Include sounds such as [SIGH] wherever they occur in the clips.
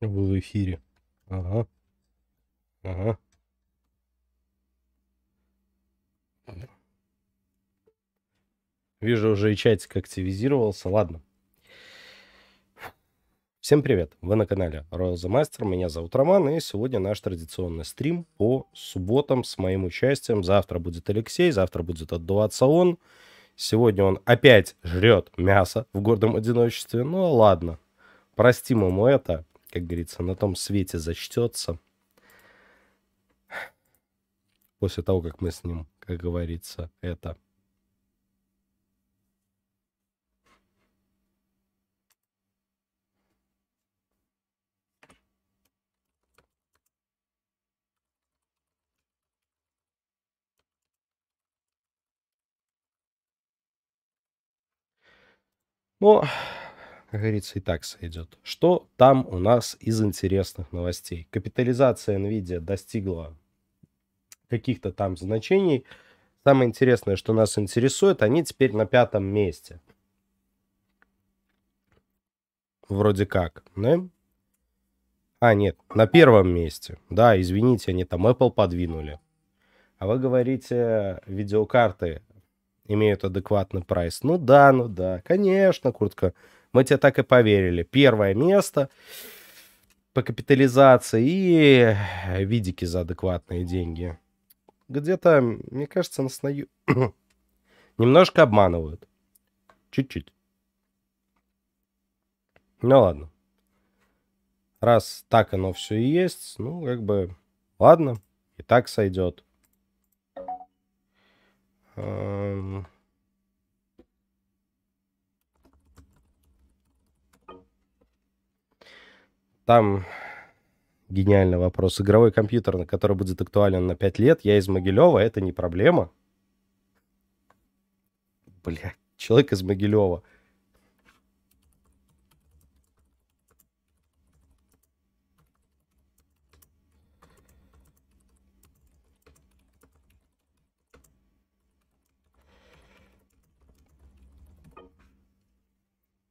Вы в эфире. Ага. Ага. Вижу, уже и чатик активизировался. Ладно. Всем привет! Вы на канале Royal The Master, меня зовут Роман, и сегодня наш традиционный стрим по субботам с моим участием. Завтра будет Алексей, завтра будет отдуваться он. Сегодня он опять жрет мясо в гордом одиночестве, ну ладно, простим ему это как говорится, на том свете зачтется. После того, как мы с ним, как говорится, это... Ну, Но как говорится, и так сойдет. Что там у нас из интересных новостей? Капитализация NVIDIA достигла каких-то там значений. Самое интересное, что нас интересует, они теперь на пятом месте. Вроде как, да? А, нет, на первом месте. Да, извините, они там Apple подвинули. А вы говорите, видеокарты имеют адекватный прайс. Ну да, ну да, конечно, куртка. Мы тебе так и поверили. Первое место по капитализации и э, видики за адекватные деньги. Где-то, мне кажется, нас на... [COUGHS] немножко обманывают. Чуть-чуть. Ну ладно. Раз так оно все и есть, ну как бы ладно, и так сойдет. Эм, Там гениальный вопрос. Игровой компьютер, на который будет актуален на 5 лет, я из Могилева, это не проблема. Бля, человек из Могилева.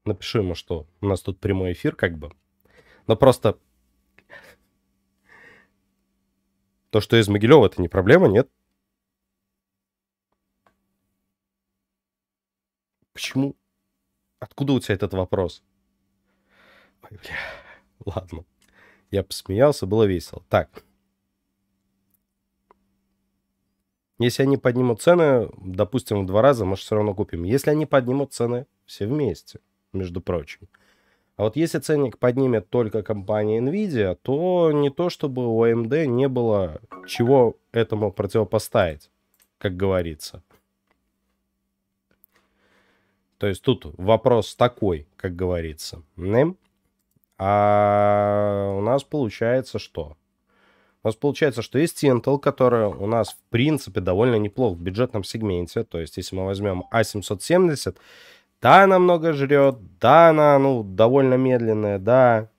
Напишу ему, что у нас тут прямой эфир, как бы. Но просто то, что из Могилева, это не проблема, нет? Почему? Откуда у тебя этот вопрос? Ой, бля. [LAUGHS] Ладно. Я посмеялся, было весело. Так. Если они поднимут цены, допустим, в два раза, мы же все равно купим. Если они поднимут цены все вместе, между прочим. А вот если ценник поднимет только компания Nvidia, то не то чтобы у AMD не было чего этому противопоставить, как говорится. То есть тут вопрос такой, как говорится. А у нас получается что? У нас получается, что есть Intel, которая у нас, в принципе, довольно неплохо в бюджетном сегменте. То есть, если мы возьмем A770, да, она много жрет, да, она, ну, довольно медленная, да.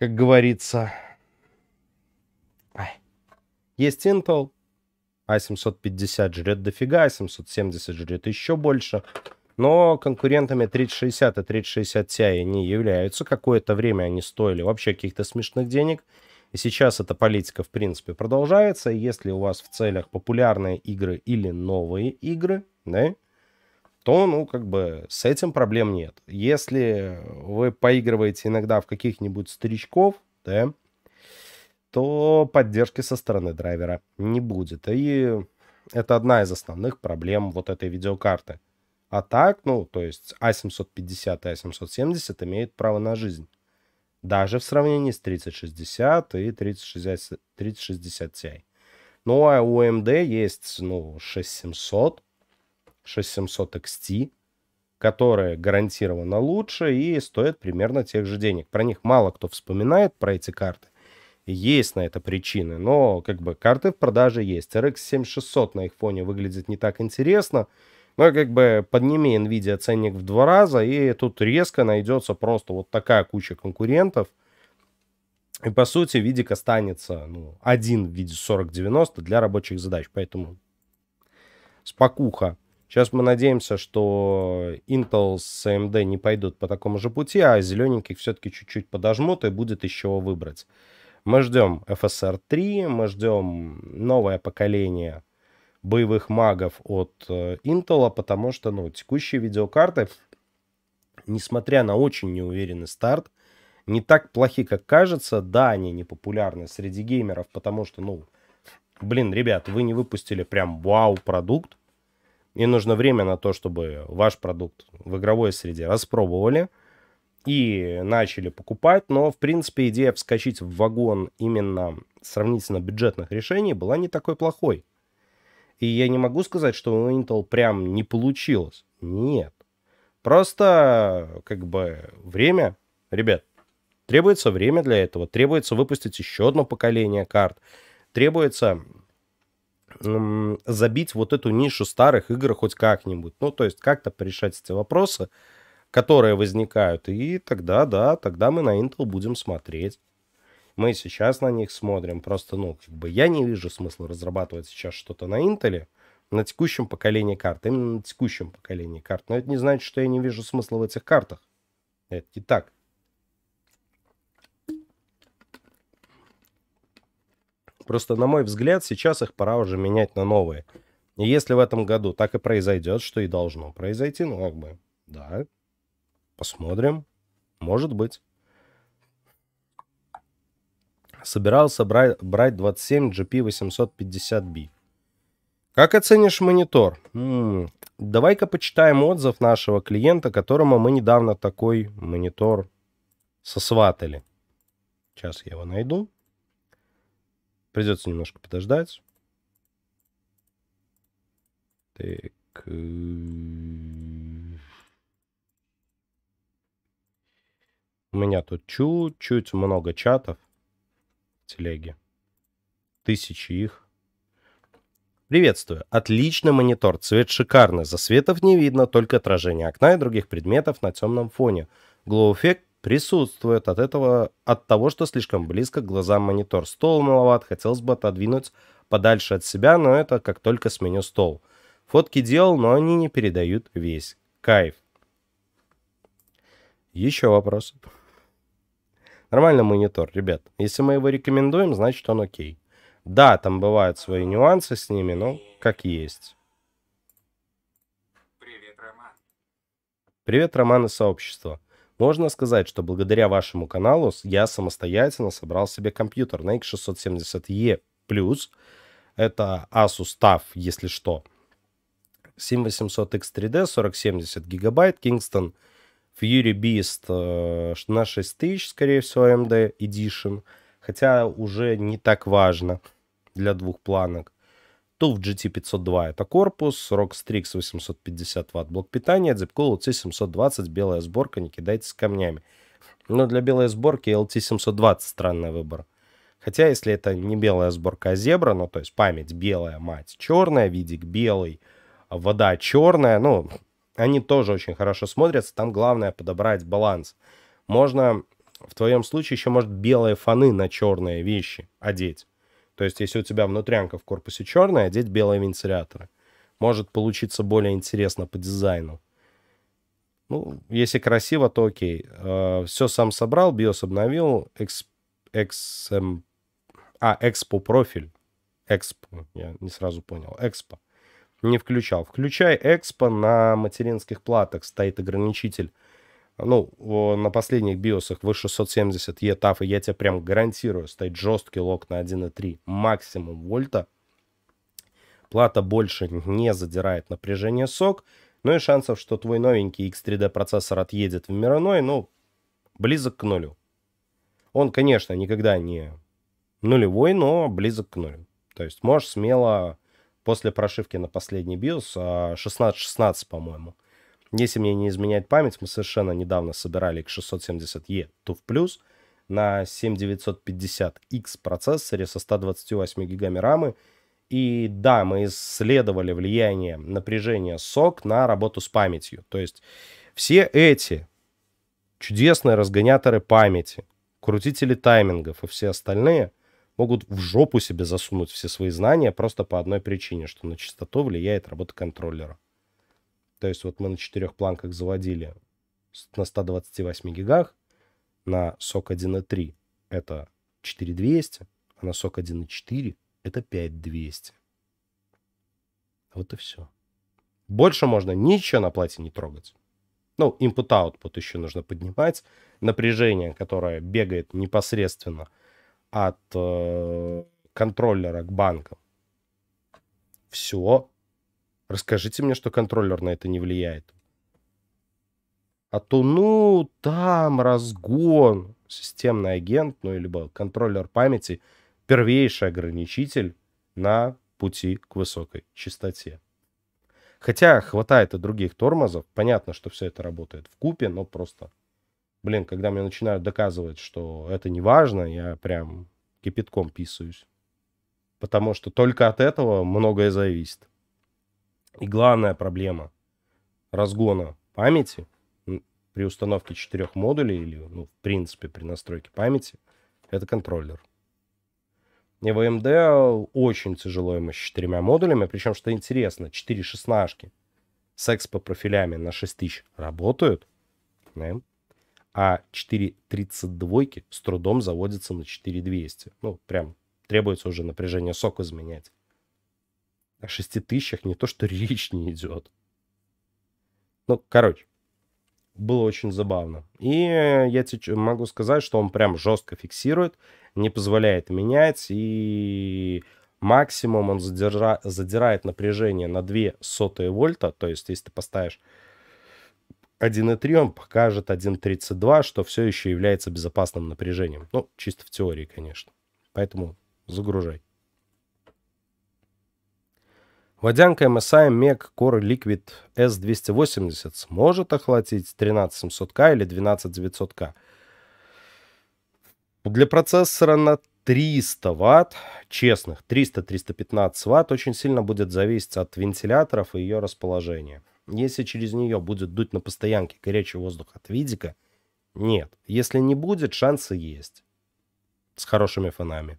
Как говорится, есть Intel, А750 жрет дофига, А770 жрет еще больше. Но конкурентами 3060 и 3060 Ti не являются. Какое-то время они стоили вообще каких-то смешных денег. И сейчас эта политика, в принципе, продолжается. если у вас в целях популярные игры или новые игры, да, то, ну, как бы с этим проблем нет. Если вы поигрываете иногда в каких-нибудь старичков, да, то поддержки со стороны драйвера не будет. И это одна из основных проблем вот этой видеокарты. А так, ну, то есть А750 и А770 имеют право на жизнь. Даже в сравнении с 3060 и 3060, 3060 Ti. Ну, а у AMD а есть, ну, 6700, 6700 XT, которые гарантированно лучше и стоят примерно тех же денег. Про них мало кто вспоминает, про эти карты. Есть на это причины, но как бы карты в продаже есть. RX 7600 на их фоне выглядит не так интересно, ну, как бы подними Nvidia ценник в два раза, и тут резко найдется просто вот такая куча конкурентов. И, по сути, видик останется ну, один в виде 4090 для рабочих задач. Поэтому спокуха. Сейчас мы надеемся, что Intel с AMD не пойдут по такому же пути, а зелененьких все-таки чуть-чуть подожмут и будет еще чего выбрать. Мы ждем FSR 3, мы ждем новое поколение боевых магов от э, Intel, потому что ну, текущие видеокарты, несмотря на очень неуверенный старт, не так плохи, как кажется. Да, они не популярны среди геймеров, потому что, ну, блин, ребят, вы не выпустили прям вау-продукт. И нужно время на то, чтобы ваш продукт в игровой среде распробовали и начали покупать. Но, в принципе, идея вскочить в вагон именно сравнительно бюджетных решений была не такой плохой. И я не могу сказать, что у Intel прям не получилось. Нет. Просто, как бы, время, ребят, требуется время для этого. Требуется выпустить еще одно поколение карт. Требуется эм, забить вот эту нишу старых игр хоть как-нибудь. Ну, то есть как-то решать эти вопросы, которые возникают. И тогда, да, тогда мы на Intel будем смотреть. Мы сейчас на них смотрим, просто, ну, как бы я не вижу смысла разрабатывать сейчас что-то на Intel, на текущем поколении карт, именно на текущем поколении карт. Но это не значит, что я не вижу смысла в этих картах. Это не так. Просто, на мой взгляд, сейчас их пора уже менять на новые. И если в этом году так и произойдет, что и должно произойти, ну, как бы, да, посмотрим. Может быть собирался брать 27 GP850B. Как оценишь монитор? Давай-ка почитаем отзыв нашего клиента, которому мы недавно такой монитор сосватали. Сейчас я его найду. Придется немножко подождать. Так. Э, у меня тут чуть-чуть много чатов телеги, Тысячи их. Приветствую. Отличный монитор. Цвет шикарный. Засветов не видно, только отражение окна и других предметов на темном фоне. Глоу эффект присутствует от этого, от того, что слишком близко к глазам монитор. Стол маловат, хотелось бы отодвинуть подальше от себя, но это как только сменю стол. Фотки делал, но они не передают весь кайф. Еще вопросы? Нормально монитор, ребят. Если мы его рекомендуем, значит он окей. Да, там бывают свои нюансы с ними, но как есть. Привет, Роман. Привет, Роман и сообщество. Можно сказать, что благодаря вашему каналу я самостоятельно собрал себе компьютер на X670E+. Это Asus TUF, если что. 7800X3D, 4070 гигабайт, Kingston Fury Beast э, на тысяч, скорее всего, AMD Edition, хотя уже не так важно для двух планок. в GT502 это корпус, Rockstrix 850 ватт блок питания, Zipcool LT720 белая сборка, не кидайте с камнями. Но для белой сборки LT720 странный выбор. Хотя, если это не белая сборка, а зебра, ну, то есть память белая, мать черная, видик белый, вода черная, ну, они тоже очень хорошо смотрятся, там главное подобрать баланс. Можно, в твоем случае, еще, может, белые фоны на черные вещи одеть. То есть, если у тебя внутрянка в корпусе черная, одеть белые вентиляторы. Может получиться более интересно по дизайну. Ну, если красиво, то окей. Э, Все сам собрал, bios обновил, экс... экс... А, экспо профиль. Экспо, я не сразу понял. Экспо не включал. Включай Экспо, на материнских платах стоит ограничитель. Ну, на последних биосах выше 670 ETAF, и я тебе прям гарантирую, стоит жесткий лок на 1.3, максимум вольта. Плата больше не задирает напряжение сок, ну и шансов, что твой новенький X3D процессор отъедет в мир Мираной, ну, близок к нулю. Он, конечно, никогда не нулевой, но близок к нулю. То есть можешь смело после прошивки на последний BIOS 1616, а, по-моему. Если мне не изменяет память, мы совершенно недавно собирали к 670E TUF плюс на 7950X процессоре со 128 гигами рамы. И да, мы исследовали влияние напряжения сок на работу с памятью. То есть все эти чудесные разгоняторы памяти, крутители таймингов и все остальные – могут в жопу себе засунуть все свои знания просто по одной причине, что на частоту влияет работа контроллера. То есть вот мы на четырех планках заводили на 128 гигах, на сок 1.3 это 4200, а на сок 1.4 это 5200. Вот и все. Больше можно ничего на плате не трогать. Ну, input-output еще нужно поднимать. Напряжение, которое бегает непосредственно – от э, контроллера к банкам. Все. Расскажите мне, что контроллер на это не влияет. А то, ну, там разгон, системный агент, ну, либо контроллер памяти, первейший ограничитель на пути к высокой частоте. Хотя хватает и других тормозов. Понятно, что все это работает в купе, но просто блин, когда мне начинают доказывать, что это не важно, я прям кипятком писаюсь. Потому что только от этого многое зависит. И главная проблема разгона памяти при установке четырех модулей или, ну, в принципе, при настройке памяти, это контроллер. И в AMD очень тяжело ему с четырьмя модулями. Причем, что интересно, четыре шестнашки с экспо-профилями на 6000 работают. Да? а 4.32 с трудом заводится на 4.200. Ну, прям требуется уже напряжение сок изменять. О 6 не то, что [LAUGHS] речь не идет. Ну, короче, было очень забавно. И я тебе могу сказать, что он прям жестко фиксирует, не позволяет менять, и максимум он задира задирает напряжение на 2 сотые вольта, то есть если ты поставишь 1.3 он покажет 1.32, что все еще является безопасным напряжением. Ну, чисто в теории, конечно. Поэтому загружай. Водянка MSI MEG Core Liquid S280 сможет охладить 13700K или 12900K. Для процессора на 300 ватт, честных, 300-315 ватт, очень сильно будет зависеть от вентиляторов и ее расположения. Если через нее будет дуть на постоянке горячий воздух от видика, нет. Если не будет, шансы есть. С хорошими фонами.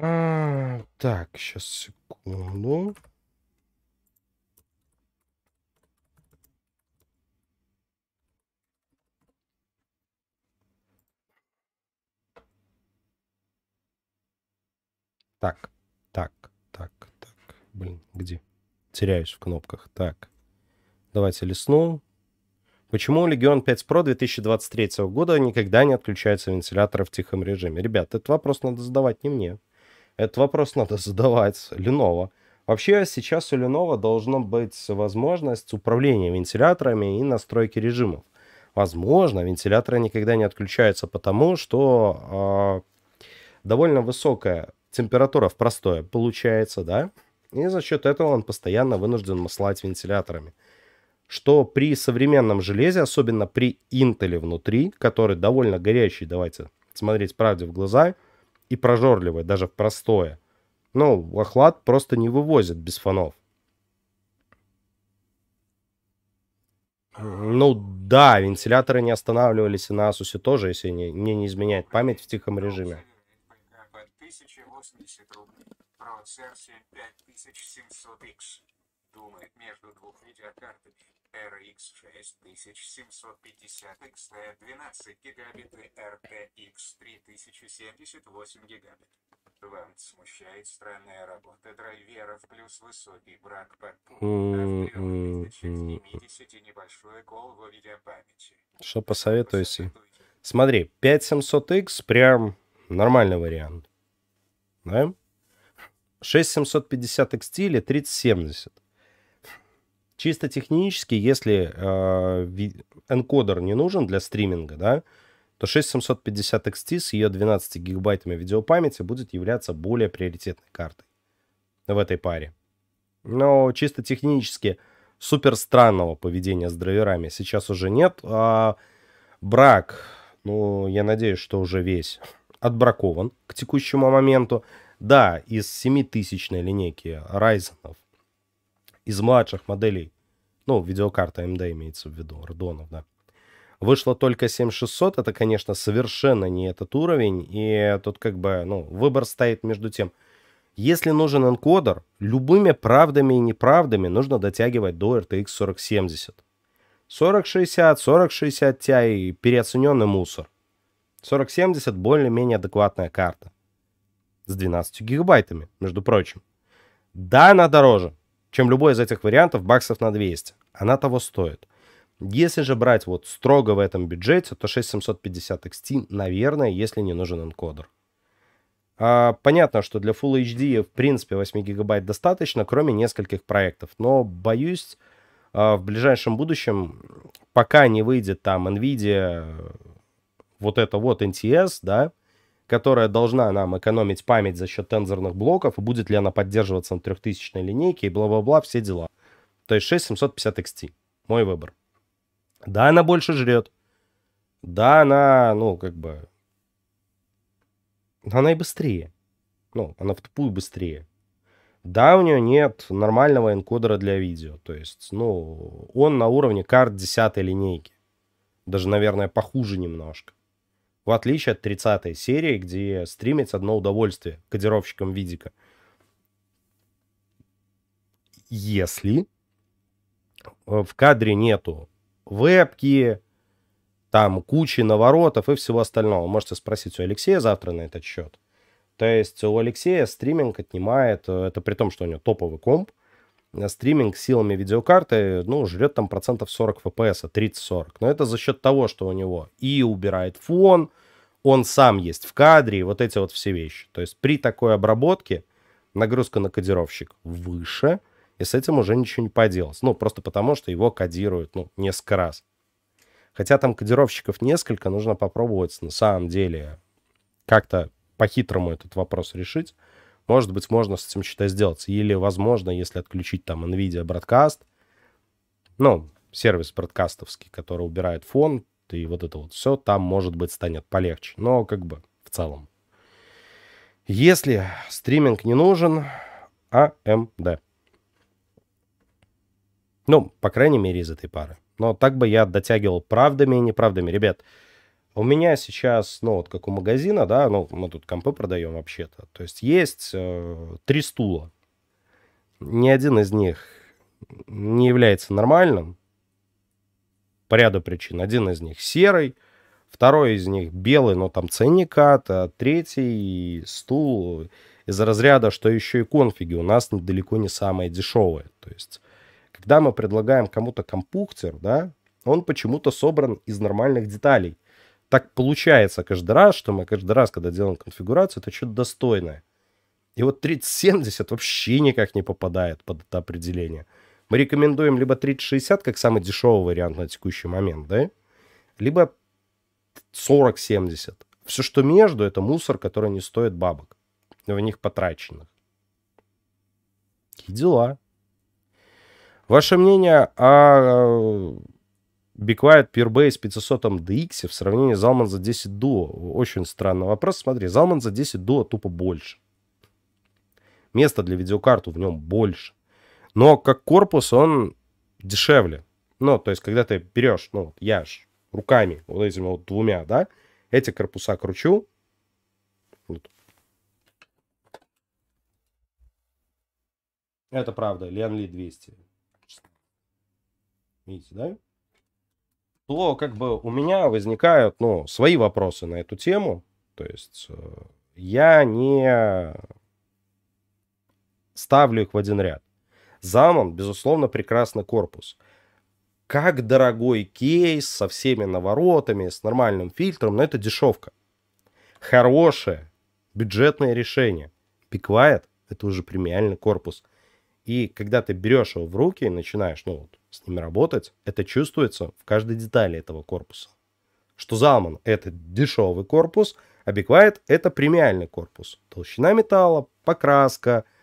А, так, сейчас секунду. Так, так, так, так. Блин, где? Теряюсь в кнопках. Так. Давайте лесну. Почему Легион 5 Pro 2023 года никогда не отключается вентилятора в тихом режиме? Ребят, этот вопрос надо задавать не мне. Этот вопрос надо задавать Lenovo. Вообще сейчас у Lenovo должна быть возможность управления вентиляторами и настройки режимов. Возможно, вентиляторы никогда не отключаются, потому что э, довольно высокая температура в простое получается, да? И за счет этого он постоянно вынужден маслать вентиляторами. Что при современном железе, особенно при Intel внутри, который довольно горячий, давайте смотреть правде в глаза – и прожорливое, даже в простое. Ну, охлад просто не вывозят без фонов. Ну да, вентиляторы не останавливались и на Асусе тоже, если не, мне не изменяет память в тихом режиме. Думает между двух видеокартами. RX 6750 XT 12 гигабит и RTX 3078 гигабит. Вам смущает странная работа драйверов плюс высокий брак подпорки. Mm небольшое колбо видеопамяти. Что посоветуете? Смотри, 5700X прям нормальный вариант. Да? 6750 XT или 3070. Чисто технически, если э, энкодер не нужен для стриминга, да, то 6750 XT с ее 12 гигабайтами видеопамяти будет являться более приоритетной картой в этой паре. Но чисто технически супер странного поведения с драйверами сейчас уже нет. А брак, ну, я надеюсь, что уже весь отбракован к текущему моменту. Да, из 7000 линейки Ryzen из младших моделей. Ну, видеокарта AMD имеется в виду, Родонов, да. Вышло только 7600, это, конечно, совершенно не этот уровень, и тут как бы, ну, выбор стоит между тем. Если нужен энкодер, любыми правдами и неправдами нужно дотягивать до RTX 4070. 4060, 4060 Ti переоцененный мусор. 4070 более-менее адекватная карта. С 12 гигабайтами, между прочим. Да, она дороже чем любой из этих вариантов баксов на 200. Она того стоит. Если же брать вот строго в этом бюджете, то 6750 XT, наверное, если не нужен энкодер. А, понятно, что для Full HD в принципе 8 гигабайт достаточно, кроме нескольких проектов. Но боюсь, а, в ближайшем будущем, пока не выйдет там NVIDIA э, вот это вот NTS, да, которая должна нам экономить память за счет тензорных блоков, и будет ли она поддерживаться на 3000 линейке и бла-бла-бла, все дела. То есть 6750 XT. Мой выбор. Да, она больше жрет. Да, она, ну, как бы... Она и быстрее. Ну, она в тупую быстрее. Да, у нее нет нормального энкодера для видео. То есть, ну, он на уровне карт 10 линейки. Даже, наверное, похуже немножко. В отличие от 30-й серии, где стримить одно удовольствие кодировщикам видика. Если э, в кадре нету вебки, там кучи наворотов и всего остального. Можете спросить у Алексея завтра на этот счет. То есть у Алексея стриминг отнимает, э, это при том, что у него топовый комп, э, стриминг силами видеокарты, ну, жрет там процентов 40 FPS, 30-40. Но это за счет того, что у него и убирает фон, он сам есть в кадре, и вот эти вот все вещи. То есть при такой обработке нагрузка на кодировщик выше, и с этим уже ничего не поделать. Ну, просто потому, что его кодируют, ну, несколько раз. Хотя там кодировщиков несколько, нужно попробовать на самом деле как-то по-хитрому этот вопрос решить. Может быть, можно с этим что-то сделать. Или, возможно, если отключить там NVIDIA Broadcast, ну, сервис бродкастовский, который убирает фон, и вот это вот все там, может быть, станет полегче. Но как бы в целом. Если стриминг не нужен, AMD. А ну, по крайней мере, из этой пары. Но так бы я дотягивал правдами и неправдами. Ребят, у меня сейчас, ну, вот как у магазина, да, ну, мы тут компы продаем вообще-то. То есть есть э, три стула. Ни один из них не является нормальным по ряду причин. Один из них серый, второй из них белый, но там ценника, а третий стул из разряда, что еще и конфиги у нас далеко не самые дешевые. То есть, когда мы предлагаем кому-то компуктер, да, он почему-то собран из нормальных деталей. Так получается каждый раз, что мы каждый раз, когда делаем конфигурацию, это что-то достойное. И вот 3070 вообще никак не попадает под это определение. Мы рекомендуем либо 3060 как самый дешевый вариант на текущий момент, да? Либо 4070. Все, что между, это мусор, который не стоит бабок, в них потраченных. И дела. Ваше мнение о Be Quiet с 500 DX в сравнении с Zalman за 10 Duo? Очень странный вопрос. Смотри, Zalman за 10 Duo тупо больше. Места для видеокарты в нем больше. Но как корпус он дешевле. Ну, то есть, когда ты берешь, ну, вот я ж руками, вот этими вот двумя, да, эти корпуса кручу. Вот. Это правда, Ленли 200. Видите, да? То как бы у меня возникают, ну, свои вопросы на эту тему. То есть э, я не ставлю их в один ряд. Заман, безусловно, прекрасный корпус. Как дорогой кейс со всеми наворотами, с нормальным фильтром, но это дешевка. Хорошее бюджетное решение. Пиквайт — это уже премиальный корпус. И когда ты берешь его в руки и начинаешь ну, вот, с ним работать, это чувствуется в каждой детали этого корпуса. Что Залман — это дешевый корпус, а Биквайт — это премиальный корпус. Толщина металла, покраска —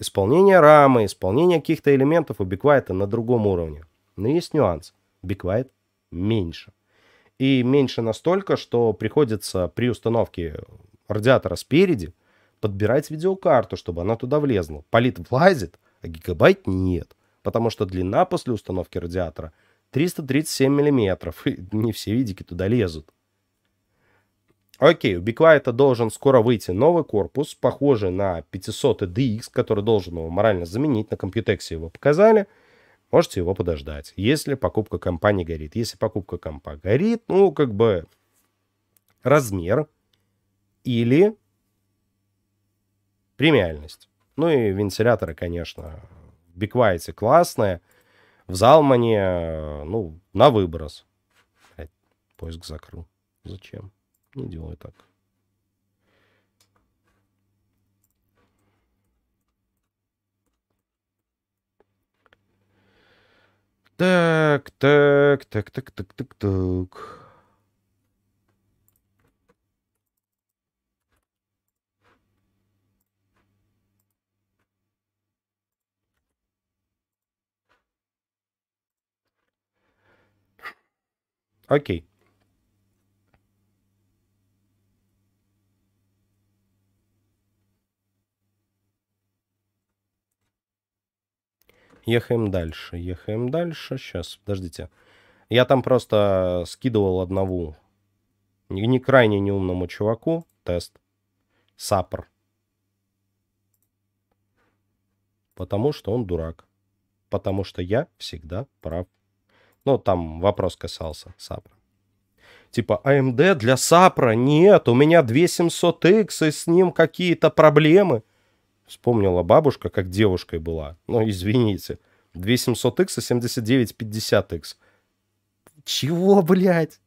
Исполнение рамы, исполнение каких-то элементов у биквайта на другом уровне. Но есть нюанс. Биквайт меньше. И меньше настолько, что приходится при установке радиатора спереди подбирать видеокарту, чтобы она туда влезла. Полит влазит, а гигабайт нет. Потому что длина после установки радиатора 337 миллиметров. И не все видики туда лезут. Окей, у BigQuiet должен скоро выйти новый корпус, похожий на 500 DX, который должен его морально заменить. На Computex его показали. Можете его подождать, если покупка компании горит. Если покупка компа горит, ну, как бы размер или премиальность. Ну и вентиляторы, конечно, в BigQuiet классные. В Залмане, э, ну, на выброс. Поиск закрыл. Зачем? Не делай так. Так, так, так, так, так, так, так. Окей. Ехаем дальше, ехаем дальше. Сейчас, подождите. Я там просто скидывал одного не, не крайне неумному чуваку тест. Сапр. Потому что он дурак. Потому что я всегда прав. Ну, там вопрос касался Сапра. Типа, AMD а эм для Сапра нет, у меня 2700X и с ним какие-то проблемы. Вспомнила бабушка, как девушкой была. Ну, извините. 2700X и 7950X. Чего, блядь?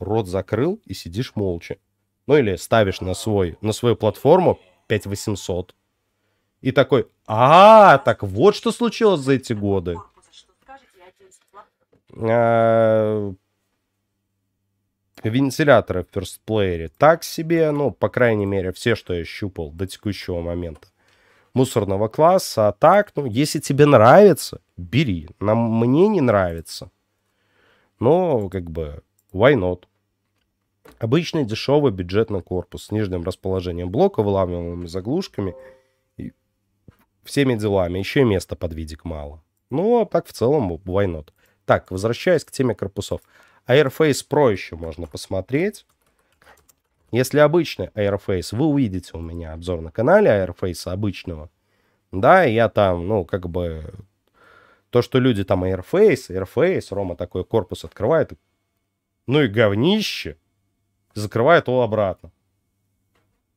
Рот закрыл и сидишь молча. Ну или ставишь на, свой, на свою платформу 5800. И такой, а, так вот что случилось за эти годы. А, Вентиляторы в ферстплеере так себе, ну, по крайней мере, все, что я щупал до текущего момента мусорного класса, а так, ну, если тебе нравится, бери. Нам, мне не нравится. Но, как бы, why not? Обычный дешевый бюджетный корпус с нижним расположением блока, вылавливаемыми заглушками и всеми делами. Еще и места под видик мало. Ну, а так в целом, why not? Так, возвращаясь к теме корпусов. Airface Pro еще можно посмотреть. Если обычный Airface, вы увидите у меня обзор на канале Airface обычного. Да, я там, ну, как бы... То, что люди там Airface, Airface, Рома такой корпус открывает, ну и говнище, закрывает его обратно.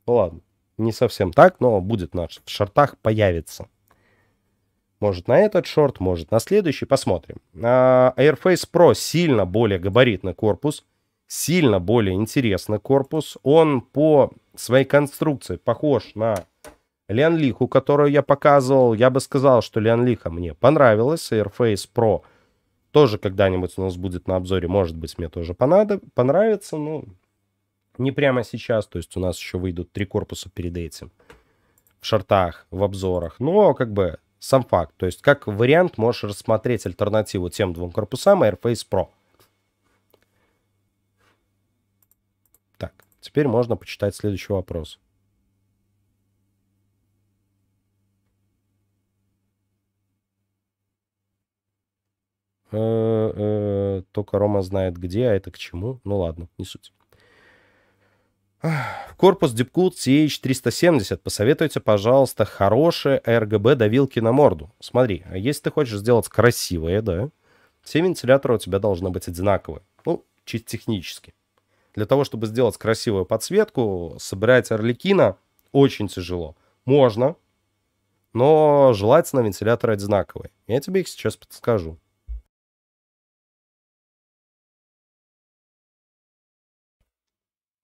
Ну ладно, не совсем так, но будет наш в шортах появится. Может, на этот шорт, может, на следующий, посмотрим. А Airface Pro сильно более габаритный корпус, сильно более интересный корпус. Он по своей конструкции похож на Лиан Лиху, которую я показывал. Я бы сказал, что Лиан Лиха мне понравилась. Airface Pro тоже когда-нибудь у нас будет на обзоре. Может быть, мне тоже понадоб... понравится. Но не прямо сейчас. То есть у нас еще выйдут три корпуса перед этим в шортах, в обзорах. Но как бы сам факт. То есть как вариант можешь рассмотреть альтернативу тем двум корпусам Airface Pro. Так, теперь можно почитать следующий вопрос. Э, э, только Рома знает где, а это к чему. Ну ладно, не суть. Корпус Deepcool CH370. Посоветуйте, пожалуйста, хорошие RGB давилки на морду. Смотри, а если ты хочешь сделать красивые, да, все вентиляторы у тебя должны быть одинаковые. Ну, чисто технически. Для того, чтобы сделать красивую подсветку, собирать орликина очень тяжело. Можно, но желательно вентиляторы одинаковые. Я тебе их сейчас подскажу.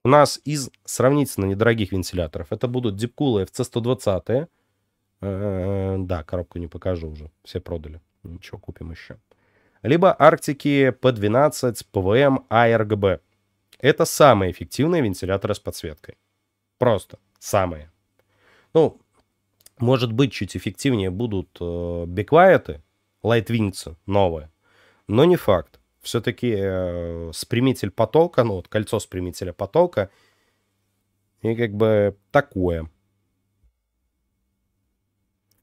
У нас из сравнительно недорогих вентиляторов это будут Deepcool FC120. Э, да, коробку не покажу уже. Все продали. Ничего, купим еще. Либо Арктики P12 PWM ARGB. Это самые эффективные вентиляторы с подсветкой. Просто самые. Ну, может быть, чуть эффективнее будут э, Be Quiet, Lightwings новые, но не факт все-таки э, спрямитель потока, ну вот кольцо спрямителя потока, и как бы такое.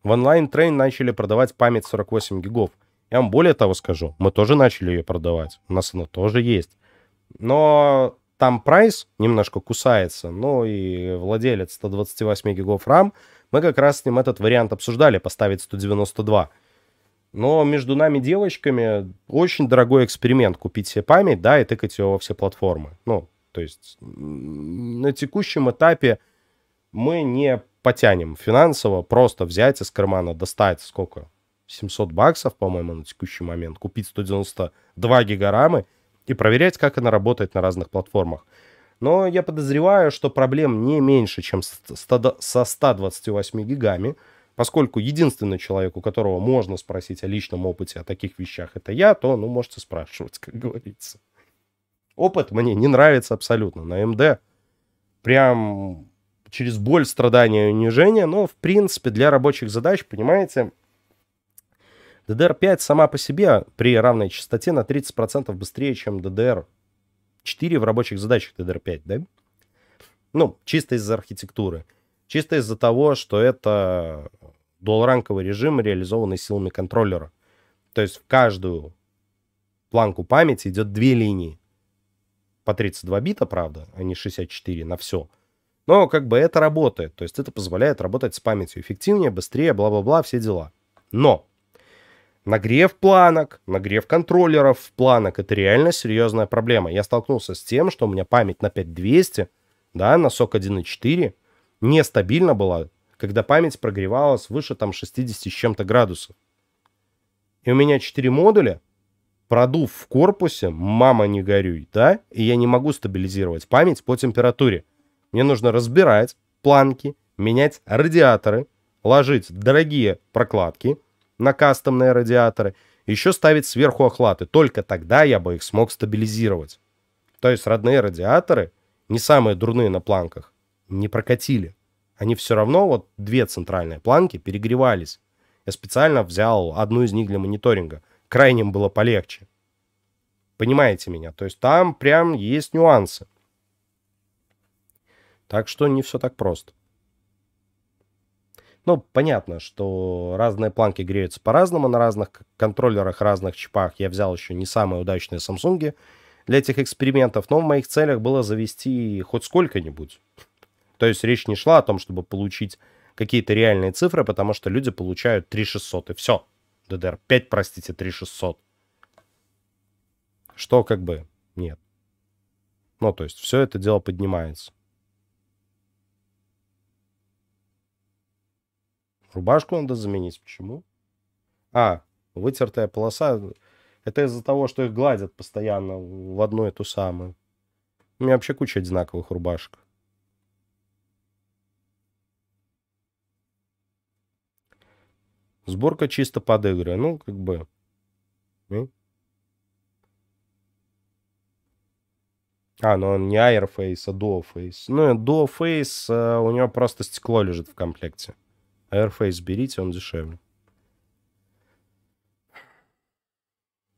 В онлайн-трейн начали продавать память 48 гигов. Я вам более того скажу, мы тоже начали ее продавать. У нас она тоже есть. Но там прайс немножко кусается, ну и владелец 128 гигов RAM, мы как раз с ним этот вариант обсуждали, поставить 192. Но между нами девочками очень дорогой эксперимент купить себе память, да, и тыкать ее во все платформы. Ну, то есть на текущем этапе мы не потянем финансово просто взять из кармана, достать сколько? 700 баксов, по-моему, на текущий момент, купить 192 гигарамы и проверять, как она работает на разных платформах. Но я подозреваю, что проблем не меньше, чем со 128 гигами – Поскольку единственный человек, у которого можно спросить о личном опыте, о таких вещах, это я, то, ну, можете спрашивать, [LAUGHS] как говорится. Опыт мне не нравится абсолютно. На МД прям через боль, страдания и унижение, но, в принципе, для рабочих задач, понимаете, DDR5 сама по себе при равной частоте на 30% быстрее, чем DDR4 в рабочих задачах DDR5, да? Ну, чисто из-за архитектуры. Чисто из-за того, что это Дуалранковый режим реализованный силами контроллера. То есть в каждую планку памяти идет две линии. По 32 бита, правда, а не 64 на все. Но как бы это работает. То есть это позволяет работать с памятью эффективнее, быстрее, бла-бла-бла, все дела. Но нагрев планок, нагрев контроллеров в планок — это реально серьезная проблема. Я столкнулся с тем, что у меня память на 5200, да, на сок 1.4 нестабильно была когда память прогревалась выше там 60 с чем-то градусов. И у меня 4 модуля, продув в корпусе, мама не горюй, да? И я не могу стабилизировать память по температуре. Мне нужно разбирать планки, менять радиаторы, ложить дорогие прокладки на кастомные радиаторы, еще ставить сверху охлаты. Только тогда я бы их смог стабилизировать. То есть родные радиаторы, не самые дурные на планках, не прокатили они все равно, вот две центральные планки перегревались. Я специально взял одну из них для мониторинга. Крайним было полегче. Понимаете меня? То есть там прям есть нюансы. Так что не все так просто. Ну, понятно, что разные планки греются по-разному на разных контроллерах, разных чипах. Я взял еще не самые удачные Samsung для этих экспериментов, но в моих целях было завести хоть сколько-нибудь. То есть речь не шла о том, чтобы получить какие-то реальные цифры, потому что люди получают 3600 и все. ДДР 5 простите, 3600. Что как бы нет. Ну, то есть все это дело поднимается. Рубашку надо заменить. Почему? А, вытертая полоса. Это из-за того, что их гладят постоянно в одну и ту самую. У меня вообще куча одинаковых рубашек. Сборка чисто под игры. Ну, как бы... Ну. А, ну он не Airface, а Duoface. Ну, Duoface, э, у него просто стекло лежит в комплекте. Airface берите, он дешевле.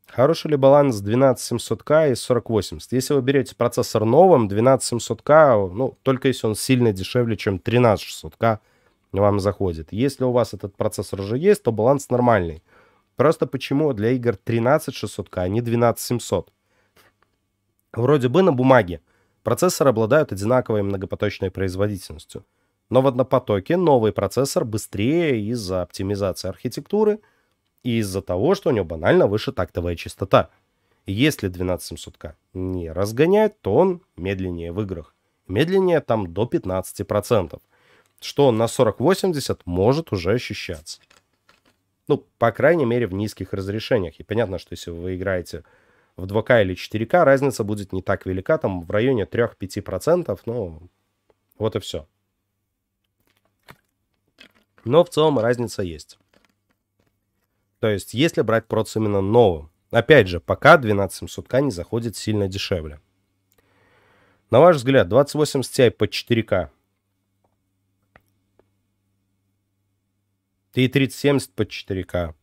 Хороший ли баланс 12700 k и 4080? Если вы берете процессор новым, 12700 k ну, только если он сильно дешевле, чем 13600 k вам заходит. Если у вас этот процессор уже есть, то баланс нормальный. Просто почему для игр 13600К, а не 12700? Вроде бы на бумаге процессоры обладают одинаковой многопоточной производительностью. Но в однопотоке новый процессор быстрее из-за оптимизации архитектуры и из-за того, что у него банально выше тактовая частота. если 12700К не разгонять, то он медленнее в играх. Медленнее там до 15% что он на 4080 может уже ощущаться. Ну, по крайней мере, в низких разрешениях. И понятно, что если вы играете в 2К или 4К, разница будет не так велика, там в районе 3-5%, ну, вот и все. Но в целом разница есть. То есть, если брать проц именно новым, опять же, пока 12700К не заходит сильно дешевле. На ваш взгляд, 2080 Ti по 4К Ты и 3070 под 4К.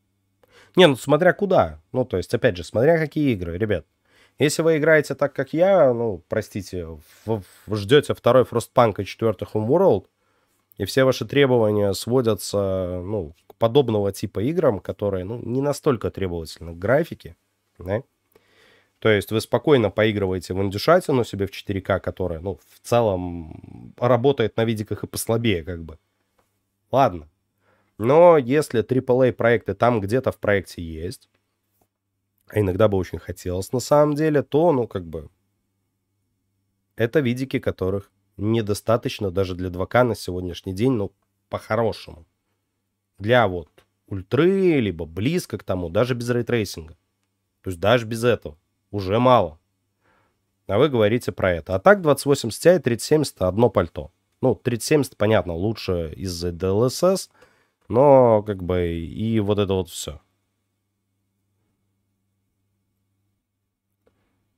Не, ну смотря куда. Ну, то есть, опять же, смотря какие игры, ребят. Если вы играете так, как я, ну, простите, вы ждете второй Frostpunk и четвертый Homeworld, и все ваши требования сводятся, ну, к подобного типа играм, которые, ну, не настолько требовательны к графике, да? То есть вы спокойно поигрываете в индюшатину себе в 4К, которая, ну, в целом работает на видиках и послабее, как бы. Ладно, но если AAA проекты там где-то в проекте есть, а иногда бы очень хотелось на самом деле, то, ну, как бы, это видики, которых недостаточно даже для 2К на сегодняшний день, ну, по-хорошему. Для вот ультры, либо близко к тому, даже без рейтрейсинга. То есть даже без этого. Уже мало. А вы говорите про это. А так 2080 Ti и 3070 одно пальто. Ну, 3070, понятно, лучше из-за DLSS — но как бы и вот это вот все.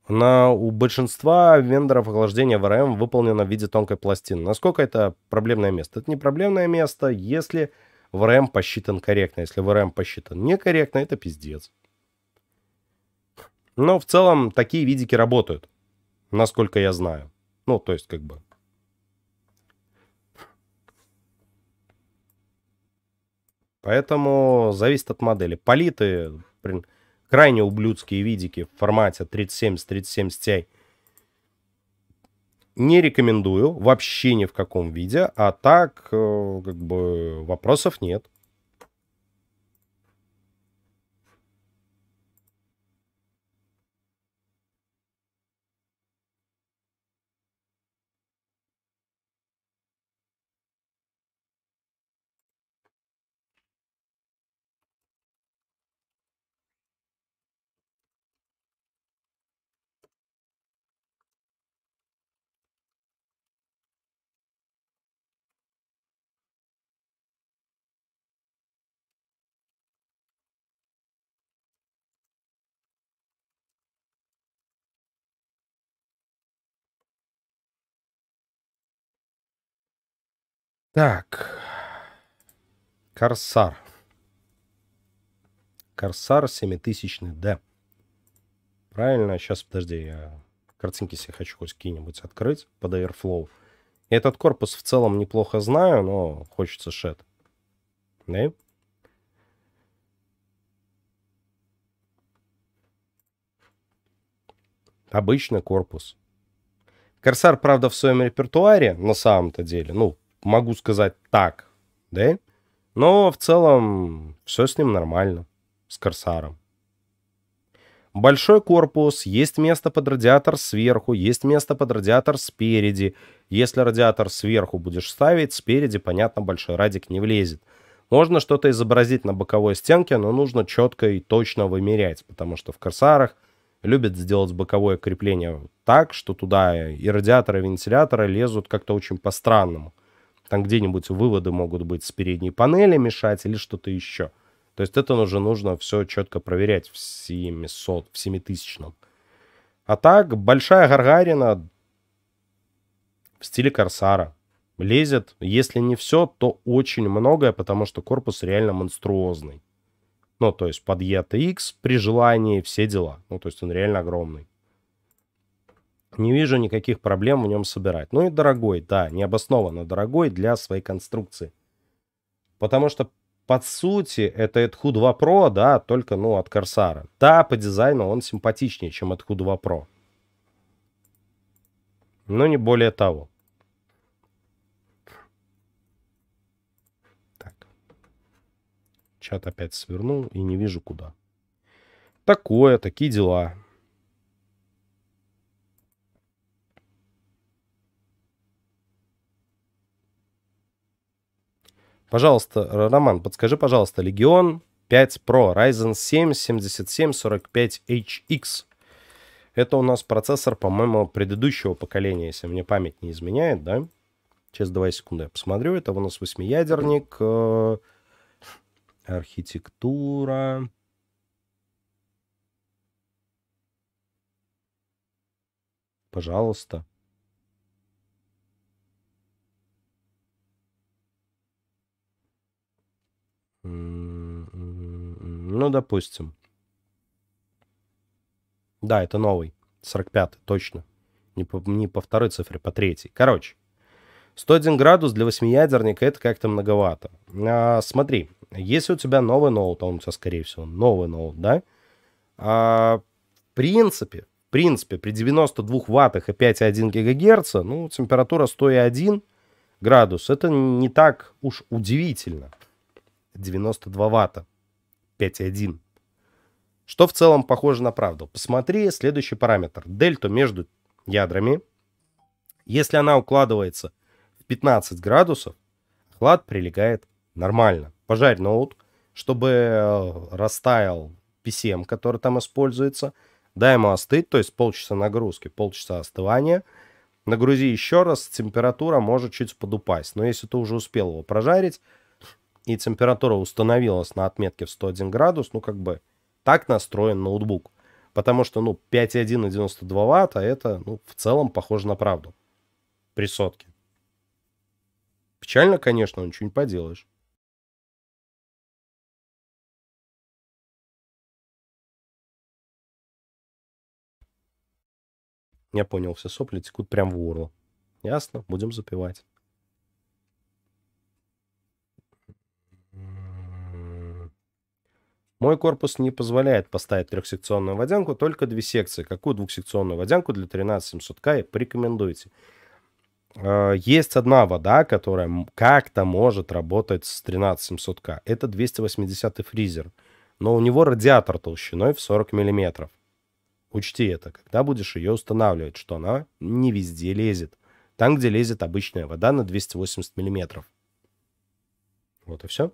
На, у большинства вендоров охлаждения в РМ выполнено в виде тонкой пластины. Насколько это проблемное место? Это не проблемное место, если ВРМ посчитан корректно. Если ВРМ посчитан некорректно, это пиздец. Но в целом такие видики работают, насколько я знаю. Ну, то есть как бы Поэтому зависит от модели. Политы, блин, крайне ублюдские видики в формате 3070, 3070 Ti не рекомендую вообще ни в каком виде, а так э, как бы вопросов нет. Так. Корсар. Корсар 7000 D. Правильно? Сейчас, подожди, я картинки себе хочу хоть какие-нибудь открыть под Airflow. этот корпус в целом неплохо знаю, но хочется шед. Да? Обычный корпус. Корсар, правда, в своем репертуаре, на самом-то деле, ну, могу сказать так, да? Но в целом все с ним нормально, с Корсаром. Большой корпус, есть место под радиатор сверху, есть место под радиатор спереди. Если радиатор сверху будешь ставить, спереди, понятно, большой радик не влезет. Можно что-то изобразить на боковой стенке, но нужно четко и точно вымерять, потому что в Корсарах любят сделать боковое крепление так, что туда и радиаторы, и вентиляторы лезут как-то очень по-странному. Там где-нибудь выводы могут быть с передней панели мешать или что-то еще. То есть это уже нужно все четко проверять в 700, в 7000. А так, большая Гаргарина в стиле Корсара. Лезет, если не все, то очень многое, потому что корпус реально монструозный. Ну, то есть под ETX при желании все дела. Ну, то есть он реально огромный. Не вижу никаких проблем в нем собирать. Ну и дорогой, да, необоснованно дорогой для своей конструкции. Потому что, по сути, это Эдху 2 Pro, да, только, ну, от Корсара. Да, по дизайну он симпатичнее, чем Эдху 2 Pro. Но не более того. Так. Чат опять свернул и не вижу куда. Такое, такие дела. Пожалуйста, Роман, подскажи, пожалуйста, легион 5 Pro Ryzen 7 7745HX. Это у нас процессор, по-моему, предыдущего поколения, если мне память не изменяет, да? Через 2 секунды я посмотрю. Это у нас восьмиядерник, э, архитектура. Пожалуйста. Ну, допустим. Да, это новый. 45-й, точно. Не по, не по второй цифре, по третьей. Короче, 101 градус для восьмиядерника это как-то многовато. А, смотри, если у тебя новый ноут, он у тебя, скорее всего, новый ноут, да? А, в принципе, в принципе, при 92 ваттах и 5,1 гигагерца, ну, температура 101 градус, это не так уж удивительно. 92 ватта, 5,1. Что в целом похоже на правду. Посмотри следующий параметр. Дельту между ядрами. Если она укладывается в 15 градусов, хлад прилегает нормально. Пожарь ноут, чтобы э, растаял PCM, эм, который там используется. Дай ему остыть, то есть полчаса нагрузки, полчаса остывания. Нагрузи еще раз, температура может чуть подупасть. Но если ты уже успел его прожарить, и температура установилась на отметке в 101 градус, ну, как бы так настроен ноутбук. Потому что, ну, 5,1 на 92 ватта, это, ну, в целом похоже на правду. При сотке. Печально, конечно, но ничего не поделаешь. Я понял, все сопли текут прям в горло. Ясно, будем запивать. Мой корпус не позволяет поставить трехсекционную водянку, только две секции. Какую двухсекционную водянку для 13700К порекомендуете? Э, есть одна вода, которая как-то может работать с 13700К. Это 280 фризер. Но у него радиатор толщиной в 40 мм. Учти это, когда будешь ее устанавливать, что она не везде лезет. Там, где лезет обычная вода на 280 мм. Вот и все.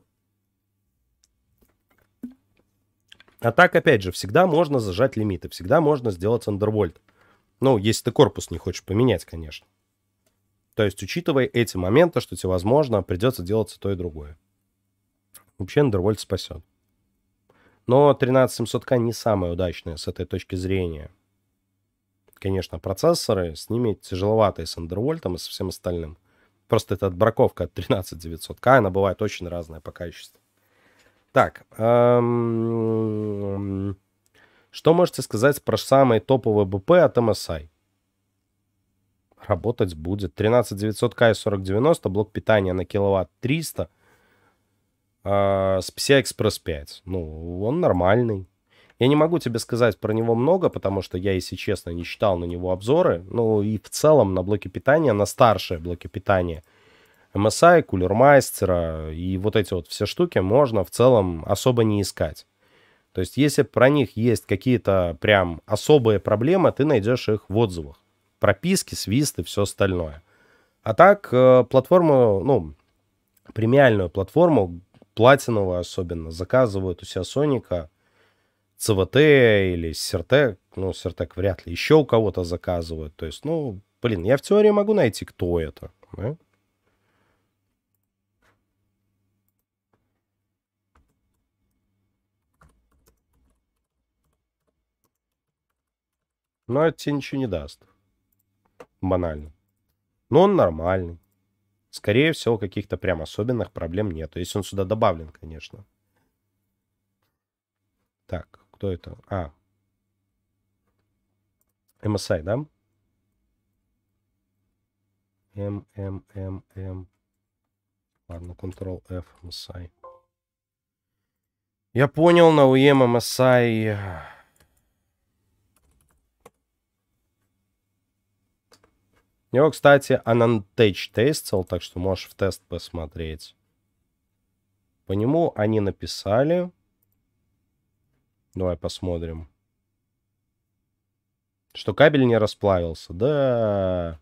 А так, опять же, всегда можно зажать лимиты, всегда можно сделать андервольт. Ну, если ты корпус не хочешь поменять, конечно. То есть, учитывая эти моменты, что тебе, возможно, придется делать то, и другое. Вообще, андервольт спасет. Но 13700К не самая удачная с этой точки зрения. Конечно, процессоры, с ними тяжеловатые с андервольтом, и со всем остальным. Просто эта отбраковка от 13900К, она бывает очень разная по качеству. Так, эм, что можете сказать про самый топовый БП от MSI? А? Работать будет. 13900К и 4090, блок питания на киловатт 300 э, а, с PCI Express 5. Ну, он нормальный. Я не могу тебе сказать про него много, потому что я, если честно, не читал на него обзоры. Ну и в целом на блоке питания, на старшие блоки питания – MSI, кулермайстера и вот эти вот все штуки можно в целом особо не искать. То есть, если про них есть какие-то прям особые проблемы, ты найдешь их в отзывах. Прописки, свист и все остальное. А так, э, платформу, ну, премиальную платформу, платиновую особенно, заказывают у себя Соника, ЦВТ или Сертек, ну, Сертек вряд ли, еще у кого-то заказывают. То есть, ну, блин, я в теории могу найти, кто это. Да? но это тебе ничего не даст. Банально. Но он нормальный. Скорее всего, каких-то прям особенных проблем нету. Если он сюда добавлен, конечно. Так, кто это? А. MSI, да? М, М, М, М. Ладно, Ctrl-F, MSI. Я понял, на UEM MSI него, кстати, Anantech тестил, так что можешь в тест посмотреть. По нему они написали. Давай посмотрим. Что кабель не расплавился. Да.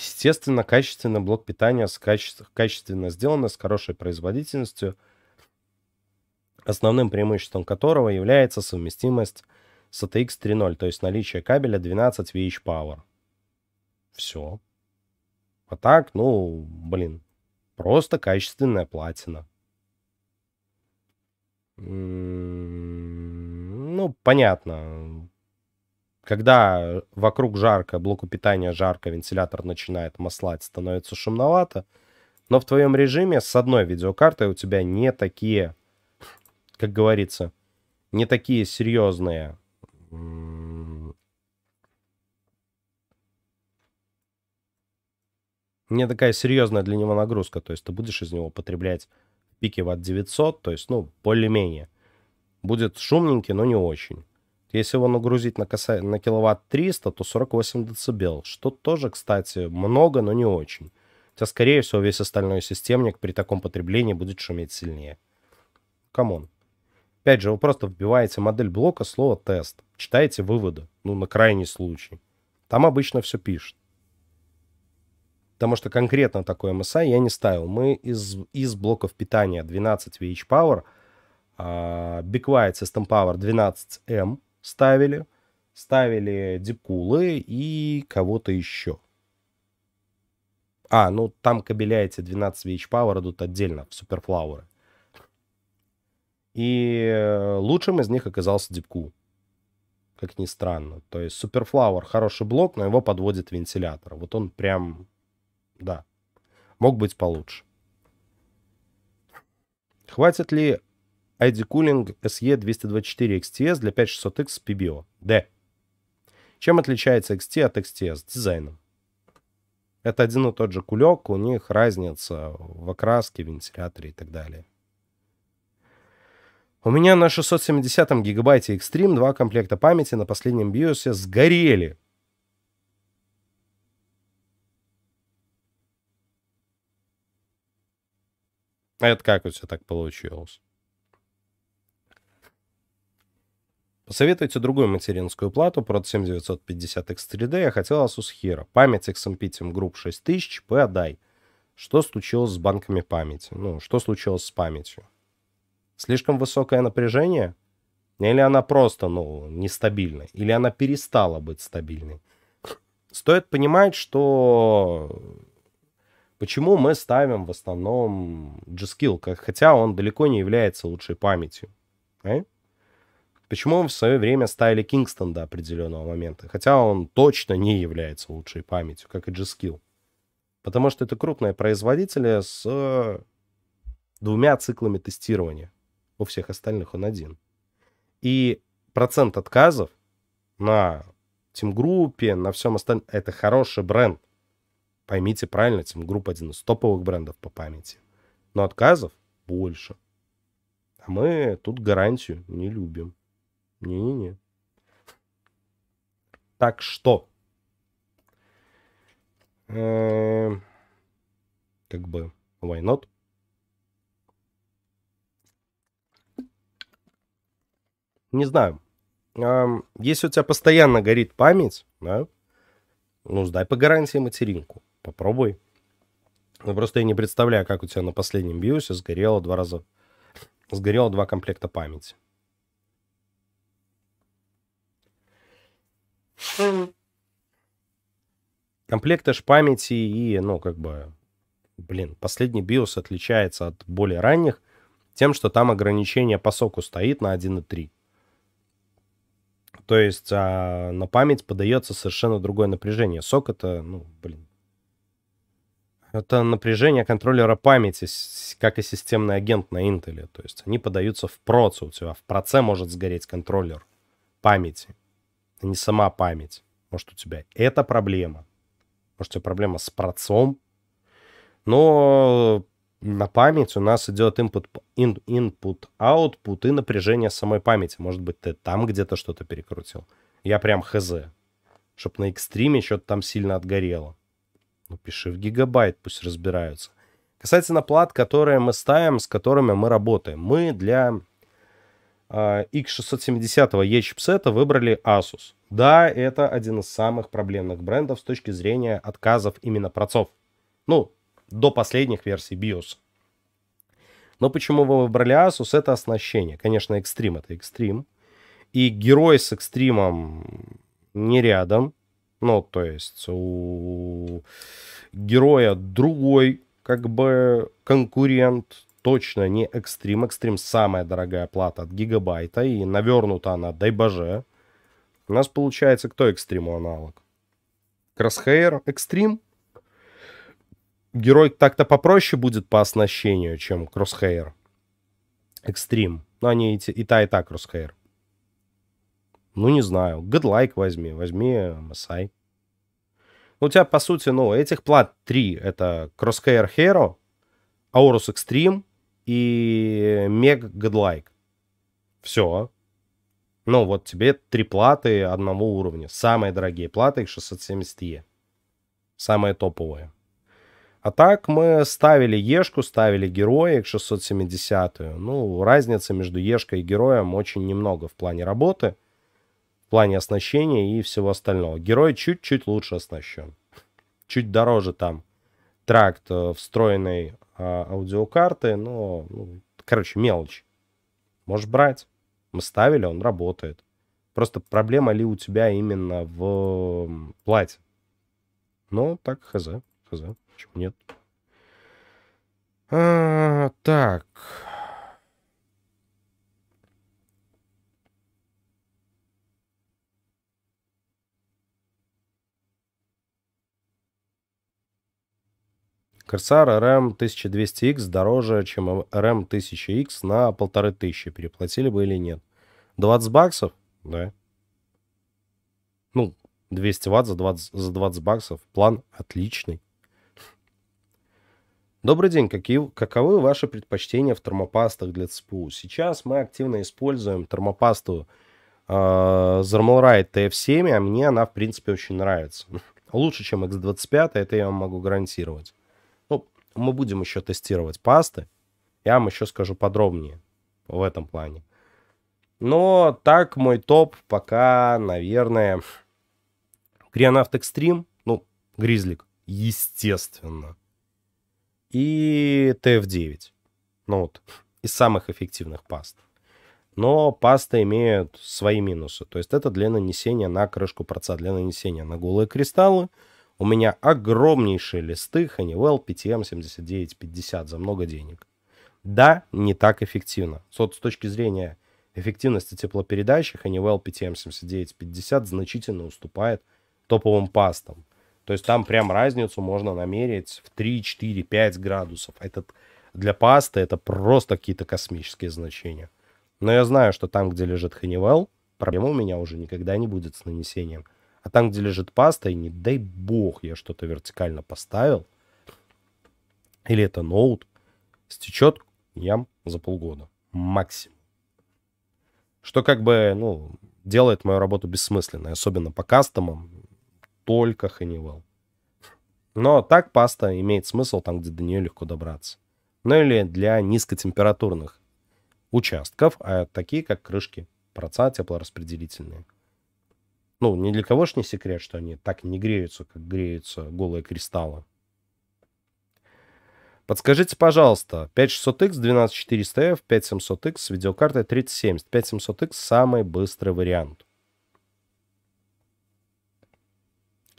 Естественно, качественно блок питания, с каче- качественно сделано, с хорошей производительностью, основным преимуществом которого является совместимость с ATX 3.0, то есть наличие кабеля 12 VH Power. Все. А так, ну, блин, просто качественная платина. М-м, ну, понятно. Когда вокруг жарко, блоку питания жарко, вентилятор начинает маслать, становится шумновато. Но в твоем режиме с одной видеокартой у тебя не такие, как говорится, не такие серьезные не такая серьезная для него нагрузка. То есть ты будешь из него потреблять пики ватт 900, то есть, ну, более-менее. Будет шумненький, но не очень. Если его нагрузить на, каса... на киловатт 300, то 48 дБ, что тоже, кстати, много, но не очень. Хотя, скорее всего, весь остальной системник при таком потреблении будет шуметь сильнее. Камон. Опять же, вы просто вбиваете модель блока слово «тест», читаете выводы, ну, на крайний случай. Там обычно все пишет. Потому что конкретно такой MSI эм я не ставил. Мы из, из блоков питания 12 VH Power, uh, Big White System Power 12M, ставили. Ставили Дикулы и кого-то еще. А, ну там кабеля эти 12 VH-Power идут отдельно, в Суперфлауэры. И э, лучшим из них оказался дипку. Как ни странно. То есть Суперфлауэр хороший блок, но его подводит вентилятор. Вот он прям, да, мог быть получше. Хватит ли ID Cooling SE224XTS для 5600X PBO. D. Чем отличается XT от XTS? Дизайном. Это один и тот же кулек, у них разница в окраске, вентиляторе и так далее. У меня на 670 гигабайте Extreme два комплекта памяти на последнем биосе сгорели. А Это как у тебя так получилось? Посоветуйте другую материнскую плату PROD 7950 X3D, я хотел Asus Hero. Память XMPTIM Group 6000, P отдай. Что случилось с банками памяти? Ну, что случилось с памятью? Слишком высокое напряжение? Или она просто, ну, нестабильна? Или она перестала быть стабильной? Стоит понимать, что... Почему мы ставим в основном G-Skill, хотя он далеко не является лучшей памятью. Right? А? Почему в свое время ставили Кингстон до определенного момента? Хотя он точно не является лучшей памятью, как и G-Skill. Потому что это крупные производители с э, двумя циклами тестирования. У всех остальных он один. И процент отказов на Тимгруппе, на всем остальном, это хороший бренд. Поймите правильно, Тимгрупп один из топовых брендов по памяти. Но отказов больше. А мы тут гарантию не любим. Не-не-не. Так что? Эм, как бы, why not? Не знаю. если у тебя постоянно горит память, да, ну, сдай по гарантии материнку. Попробуй. Ну, просто я не представляю, как у тебя на последнем биосе сгорело два раза... Сгорело два комплекта памяти. Комплект аж памяти и, ну, как бы, блин, последний BIOS отличается от более ранних тем, что там ограничение по соку стоит на 1.3. То есть а, на память подается совершенно другое напряжение. Сок это, ну, блин. Это напряжение контроллера памяти, как и системный агент на Intel. То есть они подаются в проце. У тебя в проце может сгореть контроллер памяти это не сама память. Может, у тебя это проблема. Может, у тебя проблема с процом. Но на память у нас идет input, in, input, output и напряжение самой памяти. Может быть, ты там где-то что-то перекрутил. Я прям хз. Чтоб на экстриме что-то там сильно отгорело. Ну, пиши в гигабайт, пусть разбираются. Касательно плат, которые мы ставим, с которыми мы работаем. Мы для X670 а, E-чипсета выбрали Asus. Да, это один из самых проблемных брендов с точки зрения отказов именно процов. Ну, до последних версий BIOS. Но почему вы выбрали Asus, это оснащение. Конечно, Extreme это Extreme. И герой с Extreme не рядом. Ну, то есть у героя другой как бы конкурент, точно не экстрим. Экстрим самая дорогая плата от гигабайта. И навернута она, дай боже. У нас получается кто экстриму аналог? Crosshair экстрим? Герой так-то попроще будет по оснащению, чем Crosshair. Экстрим. Но они и, и та, и та Crosshair. Ну, не знаю. Godlike возьми. Возьми Масай. У тебя, по сути, ну, этих плат три. Это Crosshair Hero, Aorus Extreme и Мег Godlike. Все. Ну, вот тебе три платы одного уровня. Самые дорогие платы, их 670 Е. Самые топовые. А так мы ставили Ешку, ставили героя к 670. Ну, разница между Ешкой и героем очень немного в плане работы, в плане оснащения и всего остального. Герой чуть-чуть лучше оснащен. Чуть дороже там тракт, э, встроенный а, аудиокарты, но, ну, короче, мелочь. Можешь брать. Мы ставили, он работает. Просто проблема ли у тебя именно в плате? Ну, так, хз, хз, почему нет? А, так, Корсар RM 1200X дороже, чем RM 1000X на 1500. Переплатили бы или нет? 20 баксов? Да. Ну, 200 ватт за 20, за 20 баксов. План отличный. Добрый день. Какие, каковы ваши предпочтения в термопастах для ЦПУ? Сейчас мы активно используем термопасту э, а, Zermalrite TF7, а мне она, в принципе, очень нравится. [LAUGHS] Лучше, чем X25, это я вам могу гарантировать. Мы будем еще тестировать пасты. Я вам еще скажу подробнее в этом плане. Но так мой топ пока, наверное, Крионавт Экстрим, ну, Гризлик, естественно. И ТФ 9 Ну вот, из самых эффективных паст. Но пасты имеют свои минусы. То есть это для нанесения на крышку проца, для нанесения на голые кристаллы. У меня огромнейшие листы Honeywell PTM 7950 за много денег. Да, не так эффективно. Вот с точки зрения эффективности теплопередачи Honeywell PTM 7950 значительно уступает топовым пастам. То есть там прям разницу можно намерить в 3, 4, 5 градусов. Этот, для пасты это просто какие-то космические значения. Но я знаю, что там, где лежит Honeywell, проблем у меня уже никогда не будет с нанесением а там, где лежит паста, и не дай бог я что-то вертикально поставил, или это ноут, стечет ям за полгода. Максимум. Что как бы, ну, делает мою работу бессмысленной, особенно по кастомам, только Ханивал. Но так паста имеет смысл там, где до нее легко добраться. Ну или для низкотемпературных участков, а такие как крышки, проца теплораспределительные – ну, ни для кого ж не секрет, что они так не греются, как греются голые кристаллы. Подскажите, пожалуйста, 5600X, 12400F, 5700X с видеокартой 3070. 5700X самый быстрый вариант.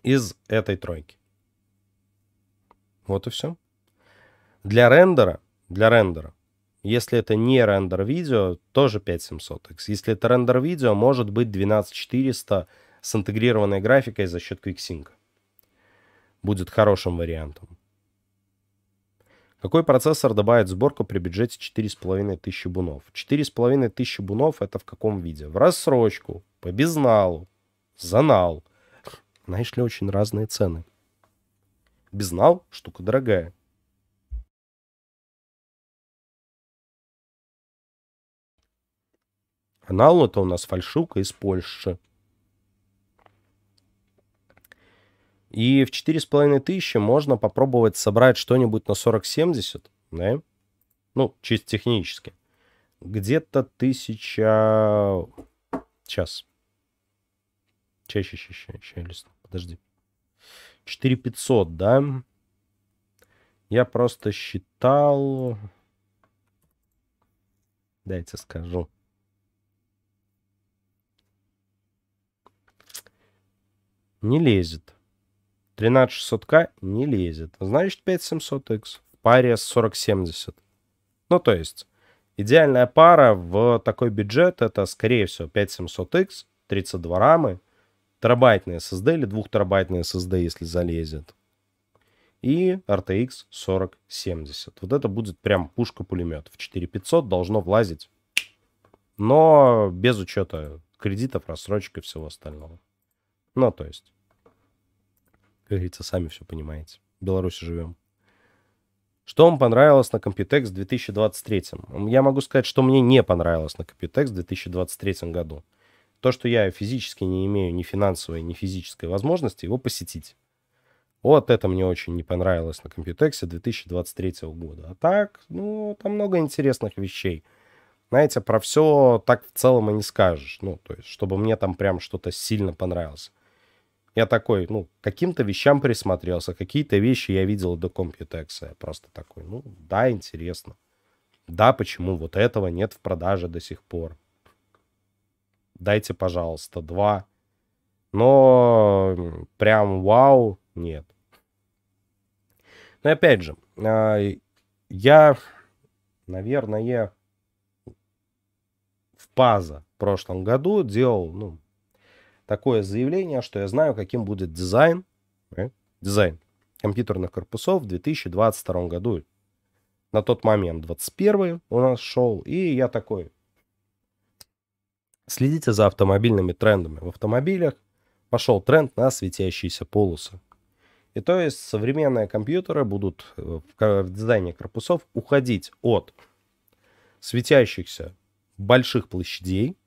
Из этой тройки. Вот и все. Для рендера, для рендера, если это не рендер видео, тоже 5700X. Если это рендер видео, может быть 12400 с интегрированной графикой за счет QuickSync. Будет хорошим вариантом. Какой процессор добавит сборку при бюджете 4500 бунов? 4500 бунов это в каком виде? В рассрочку, по безналу, занал. Знаешь ли, очень разные цены. Безнал – штука дорогая. Анал – это у нас фальшивка из Польши. И в 4500 можно попробовать собрать что-нибудь на 4070, да? Ну, чисто технически. Где-то тысяча... Сейчас. Чаще, чаще, чаще. Подожди. 4500, да? Я просто считал... Дайте скажу. Не лезет. 13600К не лезет. Значит, 5700X в паре с 4070. Ну, то есть, идеальная пара в такой бюджет это, скорее всего, 5700X, 32 рамы, терабайтный SSD или 2 терабайтный SSD, если залезет. И RTX 4070. Вот это будет прям пушка-пулемет. В 4500 должно влазить. Но без учета кредитов, рассрочек и всего остального. Ну, то есть, как говорится, сами все понимаете. В Беларуси живем. Что вам понравилось на Computex 2023? Я могу сказать, что мне не понравилось на Computex 2023 году. То, что я физически не имею ни финансовой, ни физической возможности его посетить. Вот это мне очень не понравилось на Computex 2023 года. А так, ну, там много интересных вещей. Знаете, про все так в целом и не скажешь. Ну, то есть, чтобы мне там прям что-то сильно понравилось. Я такой, ну, каким-то вещам присмотрелся, какие-то вещи я видел до компьютекса. Просто такой, ну, да, интересно. Да, почему вот этого нет в продаже до сих пор? Дайте, пожалуйста, два. Но прям вау, нет. Но опять же, а, я, наверное, в ПАЗа в прошлом году делал, ну, такое заявление, что я знаю, каким будет дизайн, okay, э, дизайн компьютерных корпусов в 2022 году. На тот момент 21 у нас шел, и я такой, следите за автомобильными трендами. В автомобилях пошел тренд на светящиеся полосы. И то есть современные компьютеры будут э, в, в дизайне корпусов уходить от светящихся больших площадей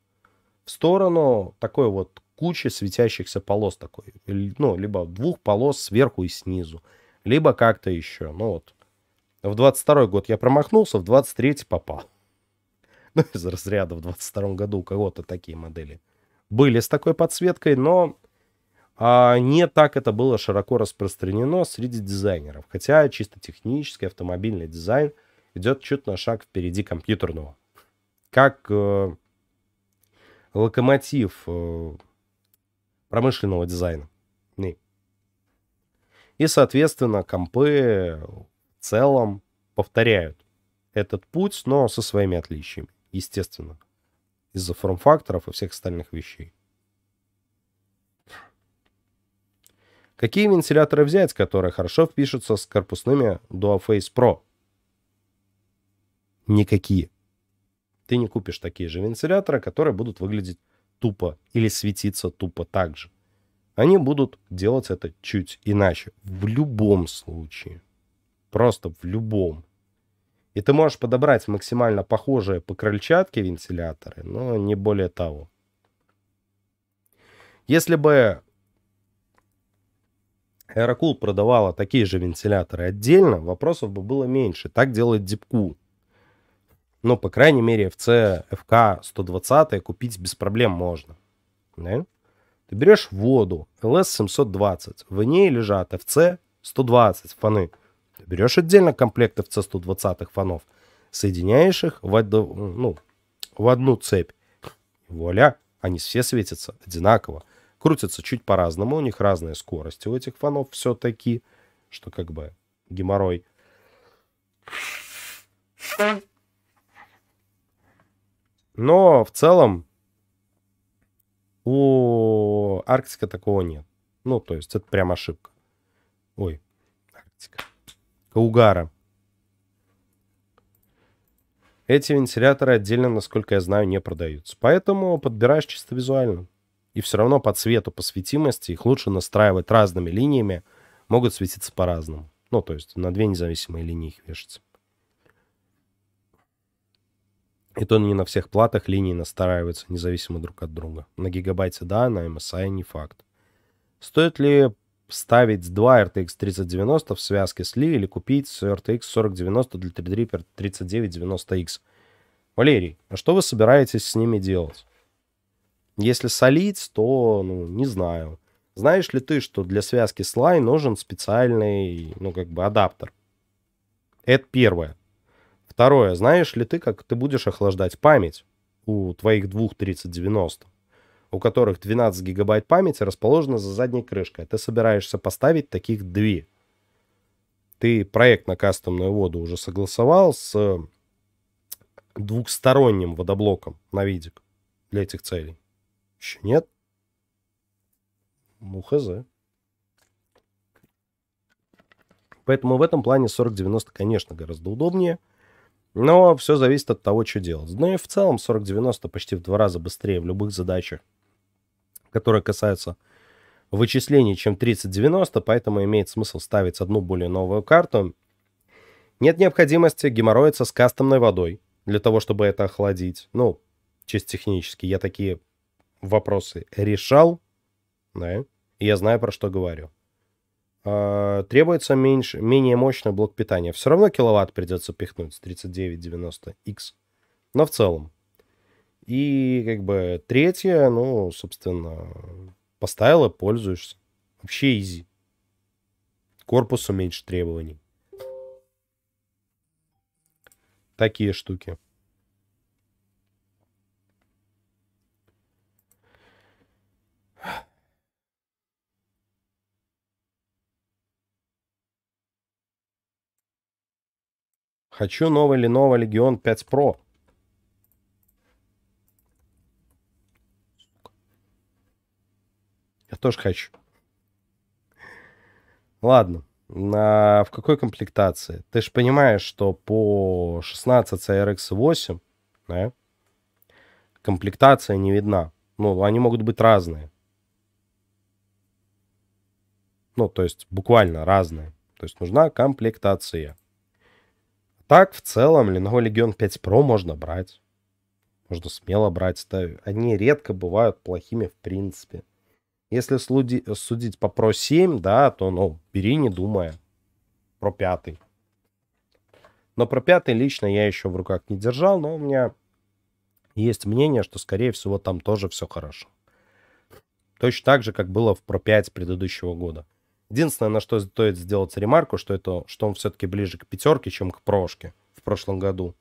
в сторону такой вот куча светящихся полос такой. Ну, либо двух полос сверху и снизу, либо как-то еще. Ну вот. В 22 год я промахнулся, в 23 попал. [LAUGHS] Ну, из разряда в 22 году у кого-то такие модели были с такой подсветкой, но а, не так это было широко распространено среди дизайнеров. Хотя чисто технический автомобильный дизайн идет чуть на шаг впереди компьютерного. Как э, локомотив э, промышленного дизайна. И, соответственно, компы в целом повторяют этот путь, но со своими отличиями, естественно, из-за форм-факторов и всех остальных вещей. Какие вентиляторы взять, которые хорошо впишутся с корпусными DualFace Pro? Никакие. Ты не купишь такие же вентиляторы, которые будут выглядеть тупо или светиться тупо так же. Они будут делать это чуть иначе. В любом случае. Просто в любом. И ты можешь подобрать максимально похожие по крыльчатке вентиляторы, но не более того. Если бы Aerocool продавала такие же вентиляторы отдельно, вопросов бы было меньше. Так делает Дипкул ну, по крайней мере, FC FK 120 купить без проблем можно. Да? Ты берешь воду LS720, в ней лежат FC 120 фаны. Ты берешь отдельно комплект FC 120 фанов, соединяешь их в, одну, ну, в одну цепь. вуаля, они все светятся одинаково. Крутятся чуть по-разному, у них разные скорости у этих фанов все-таки, что как бы геморрой. Но в целом у Арктика такого нет. Ну, то есть это прям ошибка. Ой, Арктика. Каугара. Эти вентиляторы отдельно, насколько я знаю, не продаются. Поэтому подбираешь чисто визуально. И все равно по цвету, по светимости их лучше настраивать разными линиями. Могут светиться по-разному. Ну, то есть на две независимые линии их вешать. И то не на всех платах линии настраиваются независимо друг от друга. На гигабайте да, на MSI не факт. Стоит ли ставить 2 RTX 3090 в связке с ли или купить RTX 4090 для Threadripper 3990X? Валерий, а что вы собираетесь с ними делать? Если солить, то, ну, не знаю. Знаешь ли ты, что для связки с Li нужен специальный, ну, как бы адаптер? Это первое. Второе. Знаешь ли ты, как ты будешь охлаждать память у твоих двух 3090, у которых 12 гигабайт памяти расположено за задней крышкой? Ты собираешься поставить таких две. Ты проект на кастомную воду уже согласовал с двухсторонним водоблоком на видик для этих целей? Еще нет? Ну, хз. Поэтому в этом плане 4090, конечно, гораздо удобнее. Но все зависит от того, что делать. Ну и в целом 4090 почти в два раза быстрее в любых задачах, которые касаются вычислений, чем 3090, поэтому имеет смысл ставить одну более новую карту. Нет необходимости геморроиться с кастомной водой для того, чтобы это охладить. Ну, чисто технически, я такие вопросы решал, да, и я знаю, про что говорю. А, требуется меньше, менее мощный блок питания. Все равно киловатт придется пихнуть с 3990X. Но в целом. И как бы третье, ну, собственно, поставил и пользуешься. Вообще изи. Корпусу меньше требований. Такие штуки. Хочу новый Lenovo Legion 5 Pro. Я тоже хочу. Ладно. на в какой комплектации? Ты же понимаешь, что по 16 CRX 8 да, комплектация не видна. Ну, они могут быть разные. Ну, то есть буквально разные. То есть нужна комплектация. Так, в целом, Линго Легион 5 Pro можно брать. Можно смело брать. Да, они редко бывают плохими в принципе. Если суди, судить по Pro 7, да, то, ну, бери, не думая. Про 5. Но про 5 лично я еще в руках не держал, но у меня есть мнение, что, скорее всего, там тоже все хорошо. Точно так же, как было в Pro 5 предыдущего года. Единственное, на что стоит сделать ремарку, что, это, что он все-таки ближе к пятерке, чем к прошке в прошлом году.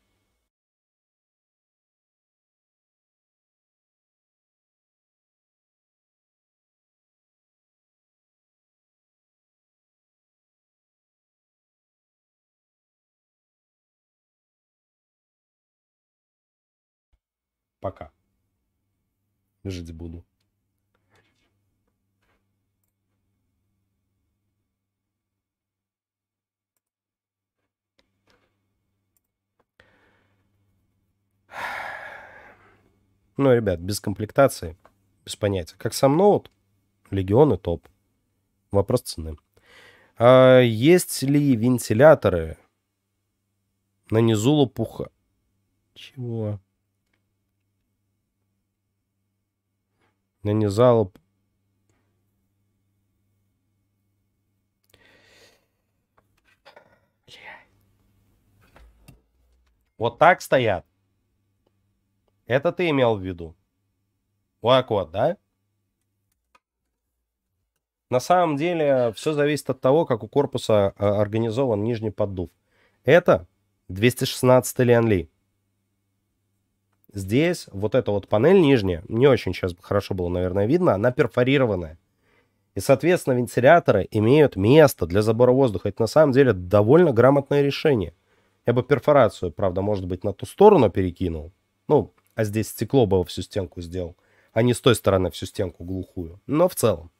Пока. Жить буду. Ну ребят, без комплектации, без понятия. Как сам ноут, легионы топ. Вопрос цены. А есть ли вентиляторы на низу лопуха? Чего? На низу лопуха. Вот так стоят. Это ты имел в виду? Лако, да? На самом деле все зависит от того, как у корпуса а, организован нижний поддув. Это 216 Ленли. Здесь вот эта вот панель нижняя, не очень сейчас хорошо было, наверное, видно, она перфорированная. И, соответственно, вентиляторы имеют место для забора воздуха. Это на самом деле довольно грамотное решение. Я бы перфорацию, правда, может быть, на ту сторону перекинул. Ну, а здесь стекло было всю стенку сделал, а не с той стороны всю стенку глухую, но в целом.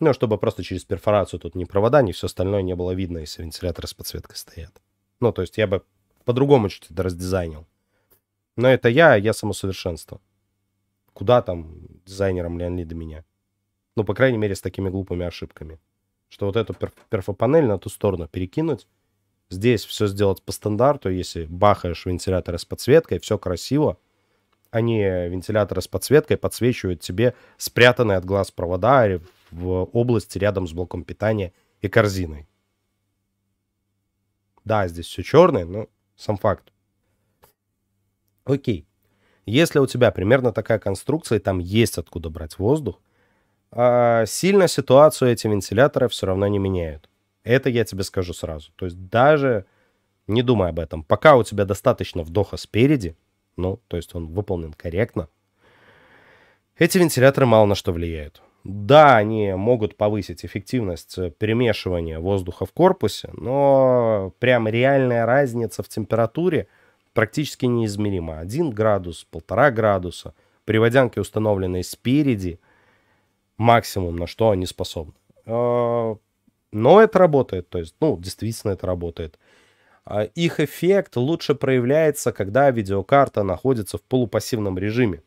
Ну, чтобы просто через перфорацию тут ни провода, ни все остальное не было видно, если вентиляторы с подсветкой стоят. Ну, то есть я бы по-другому чуть-чуть раздизайнил. Но это я, я самосовершенство. Куда там дизайнером Леонли до меня? Ну, по крайней мере, с такими глупыми ошибками. Что вот эту перф перфопанель на ту сторону перекинуть, Здесь все сделать по стандарту, если бахаешь вентиляторы с подсветкой, все красиво, они вентиляторы с подсветкой подсвечивают тебе спрятанные от глаз провода в области рядом с блоком питания и корзиной. Да, здесь все черное, но сам факт. Окей. Если у тебя примерно такая конструкция, и там есть откуда брать воздух, а, сильно ситуацию эти вентиляторы все равно не меняют. Это я тебе скажу сразу. То есть даже не думай об этом. Пока у тебя достаточно вдоха спереди, ну, то есть он выполнен корректно, эти вентиляторы мало на что влияют. Да, они могут повысить эффективность э, перемешивания воздуха в корпусе, но прям реальная разница в температуре практически неизмерима. Один градус, полтора градуса. При водянке, установленной спереди, максимум на что они способны. А, но это работает, то есть, ну, действительно это работает. А, их эффект лучше проявляется, когда видеокарта находится в полупассивном режиме.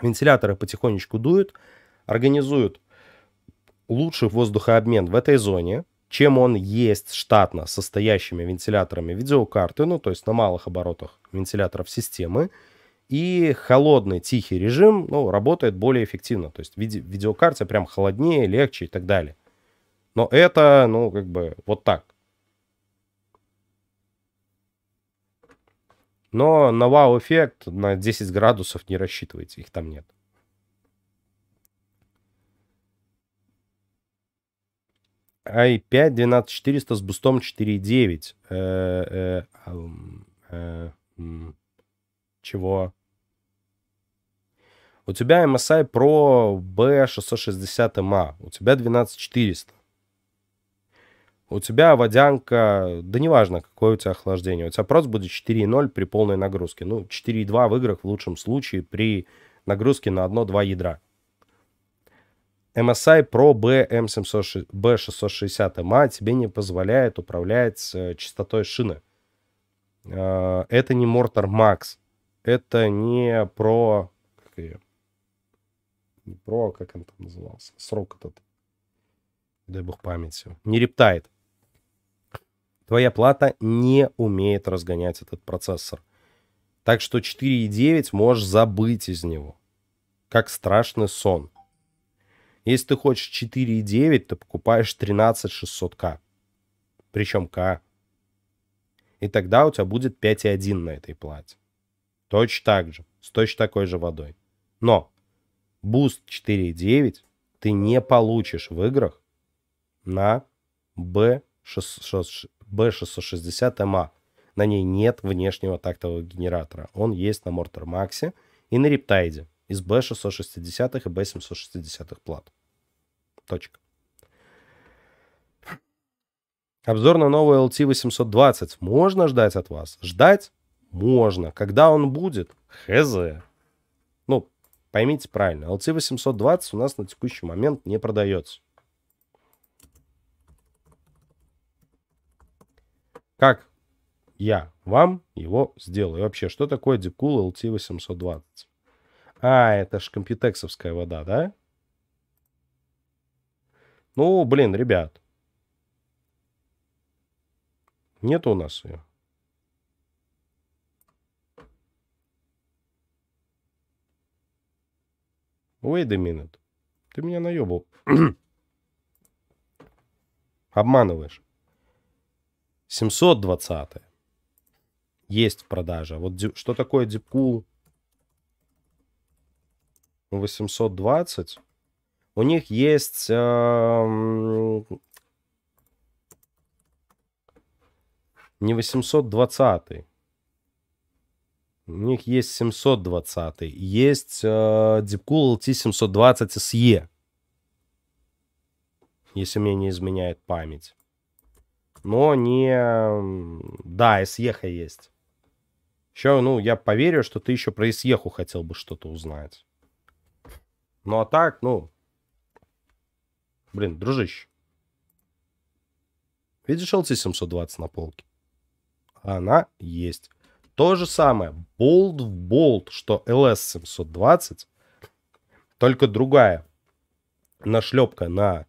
Вентиляторы потихонечку дуют, организуют лучший воздухообмен в этой зоне, чем он есть штатно состоящими вентиляторами видеокарты, ну то есть на малых оборотах вентиляторов системы. И холодный, тихий режим ну, работает более эффективно. То есть виде- видеокарте прям холоднее, легче и так далее. Но это, ну, как бы, вот так. Но на вау-эффект на 10 градусов не рассчитывайте, их там нет. i5 12400 с бустом 4.9. Э, э, э, чего? У тебя MSI Pro B660MA, у тебя 12400 у тебя водянка, да неважно, какое у тебя охлаждение, у тебя просто будет 4,0 при полной нагрузке. Ну, 4,2 в играх в лучшем случае при нагрузке на 1-2 ядра. MSI Pro BM760MA а тебе не позволяет управлять э, частотой шины. Э, это не Mortar Max, это не про... Как ее? Не про, а как он там назывался? Срок этот. Дай бог памяти. Не рептайт. Твоя плата не умеет разгонять этот процессор. Так что 4.9 можешь забыть из него. Как страшный сон. Если ты хочешь 4.9, то покупаешь 13600К. Причем К. И тогда у тебя будет 5.1 на этой плате. Точно так же, с точно такой же водой. Но буст 4.9 ты не получишь в играх на B6, B660MA. Эм а. На ней нет внешнего тактового генератора. Он есть на Mortar Max и на Riptide из B660 и B760 плат. Точка. Обзор на новый LT820 можно ждать от вас? Ждать можно. Когда он будет? Хз. Ну, поймите правильно, LT820 у нас на текущий момент не продается. как я вам его сделаю. И вообще, что такое Deepcool LT820? А, это ж компьютексовская вода, да? Ну, блин, ребят. Нет у нас ее. Wait a minute. Ты меня наебал. [CLEARS THROAT] Обманываешь. 720 есть в продаже. Вот что такое Deepcool 820? Ну, У них есть... Э, не 820. У них есть 720. Есть э, Deepcool LT720 SE. Если мне не изменяет память но не... Да, Сьеха есть. Еще, ну, я поверю, что ты еще про Исьеху хотел бы что-то узнать. Ну, а так, ну... Блин, дружище. Видишь LT720 на полке? Она есть. То же самое, болт в болт, что LS720, только другая нашлепка на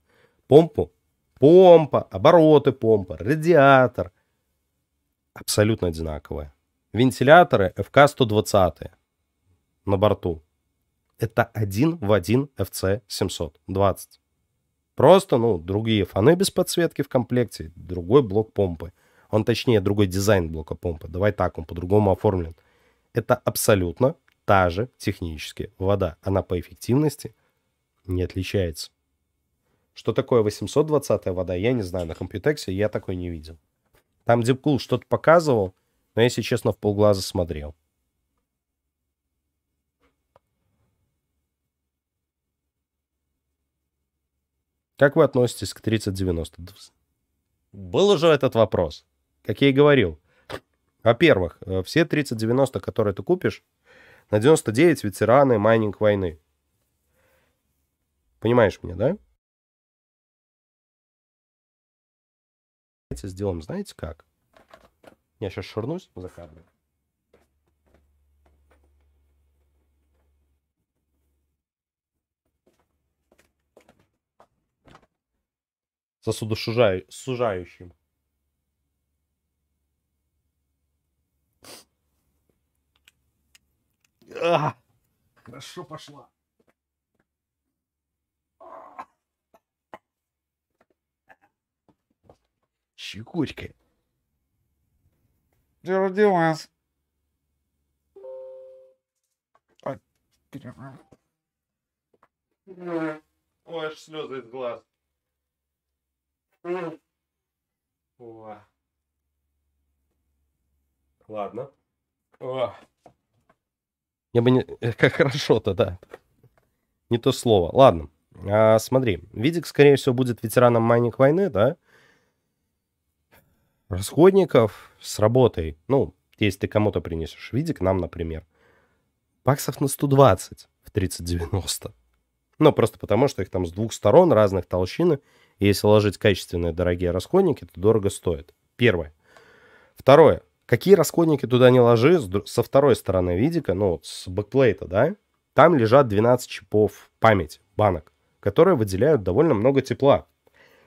помпу Помпа, обороты помпы, радиатор. Абсолютно одинаковые. Вентиляторы FK-120 на борту. Это один в один FC-720. Просто, ну, другие фаны без подсветки в комплекте, другой блок помпы. Он, точнее, другой дизайн блока помпы. Давай так, он по-другому оформлен. Это абсолютно та же технически вода. Она по эффективности не отличается. Что такое 820 вода, я не знаю. На Computex я такой не видел. Там DeepCool что-то показывал, но я, если честно, в полглаза смотрел. Как вы относитесь к 3090? Был уже этот вопрос. Как я и говорил. Во-первых, э, все 3090, которые ты купишь, на 99 ветераны майнинг войны. Понимаешь меня, да? сделаем, знаете как? Я сейчас ширнусь за кадром. сосудосужающим. А! Хорошо пошла. щекотькой. Ты родилась. Ой, аж слезы из глаз. О. Ладно. О. Я бы не... Э, как хорошо-то, да. Не то слово. Ладно. А, смотри, Видик, скорее всего, будет ветераном майник войны, да? расходников с работой, ну, если ты кому-то принесешь видик, нам, например, баксов на 120 в 3090. Ну, просто потому, что их там с двух сторон разных толщины, и если ложить качественные дорогие расходники, то дорого стоит. Первое. Второе. Какие расходники туда не ложи, со второй стороны видика, ну, вот с бэкплейта, да, там лежат 12 чипов память банок, которые выделяют довольно много тепла,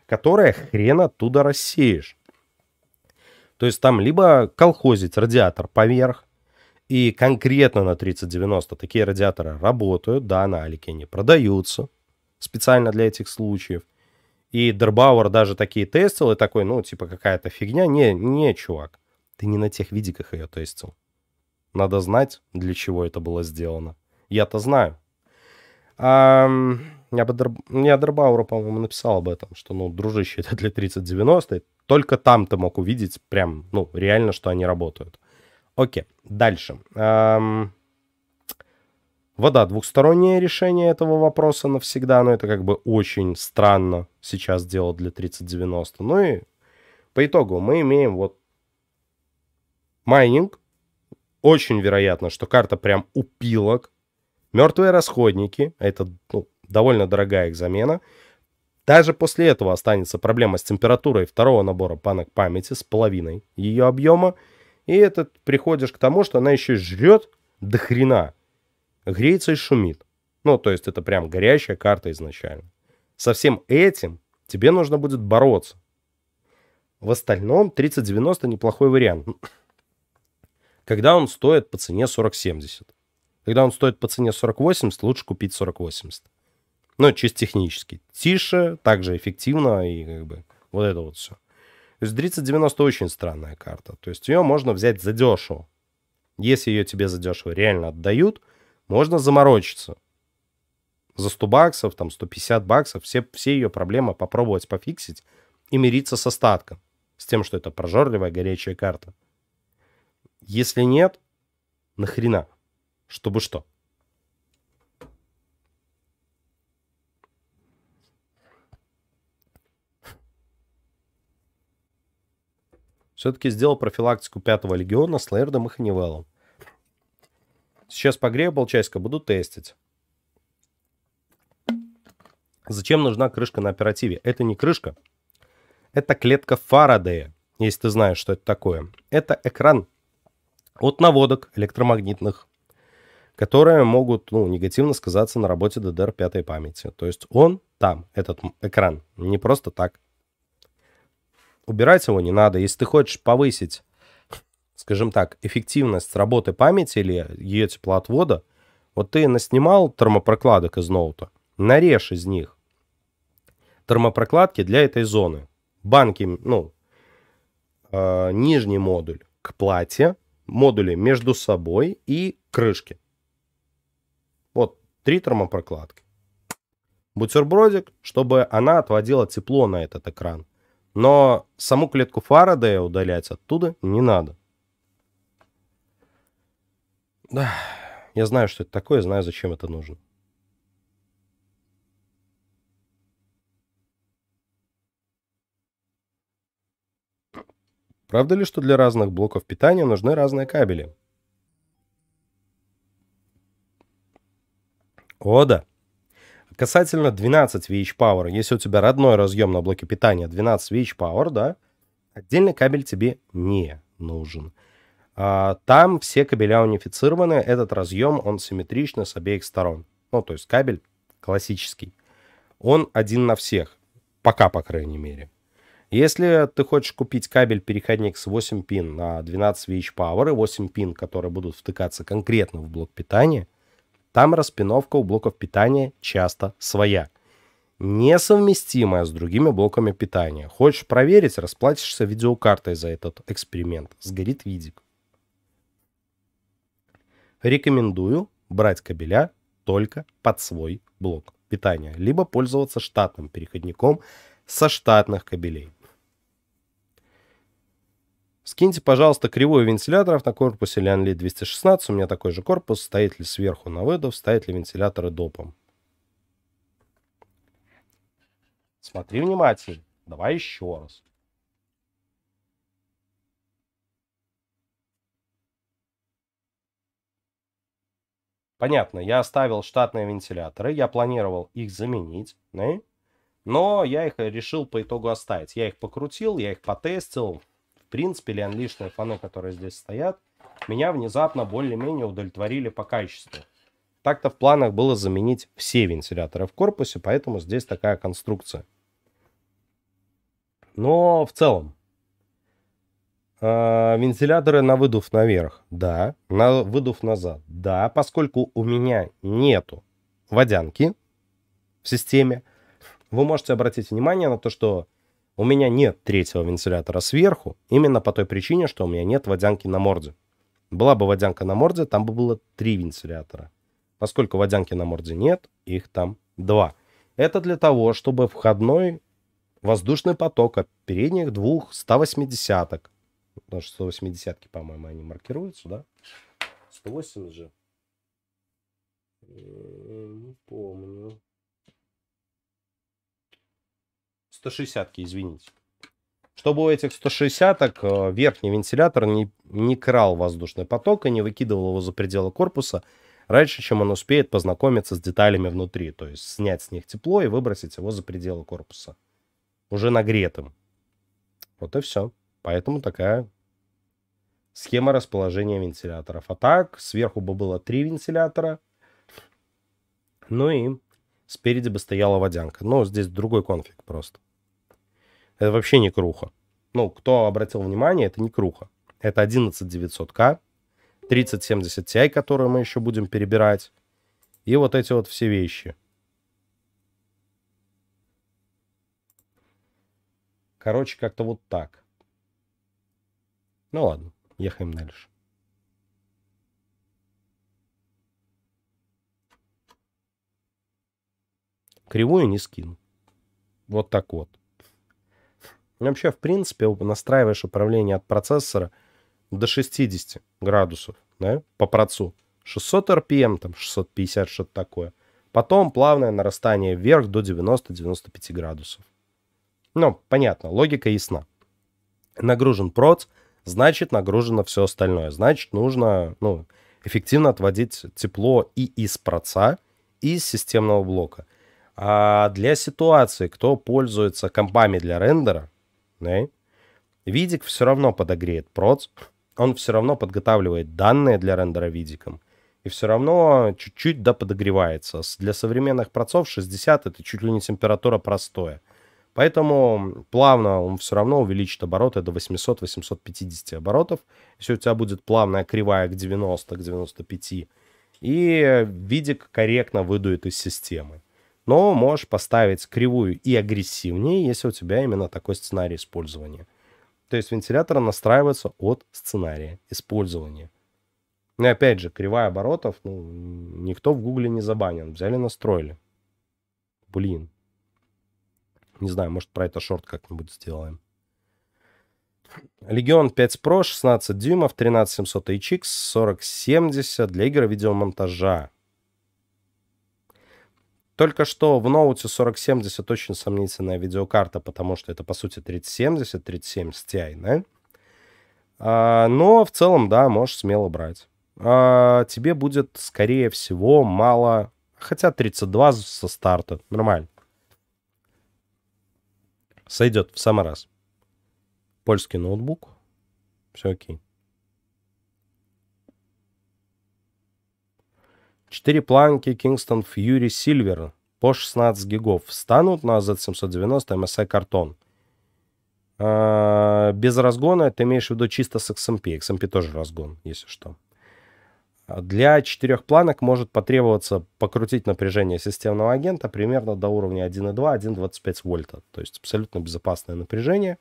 которое хрен оттуда рассеешь. То есть там либо колхозить радиатор поверх, и конкретно на 3090 такие радиаторы работают, да, на Алике они продаются специально для этих случаев. И Дербауэр даже такие тестил, и такой, ну, типа, какая-то фигня. Не, не, чувак, ты не на тех видиках ее тестил. Надо знать, для чего это было сделано. Я-то знаю. Um... Я бы, мне по-моему, написал об этом, что, ну, дружище, [LAUGHS] это для 3090, только там ты мог увидеть прям, ну, реально, что они работают. Окей, дальше. Эм... Вода двухстороннее решение этого вопроса навсегда, но это как бы очень странно сейчас делать для 3090. Ну и по итогу мы имеем вот майнинг. Очень вероятно, что карта прям упилок. Мертвые расходники, а это ну, довольно дорогая их замена. Даже после этого останется проблема с температурой второго набора панок памяти с половиной ее объема. И этот приходишь к тому, что она еще жрет до хрена. Греется и шумит. Ну, то есть это прям горящая карта изначально. Со всем этим тебе нужно будет бороться. В остальном 3090 неплохой вариант. [CLEARS THROAT] Когда он стоит по цене 4070. Когда он стоит по цене 4080, лучше купить 4080. Ну, чисто технически. Тише, также эффективно и как бы вот это вот все. То есть 3090 очень странная карта. То есть ее можно взять за дешево Если ее тебе за дешево реально отдают, можно заморочиться. За 100 баксов, там 150 баксов, все, все ее проблемы попробовать пофиксить и мириться с остатком. С тем, что это прожорливая горячая карта. Если нет, нахрена? Чтобы что? Все-таки сделал профилактику пятого легиона с Лэрдом и Ханивелом. Сейчас погрею полчасика, буду тестить. Зачем нужна крышка на оперативе? Это не крышка. Это клетка Фарадея, если ты знаешь, что это такое. Это экран от наводок электромагнитных, которые могут ну, негативно сказаться на работе ДДР пятой памяти. То есть он там, этот экран, не просто так убирать его не надо. Если ты хочешь повысить, скажем так, эффективность работы памяти или ее теплоотвода, вот ты наснимал термопрокладок из ноута, нарежь из них термопрокладки для этой зоны. Банки, ну, э, нижний модуль к плате, модули между собой и крышки. Вот три термопрокладки. Бутербродик, чтобы она отводила тепло на этот экран. Но саму клетку Фарадея удалять оттуда не надо. Да, я знаю, что это такое, знаю, зачем это нужно. Правда ли, что для разных блоков питания нужны разные кабели? О, да. Касательно 12 VH-Power, если у тебя родной разъем на блоке питания 12 VH-Power, да, отдельный кабель тебе не нужен. А, там все кабеля унифицированы, этот разъем, он симметричный с обеих сторон. Ну, то есть кабель классический. Он один на всех, пока, по крайней мере. Если ты хочешь купить кабель-переходник с 8 пин на 12 VH Power и 8 пин, которые будут втыкаться конкретно в блок питания, там распиновка у блоков питания часто своя, несовместимая с другими блоками питания. Хочешь проверить, расплатишься видеокартой за этот эксперимент. Сгорит видик. Рекомендую брать кабеля только под свой блок питания, либо пользоваться штатным переходником со штатных кабелей. Скиньте, пожалуйста, кривую вентиляторов на корпусе Лянли 216. У меня такой же корпус. Стоит ли сверху на выдов, стоит ли вентиляторы допом. Смотри внимательно. Давай еще раз. Понятно, я оставил штатные вентиляторы, я планировал их заменить, но я их э, решил по итогу оставить. Я их покрутил, я их потестил, принципе, лианлишные фаны, которые здесь стоят, меня внезапно более-менее удовлетворили по качеству. Так-то в планах было заменить все вентиляторы в корпусе, поэтому здесь такая конструкция. Но в целом, э, вентиляторы на выдув наверх, да, на выдув назад, да, поскольку у меня нету водянки в системе, вы можете обратить внимание на то, что у меня нет третьего вентилятора сверху, именно по той причине, что у меня нет водянки на морде. Была бы водянка на морде, там бы было три вентилятора. Поскольку водянки на морде нет, их там два. Это для того, чтобы входной воздушный поток от передних двух 180-ок, потому что 180-ки, по-моему, они маркируются, да? 180 же. Э, не помню. 160, извините. Чтобы у этих 160 э, верхний вентилятор не, не крал воздушный поток и не выкидывал его за пределы корпуса раньше, чем он успеет познакомиться с деталями внутри, то есть снять с них тепло и выбросить его за пределы корпуса, уже нагретым. Вот и все. Поэтому такая схема расположения вентиляторов. А так, сверху бы было три вентилятора, ну и спереди бы стояла водянка. Но здесь другой конфиг просто это вообще не круха. Ну, кто обратил внимание, это не круха. Это 11900К, 3070 Ti, которые мы еще будем перебирать, и вот эти вот все вещи. Короче, как-то вот так. Ну ладно, ехаем дальше. Кривую не скину. Вот так вот. Ну, вообще, в принципе, настраиваешь управление от процессора до 60 градусов, да, по процу. 600 RPM, там 650, что-то такое. Потом плавное нарастание вверх до 90-95 градусов. Ну, понятно, логика ясна. Нагружен проц, значит, нагружено все остальное. Значит, нужно, ну, эффективно отводить тепло и из проца, и из системного блока. А для ситуации, кто пользуется компами для рендера, да? Видик все равно подогреет проц, он все равно подготавливает данные для рендера видиком, и все равно чуть-чуть да подогревается. Для современных процов 60 это чуть ли не температура простоя. Поэтому плавно он все равно увеличит обороты до 800-850 оборотов. Если у тебя будет плавная кривая к 90, к 95, и видик корректно выдует из системы но можешь поставить кривую и агрессивнее, если у тебя именно такой сценарий использования. То есть вентилятор настраивается от сценария использования. Ну и опять же, кривая оборотов, ну, никто в гугле не забанен. Взяли, настроили. Блин. Не знаю, может про это шорт как-нибудь сделаем. Легион 5 Pro, 16 дюймов, 13700 HX, 4070 для игр видеомонтажа. Только что в ноуте 4070 очень сомнительная видеокарта, потому что это, по сути, 3070, 3070 Ti, да? А, но в целом, да, можешь смело брать. А, тебе будет, скорее всего, мало... Хотя 32 со старта, нормально. Сойдет в самый раз. Польский ноутбук. Все окей. Четыре планки Kingston Fury Silver по 16 гигов встанут на Z790 MSI картон. А, без разгона ты имеешь в виду чисто с XMP. XMP тоже разгон, если что. Для четырех планок может потребоваться покрутить напряжение системного агента примерно до уровня 1,2-1,25 вольта. То есть абсолютно безопасное напряжение.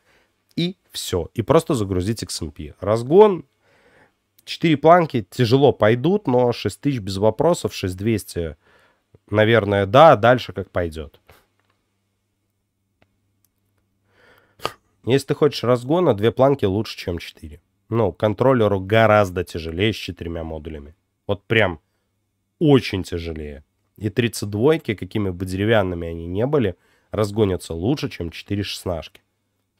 И все. И просто загрузить XMP. Разгон 4 планки тяжело пойдут, но 6 тысяч без вопросов, 6200, наверное, да, дальше как пойдет. Если ты хочешь разгона, две планки лучше, чем 4. Ну, контроллеру гораздо тяжелее с четырьмя модулями. Вот прям очень тяжелее. И 32-ки, какими бы деревянными они не были, разгонятся лучше, чем 4 шестнашки.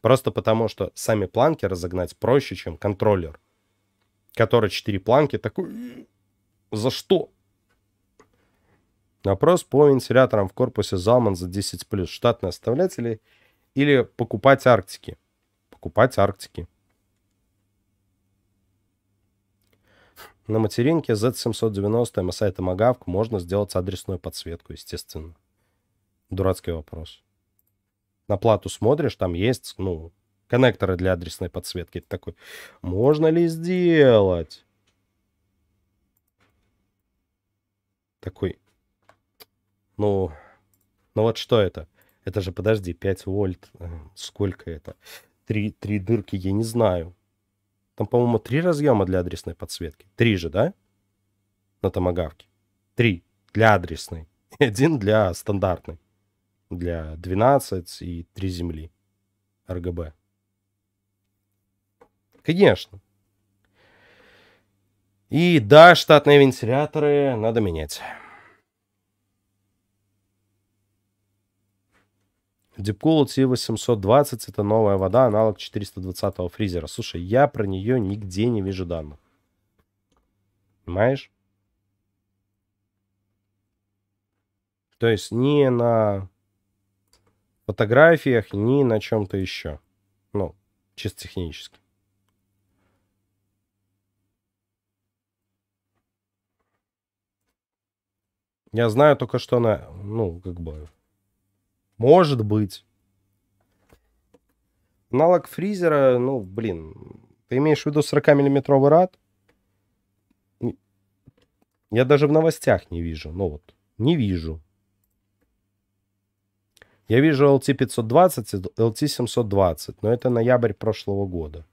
Просто потому, что сами планки разогнать проще, чем контроллер который четыре планки, такой... За что? Вопрос по вентиляторам в корпусе Залман за 10+. Штатные оставлять или покупать Арктики? Покупать Арктики. На материнке Z790 MSI Tomahawk можно сделать адресную подсветку, естественно. Дурацкий вопрос. На плату смотришь, там есть, ну, коннекторы для адресной подсветки. Это такой, можно ли сделать? Такой, ну, ну вот что это? Это же, подожди, 5 вольт, э, сколько это? Три, три дырки, я не знаю. Там, по-моему, три разъема для адресной подсветки. Три же, да? На томогавке. Три для адресной. [LAUGHS] Один для стандартной. Для 12 и 3 земли. РГБ. Конечно. И да, штатные вентиляторы надо менять. Deepcool T820 это новая вода, аналог 420 фризера. Слушай, я про нее нигде не вижу данных. Понимаешь? То есть ни на фотографиях, ни на чем-то еще. Ну, чисто технически. Я знаю только, что она, ну, как бы, может быть. Аналог фризера, ну, блин, ты имеешь в виду 40-миллиметровый рад? Я даже в новостях не вижу, ну вот, не вижу. Я вижу LT520 и LT720, но это ноябрь прошлого года.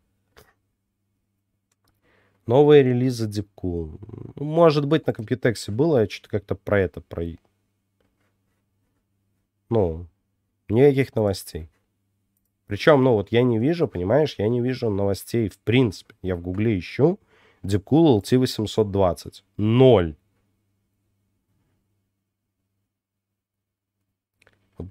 Новые релизы Дипку. Ну, может быть, на Компьютексе было, я что-то как-то про это, про... Ну, никаких новостей. Причем, ну вот я не вижу, понимаешь, я не вижу новостей в принципе. Я в гугле ищу Deepcool LT820. Ноль.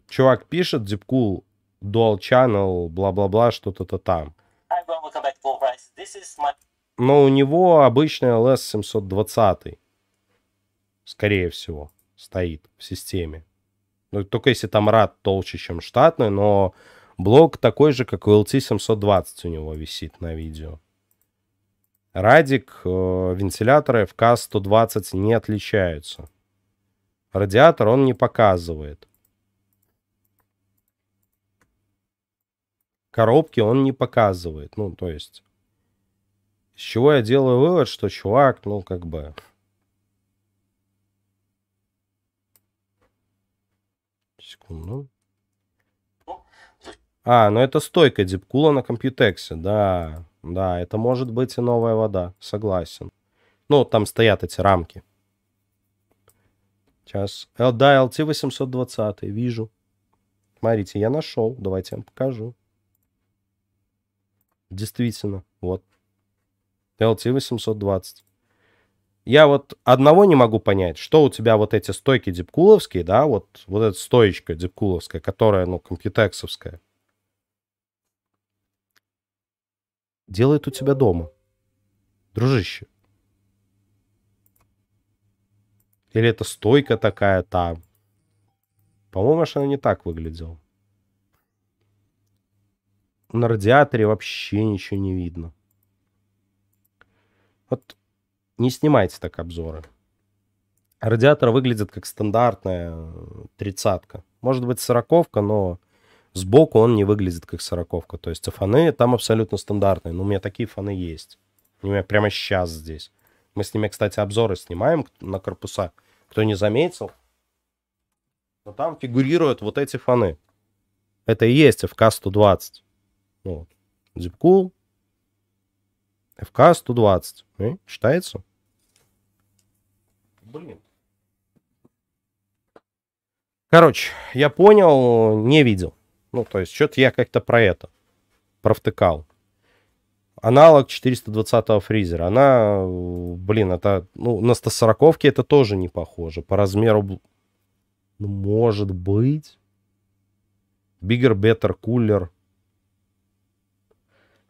чувак пишет Deepcool Dual Channel, бла-бла-бла, что-то-то там. Hi, welcome back to Full Price. This is my но у него обычный LS 720, скорее всего, стоит в системе. Ну, только если там рад толще, чем штатный, но блок такой же, как у LT 720 у него висит на видео. Радик, э, вентиляторы FK120 не отличаются. Радиатор он не показывает. Коробки он не показывает. Ну, то есть с чего я делаю вывод, что чувак, ну, как бы... Секунду. А, ну это стойка дипкула на компьютексе, да. Да, это может быть и новая вода, согласен. Ну, там стоят эти рамки. Сейчас. Л, э, да, LT 820, вижу. Смотрите, я нашел. Давайте я вам покажу. Действительно, вот. LT820. Я вот одного не могу понять, что у тебя вот эти стойки дипкуловские, да, вот, вот эта стоечка дипкуловская, которая, ну, компьютексовская, делает у тебя дома, дружище. Или это стойка такая там. По-моему, аж она не так выглядела. На радиаторе вообще ничего не видно. Вот не снимайте так обзоры. Радиатор выглядит как стандартная э, тридцатка. Может быть сороковка, но сбоку он не выглядит как сороковка. То есть а там абсолютно стандартные. Но ну, у меня такие фоны есть. У меня прямо сейчас здесь. Мы с ними, кстати, обзоры снимаем на корпуса. Кто не заметил, но там фигурируют вот эти фоны. Это и есть FK-120. Ну, вот. Zipcool, FK 120. Э, читается? Блин. Короче, я понял, не видел. Ну, то есть, что-то я как-то про это провтыкал. Аналог 420 фризера. Она, блин, это, ну, на 140 это тоже не похоже. По размеру, ну, может быть. Bigger, better, cooler.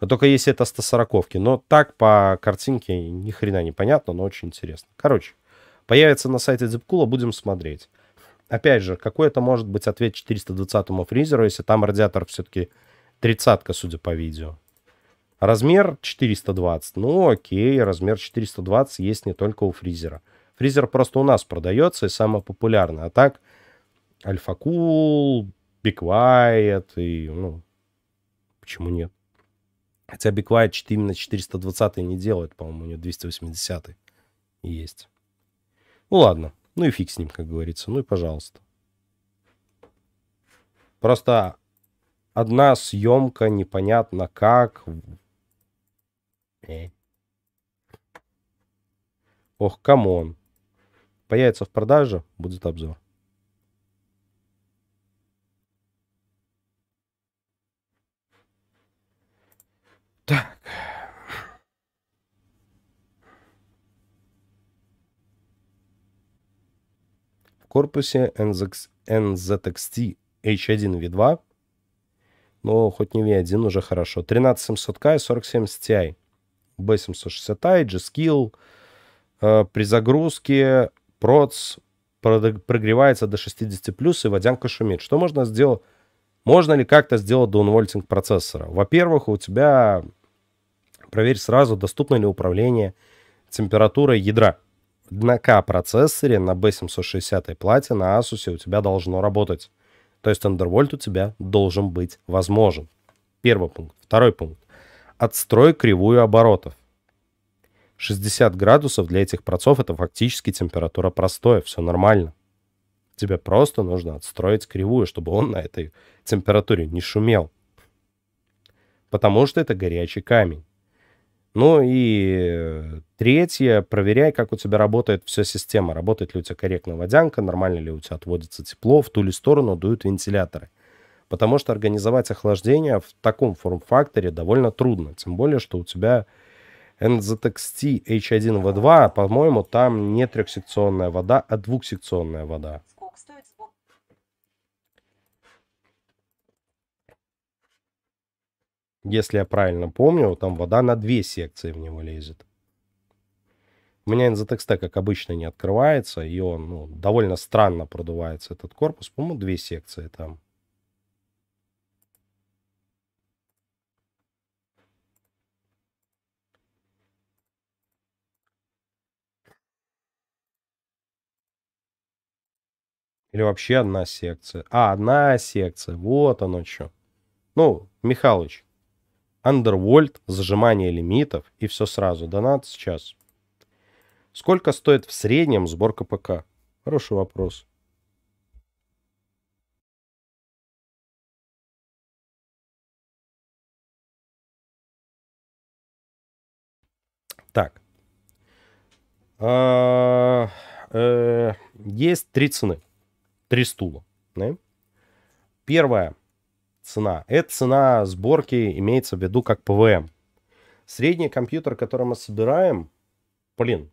Но только если это 140 но так по картинке ни хрена не понятно, но очень интересно. Короче, появится на сайте Zipcool, будем смотреть. Опять же, какой это может быть ответ 420-му фризеру, если там радиатор все-таки тридцатка, судя по видео. Размер 420. Ну, окей, размер 420 есть не только у фризера. Фризер просто у нас продается и самый популярный. А так, Альфа Кул, Be и, ну, почему нет? Хотя Big White именно 420 не делает, по-моему, у нее 280 есть. Ну ладно, ну и фиг с ним, как говорится, ну и пожалуйста. Просто одна съемка, непонятно как. Э. Ох, камон. Появится в продаже, будет обзор. Так. В корпусе NZXT H1V2, но хоть не V1 уже хорошо, 13700K и 4070 Ti, B760i, G-Skill, э, при загрузке проц прогревается до 60 плюс и водянка шумит. Что можно сделать? Можно ли как-то сделать даунвольтинг процессора? Во-первых, у тебя Проверь сразу, доступно ли управление температурой ядра. На К-процессоре, на B760 плате, на Asus у тебя должно работать. То есть Thunderbolt у тебя должен быть возможен. Первый пункт. Второй пункт. Отстрой кривую оборотов. 60 градусов для этих процов это фактически температура простоя, все нормально. Тебе просто нужно отстроить кривую, чтобы он на этой температуре не шумел. Потому что это горячий камень. Ну и э, третье, проверяй, как у тебя работает вся система. Работает ли у тебя корректно водянка, нормально ли у тебя отводится тепло, в ту ли сторону дуют вентиляторы. Потому что организовать охлаждение в таком форм-факторе довольно трудно. Тем более, что у тебя NZXT H1V2, а, по-моему, там не трехсекционная вода, а двухсекционная вода. Если я правильно помню, там вода на две секции в него лезет. У меня NZXT, как обычно, не открывается, и он ну, довольно странно продувается, этот корпус. По-моему, две секции там. Или вообще одна секция? А, одна секция. Вот оно что. Ну, Михалыч, Underworld, зажимание лимитов и все сразу. Донат сейчас. Сколько стоит в среднем сборка ПК? Хороший вопрос. Так. А, э, есть три цены. Три стула. Первое цена. Эта цена сборки имеется в виду как ПВМ. Средний компьютер, который мы собираем, блин,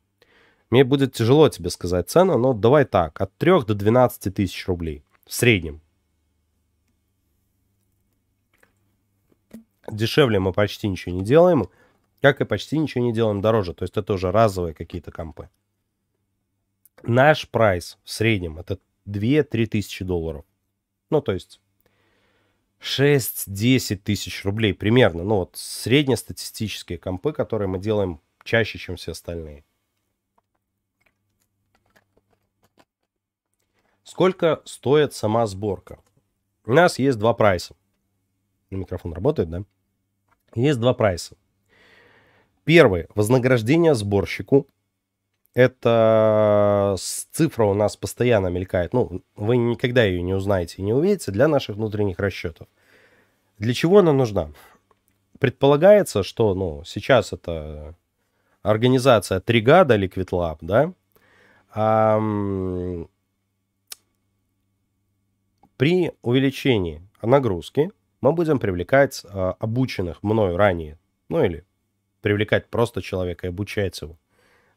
мне будет тяжело тебе сказать цену, но давай так, от 3 до 12 тысяч рублей в среднем. Дешевле мы почти ничего не делаем, как и почти ничего не делаем дороже. То есть это уже разовые какие-то компы. Наш прайс в среднем это 2-3 тысячи долларов. Ну, то есть 6-10 тысяч рублей примерно. Ну вот среднестатистические компы, которые мы делаем чаще, чем все остальные. Сколько стоит сама сборка? У нас есть два прайса. Микрофон работает, да? Есть два прайса. Первый – вознаграждение сборщику это э, цифра у нас постоянно мелькает. Ну, вы никогда ее не узнаете и не увидите для наших внутренних расчетов. Для чего она нужна? Предполагается, что ну, сейчас это организация Тригада Liquid Lab, да, а, при увеличении нагрузки мы будем привлекать а, обученных мною ранее, ну или привлекать просто человека и обучать его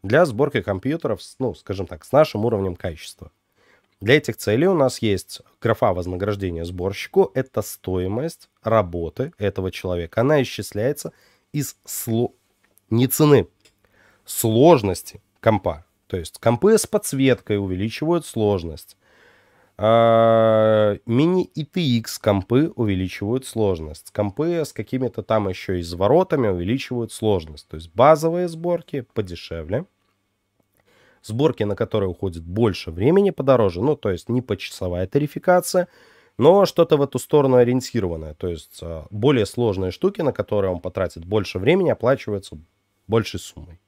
для сборки компьютеров, ну, скажем так, с нашим уровнем качества. Для этих целей у нас есть графа вознаграждения сборщику. Это стоимость работы этого человека. Она исчисляется из сло... не цены, сложности компа. То есть компы с подсветкой увеличивают сложность. А, мини и TX компы увеличивают сложность. Компы с какими-то там еще и изворотами увеличивают сложность. То есть базовые сборки подешевле. Сборки, на которые уходит больше времени, подороже. Ну, то есть не почасовая тарификация, но что-то в эту сторону ориентированное. То есть а, более сложные штуки, на которые он потратит больше времени, оплачиваются большей суммой.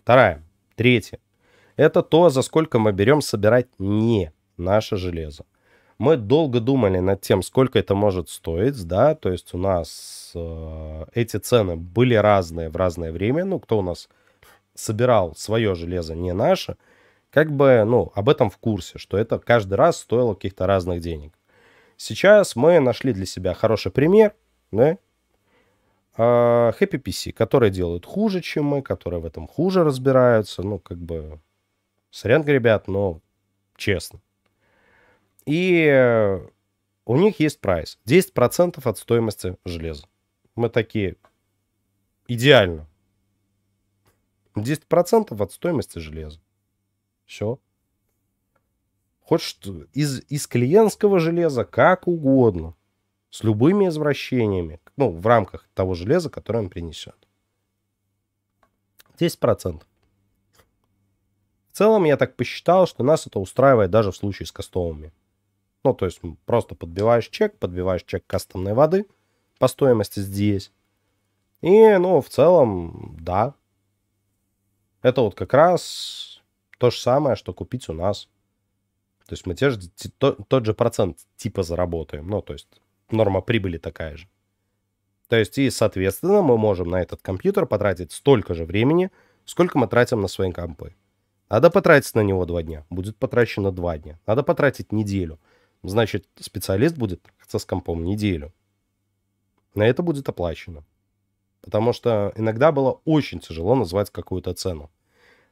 Вторая. Третья. Это то, за сколько мы берем собирать не наше железо. Мы долго думали над тем, сколько это может стоить, да, то есть у нас э, эти цены были разные в разное время, ну, кто у нас собирал свое железо, не наше, как бы, ну, об этом в курсе, что это каждый раз стоило каких-то разных денег. Сейчас мы нашли для себя хороший пример, да, э, Happy PC, которые делают хуже, чем мы, которые в этом хуже разбираются, ну, как бы Сорян, ребят, но честно. И э, у них есть прайс. 10% от стоимости железа. Мы такие, идеально. 10% от стоимости железа. Все. Хочешь из, из клиентского железа как угодно. С любыми извращениями. Ну, в рамках того железа, которое он принесет. 10% целом я так посчитал, что нас это устраивает даже в случае с кастовыми. Ну, то есть просто подбиваешь чек, подбиваешь чек кастомной воды по стоимости здесь. И, ну, в целом, да. Это вот как раз то же самое, что купить у нас. То есть мы те же, то, тот же процент типа заработаем. Ну, то есть норма прибыли такая же. То есть и, соответственно, мы можем на этот компьютер потратить столько же времени, сколько мы тратим на свои компы. Надо потратить на него два дня. Будет потрачено два дня. Надо потратить неделю. Значит, специалист будет трахаться с компом неделю. На это будет оплачено. Потому что иногда было очень тяжело назвать какую-то цену.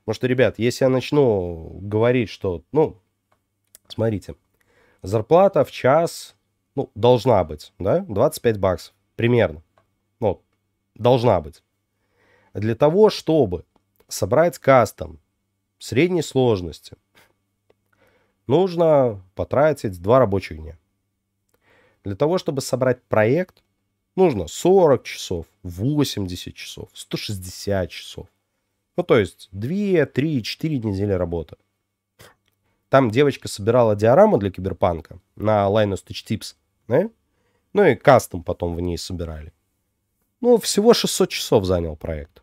Потому что, ребят, если я начну говорить, что, ну, смотрите, зарплата в час, ну, должна быть, да, 25 баксов примерно. Ну, должна быть. Для того, чтобы собрать кастом средней сложности нужно потратить два рабочих дня. Для того, чтобы собрать проект, нужно 40 часов, 80 часов, 160 часов. Ну, то есть 2, 3, 4 недели работы. Там девочка собирала диораму для киберпанка на Linus Touch Tips, да? Ну и кастом потом в ней собирали. Ну, всего 600 часов занял проект.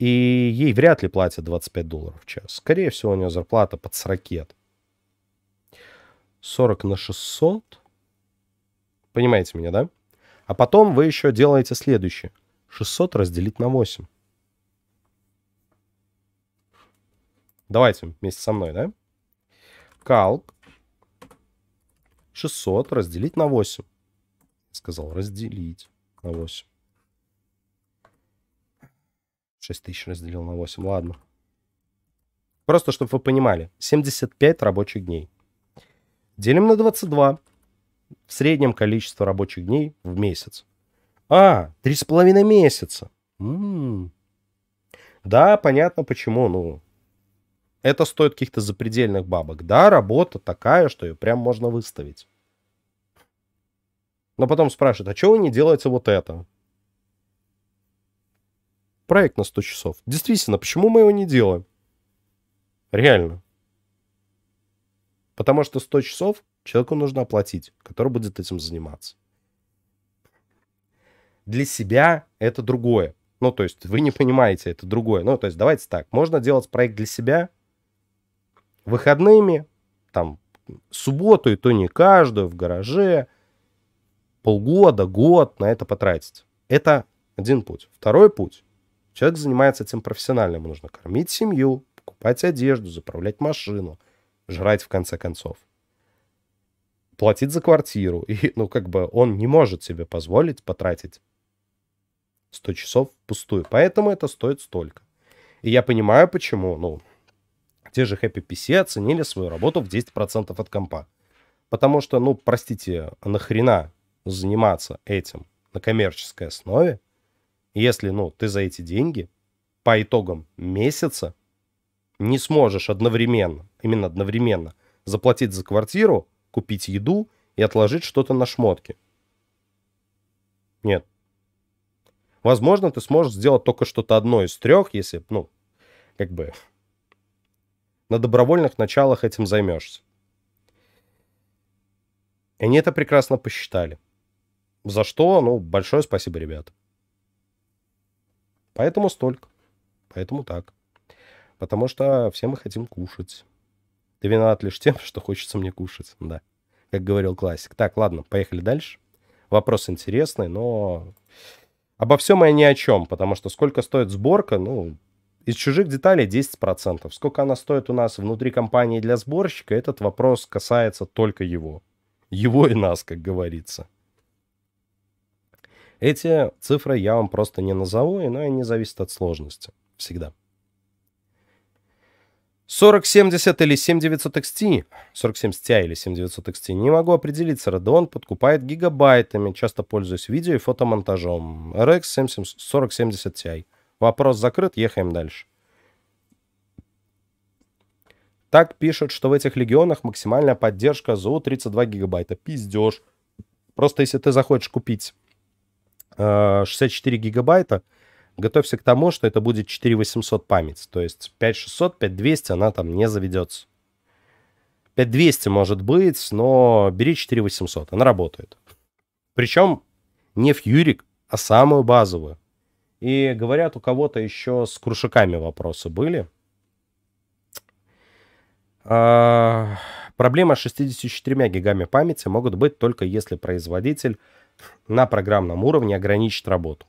И ей вряд ли платят 25 долларов в час. Скорее всего, у нее зарплата под 40. 40 на 600. Понимаете меня, да? А потом вы еще делаете следующее. 600 разделить на 8. Давайте вместе со мной, да? Калк 600 разделить на 8. Сказал разделить на 8. 6 тысяч разделил на 8, ладно. Просто, чтобы вы понимали, 75 рабочих дней. Делим на 22. В среднем количество рабочих дней в месяц. А, 3,5 месяца. М -м -м. Да, понятно почему, ну... Это стоит каких-то запредельных бабок. Да, работа такая, что ее прям можно выставить. Но потом спрашивают, а чего вы не делаете вот это? проект на 100 часов. Действительно, почему мы его не делаем? Реально. Потому что 100 часов человеку нужно оплатить, который будет этим заниматься. Для себя это другое. Ну, то есть вы не понимаете, это другое. Ну, то есть давайте так. Можно делать проект для себя выходными, там, субботу и то не каждую, в гараже, полгода, год на это потратить. Это один путь. Второй путь Человек занимается этим профессионально. Ему нужно кормить семью, покупать одежду, заправлять машину, жрать в конце концов платить за квартиру. [LAUGHS] И, ну, как бы он не может себе позволить потратить 100 часов пустую, Поэтому это стоит столько. И я понимаю, почему, ну, те же Happy PC оценили свою работу в 10% от компа. Потому что, ну, простите, а нахрена заниматься этим на коммерческой основе, если, ну, ты за эти деньги по итогам месяца не сможешь одновременно, именно одновременно, заплатить за квартиру, купить еду и отложить что-то на шмотки. Нет. Возможно, ты сможешь сделать только что-то одно из трех, если, ну, как бы на добровольных началах этим займешься. И они это прекрасно посчитали. За что, ну, большое спасибо, ребята. Поэтому столько. Поэтому так. Потому что все мы хотим кушать. Ты виноват лишь тем, [LAUGHS] что хочется мне кушать. Да, как говорил классик. Так, ладно, поехали дальше. Вопрос интересный, но обо всем и ни о чем, потому что сколько стоит сборка, ну, из чужих деталей 10%. Сколько она стоит у нас внутри компании для сборщика, этот вопрос касается только его. Его и нас, как говорится. Эти цифры я вам просто не назову, но ну, они зависят от сложности. Всегда. 4070 или 7900 XT, 4070 Ti или 7900 XT, не могу определиться, Radeon подкупает гигабайтами, часто пользуюсь видео и фотомонтажом. RX 70, 4070 Ti. Вопрос закрыт, ехаем дальше. Так пишут, что в этих легионах максимальная поддержка ЗУ 32 гигабайта. Пиздеж. Просто если ты захочешь купить 64 э, гигабайта, готовься к тому, что это будет 4800 память. То есть 5600, 5200 она там не заведется. 5200 может быть, но бери 4800, она работает. Причем не в Юрик, а самую базовую. И говорят, у кого-то еще с крушаками вопросы были. А, проблема с 64 гигами памяти могут быть только если производитель на программном уровне ограничить работу.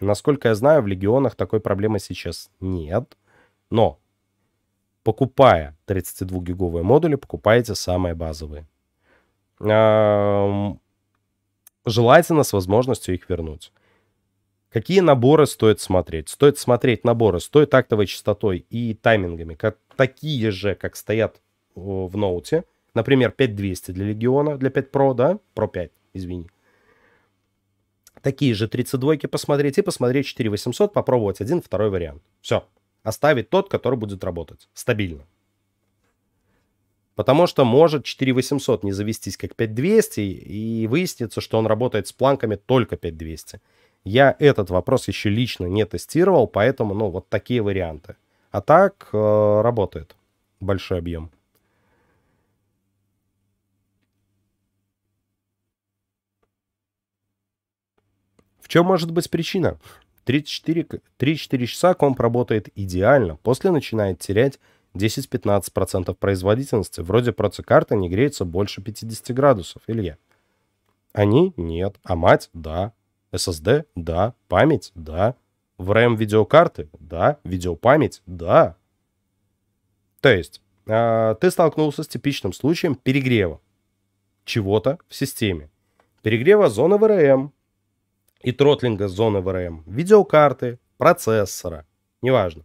Насколько я знаю, в легионах такой проблемы сейчас нет. Но покупая 32-гиговые модули, покупаете самые базовые. Желательно с возможностью их вернуть. Какие наборы стоит смотреть? Стоит смотреть наборы с той тактовой частотой и таймингами, как, такие же, как стоят в ноуте. Например, 5200 для Легиона, для 5 Pro, да? Pro 5, извини такие же 32-ки посмотреть и посмотреть 4800, попробовать один, второй вариант. Все. Оставить тот, который будет работать стабильно. Потому что может 4800 не завестись как 5200 и выяснится, что он работает с планками только 5200. Я этот вопрос еще лично не тестировал, поэтому, ну, вот такие варианты. А так э, работает большой объем. чем может быть причина? 3-4 часа комп работает идеально, после начинает терять 10-15% производительности. Вроде процикарта не греется больше 50 градусов, Илья. Они — нет. А мать — да. SSD — да. Память — да. В RAM видеокарты — да. Видеопамять — да. То есть э, ты столкнулся с типичным случаем перегрева чего-то в системе. Перегрева зоны ВРМ, и тротлинга зоны ВРМ, видеокарты, процессора, неважно,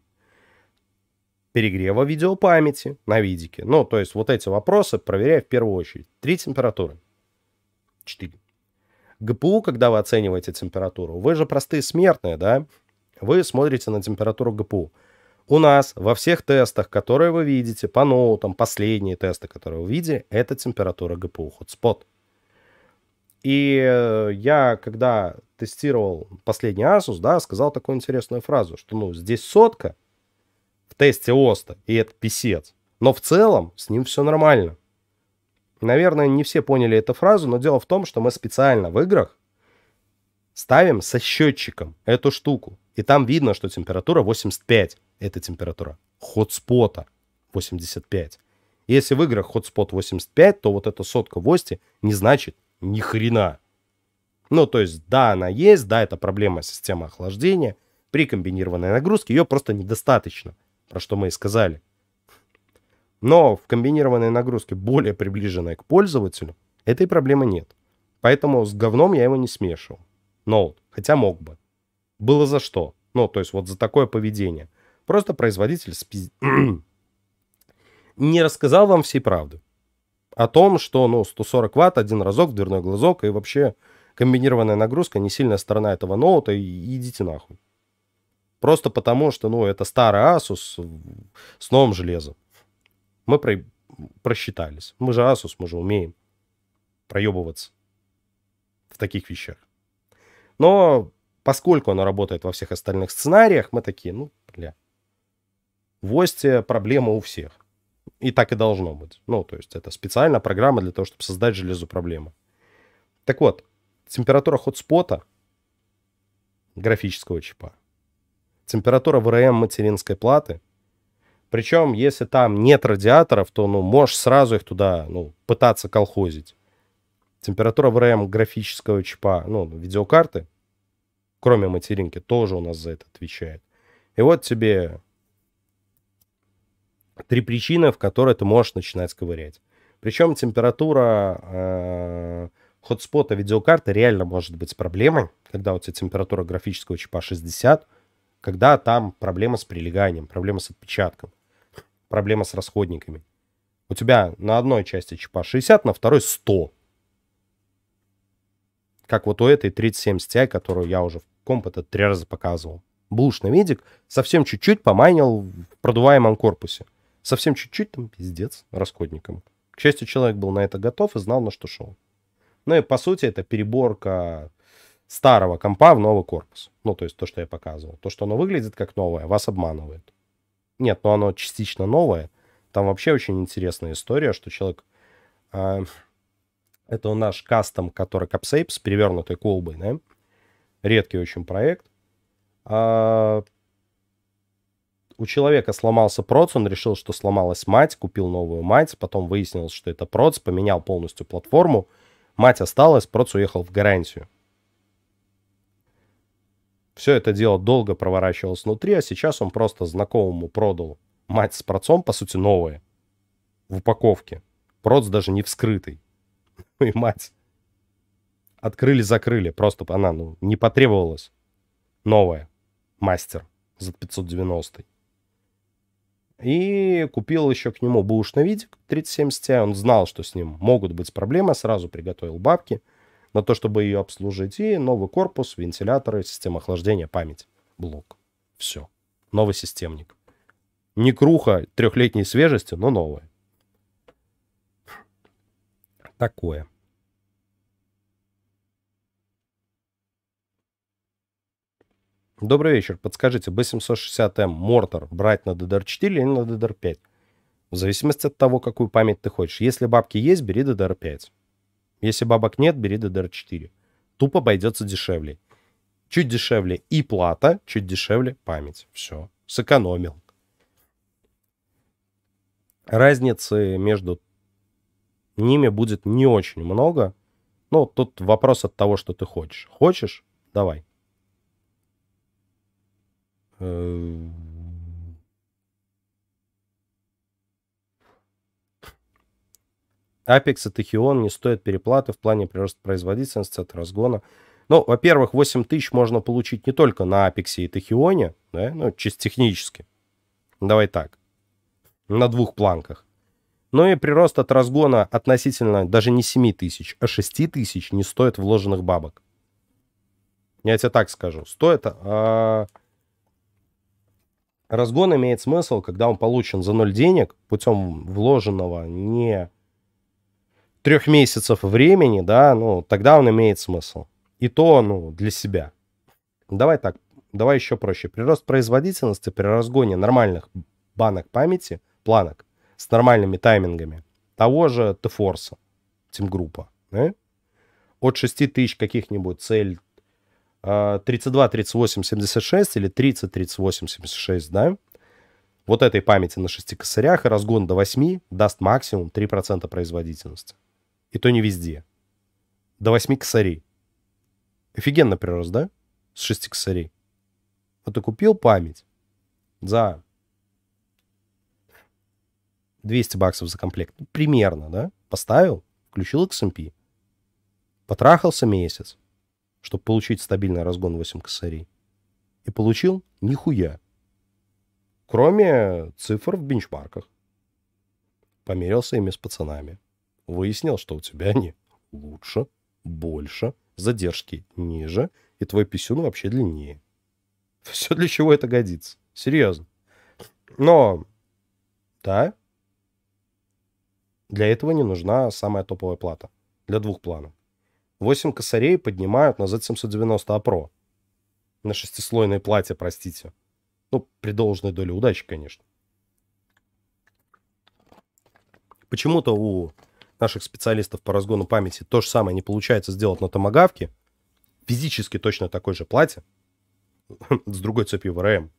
перегрева видеопамяти на видике. Ну, то есть вот эти вопросы проверяю в первую очередь. Три температуры. Четыре. ГПУ, когда вы оцениваете температуру, вы же простые смертные, да? Вы смотрите на температуру ГПУ. У нас во всех тестах, которые вы видите, по ноутам, последние тесты, которые вы видели, это температура ГПУ, хотспот. И э, я, когда тестировал последний Asus, да, сказал такую интересную фразу, что, ну, здесь сотка в тесте ОСТа, и это писец. Но в целом с ним все нормально. Наверное, не все поняли эту фразу, но дело в том, что мы специально в играх ставим со счетчиком эту штуку. И там видно, что температура 85. Это температура ходспота 85. Если в играх ходспот 85, то вот эта сотка в ОСТе не значит ни хрена. Ну, то есть, да, она есть, да, это проблема системы охлаждения. При комбинированной нагрузке ее просто недостаточно, про что мы и сказали. Но в комбинированной нагрузке, более приближенной к пользователю, этой проблемы нет. Поэтому с говном я его не смешивал. Но хотя мог бы. Было за что. Ну, то есть вот за такое поведение. Просто производитель спиз... [CLEARS THROAT] не рассказал вам всей правды о том, что ну, 140 ватт, один разок в дверной глазок, и вообще комбинированная нагрузка не сильная сторона этого ноута, и идите нахуй. Просто потому, что ну, это старый Asus с новым железом. Мы про... просчитались. Мы же Asus, мы же умеем проебываться в таких вещах. Но поскольку оно работает во всех остальных сценариях, мы такие, ну, бля, в проблема у всех. И так и должно быть. Ну, то есть это специальная программа для того, чтобы создать железу проблемы. Так вот, температура ходспота графического чипа, температура ВРМ материнской платы, причем, если там нет радиаторов, то, ну, можешь сразу их туда, ну, пытаться колхозить. Температура ВРМ графического чипа, ну, видеокарты, кроме материнки, тоже у нас за это отвечает. И вот тебе три причины, в которые ты можешь начинать ковырять. Причем температура э, хотспота видеокарты реально может быть проблемой, когда у тебя температура графического чипа 60, когда там проблема с прилеганием, проблема с отпечатком, проблема с расходниками. У тебя на одной части чипа 60, на второй 100. Как вот у этой 3070 Ti, которую я уже в компота три раза показывал. Блушный медик, совсем чуть-чуть поманил в продуваемом корпусе. Совсем чуть-чуть там пиздец расходником К счастью, человек был на это готов и знал, на что шел. Ну и по сути это переборка старого компа в новый корпус. Ну, то есть то, что я показывал. То, что оно выглядит как новое, вас обманывает. Нет, но ну, оно частично новое. Там вообще очень интересная история, что человек... Э, это наш кастом, который капсейп с перевернутой колбой, да? Редкий очень проект. А, у человека сломался проц, он решил, что сломалась мать, купил новую мать, потом выяснилось, что это проц, поменял полностью платформу, мать осталась, проц уехал в гарантию. Все это дело долго проворачивалось внутри, а сейчас он просто знакомому продал мать с процом, по сути, новые, в упаковке. Проц даже не вскрытый. Ну [LAUGHS] и мать. Открыли-закрыли, просто она ну, не потребовалась. Новая. Мастер за 590 и купил еще к нему бушный видик 3070 Ti. Он знал, что с ним могут быть проблемы, сразу приготовил бабки на то, чтобы ее обслужить, и новый корпус, вентиляторы, система охлаждения, память, блок. Все. Новый системник. Не круха трехлетней свежести, но новая. Такое. Добрый вечер. Подскажите, B760M Мортор брать на DDR4 или на DDR5? В зависимости от того, какую память ты хочешь. Если бабки есть, бери DDR5. Если бабок нет, бери DDR4. Тупо обойдется дешевле. Чуть дешевле и плата, чуть дешевле память. Все. Сэкономил. Разницы между ними будет не очень много. Но тут вопрос от того, что ты хочешь. Хочешь? Давай. Э, Apex и Тахион не стоят переплаты в плане прироста производительности от разгона. Ну, во-первых, 8 тысяч можно получить не только на Apex и Тахионе, да, ну, чисто технически. Давай так. На двух планках. Ну и прирост от разгона относительно даже не 7 тысяч, а 6 тысяч не стоит вложенных бабок. Я тебе так скажу. Стоит... А... -а, -а Разгон имеет смысл, когда он получен за ноль денег путем вложенного не трех месяцев времени, да, ну, тогда он имеет смысл. И то, ну, для себя. Давай так, давай еще проще. Прирост производительности при разгоне нормальных банок памяти, планок, с нормальными таймингами, того же Т-форса, Тимгруппа, да? Э? от 6 тысяч каких-нибудь цель 32, 38, 76 или 30, 38, 76, да? Вот этой памяти на 6 косарях и разгон до 8 даст максимум 3% производительности. И то не везде. До 8 косарей. Офигенно прирост, да? С 6 косарей. Вот ты купил память за 200 баксов за комплект. Ну, примерно, да? Поставил, включил XMP. Потрахался месяц чтобы получить стабильный разгон 8 косарей. И получил нихуя. Кроме цифр в бенчмарках. Померился ими с пацанами. Выяснил, что у тебя они лучше, больше, задержки ниже, и твой писюн вообще длиннее. [LAUGHS] Все для чего это годится. Серьезно. Но, да, для этого не нужна самая топовая плата. Для двух планов. 8 косарей поднимают на Z790 Pro. На шестислойное платье, простите. Ну, при должной доле удачи, конечно. Почему-то у наших специалистов по разгону памяти то же самое не получается сделать на томогавке. Физически точно такое же платье. [LAUGHS] С другой цепью ВРМ.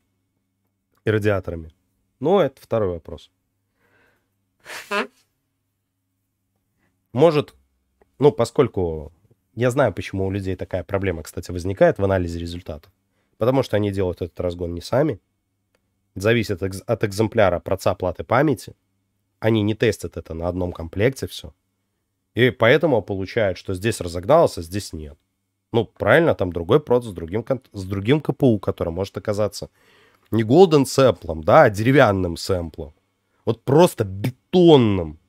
И радиаторами. Но это второй вопрос. Может, ну, поскольку я знаю, почему у людей такая проблема, кстати, возникает в анализе результатов. Потому что они делают этот разгон не сами. зависит от экземпляра проца платы памяти. Они не тестят это на одном комплекте все. И поэтому получают, что здесь разогнался, а здесь нет. Ну, правильно, там другой прот с другим, с другим КПУ, который может оказаться не голден сэмплом, да, а деревянным сэмплом. Вот просто бетонным.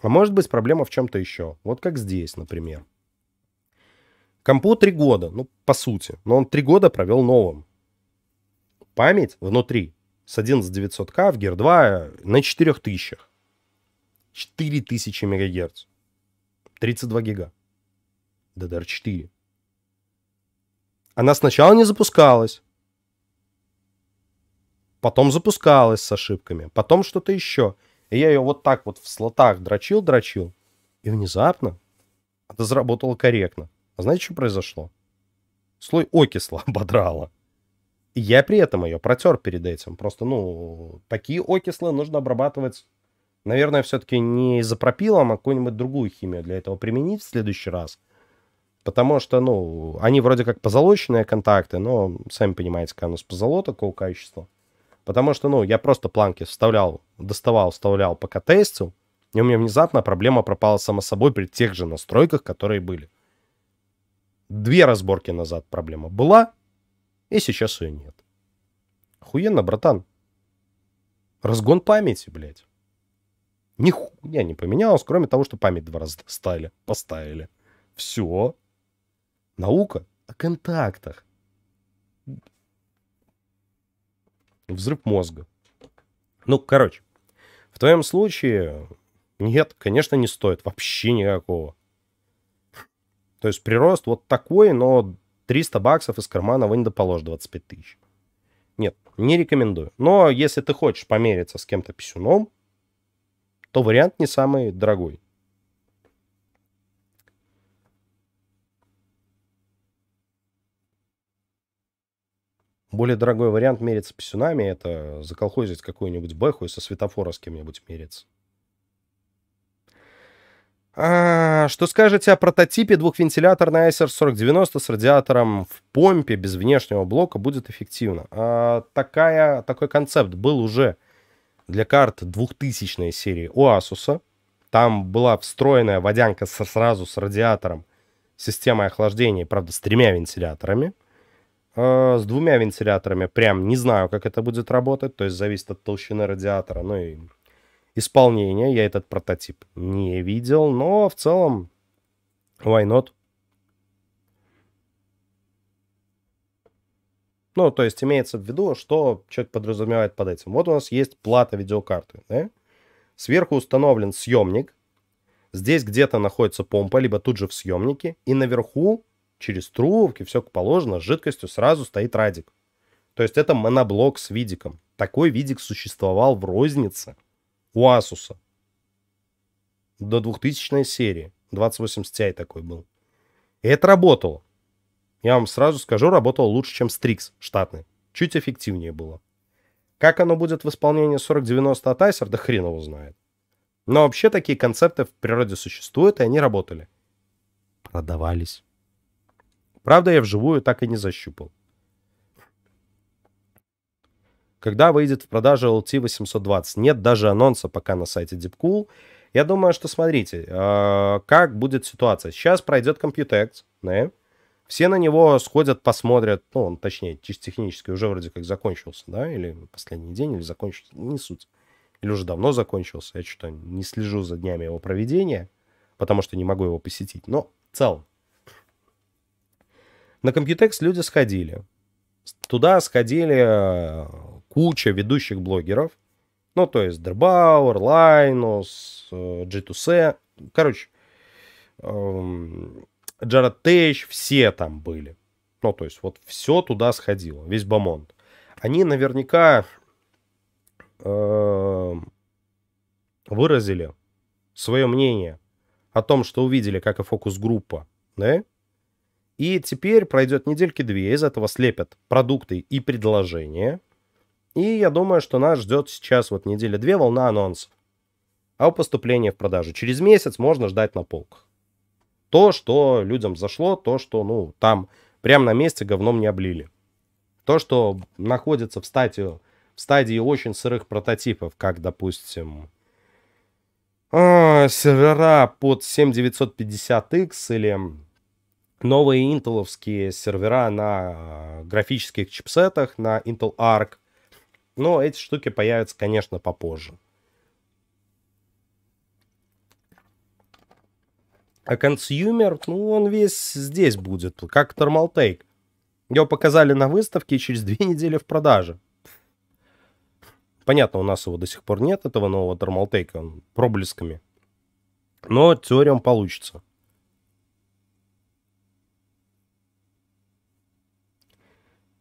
А может быть проблема в чем-то еще. Вот как здесь, например. Компу три года, ну, по сути. Но он три года провел новым. Память внутри. С 11900К в GER2 э, на 4000. 4000 МГц. 32 гига. DDR4. Она сначала не запускалась. Потом запускалась с ошибками. Потом что-то еще. И я ее вот так вот в слотах дрочил-дрочил, и внезапно это заработало корректно. А знаете, что произошло? Слой окисла [LAUGHS] ободрало. И я при этом ее протер перед этим. Просто, ну, такие окислы нужно обрабатывать наверное, все-таки не изопропилом, а какую-нибудь другую химию для этого применить в следующий раз. Потому что, ну, они вроде как позолоченные контакты, но сами понимаете, канус позолота, какого качества. Потому что, ну, я просто планки вставлял, доставал, вставлял, пока тестил. И у меня внезапно проблема пропала само собой при тех же настройках, которые были. Две разборки назад проблема была, и сейчас ее нет. Охуенно, братан. Разгон памяти, блядь. Нихуя не поменялось, кроме того, что память два раза доставили, поставили. Все. Наука о контактах. взрыв мозга. Ну, короче, в твоем случае нет, конечно, не стоит вообще никакого. То есть прирост вот такой, но 300 баксов из кармана вы не доположь 25 тысяч. Нет, не рекомендую. Но если ты хочешь помериться с кем-то писюном, то вариант не самый дорогой. Более дорогой вариант мериться писюнами — это заколхозить какую-нибудь бэху и со светофора с кем-нибудь мериться. А, что скажете о прототипе двухвентиляторной ISR 4090 с радиатором в помпе без внешнего блока будет эффективно? А, такая, такой концепт был уже для карт 2000 серии у Asus. Там была встроенная водянка сразу с радиатором, системой охлаждения, правда, с тремя вентиляторами — Э, с двумя вентиляторами. Прям не знаю, как это будет работать. То есть зависит от толщины радиатора. Ну и исполнения. Я этот прототип не видел. Но в целом, why not? Ну, то есть имеется в виду, что человек подразумевает под этим. Вот у нас есть плата видеокарты. Да? Сверху установлен съемник. Здесь где-то находится помпа, либо тут же в съемнике. И наверху через трубки, все как положено, с жидкостью сразу стоит радик. То есть это моноблок с видиком. Такой видик существовал в рознице у Asus. До 2000 серии. 28 Ti такой был. И это работало. Я вам сразу скажу, работало лучше, чем Strix штатный. Чуть эффективнее было. Как оно будет в исполнении 4090 от Acer, да хрен его знает. Но вообще такие концепты в природе существуют, и они работали. Продавались. Правда, я вживую так и не защупал. Когда выйдет в продажу LT 820? Нет даже анонса пока на сайте Deepcool. Я думаю, что смотрите, а, как будет ситуация. Сейчас пройдет Computex, да? Все на него сходят, посмотрят, ну, он, точнее, чисто технически уже вроде как закончился, да, или последний день, или закончился, не суть. Или уже давно закончился, я что-то не слежу за днями его проведения, потому что не могу его посетить, но в целом. На Computex люди сходили. Туда сходили э, куча ведущих блогеров. Ну, то есть Дербауэр, Лайнус, э, G2C. Короче, эм, Джаред Тейч, все там были. Ну, то есть вот все туда сходило, весь Бомонд. Они наверняка э, выразили свое мнение о том, что увидели, как и фокус-группа, да, и теперь пройдет недельки две, из этого слепят продукты и предложения. И я думаю, что нас ждет сейчас вот неделя две волна анонсов. А у поступления в продажу через месяц можно ждать на полках. То, что людям зашло, то, что, ну, там прямо на месте говном не облили. То, что находится в стадии, в стадии очень сырых прототипов, как, допустим, а, сервера под 7950X или новые интеловские сервера на а, графических чипсетах, на Intel Arc. Но эти штуки появятся, конечно, попозже. А консюмер, ну, он весь здесь будет, как Thermaltake. Его показали на выставке и через [LAUGHS] две недели в продаже. Понятно, у нас его до сих пор нет, этого нового Thermaltake, он проблесками. Но теория он получится.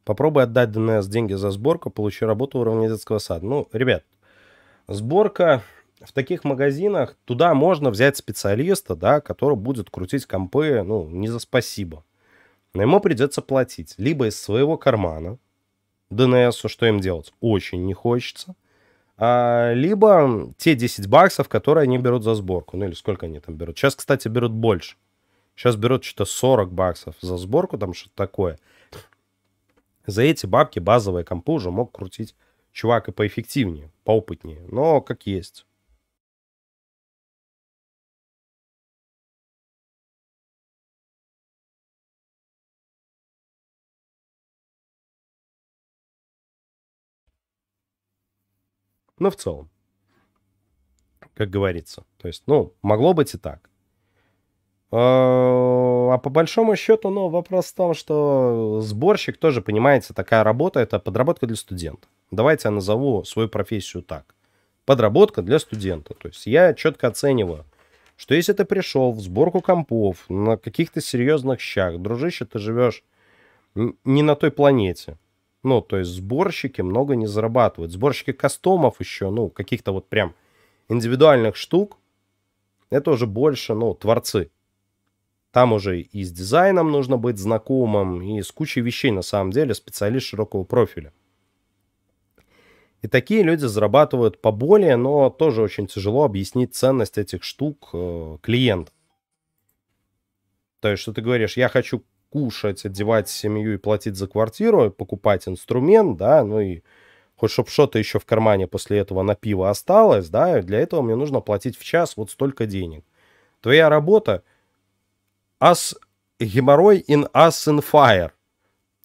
Попробуй отдать ДНС деньги за сборку, получи работу уровня детского сада. Ну, ребят, сборка в таких магазинах, туда можно взять специалиста, да, который будет крутить компы, ну, не за спасибо. Но ему придется платить либо из своего кармана, ДНСу, что им делать, очень не хочется, а, либо те 10 баксов, которые они берут за сборку, ну или сколько они там берут. Сейчас, кстати, берут больше. Сейчас берут что-то 40 баксов за сборку, там что-то такое – за эти бабки базовая компу уже мог крутить чувак и поэффективнее, поопытнее, но как есть. Но в целом, как говорится. То есть, ну, могло быть и так. А, а по большому счету, ну, вопрос в том, что сборщик тоже, понимаете, такая работа, это подработка для студента. Давайте я назову свою профессию так. Подработка для студента. То есть я четко оцениваю, что если ты пришел в сборку компов на каких-то серьезных щах, дружище, ты живешь не на той планете. Ну, то есть сборщики много не зарабатывают. Сборщики кастомов еще, ну, каких-то вот прям индивидуальных штук, это уже больше, ну, творцы. Там уже и с дизайном нужно быть знакомым, и с кучей вещей, на самом деле, специалист широкого профиля. И такие люди зарабатывают поболее, но тоже очень тяжело объяснить ценность этих штук э, клиент. То есть, что ты говоришь, я хочу кушать, одевать семью и платить за квартиру, покупать инструмент, да, ну и хоть чтобы что-то еще в кармане после этого на пиво осталось, да, для этого мне нужно платить в час вот столько денег. Твоя работа – Ас геморрой in ас in Fire.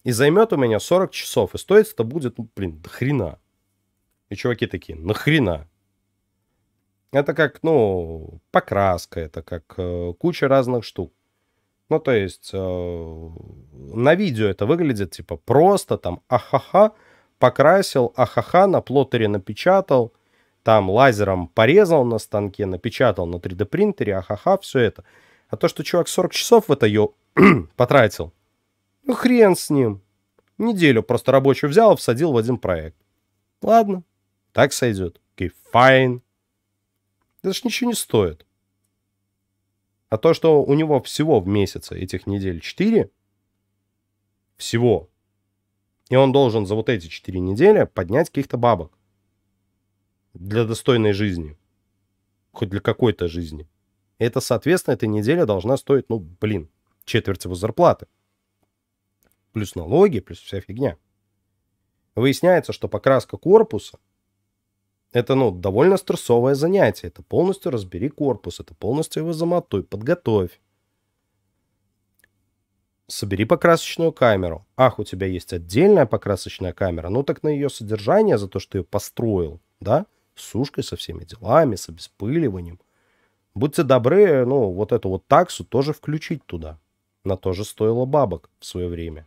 И займет у меня 40 часов. И стоит это будет, ну, блин, до хрена. И чуваки такие, нахрена? Это как, ну, покраска, это как э, куча разных штук. Ну, то есть, э, на видео это выглядит, типа, просто там, ахаха, покрасил, ахаха, на плоттере напечатал, там лазером порезал на станке, напечатал на 3D-принтере, ахаха, все это. А то, что чувак 40 часов в это ее [CLEARS THROAT] потратил, ну хрен с ним. Неделю просто рабочую взял и всадил в один проект. Ладно, так сойдет. Окей, okay, файн. Это ж ничего не стоит. А то, что у него всего в месяце этих недель 4, всего, и он должен за вот эти 4 недели поднять каких-то бабок для достойной жизни, хоть для какой-то жизни. Это, соответственно, эта неделя должна стоить, ну, блин, четверть его зарплаты. Плюс налоги, плюс вся фигня. Выясняется, что покраска корпуса – это, ну, довольно стрессовое занятие. Это полностью разбери корпус, это полностью его замотуй, подготовь. Собери покрасочную камеру. Ах, у тебя есть отдельная покрасочная камера. Ну так на ее содержание, за то, что ее построил, да, с сушкой, со всеми делами, с обеспыливанием – Будьте добры, ну, вот эту вот таксу тоже включить туда. На то же стоило бабок в свое время.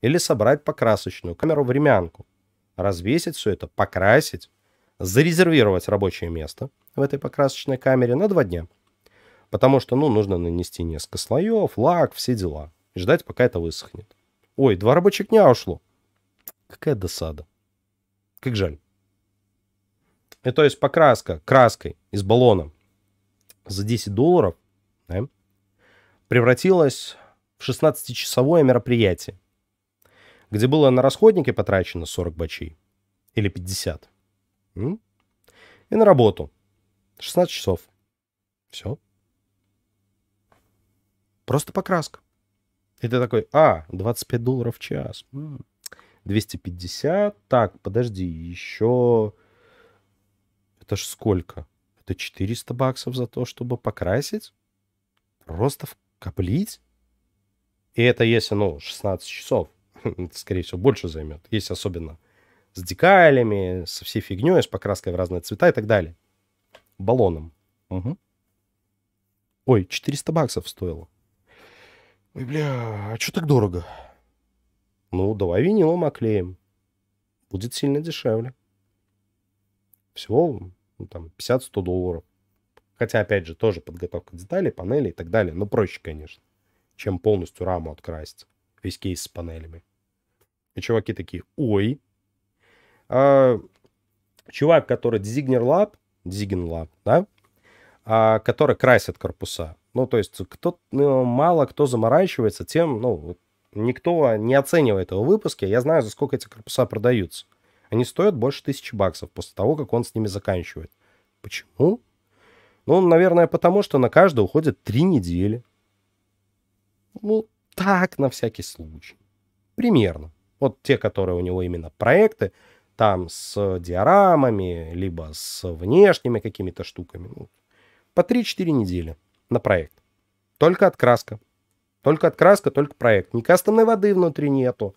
Или собрать покрасочную камеру-времянку. Развесить все это, покрасить, зарезервировать рабочее место в этой покрасочной камере на два дня. Потому что, ну, нужно нанести несколько слоев, лак, все дела. И ждать, пока это высохнет. Ой, два рабочих дня ушло. Какая досада. Как жаль. И то есть покраска краской из баллона за 10 долларов да, превратилось в 16-часовое мероприятие, где было на расходники потрачено 40 бачей или 50. И на работу. 16 часов. Все. Просто покраска. И ты такой, а, 25 долларов в час. 250. Так, подожди, еще... Это ж сколько? Это 400 баксов за то, чтобы покрасить? Просто вкоплить? И это если, ну, 16 часов. [LAUGHS] Это, скорее всего, больше займет. Если особенно с декалями, со всей фигней, с покраской в разные цвета и так далее. Баллоном. Угу. Ой, 400 баксов стоило. Ой, бля, а что так дорого? Ну, давай винилом оклеим. Будет сильно дешевле. Всего ну, там 50-100 долларов. Хотя, опять же, тоже подготовка деталей, панелей и так далее. Но проще, конечно, чем полностью раму открасить. Весь кейс с панелями. И чуваки такие, ой. А, чувак, который Designer Lab, Design Lab, да, а, который красит корпуса. Ну, то есть, кто, ну, мало кто заморачивается тем, ну, никто не оценивает его выпуски. Я знаю, за сколько эти корпуса продаются. Они стоят больше тысячи баксов после того, как он с ними заканчивает. Почему? Ну, наверное, потому что на каждый уходит три недели. Ну, так, на всякий случай. Примерно. Вот те, которые у него именно проекты, там с диорамами, либо с внешними какими-то штуками. Ну, по 3-4 недели на проект. Только откраска. Только откраска, только проект. Ни кастомной воды внутри нету.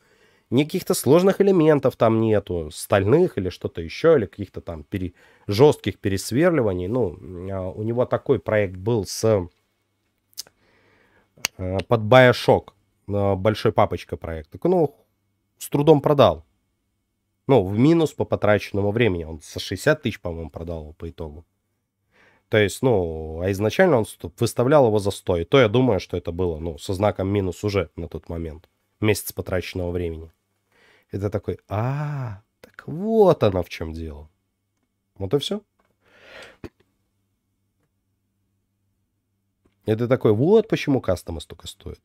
Никаких-то сложных элементов там нету, стальных или что-то еще, или каких-то там пере... жестких пересверливаний. Ну, а у него такой проект был с э, под Bioshock, э, большой папочка проект. Так, ну, с трудом продал. Ну, в минус по потраченному времени. Он со 60 тысяч, по-моему, продал по итогу. То есть, ну, а изначально он выставлял его за 100. И то я думаю, что это было, ну, со знаком минус уже на тот момент. Месяц потраченного времени это такой, а, так вот она в чем дело. Вот и все. Это такой, вот почему кастома столько стоит.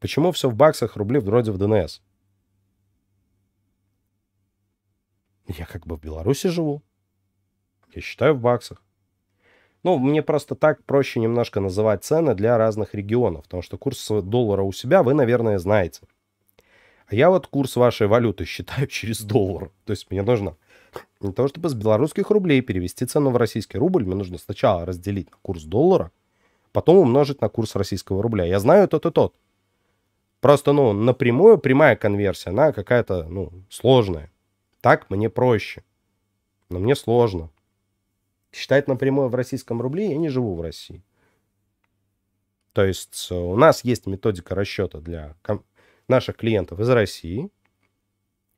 Почему все в баксах, рубли вроде в ДНС? Я как бы в Беларуси живу. Я считаю в баксах. Ну, мне просто так проще немножко называть цены для разных регионов, потому что курс доллара у себя вы, наверное, знаете. А я вот курс вашей валюты считаю [LAUGHS] через доллар. То есть мне нужно для того, чтобы с белорусских рублей перевести цену в российский рубль, мне нужно сначала разделить на курс доллара, потом умножить на курс российского рубля. Я знаю тот и тот. Просто, ну, напрямую прямая конверсия, она какая-то, ну, сложная. Так мне проще. Но мне сложно. Считать напрямую в российском рубле я не живу в России. То есть э, у нас есть методика расчета для наших клиентов из России.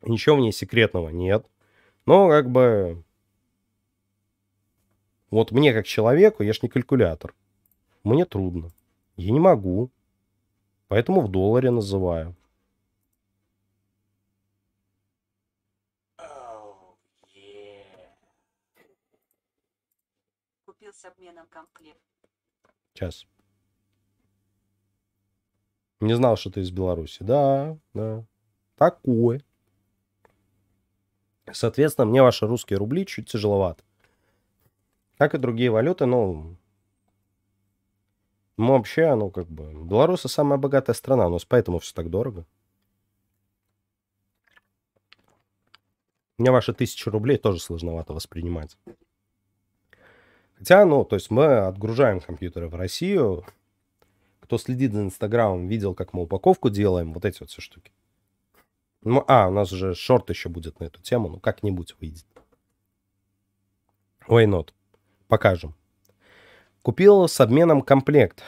Ничего в ней секретного нет. Но как бы вот мне как человеку, я ж не калькулятор. Мне трудно. Я не могу. Поэтому в долларе называю. с обменом комплект. Сейчас. Не знал, что ты из Беларуси. Да, да. Такое. Соответственно, мне ваши русские рубли чуть тяжеловат. Как и другие валюты, но. Ну, ну, вообще, ну, как бы, Беларусь самая богатая страна, но нас поэтому все так дорого. Мне ваши тысячи рублей тоже сложновато воспринимать. Хотя, ну, то есть мы отгружаем компьютеры в Россию. Кто следит за Инстаграмом, видел, как мы упаковку делаем, вот эти вот все штуки. Ну, а, у нас же шорт еще будет на эту тему, ну, как-нибудь выйдет. Why not? Покажем. Купил с обменом комплект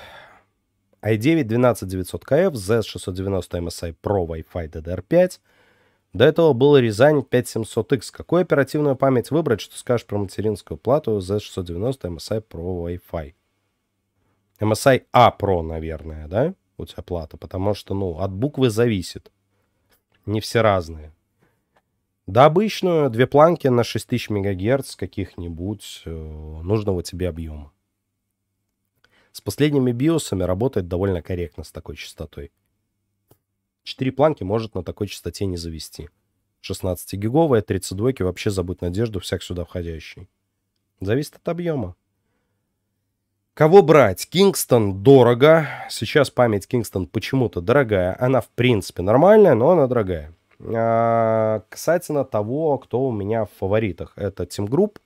i9 12900 kf Z690 MSI Pro Wi-Fi DDR5, до этого был Рязань 5700X. Какую оперативную память выбрать? Что скажешь про материнскую плату Z690 MSI Pro Wi-Fi? MSI A Pro, наверное, да? У тебя плата, потому что, ну, от буквы зависит. Не все разные. Да обычную две планки на 6000 МГц каких-нибудь э, нужного тебе объема. С последними биосами работает довольно корректно с такой частотой. 4 планки может на такой частоте не завести. 16-гиговая, 32 вообще забудь надежду всяк сюда входящий. Зависит от объема. Кого брать? Кингстон дорого. Сейчас память Кингстон почему-то дорогая. Она, в принципе, нормальная, но она дорогая. А, касательно того, кто у меня в фаворитах. Это Team Group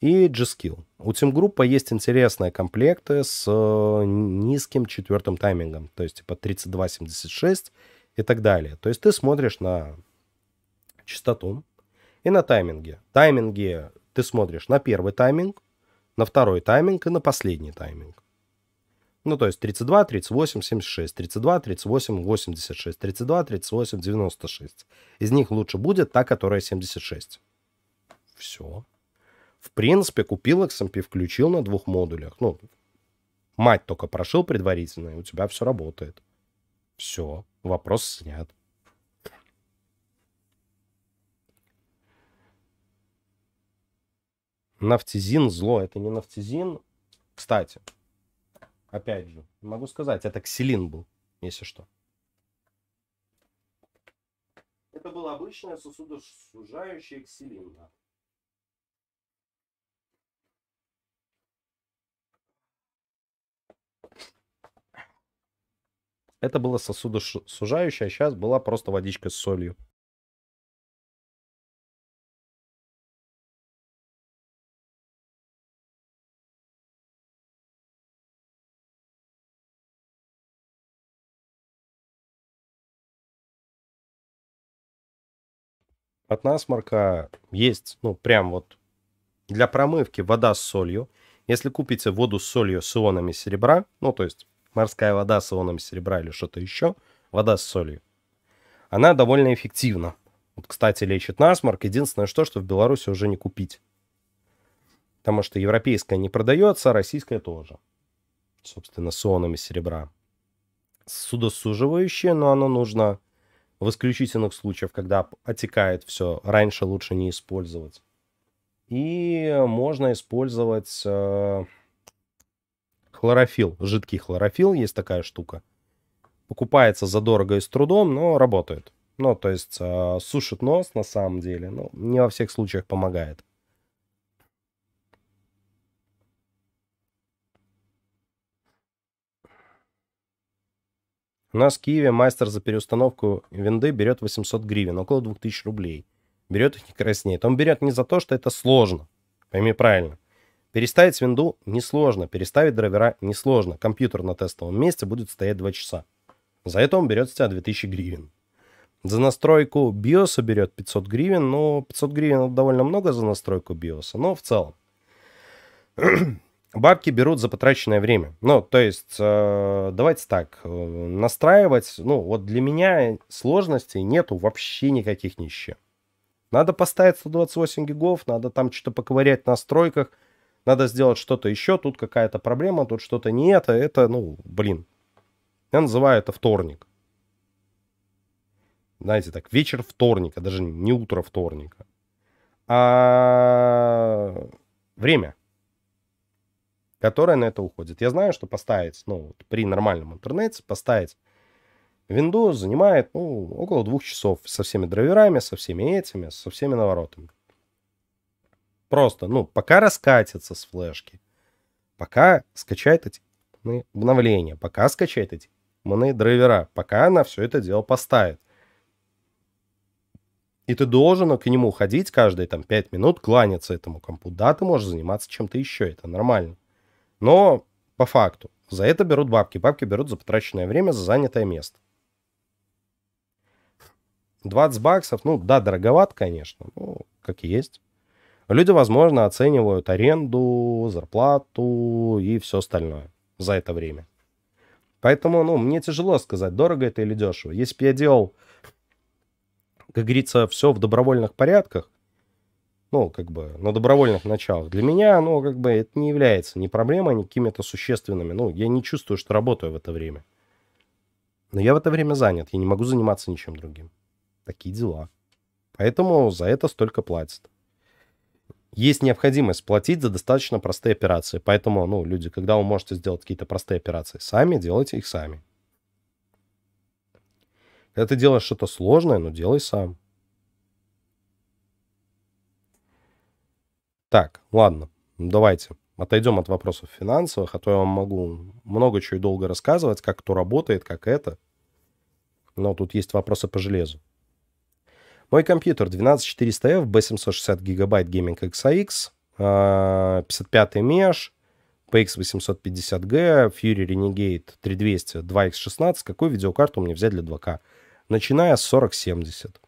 и G-Skill. У Team Group есть интересные комплекты с э, низким четвертым таймингом. То есть, типа, 32.76 и так далее. То есть ты смотришь на частоту и на тайминги. Тайминги ты смотришь на первый тайминг, на второй тайминг и на последний тайминг. Ну, то есть 32, 38, 76, 32, 38, 86, 32, 38, 96. Из них лучше будет та, которая 76. Все. В принципе, купил XMP, включил на двух модулях. Ну, мать только прошил предварительно, и у тебя все работает. Все, вопрос снят. Нафтизин зло, это не нафтизин. Кстати, опять же, могу сказать, это ксилин был, если что. Это был обычный сосудосужающий ксилин, да. Это было сосудосужающее, а сейчас была просто водичка с солью. от насморка есть, ну, прям вот для промывки вода с солью. Если купите воду с солью с ионами серебра, ну, то есть морская вода с ионом серебра или что-то еще, вода с солью, она довольно эффективна. Вот, кстати, лечит насморк. Единственное что, что в Беларуси уже не купить. Потому что европейская не продается, а российская тоже. Собственно, с ионами серебра. Судосуживающее, но оно нужно в исключительных случаях, когда отекает все. Раньше лучше не использовать. И можно использовать э, Хлорофил, жидкий хлорофил, есть такая штука. Покупается задорого и с трудом, но работает. Ну, то есть э, сушит нос на самом деле, но ну, не во всех случаях помогает. У нас в Киеве мастер за переустановку винды берет 800 гривен, около 2000 рублей. Берет их не краснеет. Он берет не за то, что это сложно. Пойми правильно. Переставить винду несложно, переставить драйвера несложно. Компьютер на тестовом месте будет стоять 2 часа. За это он берет с тебя 2000 гривен. За настройку биоса берет 500 гривен, но ну, 500 гривен довольно много за настройку биоса, но в целом. [CLEARS THROAT] Бабки берут за потраченное время. Ну, то есть, э, давайте так, э, настраивать, ну, вот для меня сложностей нету вообще никаких ни с чем. Надо поставить 128 гигов, надо там что-то поковырять в настройках, надо сделать что-то еще, тут какая-то проблема, тут что-то не это, это, ну, блин. Я называю это вторник. Знаете, так, вечер вторника, даже не утро вторника. А время, которое на это уходит. Я знаю, что поставить, ну, вот при нормальном интернете поставить Windows занимает, ну, около двух часов со всеми драйверами, со всеми этими, со всеми наворотами. Просто, ну, пока раскатится с флешки, пока скачает эти обновления, пока скачает эти драйвера, пока она все это дело поставит. И ты должен к нему ходить каждые там 5 минут, кланяться этому компу. Да, ты можешь заниматься чем-то еще, это нормально. Но по факту за это берут бабки. Бабки берут за потраченное время, за занятое место. 20 баксов, ну да, дороговат, конечно, ну, как есть. Люди, возможно, оценивают аренду, зарплату и все остальное за это время. Поэтому, ну, мне тяжело сказать, дорого это или дешево. Если бы я делал, как говорится, все в добровольных порядках, ну, как бы, на добровольных началах. Для меня, ну, как бы, это не является ни проблемой, ни какими-то существенными. Ну, я не чувствую, что работаю в это время. Но я в это время занят, я не могу заниматься ничем другим. Такие дела. Поэтому за это столько платят есть необходимость платить за достаточно простые операции. Поэтому, ну, люди, когда вы можете сделать какие-то простые операции сами, делайте их сами. Когда ты делаешь что-то сложное, ну, делай сам. Так, ладно, ну, давайте отойдем от вопросов финансовых, а то я вам могу много чего и долго рассказывать, как кто работает, как это. Но тут есть вопросы по железу. Мой компьютер 12400F, B760 ГБ Gaming XAX, 55 меж, PX850G, Fury Renegade 3200, 2X16. Какую видеокарту мне взять для 2К? Начиная с 4070.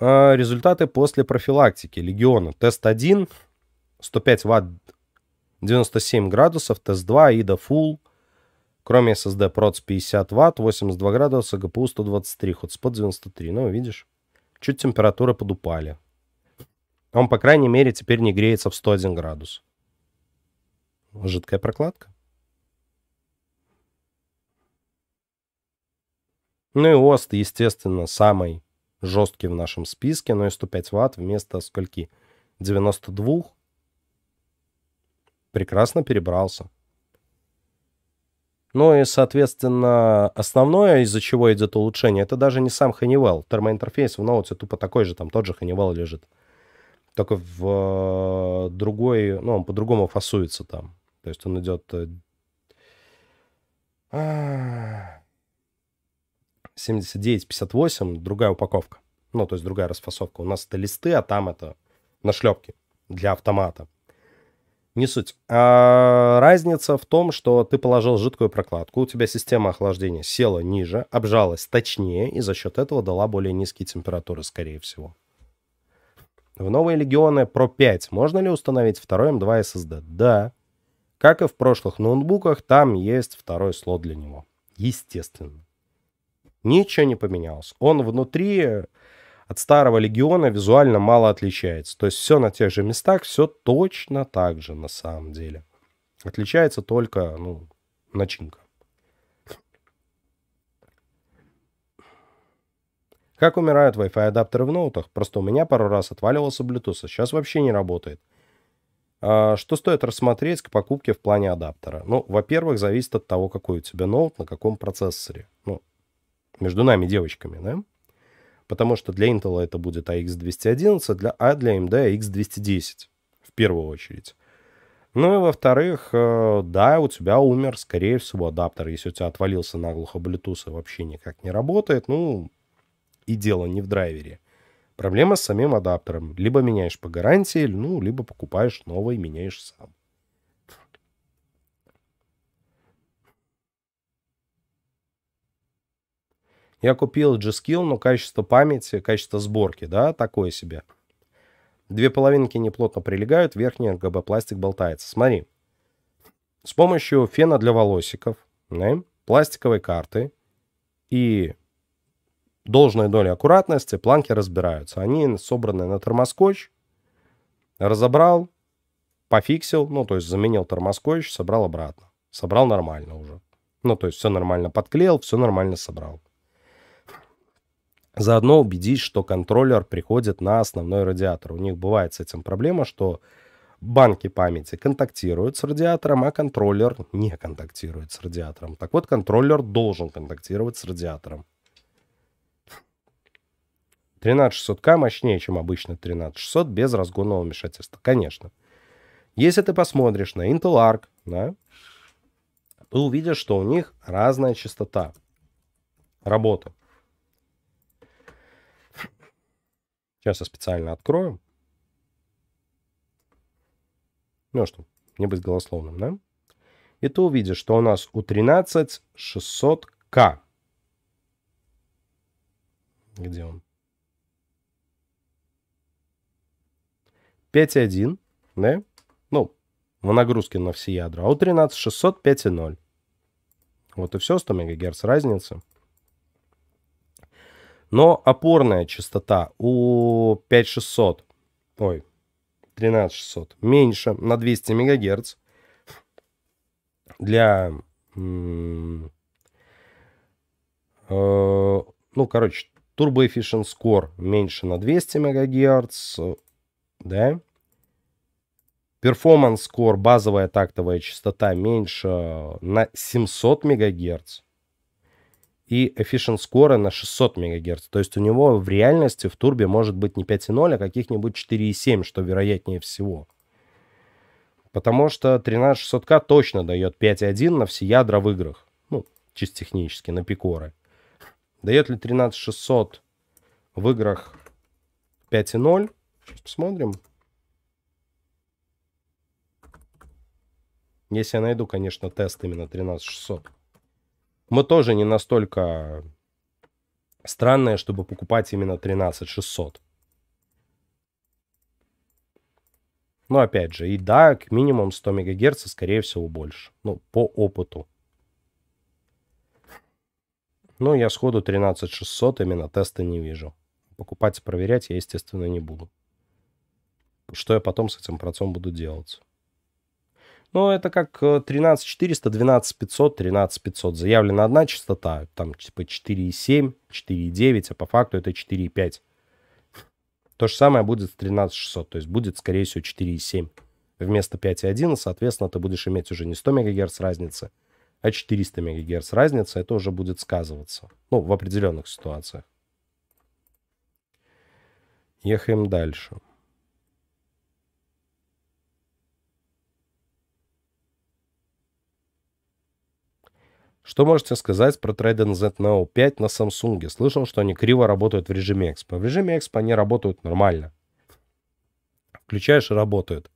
А, результаты после профилактики Легиона. Тест 1, 105 ватт, 97 градусов. Тест 2, IDA Full, Кроме SSD проц 50 Вт, 82 градуса, GPU 123, хотспот 93. Ну, видишь, чуть температуры подупали. Он, по крайней мере, теперь не греется в 101 градус. Жидкая прокладка. Ну и ОСТ, естественно, самый жесткий в нашем списке, но ну и 105 ватт вместо скольки? 92. Прекрасно перебрался. Ну и, соответственно, основное, из-за чего идет улучшение, это даже не сам Ханивал. Термоинтерфейс в ноуте тупо такой же, там тот же Ханивал лежит. Только в э, другой, ну, он по-другому фасуется там. То есть он идет... 79-58, э, а, другая упаковка. Ну, то есть другая расфасовка. У нас это листы, а там это нашлепки для автомата. Не суть. А разница в том, что ты положил жидкую прокладку, у тебя система охлаждения села ниже, обжалась точнее, и за счет этого дала более низкие температуры, скорее всего. В новые легионы Pro 5 можно ли установить второй M2 SSD? Да. Как и в прошлых ноутбуках, там есть второй слот для него. Естественно. Ничего не поменялось. Он внутри от старого легиона визуально мало отличается. То есть все на тех же местах, все точно так же на самом деле. Отличается только ну, начинка. Как умирают Wi-Fi адаптеры в ноутах? Просто у меня пару раз отваливался Bluetooth, а сейчас вообще не работает. А, что стоит рассмотреть к покупке в плане адаптера? Ну, во-первых, зависит от того, какой у тебя ноут, на каком процессоре. Ну, между нами, девочками, да? потому что для Intel это будет AX211, для, а для AMD AX210 в первую очередь. Ну и во-вторых, э, да, у тебя умер, скорее всего, адаптер. Если у тебя отвалился наглухо Bluetooth и вообще никак не работает, ну, и дело не в драйвере. Проблема с самим адаптером. Либо меняешь по гарантии, ну, либо покупаешь новый, меняешь сам. Я купил G-Skill, но качество памяти, качество сборки, да, такое себе. Две половинки неплотно прилегают, верхний гб пластик болтается. Смотри. С помощью фена для волосиков, да, пластиковой карты и должной доли аккуратности планки разбираются. Они собраны на термоскотч, разобрал, пофиксил, ну, то есть заменил термоскотч, собрал обратно. Собрал нормально уже. Ну, то есть все нормально подклеил, все нормально собрал. Заодно убедись, что контроллер приходит на основной радиатор. У них бывает с этим проблема, что банки памяти контактируют с радиатором, а контроллер не контактирует с радиатором. Так вот, контроллер должен контактировать с радиатором. 13600К мощнее, чем обычно 13600 без разгонного вмешательства, конечно. Если ты посмотришь на Intel Arc, да, ты увидишь, что у них разная частота работы. Сейчас я специально открою. Ну что, не быть голословным, да? И ты увидишь, что у нас у 13 600к. Где он? 5.1, да? Ну, в нагрузке на все ядра. А у 13 600 5.0. Вот и все, 100 МГц разница. Но опорная частота у 5600, ой, 13600 меньше на 200 МГц. Для, э, ну, короче, Turbo Efficient Score меньше на 200 МГц, да. Performance Score, базовая тактовая частота, меньше на 700 МГц и efficient score на 600 МГц. То есть у него в реальности в турбе может быть не 5.0, а каких-нибудь 4.7, что вероятнее всего. Потому что 13600К точно дает 5.1 на все ядра в играх. Ну, чисто технически, на пикоры. Дает ли 13600 в играх 5.0? Сейчас посмотрим. Если я найду, конечно, тест именно 13600 мы тоже не настолько странные, чтобы покупать именно 13600. Но опять же, и да, к минимум 100 МГц, скорее всего, больше. Ну, по опыту. Ну, я сходу 13600 именно теста не вижу. Покупать и проверять я, естественно, не буду. Что я потом с этим процом буду делать? Но ну, это как 13400, 12500, 13500. Заявлена одна частота, там типа 4,7, 4,9, а по факту это 4,5. То же самое будет с 13600, то есть будет, скорее всего, 4,7. Вместо 5,1, соответственно, ты будешь иметь уже не 100 МГц разницы, а 400 МГц разницы. это уже будет сказываться. Ну, в определенных ситуациях. Ехаем дальше. Что можете сказать про Trident Z Neo 5 на Samsung? Слышал, что они криво работают в режиме Expo. В режиме Expo они работают нормально. Включаешь и работают.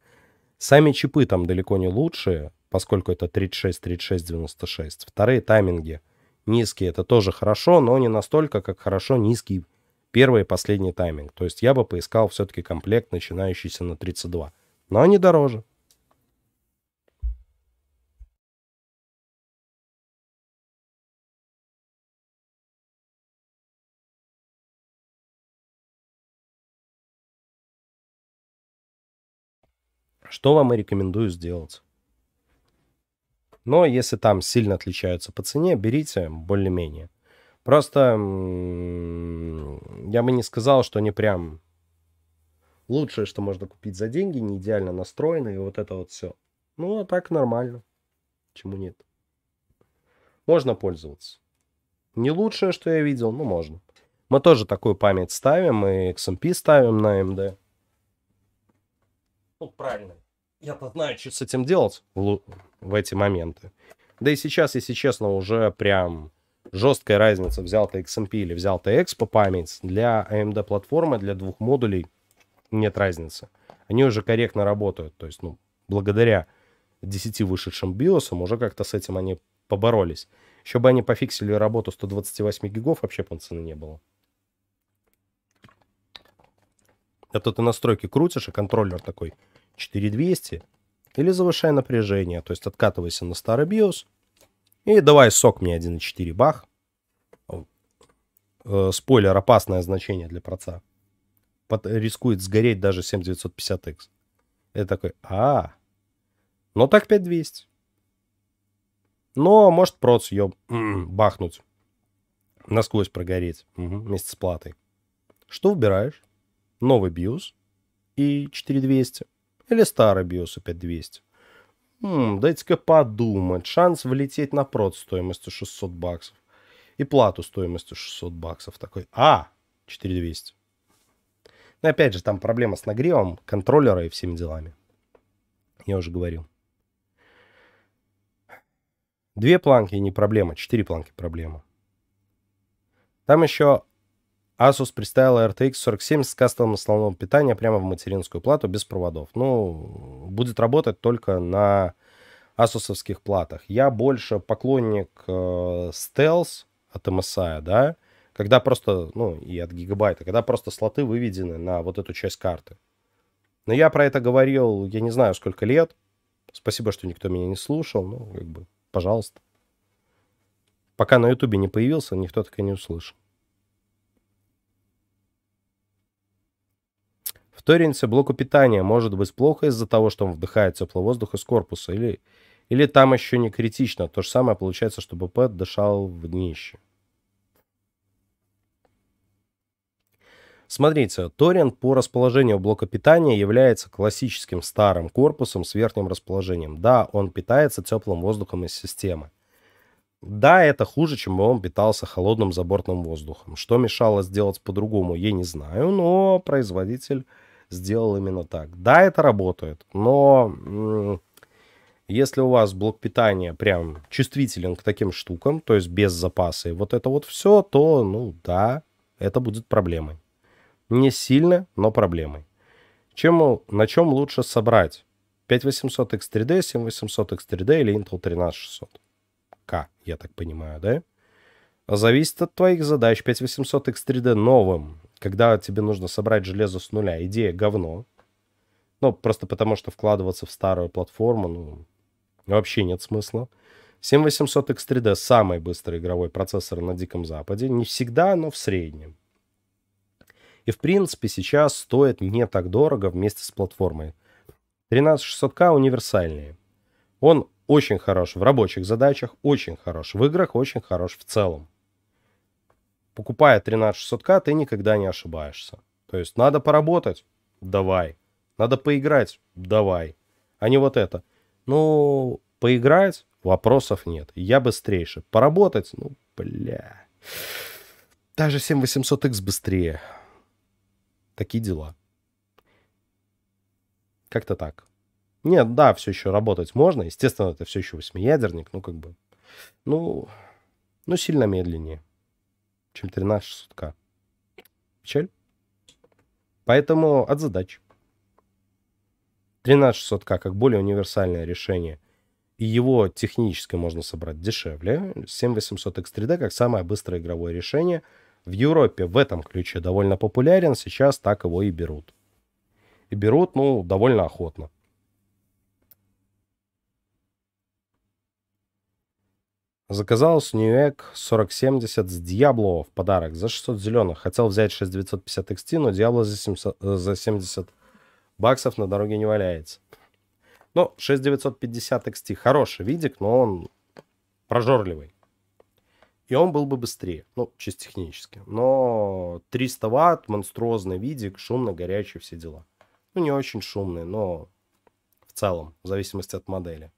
Сами чипы там далеко не лучшие, поскольку это 36, 36, 96. Вторые тайминги низкие, это тоже хорошо, но не настолько, как хорошо низкий первый и последний тайминг. То есть я бы поискал все-таки комплект, начинающийся на 32. Но они дороже. Что вам и рекомендую сделать. Но если там сильно отличаются по цене, берите более-менее. Просто я бы не сказал, что они прям лучшее, что можно купить за деньги, не идеально настроено и вот это вот все. Ну, а так нормально. Чему нет? Можно пользоваться. Не лучшее, что я видел, но можно. Мы тоже такую память ставим и XMP эм ставим на AMD. Ну, правильно. Я-то знаю, что с этим делать в, в эти моменты. Да и сейчас, если честно, уже прям жесткая разница, взял ты XMP или взял ты по память, для AMD платформы, для двух модулей нет разницы. Они уже корректно работают, то есть, ну, благодаря 10 вышедшим БИОСам уже как-то с этим они поборолись. Еще бы они пофиксили работу 128 гигов, вообще панцены не было. А то ты настройки крутишь, и контроллер такой – 4200 или завышай напряжение, то есть откатывайся на старый BIOS и давай сок мне 1.4 бах. Э, спойлер, опасное значение для проца. Под, рискует сгореть даже 7950X. это такой, а, -а, -а. ну так 5200. Но может проц ее м-м, бахнуть, насквозь прогореть угу, вместе с платой. Что выбираешь? Новый BIOS и 4200. Или старый BIOS у 5200. Хм, дайте-ка подумать. Шанс влететь на прод стоимостью 600 баксов. И плату стоимостью 600 баксов. Такой, а, 4200. ну опять же, там проблема с нагревом, контроллера и всеми делами. Я уже говорил. Две планки не проблема, четыре планки проблема. Там еще Asus представила RTX 47 с кастомом основного питания прямо в материнскую плату без проводов. Ну, будет работать только на асусовских платах. Я больше поклонник э, стелс от MSI, да, когда просто, ну, и от гигабайта, когда просто слоты выведены на вот эту часть карты. Но я про это говорил, я не знаю, сколько лет. Спасибо, что никто меня не слушал. Ну, как бы, пожалуйста. Пока на Ютубе не появился, никто так и не услышал. В Вторинцы блоку питания может быть плохо из-за того, что он вдыхает теплый воздух из корпуса, или, или там еще не критично. То же самое получается, чтобы БП дышал в днище. Смотрите, торрент по расположению блока питания является классическим старым корпусом с верхним расположением. Да, он питается теплым воздухом из системы. Да, это хуже, чем бы он питался холодным забортным воздухом. Что мешало сделать по-другому, я не знаю, но производитель сделал именно так. Да, это работает, но если у вас блок питания прям чувствителен к таким штукам, то есть без запаса и вот это вот все, то, ну да, это будет проблемой. Не сильно, но проблемой. Чем, на чем лучше собрать? 5800X3D, 7800X3D или Intel 13600K, я так понимаю, да? Зависит от твоих задач. 5800X3D новым когда тебе нужно собрать железо с нуля, идея говно. Ну, просто потому что вкладываться в старую платформу, ну, вообще нет смысла. 7800 X3D самый быстрый игровой процессор на Диком Западе. Не всегда, но в среднем. И, в принципе, сейчас стоит не так дорого вместе с платформой. 13600 k универсальнее. Он очень хорош в рабочих задачах, очень хорош в играх, очень хорош в целом покупая 13600К, ты никогда не ошибаешься. То есть надо поработать? Давай. Надо поиграть? Давай. А не вот это. Ну, поиграть? Вопросов нет. Я быстрейший. Поработать? Ну, бля. Даже 7800X быстрее. Такие дела. Как-то так. Нет, да, все еще работать можно. Естественно, это все еще восьмиядерник. Ну, как бы... Ну, ну сильно медленнее чем 13-600к. Печаль. Поэтому от задач. 13600 сотка как более универсальное решение. И его технически можно собрать дешевле. 7800X3D как самое быстрое игровое решение. В Европе в этом ключе довольно популярен. Сейчас так его и берут. И берут, ну, довольно охотно. Заказал с Сниуэк 4070 с Diablo в подарок за 600 зеленых. Хотел взять 6950 XT, но Diablo за, 700, э, за 70 баксов на дороге не валяется. Ну, 6950 XT хороший видик, но он прожорливый. И он был бы быстрее, ну, чисто технически. Но 300 ватт, монструозный видик, шумно, горячий, все дела. Ну, не очень шумный, но в целом, в зависимости от модели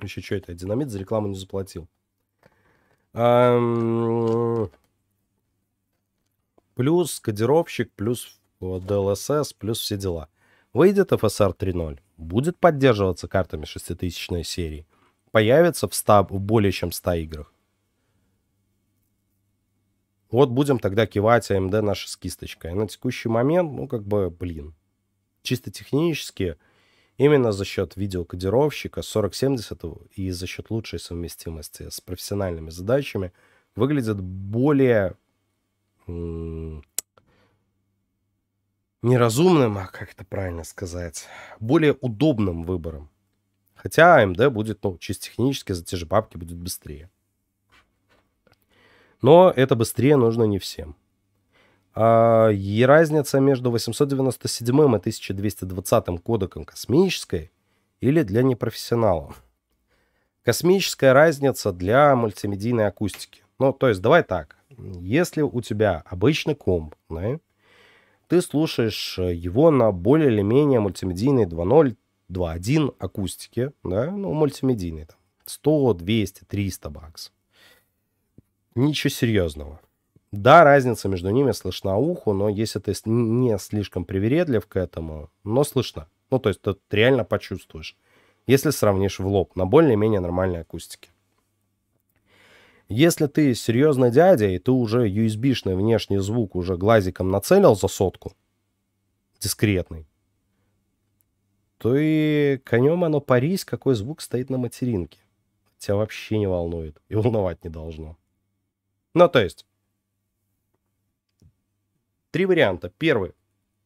короче, что это? Динамит за рекламу не заплатил. Плюс кодировщик, плюс DLSS, плюс все дела. Выйдет FSR 3.0, будет поддерживаться картами 6000 серии, появится в, 100, в более чем 100 играх. Вот будем тогда кивать AMD а наши с кисточкой. А на текущий момент, ну, как бы, блин, чисто технически Именно за счет видеокодировщика 4070 и за счет лучшей совместимости с профессиональными задачами выглядит более неразумным, а как это правильно сказать, более удобным выбором. Хотя AMD будет, ну, чисто технически за те же бабки будет быстрее. Но это быстрее нужно не всем. А, и разница между 897 и 1220 кодеком космической или для непрофессионала Космическая разница для мультимедийной акустики. Ну, то есть, давай так. Если у тебя обычный комп, да, ты слушаешь э, его на более или менее мультимедийной 2.0, 2.1 акустике, да, ну, мультимедийной, там, 100, 200, 300 баксов. Ничего серьезного. Да, разница между ними слышна уху, но если ты не слишком привередлив к этому, но слышно. Ну, то есть ты реально почувствуешь, если сравнишь в лоб на более-менее нормальной акустике. Если ты серьезный дядя, и ты уже USB-шный внешний звук уже глазиком нацелил за сотку, дискретный, то и конем оно парись, какой звук стоит на материнке. Тебя вообще не волнует и волновать не должно. Ну, то есть, Три варианта. Первый.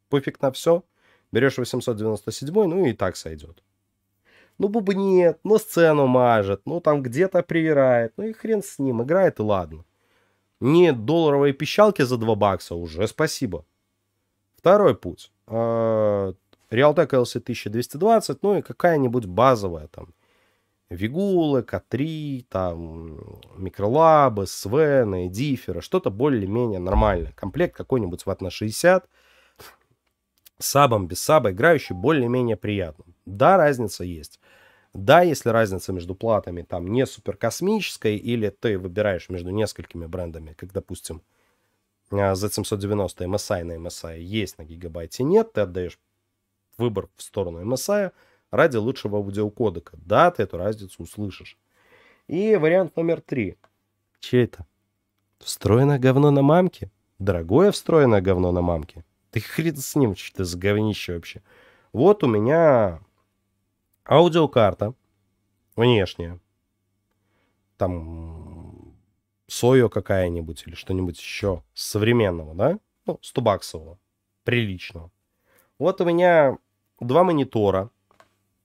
Пофиг на все. Берешь 897, ну и так сойдет. Ну, Буба нет, ну, сцену мажет, ну, там где-то привирает, ну и хрен с ним, играет и ладно. Нет долларовые пищалки за 2 бакса, уже спасибо. Второй путь. А, Realtek LC 1220, ну и какая-нибудь базовая там Вигула, К3, там, микролабы, Свена, Эдифера, что-то более-менее нормальное. Комплект какой-нибудь с на 60, сабом, без саба, играющий более-менее приятно. Да, разница есть. Да, если разница между платами там не супер космической или ты выбираешь между несколькими брендами, как, допустим, э, Z790 MSI на MSI есть, на гигабайте нет, ты отдаешь выбор в сторону MSI, ради лучшего аудиокодека. Да, ты эту разницу услышишь. И вариант номер три. Чей это? Встроенное говно на мамке? Дорогое встроенное говно на мамке? Ты хрен с ним, что ты за говнище вообще. Вот у меня аудиокарта внешняя. Там СОЮ какая-нибудь или что-нибудь еще современного, да? Ну, 100 баксового, приличного. Вот у меня два монитора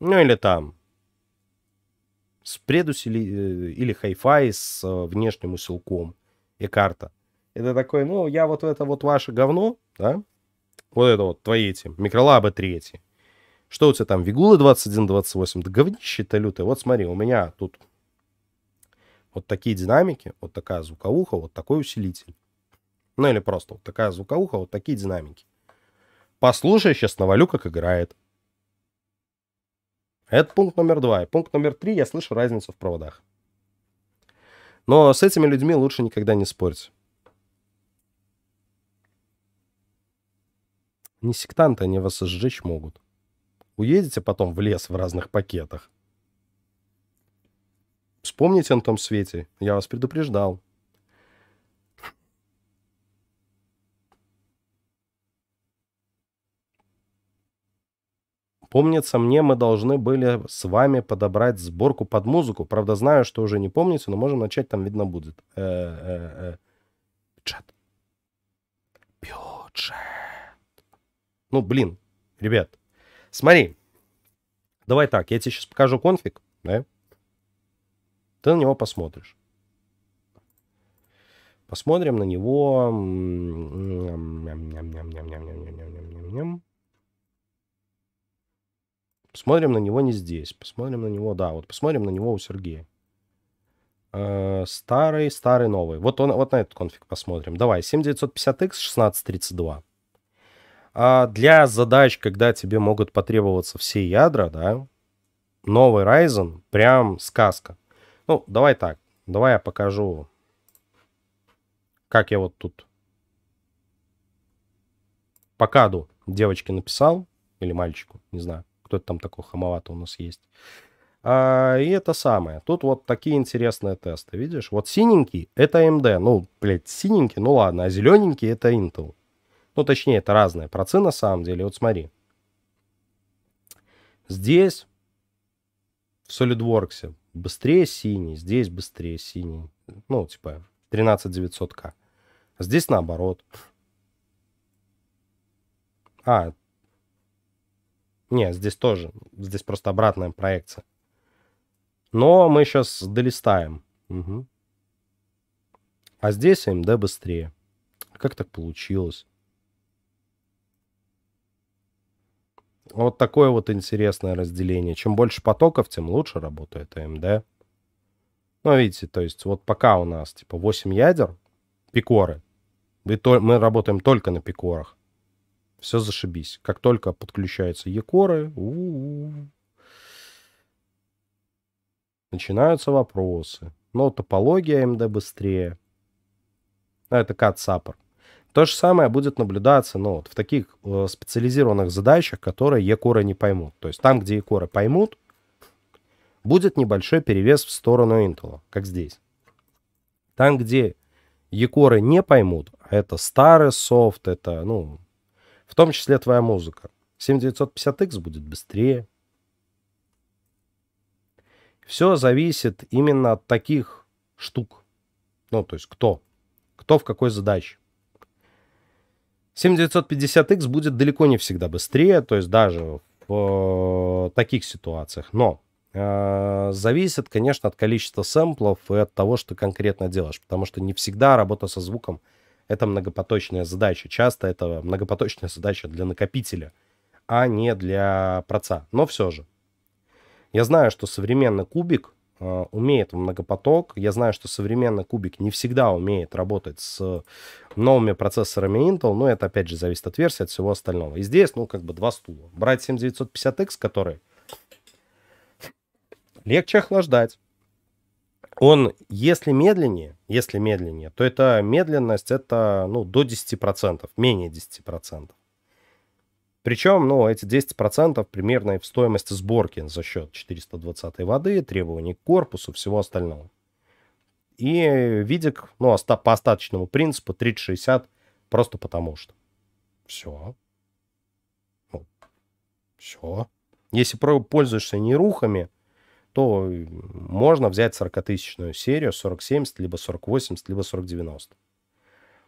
ну или там с предус или, э, или хай-фай с э, внешним усилком и карта. Это такой, ну, я вот это вот ваше говно, да, вот это вот твои эти, микролабы третьи. Что у тебя там, вигулы 21-28? Да говнище-то лютое. Вот смотри, у меня тут вот такие динамики, вот такая звуковуха, вот такой усилитель. Ну или просто вот такая звуковуха, вот такие динамики. Послушай, сейчас навалю, как играет. Это пункт номер два. И пункт номер три, я слышу разницу в проводах. Но с этими людьми лучше никогда не спорить. Не сектанты, они вас сжечь могут. Уедете потом в лес в разных пакетах. Вспомните о том свете. Я вас предупреждал. Помнится мне, мы должны были с вами подобрать сборку под музыку. Правда, знаю, что уже не помните, но можем начать, там видно будет. Э -э Бюджет. Бюджет. Ну, блин, ребят, смотри. Давай так, я тебе сейчас покажу конфиг, да? Ты на него посмотришь. Посмотрим на него. Посмотрим на него не здесь. Посмотрим на него, да, вот посмотрим на него у Сергея. А, старый, старый, новый. Вот, он, вот на этот конфиг посмотрим. Давай, 7950X, 1632. А для задач, когда тебе могут потребоваться все ядра, да, новый Ryzen прям сказка. Ну, давай так. Давай я покажу, как я вот тут по каду девочке написал, или мальчику, не знаю. Кто-то там такой хамовато у нас есть. А, и это самое. Тут вот такие интересные тесты, видишь? Вот синенький — это AMD. Ну, блядь, синенький, ну ладно. А зелененький — это Intel. Ну, точнее, это разные процы на самом деле. Вот смотри. Здесь в SolidWorks быстрее синий, здесь быстрее синий. Ну, типа 13900К. здесь наоборот. А, не, здесь тоже. Здесь просто обратная проекция. Но мы сейчас долистаем. Угу. А здесь AMD быстрее. Как так получилось? Вот такое вот интересное разделение. Чем больше потоков, тем лучше работает AMD. Ну, видите, то есть вот пока у нас типа 8 ядер, пикоры, мы работаем только на пикорах все зашибись. Как только подключаются якоры, начинаются вопросы. Но топология МД быстрее. А это кат саппорт. То же самое будет наблюдаться ну, вот, в таких э, специализированных задачах, которые якоры не поймут. То есть там, где якоры поймут, будет небольшой перевес в сторону Intel, как здесь. Там, где якоры не поймут, это старый софт, это ну, в том числе твоя музыка. 7950X будет быстрее. Все зависит именно от таких штук. Ну, то есть кто? Кто в какой задаче? 7950X будет далеко не всегда быстрее, то есть даже в э, таких ситуациях. Но э, зависит, конечно, от количества сэмплов и от того, что конкретно делаешь, потому что не всегда работа со звуком – это многопоточная задача. Часто это многопоточная задача для накопителя, а не для проца. Но все же. Я знаю, что современный кубик э, умеет многопоток. Я знаю, что современный кубик не всегда умеет работать с новыми процессорами Intel. Но это, опять же, зависит от версии, от всего остального. И здесь, ну, как бы два стула. Брать 7950X, который легче охлаждать он, если медленнее, если медленнее, то эта медленность это ну, до 10%, менее 10%. Причем, ну, эти 10% примерно в стоимости сборки за счет 420 воды, требований к корпусу, всего остального. И видик, ну, по остаточному принципу 3060 просто потому что. Все. Ну, все. Если пользуешься нерухами, то можно взять 40-тысячную серию 4070, либо 4080, либо 4090.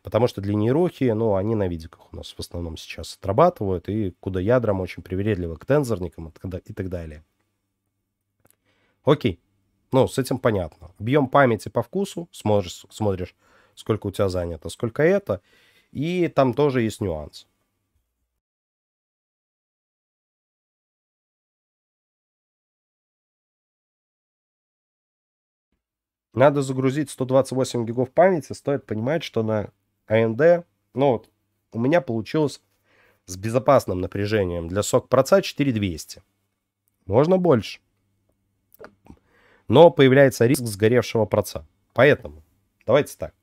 Потому что для длиннорухи, ну, они на видиках у нас в основном сейчас отрабатывают, и куда ядрам очень привередливы к тензорникам и так далее. Окей. Ну, с этим понятно. Объем памяти по вкусу, смотришь, смотришь, сколько у тебя занято, сколько это. И там тоже есть нюанс. Надо загрузить 128 гигов памяти. Стоит понимать, что на AMD, а ну вот, у меня получилось с безопасным напряжением для сок проца 4200. Можно больше. Но появляется риск сгоревшего проца. Поэтому давайте так.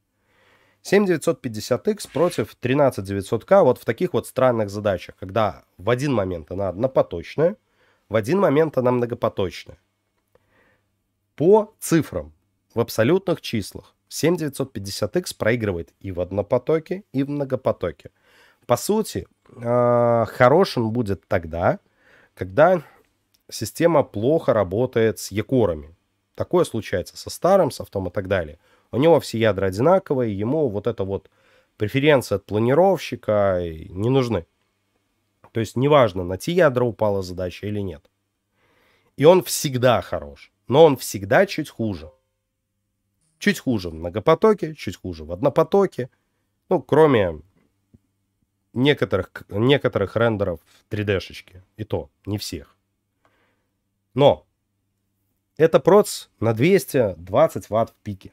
7950X против 13900K вот в таких вот странных задачах, когда в один момент она однопоточная, в один момент она многопоточная. По цифрам в абсолютных числах 7950X проигрывает и в однопотоке, и в многопотоке. По сути, а, хорошим будет тогда, когда система плохо работает с якорами. Такое случается со старым софтом и так далее. У него все ядра одинаковые, ему вот эта вот преференции от планировщика не нужны. То есть неважно, на те ядра упала задача или нет. И он всегда хорош, но он всегда чуть хуже. Чуть хуже в многопотоке, чуть хуже в однопотоке. Ну, кроме некоторых, некоторых рендеров 3D-шечки. И то, не всех. Но это проц на 220 ватт в пике.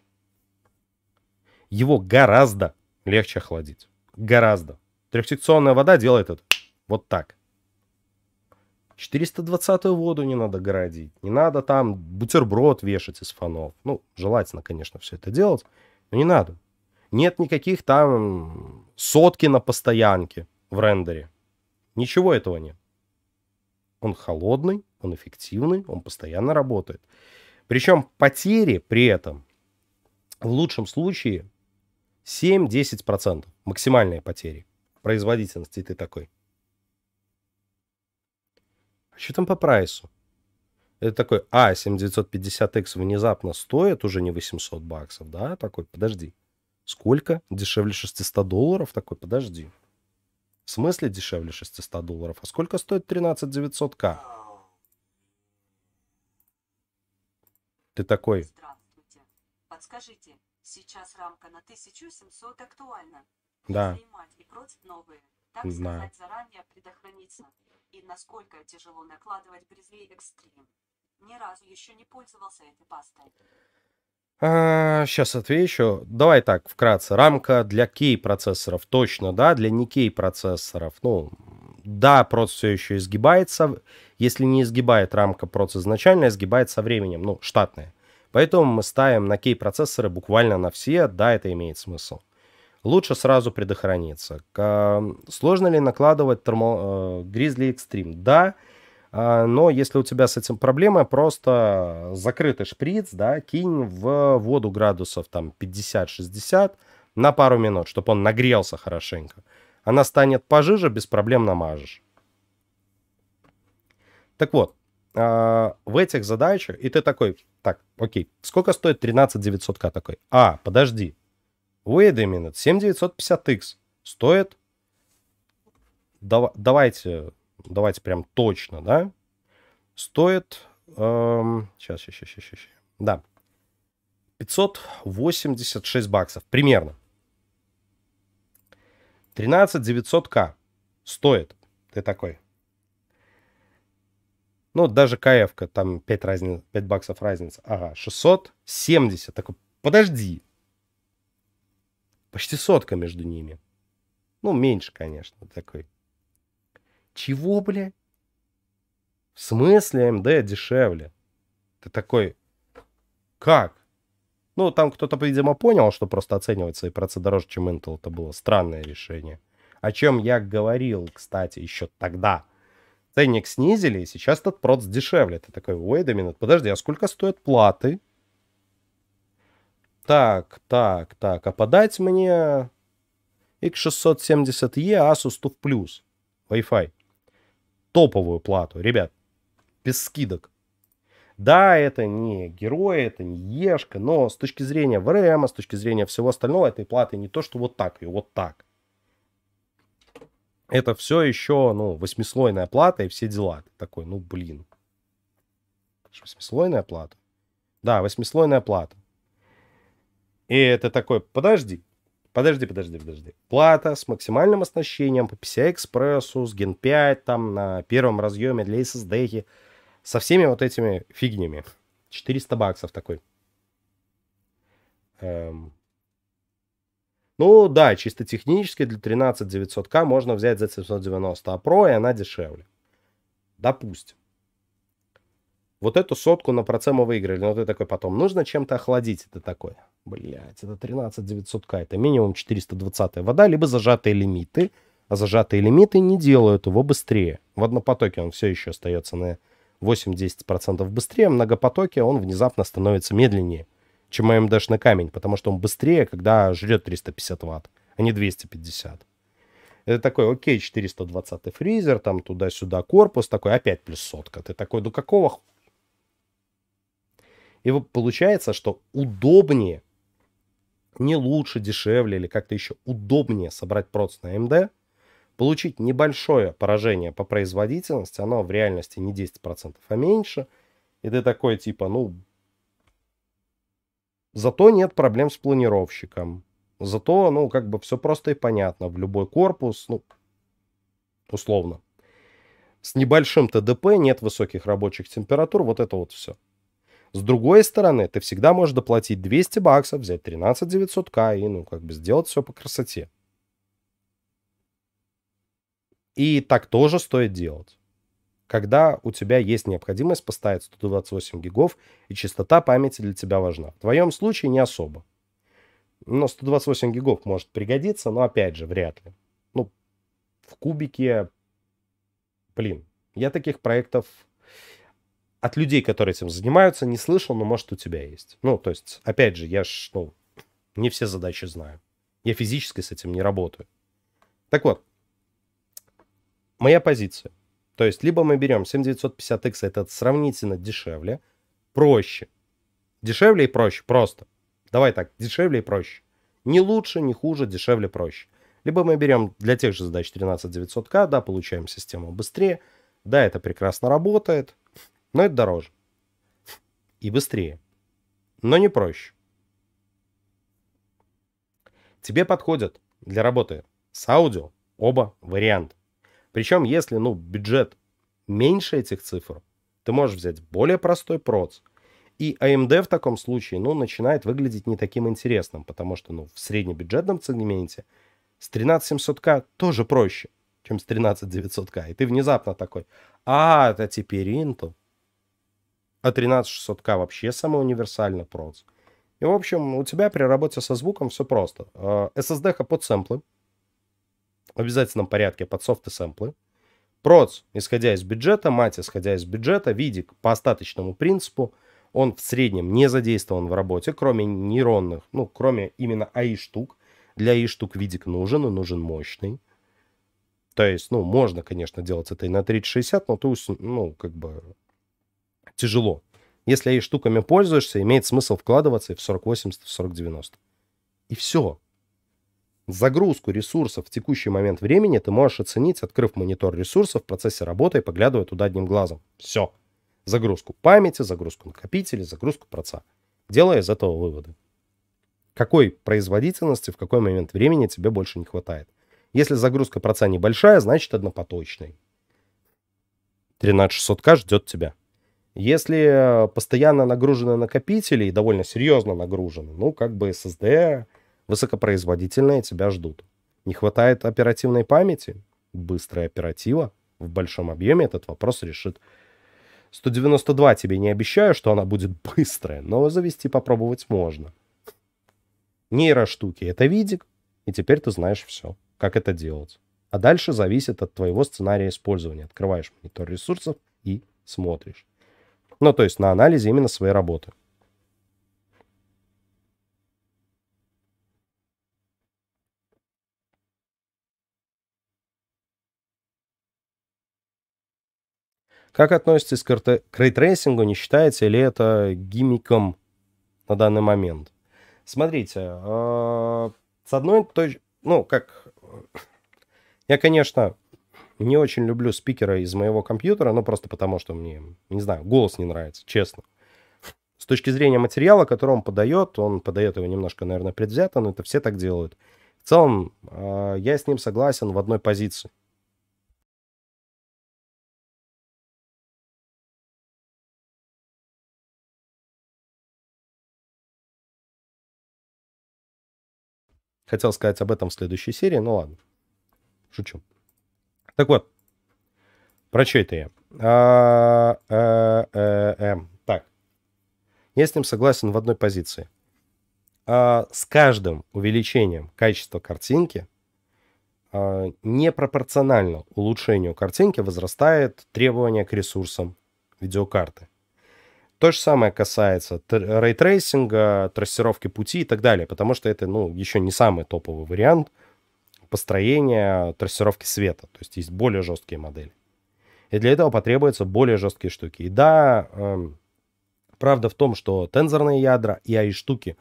Его гораздо легче охладить. Гораздо. Трехсекционная вода делает это вот так. 420-ю воду не надо городить, не надо там бутерброд вешать из фанов. Ну, желательно, конечно, все это делать, но не надо. Нет никаких там сотки на постоянке в рендере. Ничего этого нет. Он холодный, он эффективный, он постоянно работает. Причем потери при этом в лучшем случае 7-10% максимальные потери производительности ты такой. Что там по прайсу? Это такой, а, 7950X внезапно стоит уже не 800 баксов, да? Такой, подожди. Сколько? Дешевле 600 долларов? Такой, подожди. В смысле дешевле 600 долларов? А сколько стоит 13900К? Ты такой... Здравствуйте. Подскажите, сейчас рамка на 1700 актуальна. Да. Если и против новые, так Знаю. сказать заранее предохраниться и насколько тяжело накладывать Бризли Экстрим. Ни разу еще не пользовался этой пастой. А, сейчас отвечу. Давай так, вкратце. Рамка для кей-процессоров, точно, да, для не кей-процессоров. Ну, да, процесс все еще изгибается. Если не изгибает рамка процесс изначально, изгибается временем, ну, штатная. Поэтому мы ставим на кей-процессоры буквально на все, да, это имеет смысл лучше сразу предохраниться. Сложно ли накладывать термо... Grizzly э, Extreme? Да, а, но если у тебя с этим проблемы, просто закрытый шприц, да, кинь в воду градусов там 50-60 на пару минут, чтобы он нагрелся хорошенько. Она станет пожиже, без проблем намажешь. Так вот, а, в этих задачах, и ты такой, так, окей, сколько стоит 13 900к такой? А, подожди, Wait a minute, 7950X стоит... Дав давайте, давайте прям точно, да? Стоит... Эм, сейчас, сейчас, сейчас, сейчас. Да. 586 баксов, примерно. 13 900к стоит. Ты такой. Ну, даже кф там 5, разниц, 5 баксов разница. Ага, 670. Такой, подожди. Почти сотка между ними. Ну, меньше, конечно, такой. Чего, бля? В смысле МД дешевле? Ты такой, как? Ну, там кто-то, видимо, понял, что просто оценивать свои процессы дороже, чем Intel, это было странное решение. О чем я говорил, кстати, еще тогда. Ценник снизили, и сейчас этот проц дешевле. Ты такой, wait a minute, подожди, а сколько стоят платы? Так, так, так. А подать мне X670E Asus TUF Plus Wi-Fi. Топовую плату, ребят. Без скидок. Да, это не герой, это не Ешка, но с точки зрения ВРМ, с точки зрения всего остального, этой платы не то, что вот так и вот так. Это все еще, ну, восьмислойная плата и все дела. Ты такой, ну, блин. восьмислойная плата. Да, восьмислойная плата. И это такой, подожди, подожди, подожди, подожди. Плата с максимальным оснащением по PCI-экспрессу, с Gen 5, там на первом разъеме для SSD, со всеми вот этими фигнями. 400 баксов такой. Эм. Ну да, чисто технически для 13900К можно взять за 790, а Pro и она дешевле. Допустим вот эту сотку на проце мы выиграли. Но ну, ты такой потом, нужно чем-то охладить. Это такой, блять это 13 900 к это минимум 420 вода, либо зажатые лимиты. А зажатые лимиты не делают его быстрее. В однопотоке он все еще остается на 8-10% быстрее, а в многопотоке он внезапно становится медленнее, чем АМДш эм на камень, потому что он быстрее, когда жрет 350 ватт, а не 250. Это такой, окей, 420 фризер, там туда-сюда корпус, такой опять плюс сотка. Ты такой, до какого и вот получается, что удобнее, не лучше, дешевле или как-то еще удобнее собрать проц на AMD, получить небольшое поражение по производительности, оно в реальности не 10%, а меньше, и ты такой типа, ну, зато нет проблем с планировщиком, зато, ну, как бы все просто и понятно, в любой корпус, ну, условно. С небольшим ТДП нет высоких рабочих температур, вот это вот все. С другой стороны, ты всегда можешь доплатить 200 баксов, взять 13 900к и, ну, как бы сделать все по красоте. И так тоже стоит делать. Когда у тебя есть необходимость поставить 128 гигов, и частота памяти для тебя важна. В твоем случае не особо. Но 128 гигов может пригодиться, но опять же, вряд ли. Ну, в кубике... Блин, я таких проектов от людей, которые этим занимаются, не слышал, но может у тебя есть. Ну, то есть, опять же, я ж, ну, не все задачи знаю. Я физически с этим не работаю. Так вот, моя позиция. То есть, либо мы берем 7950X, это сравнительно дешевле, проще. Дешевле и проще, просто. Давай так, дешевле и проще. Не лучше, не хуже, дешевле, проще. Либо мы берем для тех же задач 13900К, да, получаем систему быстрее, да, это прекрасно работает, но это дороже. И быстрее. Но не проще. Тебе подходят для работы с аудио оба варианта. Причем, если ну, бюджет меньше этих цифр, ты можешь взять более простой проц. И AMD а в таком случае, ну, начинает выглядеть не таким интересным, потому что, ну, в среднебюджетном сегменте с 13700К тоже проще, чем с 13900К. И ты внезапно такой, а, это теперь Intel. А 13600К вообще самый универсальный проц. И, в общем, у тебя при работе со звуком все просто. SSD-ха а, под сэмплы. В обязательном порядке под софт и сэмплы. Проц, исходя из бюджета, мать, исходя из бюджета, видик по остаточному принципу, он в среднем не задействован в работе, кроме нейронных, ну, кроме именно AI-штук. А Для AI-штук а видик нужен, и нужен мощный. То есть, ну, можно, конечно, делать это и на 3060, но ты, ну, как бы, тяжело. Если и штуками пользуешься, имеет смысл вкладываться и в 4080, и в 4090. И все. Загрузку ресурсов в текущий момент времени ты можешь оценить, открыв монитор ресурсов в процессе работы и поглядывая туда одним глазом. Все. Загрузку памяти, загрузку накопителей, загрузку проца. Делая из этого выводы. Какой производительности в какой момент времени тебе больше не хватает. Если загрузка проца небольшая, значит однопоточный. 13600К ждет тебя. Если э, постоянно нагружены накопители, и довольно серьезно нагружены, ну, как бы SSD высокопроизводительные тебя ждут. Не хватает оперативной памяти? Быстрая оператива в большом объеме этот вопрос решит. 192 тебе не обещаю, что она будет [LAUGHS] быстрая, но завести попробовать можно. Нейроштуки — это видик, и теперь ты знаешь все, как это делать. А дальше зависит от твоего сценария использования. Открываешь монитор ресурсов и смотришь. Ну, то есть на анализе именно своей работы. Как относитесь к, рт... к рейтрейсингу? Не считаете ли это гиммиком на данный момент? Смотрите, а, с одной точки... Ну, как... Я, конечно, не очень люблю спикера из моего компьютера, но ну, просто потому, что мне, не знаю, голос не нравится, честно. С точки зрения материала, который он подает, он подает его немножко, наверное, предвзято, но это все так делают. В целом, а, я с ним согласен в одной позиции. Хотел сказать об этом в следующей серии, ну ладно. Шучу. Так вот, про что это я? А, э, э, эм. так, я с ним согласен в одной позиции. А, с каждым увеличением качества картинки а, непропорционально улучшению картинки возрастает требование к ресурсам видеокарты. То же самое касается рейтрейсинга, трассировки пути и так далее, потому что это, ну, еще не самый топовый вариант – построения трассировки света. То есть есть более жесткие модели. И для этого потребуются более жесткие штуки. И да, эм, правда в том, что тензорные ядра и AI-штуки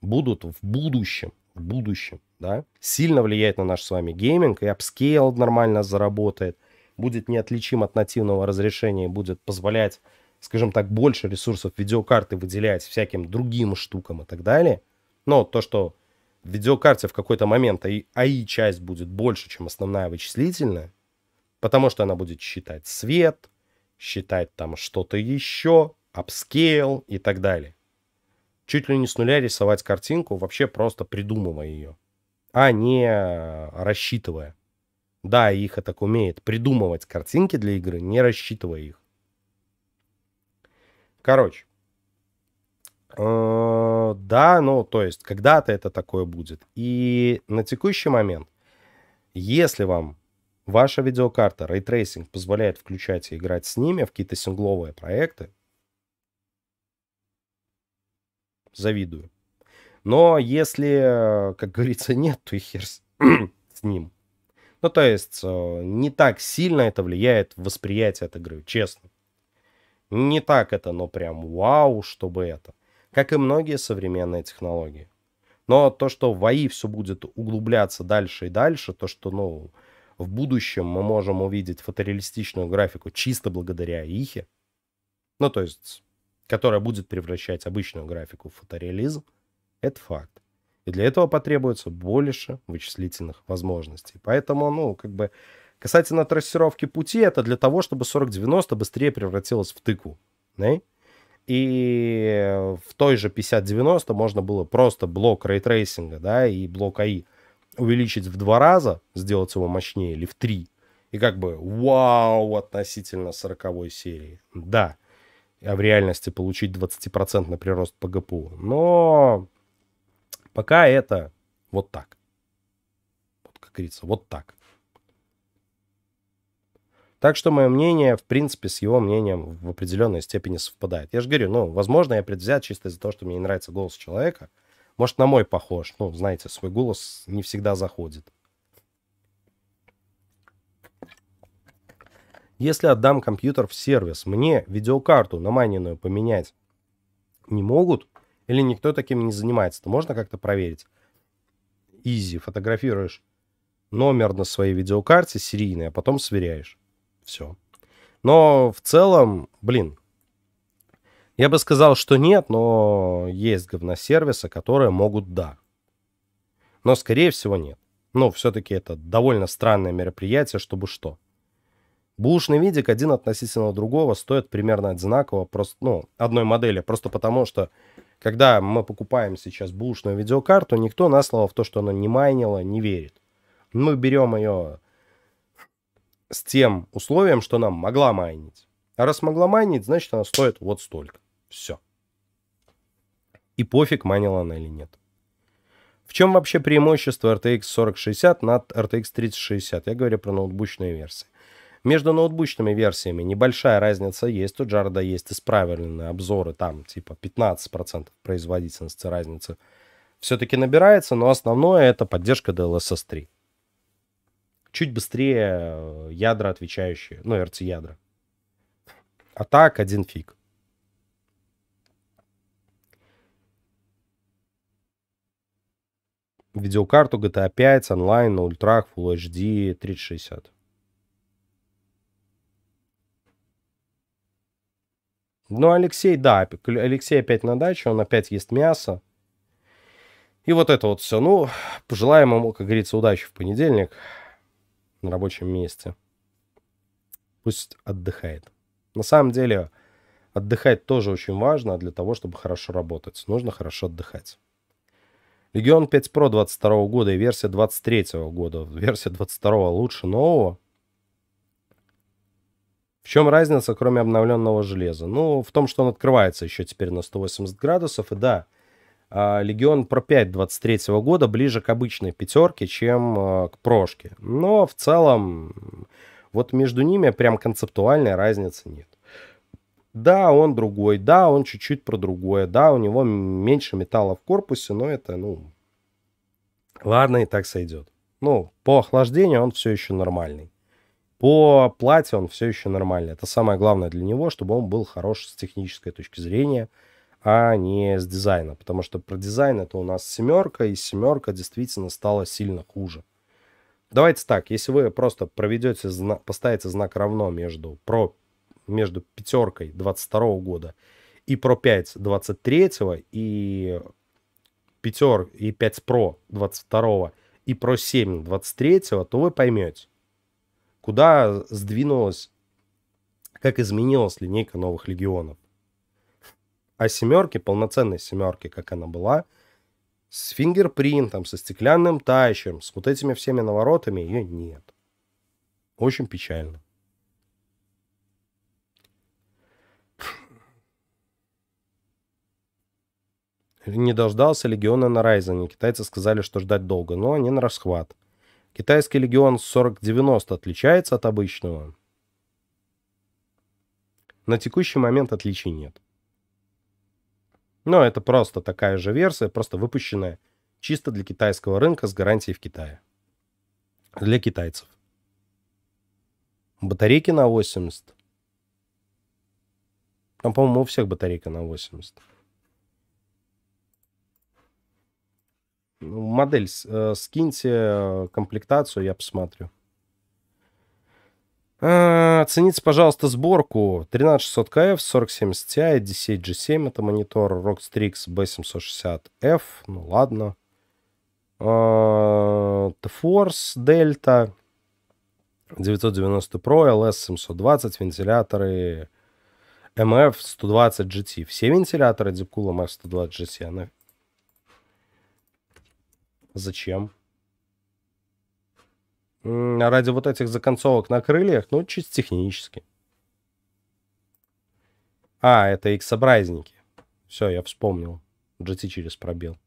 будут в будущем, в будущем, да, сильно влиять на наш с вами гейминг, и апскейл нормально заработает, будет неотличим от нативного разрешения, будет позволять, скажем так, больше ресурсов видеокарты выделять всяким другим штукам и так далее. Но то, что в видеокарте в какой-то момент АИ-часть а будет больше, чем основная вычислительная, потому что она будет считать свет, считать там что-то еще, апскейл и так далее. Чуть ли не с нуля рисовать картинку, вообще просто придумывая ее, а не э, рассчитывая. Да, их так умеет придумывать картинки для игры, не рассчитывая их. Короче, Э, да, ну, то есть, когда-то это такое будет. И на текущий момент, если вам ваша видеокарта Ray Tracing позволяет включать и играть с ними в какие-то сингловые проекты, завидую. Но если, э, как говорится, [LAUGHS] нет, то и хер с, [CLEARS THROAT] с ним. Ну, то есть, э, не так сильно это влияет в восприятие от игры, честно. Не так это, но прям вау, чтобы это как и многие современные технологии. Но то, что в АИ все будет углубляться дальше и дальше, то, что ну, в будущем мы можем увидеть фотореалистичную графику чисто благодаря ИХе, ну, то есть, которая будет превращать обычную графику в фотореализм, это факт. И для этого потребуется больше вычислительных возможностей. Поэтому, ну, как бы, касательно трассировки пути, это для того, чтобы 4090 быстрее превратилась в тыкву. Да? И в той же 5090 можно было просто блок рейтрейсинга, да, и блок АИ увеличить в два раза, сделать его мощнее, или в три. И как бы вау относительно 40 серии. Да, а в реальности получить 20% прирост по ГПУ. Но пока это вот так. Вот, как говорится, вот так. Так что мое мнение, в принципе, с его мнением в определенной степени совпадает. Я же говорю, ну, возможно, я предвзят чисто из-за того, что мне не нравится голос человека. Может, на мой похож. Ну, знаете, свой голос не всегда заходит. Если отдам компьютер в сервис, мне видеокарту на майненную поменять не могут? Или никто таким не занимается? то можно как-то проверить? Изи, фотографируешь номер на своей видеокарте серийный, а потом сверяешь. Все. Но в целом, блин, я бы сказал, что нет, но есть говносервисы, которые могут да. Но, скорее всего, нет. Но все-таки это довольно странное мероприятие, чтобы что. Бушный видик один относительно другого стоит примерно одинаково, просто, ну, одной модели, просто потому что, когда мы покупаем сейчас бушную видеокарту, никто на слово в то, что она не майнила, не верит. Мы берем ее с тем условием, что она могла майнить. А раз могла майнить, значит, она стоит вот столько. Все. И пофиг, майнила она или нет. В чем вообще преимущество RTX 4060 над RTX 3060? Я говорю про ноутбучные версии. Между ноутбучными версиями небольшая разница есть. У Джарда есть исправленные обзоры, там типа 15% производительности разницы все-таки набирается, но основное это поддержка DLSS 3 чуть быстрее э, ядра отвечающие, ну, РЦ-ядра. А так один фиг. Видеокарту GTA 5 онлайн на ультрах Full HD 3060. Ну, Алексей, да, Алексей опять на даче, он опять ест мясо. И вот это вот все. Ну, пожелаем ему, как говорится, удачи в понедельник на рабочем месте. Пусть отдыхает. На самом деле, отдыхать тоже очень важно, для того, чтобы хорошо работать, нужно хорошо отдыхать. Легион 5 Pro 22 года и версия 23 года. Версия 22 лучше нового. В чем разница, кроме обновленного железа? Ну, в том, что он открывается еще теперь на 180 градусов. И да, а, Легион про 5 23 -го года ближе к обычной пятерке, чем а, к прошке. Но в целом вот между ними прям концептуальной разницы нет. Да, он другой, да, он чуть-чуть про другое, да, у него меньше металла в корпусе, но это, ну, ладно, и так сойдет. Ну, по охлаждению он все еще нормальный. По плате он все еще нормальный. Это самое главное для него, чтобы он был хорош с технической точки зрения – а не с дизайна. Потому что про дизайн это у нас семерка, и семерка действительно стала сильно хуже. Давайте так, если вы просто проведете, поставите знак равно между, про, между пятеркой 22 -го года и про 5 23 и пятер и 5 про 22 и про 7 23, то вы поймете, куда сдвинулась, как изменилась линейка новых легионов а семерки, полноценной семерки, как она была, с фингерпринтом, со стеклянным тащем, с вот этими всеми наворотами ее нет. Очень печально. Не дождался легиона на Райзене. Китайцы сказали, что ждать долго, но они на расхват. Китайский легион 4090 отличается от обычного? На текущий момент отличий нет. Но это просто такая же версия, просто выпущенная чисто для китайского рынка с гарантией в Китае. Для китайцев. Батарейки на 80. Там, по-моему, у всех батарейка на 80. Модель, э, скиньте э, комплектацию, я посмотрю. А, оцените, пожалуйста, сборку 13600KF, 4070 Ti, D7G7, это монитор, Rockstrix B760F, ну ладно. А, T-Force Delta 990 Pro, LS720, вентиляторы MF120 GT. Все вентиляторы Deepcool MF120 GT, она... Зачем? А ради вот этих законцовок на крыльях, ну, чисто технически. А, это X-образники. Все, я вспомнил. GT через пробел.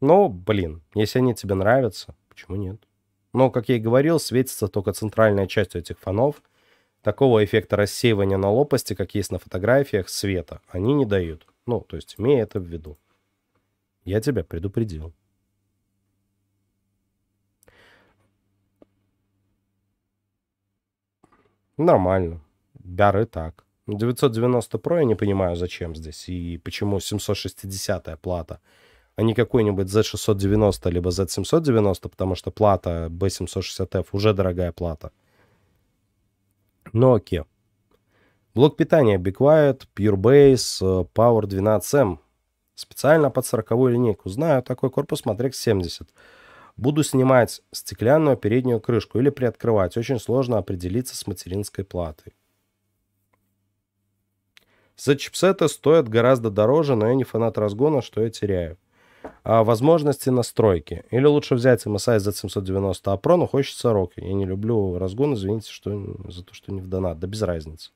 Ну, блин, если они тебе нравятся, почему нет? Но, как я и говорил, светится только центральная часть этих фонов. Такого эффекта рассеивания на лопасти, как есть на фотографиях, света, они не дают. Ну, то есть, имея это в виду. Я тебя предупредил. Нормально. Дары так. 990 Pro я не понимаю, зачем здесь и почему 760 плата, а не какой-нибудь Z690 либо Z790, потому что плата B760F уже дорогая плата. Nokia. Блок питания Be Quiet, Base Power 12M. Специально под 40 линейку. Знаю, такой корпус Matrix 70. Буду снимать стеклянную переднюю крышку или приоткрывать. Очень сложно определиться с материнской платой. За чипсеты стоят гораздо дороже, но я не фанат разгона, что я теряю. А, возможности настройки. Или лучше взять MSI Z790 а Pro, но хочется ROG. Я не люблю разгон, извините что, за то, что не в донат. Да без разницы.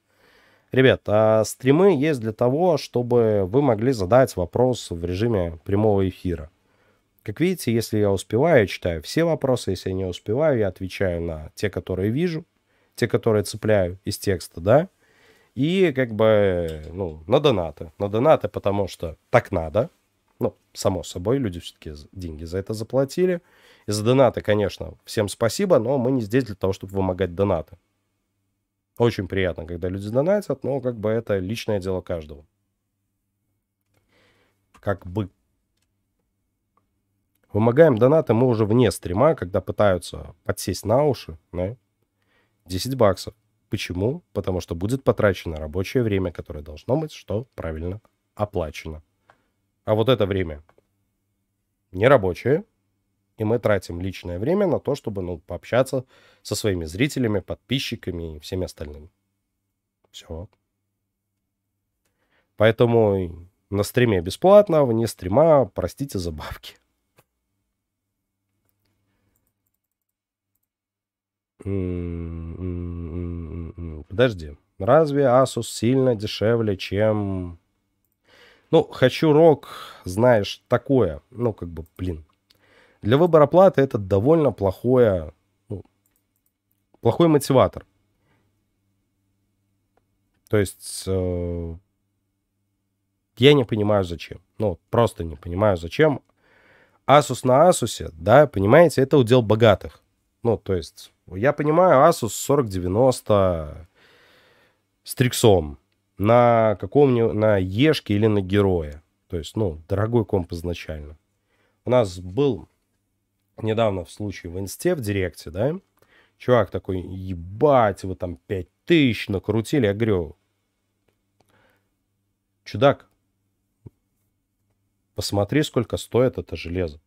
Ребят, а стримы есть для того, чтобы вы могли задать вопрос в режиме прямого эфира. Как видите, если я успеваю, я читаю все вопросы, если я не успеваю, я отвечаю на те, которые вижу, те, которые цепляю из текста, да, и как бы, ну, на донаты. На донаты, потому что так надо. Ну, само собой, люди все-таки деньги за это заплатили. И за донаты, конечно, всем спасибо, но мы не здесь для того, чтобы вымогать донаты. Очень приятно, когда люди донатят, но как бы это личное дело каждого. Как бы Вымогаем донаты мы уже вне стрима, когда пытаются подсесть на уши, да? 10 баксов. Почему? Потому что будет потрачено рабочее время, которое должно быть, что правильно оплачено. А вот это время не рабочее, и мы тратим личное время на то, чтобы ну, пообщаться со своими зрителями, подписчиками и всеми остальными. Все. Поэтому на стриме бесплатно, вне стрима, простите за бабки. Подожди. Разве Asus сильно дешевле, чем... Ну, хочу рок, знаешь, такое. Ну, как бы, блин. Для выбора платы это довольно плохое... Ну, плохой мотиватор. То есть... Э, я не понимаю, зачем. Ну, просто не понимаю, зачем. Asus на Asus, да, понимаете, это удел богатых. Ну, то есть я понимаю Asus 4090 с Триксом на каком-нибудь, на Ешке или на Героя. То есть, ну, дорогой комп изначально. У нас был недавно в случае в инсте, в директе, да, чувак такой, ебать, вы там 5000 накрутили. Я говорю, чудак, посмотри, сколько стоит это железо.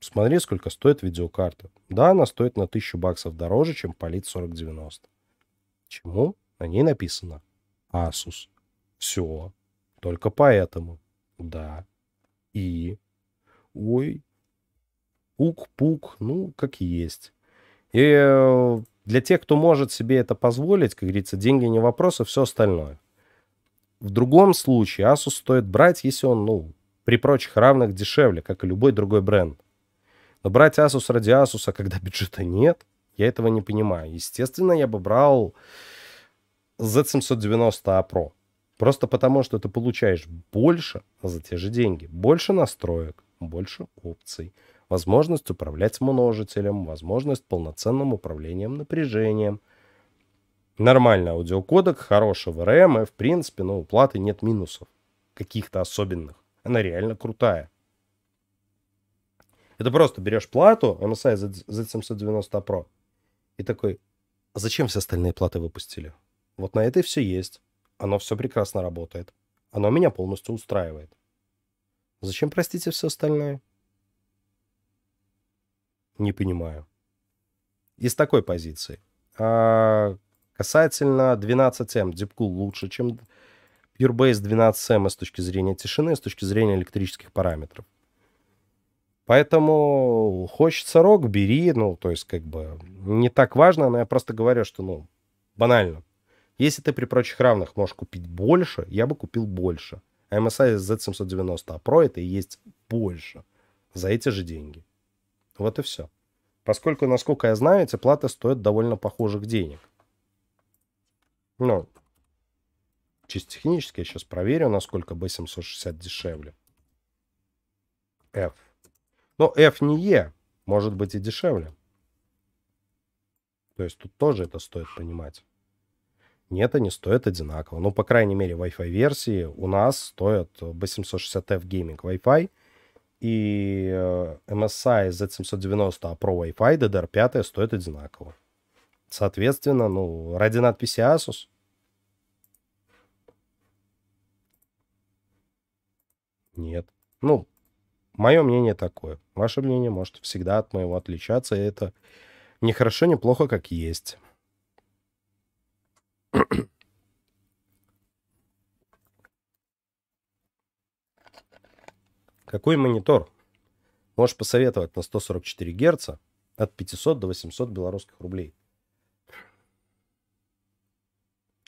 Смотри, сколько стоит видеокарта. Да, она стоит на 1000 баксов дороже, чем Polit 4090. Чему? На ней написано Asus. Все. Только поэтому. Да. И? Ой. Ук-пук. Ну, как есть. И э, для тех, кто может себе это позволить, как говорится, деньги не вопрос, а все остальное. В другом случае Asus стоит брать, если он, ну, при прочих равных дешевле, как и любой другой бренд. Но брать Asus ради Asus, а когда бюджета нет, я этого не понимаю. Естественно, я бы брал Z790A Pro. Просто потому, что ты получаешь больше за те же деньги. Больше настроек, больше опций, возможность управлять множителем, возможность полноценным управлением напряжением. Нормальный аудиокодек, хороший VRM, и в принципе, ну, у платы нет минусов каких-то особенных. Она реально крутая. Это просто берешь плату MSI Z790 Pro и такой, а зачем все остальные платы выпустили? Вот на этой все есть. Оно все прекрасно работает. Оно меня полностью устраивает. Зачем, простите, все остальное? Не понимаю. Из такой позиции. А касательно 12М, Deepcool лучше, чем Purebase 12M с точки зрения тишины, с точки зрения электрических параметров. Поэтому хочется рок, бери, ну, то есть, как бы, не так важно, но я просто говорю, что, ну, банально. Если ты при прочих равных можешь купить больше, я бы купил больше. А MSI Z790, а Pro это и есть больше за эти же деньги. Вот и все. Поскольку, насколько я знаю, эти платы стоят довольно похожих денег. Ну, чисто технически я сейчас проверю, насколько B760 дешевле. F. Но F не E, может быть и дешевле. То есть тут тоже это стоит понимать. Нет, они стоят одинаково. Ну, по крайней мере, Wi-Fi версии у нас стоят B760F Gaming Wi-Fi и э, MSI Z790 а Pro Wi-Fi DDR5 стоят одинаково. Соответственно, ну, ради надписи Asus Нет. Ну, Мое мнение такое. Ваше мнение может всегда от моего отличаться, и это не хорошо, не плохо, как есть. [CLEARS THROAT] Какой монитор можешь посоветовать на 144 Гц от 500 до 800 белорусских рублей?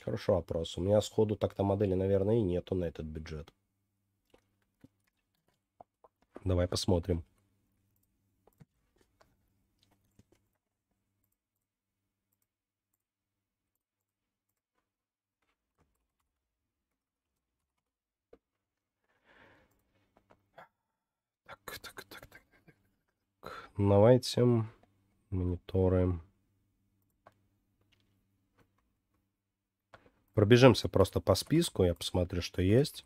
Хороший вопрос. У меня сходу так-то модели, наверное, и нету на этот бюджет. Давай посмотрим. Так, так, так, так. так. Давайте мониторы. Пробежимся просто по списку, я посмотрю, что есть.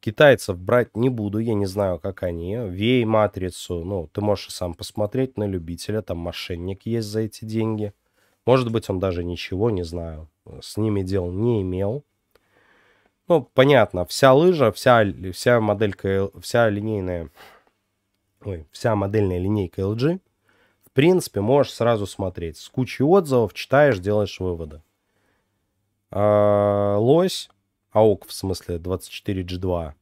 Китайцев брать не буду, я не знаю, как они. Вей матрицу, ну, ты можешь сам посмотреть на любителя, там мошенник есть за эти деньги. Может быть, он даже ничего, не знаю, с ними дел не имел. Ну, понятно, вся лыжа, вся, вся моделька, вся линейная, ой, вся модельная линейка LG, в принципе, можешь сразу смотреть. С кучей отзывов читаешь, делаешь выводы. А, лось, АУК, в смысле 24G2.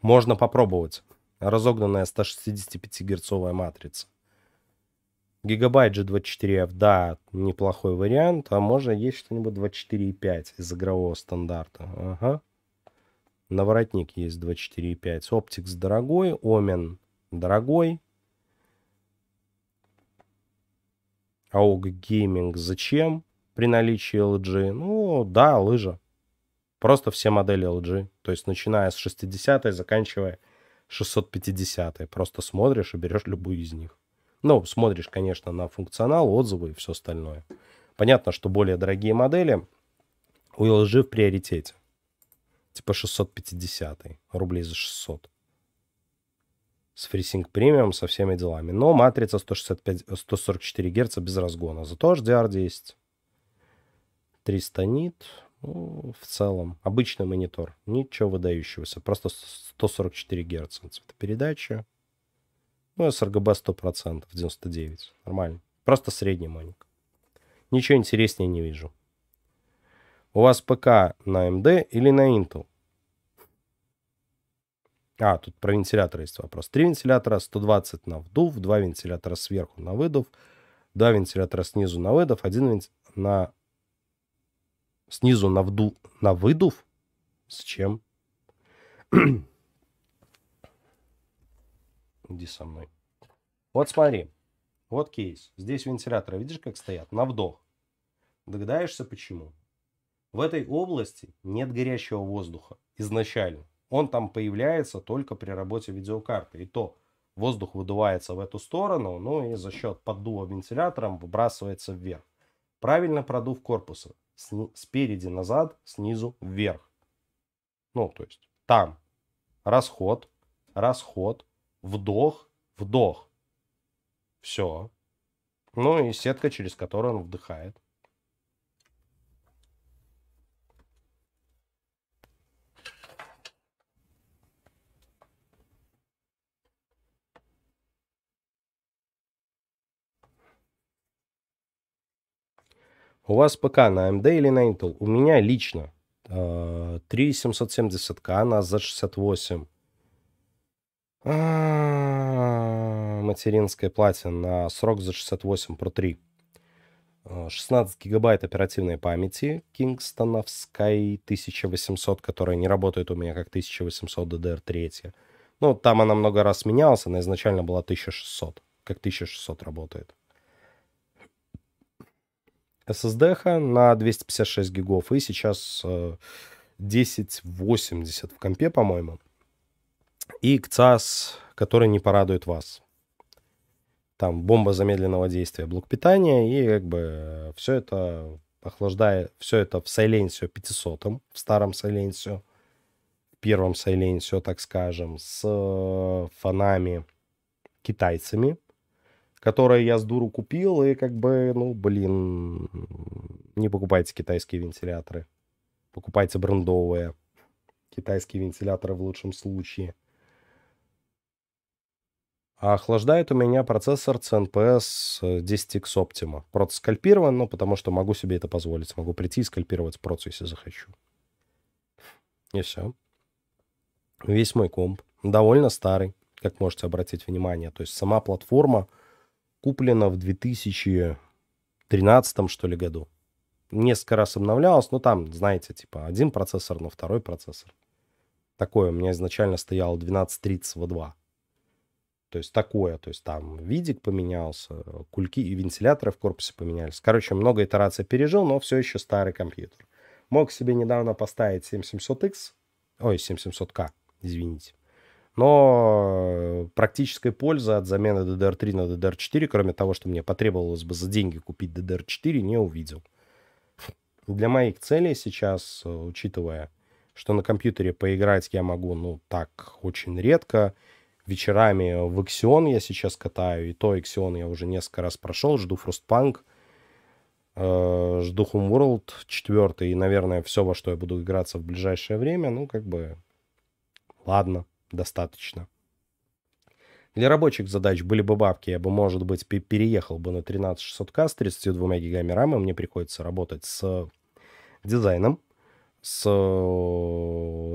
Можно попробовать. Разогнанная 165-герцовая матрица. Гигабайт G24F, да, неплохой вариант. А можно есть что-нибудь 24.5 из игрового стандарта. Ага. на воротник есть 24.5. Optics дорогой, Omen дорогой. AOG гейминг зачем при наличии LG? Ну, да, лыжа. Просто все модели LG. То есть начиная с 60-й, заканчивая 650-й. Просто смотришь и берешь любую из них. Ну, смотришь, конечно, на функционал, отзывы и все остальное. Понятно, что более дорогие модели у LG в приоритете. Типа 650 рублей за 600. С FreeSync Premium, со всеми делами. Но матрица 165, 144 Гц без разгона. Зато HDR10. 300 нит. Ну, в целом, обычный монитор, ничего выдающегося, просто 144 Гц цветопередача. Ну, sRGB 100%, 99, нормально. Просто средний моник. Ничего интереснее не вижу. У вас ПК на AMD или на Intel? А, тут про вентилятор есть вопрос. Три вентилятора, 120 на вдув, два вентилятора сверху на выдув, два вентилятора снизу на выдув, один венти... на снизу на, вду... на выдув? С чем? [CLEARS THROAT] Иди со мной. Вот смотри. Вот кейс. Здесь вентиляторы, видишь, как стоят? На вдох. Догадаешься, почему? В этой области нет горячего воздуха изначально. Он там появляется только при работе видеокарты. И то воздух выдувается в эту сторону, ну и за счет поддува вентилятором выбрасывается вверх. Правильно продув корпуса спереди назад, снизу вверх. Ну, то есть там расход, расход, вдох, вдох. Все. Ну и сетка, через которую он вдыхает. У вас ПК на AMD или на Intel? У меня лично 3770К на Z68. А -а -а, материнская платье на срок за 68 Pro 3. 16 гигабайт оперативной памяти Kingstonовской 1800, которая не работает у меня как 1800 DDR3. Ну, там она много раз менялась, она изначально была 1600, как 1600 работает. SSD на 256 гигов. И сейчас 1080 э, в компе, по-моему. И КЦАС, который не порадует вас. Там бомба замедленного действия, блок питания. И как бы э, все это охлаждая, все это в Silencio 500, в старом Silencio, в первом Silencio, так скажем, с э, фанами китайцами, которые я с дуру купил, и как бы, ну, блин, не покупайте китайские вентиляторы. Покупайте брендовые. Китайские вентиляторы в лучшем случае. А охлаждает у меня процессор CNPS 10X Optima. процесс скальпирован, но ну, потому что могу себе это позволить. Могу прийти и скальпировать проц, если захочу. И все. Весь мой комп. Довольно старый, как можете обратить внимание. То есть сама платформа куплена в 2013, что ли, году. Несколько раз обновлялась, но там, знаете, типа один процессор на второй процессор. Такое у меня изначально стояло 1230 в 2. То есть такое, то есть там видик поменялся, кульки и вентиляторы в корпусе поменялись. Короче, много итераций пережил, но все еще старый компьютер. Мог себе недавно поставить 7700X, ой, 7700K, извините. Но э, практической пользы от замены DDR3 на DDR4, кроме того, что мне потребовалось бы за деньги купить DDR4, не увидел. Для моих целей сейчас, э, учитывая, что на компьютере поиграть я могу, ну, так, очень редко, вечерами в Xeon я сейчас катаю, и то Xeon я уже несколько раз прошел, жду Frostpunk, э, жду Homeworld 4, и, наверное, все, во что я буду играться в ближайшее время, ну, как бы, ладно достаточно. Для рабочих задач были бы бабки, я бы, может быть, переехал бы на 13600К с 32 гигами рамы. Мне приходится работать с дизайном, с э,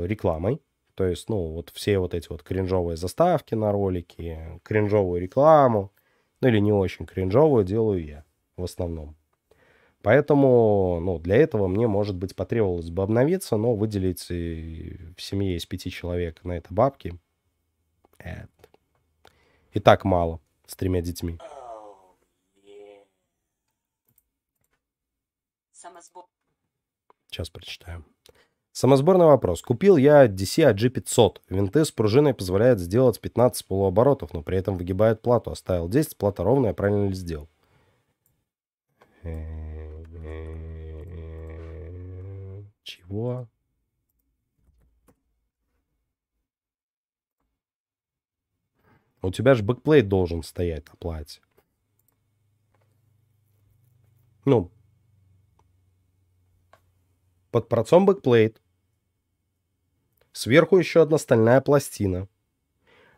рекламой. То есть, ну, вот все вот эти вот кринжовые заставки на ролики, кринжовую рекламу, ну или не очень кринжовую делаю я в основном. Поэтому ну, для этого мне, может быть, потребовалось бы обновиться, но выделить в семье из пяти человек на это бабки это. и так мало с тремя детьми. Сейчас прочитаю. Самосборный вопрос. Купил я DC AG500. Винты с пружиной позволяют сделать 15 полуоборотов, но при этом выгибает плату. Оставил 10, плата ровная, правильно ли сделал? Э. Чего? А у тебя же бэкплей должен стоять на плате. Ну, под процом бэкплейт. Сверху еще одна стальная пластина,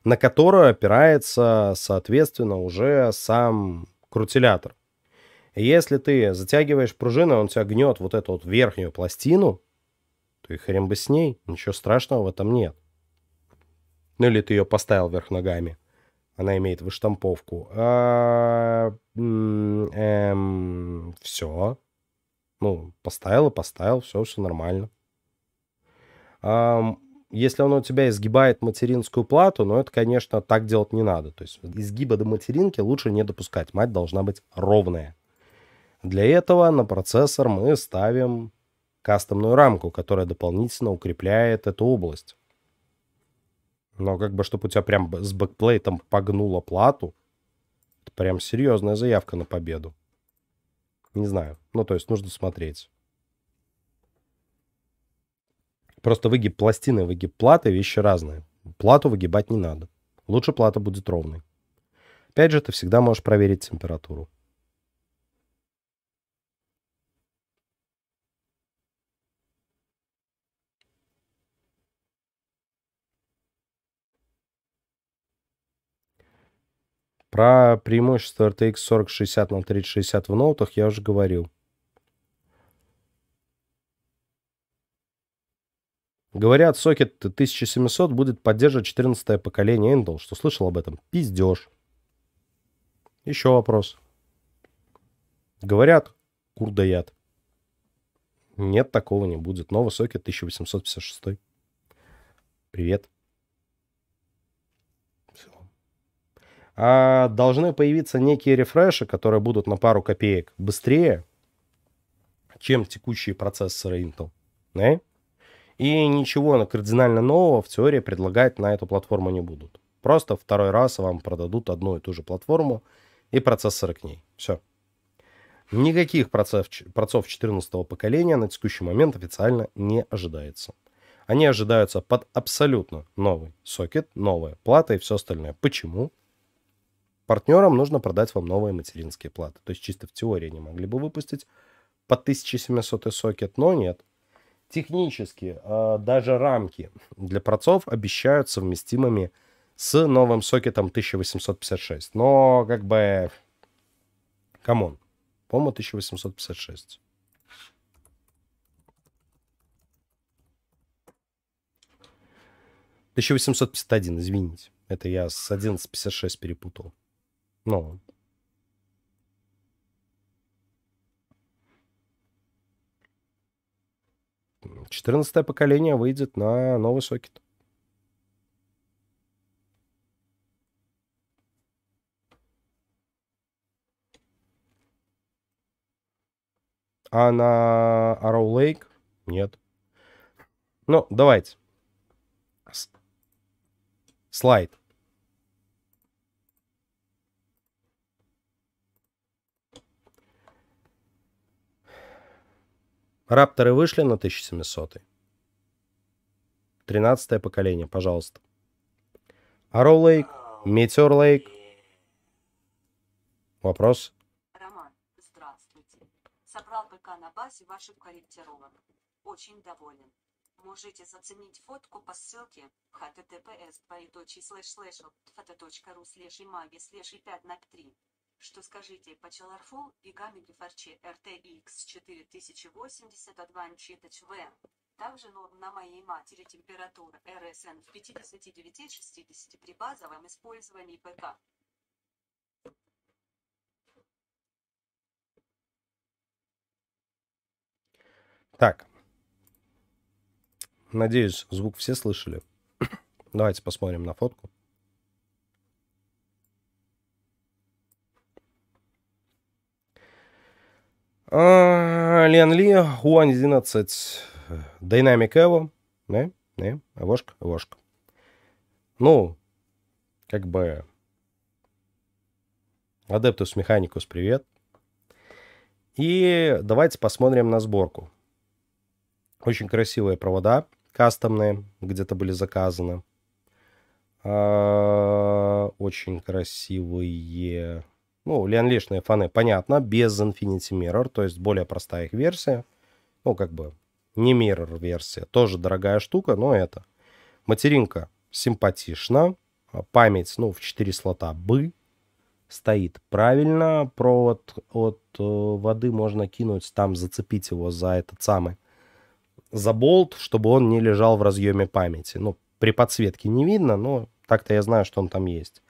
на которую опирается, соответственно, уже сам крутилятор. Если ты затягиваешь пружину, он тебя гнет вот эту вот верхнюю пластину, то и хрен бы с ней, ничего страшного в этом нет. Ну или ты ее поставил вверх ногами. Она имеет выштамповку. А, эм, все. Ну, поставил и поставил, все, все нормально. Если он у тебя изгибает материнскую плату, но ну, это, конечно, так делать не надо. То есть изгиба до материнки лучше не допускать. Мать должна быть ровная. Для этого на процессор мы ставим кастомную рамку, которая дополнительно укрепляет эту область. Но как бы, чтобы у тебя прям с бэкплейтом погнула плату, это прям серьезная заявка на победу. Не знаю. Ну, то есть нужно смотреть. Просто выгиб пластины, выгиб платы — вещи разные. Плату выгибать не надо. Лучше плата будет ровной. Опять же, ты всегда можешь проверить температуру. Про преимущество RTX 4060 на 3060 в ноутах я уже говорил. Говорят, сокет 1700 будет поддерживать 14 поколение Intel. Что слышал об этом? Пиздеж. Еще вопрос. Говорят, курдаят. Нет, такого не будет. Новый сокет 1856. Привет. а должны появиться некие рефреши, которые будут на пару копеек быстрее, чем текущие процессоры Intel. Да? И ничего кардинально нового в теории предлагать на эту платформу не будут. Просто второй раз вам продадут одну и ту же платформу и процессоры к ней. Все. Никаких процесс, процессов 14 поколения на текущий момент официально не ожидается. Они ожидаются под абсолютно новый сокет, новая плата и все остальное. Почему? партнерам нужно продать вам новые материнские платы. То есть чисто в теории они могли бы выпустить по 1700 сокет, но нет. Технически а, даже рамки для процов обещают совместимыми с новым сокетом 1856. Но как бы... Камон. По-моему, 1856. «1851», извините. Это я с 11.56 перепутал. Ну, Четырнадцатое поколение выйдет на новый сокет. А на Arrow Lake нет. Ну, давайте. Слайд. Рапторы вышли на 1700. Тринадцатое поколение, пожалуйста. Арроу Лейк, Метеор Лейк. Вопрос? Роман, здравствуйте. Собрал ПК на базе ваших корректировок. Очень доволен. Можете заценить фотку по ссылке https двоеточий слэш слэш фото.ру 5 на 3 что скажите, по почеларфол и гаммингефорчи RTX 4082 мчиточ В. Также норм на моей матери температура RSN в 59-60 при базовом использовании ПК. Так. Надеюсь, звук все слышали. [COUGHS] Давайте посмотрим на фотку. А, Лен Ли, Уань 11, Dynamic Эво, не, не, Авошка, Авошка. Ну, как бы... Адептус Механикус, привет. И давайте посмотрим на сборку. Очень красивые провода, кастомные, где-то были заказаны. А, очень красивые ну, лианлишные фаны, понятно, без Infinity Mirror, то есть более простая их версия. Ну, как бы, не Mirror версия, тоже дорогая штука, но это. Материнка симпатична, а, память, ну, в 4 слота бы стоит правильно, провод от э, воды можно кинуть, там зацепить его за этот самый, за болт, чтобы он не лежал в разъеме памяти. Ну, при подсветке не видно, но так-то я знаю, что он там есть.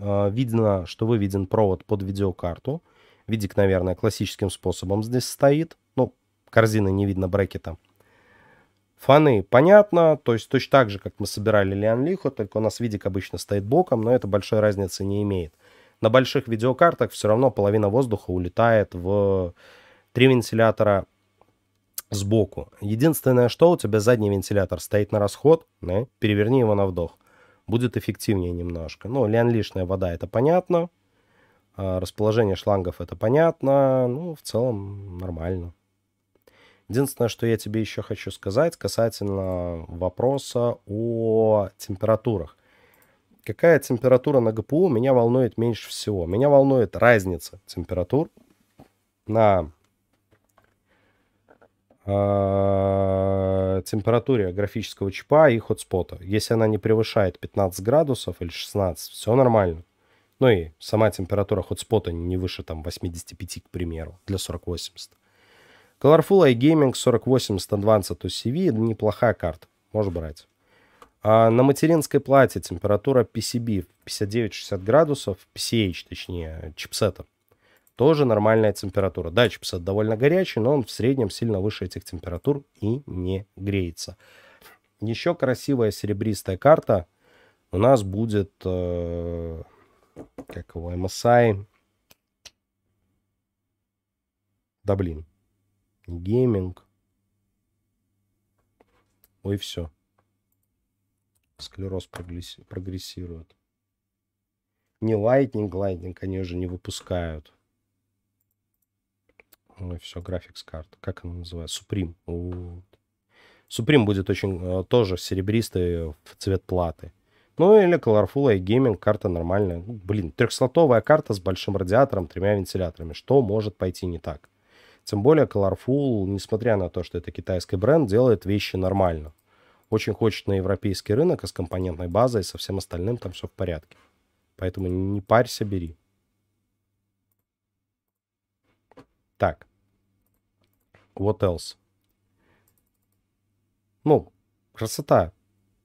А, видно, что выведен провод под видеокарту. Видик, наверное, классическим способом здесь стоит. Ну, корзины не видно брекета. Фаны, понятно, то есть точно так же, как мы собирали Лиан Лиху, только у нас видик обычно стоит боком, но это большой разницы не имеет. На больших видеокартах все равно половина воздуха улетает в три вентилятора сбоку. Единственное, что у тебя задний вентилятор стоит на расход, да? переверни его на вдох будет эффективнее немножко. Ну, лианлишная вода, это понятно. А, расположение шлангов, это понятно. Ну, в целом, нормально. Единственное, что я тебе еще хочу сказать касательно вопроса о температурах. Какая температура на ГПУ меня волнует меньше всего? Меня волнует разница температур на Э, температуре графического чипа и хотспота. Если она не превышает 15 градусов или 16, все нормально. Ну и сама температура хотспота не выше там 85, к примеру, для 4080. Colorful iGaming 4080 Advanced OCV неплохая карта, можешь брать. А на материнской плате температура PCB 59-60 градусов, PCH точнее, чипсета тоже нормальная температура. Да, чипсет довольно горячий, но он в среднем сильно выше этих температур и не греется. Еще красивая серебристая карта у нас будет, э, как его, MSI. Да блин, гейминг. Ой, все. Склероз прогрессирует. Не лайтнинг, лайтнинг они уже не выпускают. Ну и все, графикс карт. Как она называется? Supreme. Вот. Supreme будет очень э, тоже серебристый в цвет платы. Ну или Colorful и Gaming, карта нормальная. Ну, блин, трехслотовая карта с большим радиатором, тремя вентиляторами. Что может пойти не так? Тем более Colorful, несмотря на то, что это китайский бренд, делает вещи нормально. Очень хочет на европейский рынок, а с компонентной базой со всем остальным там все в порядке. Поэтому не парься, бери. Так. What else? Ну, красота,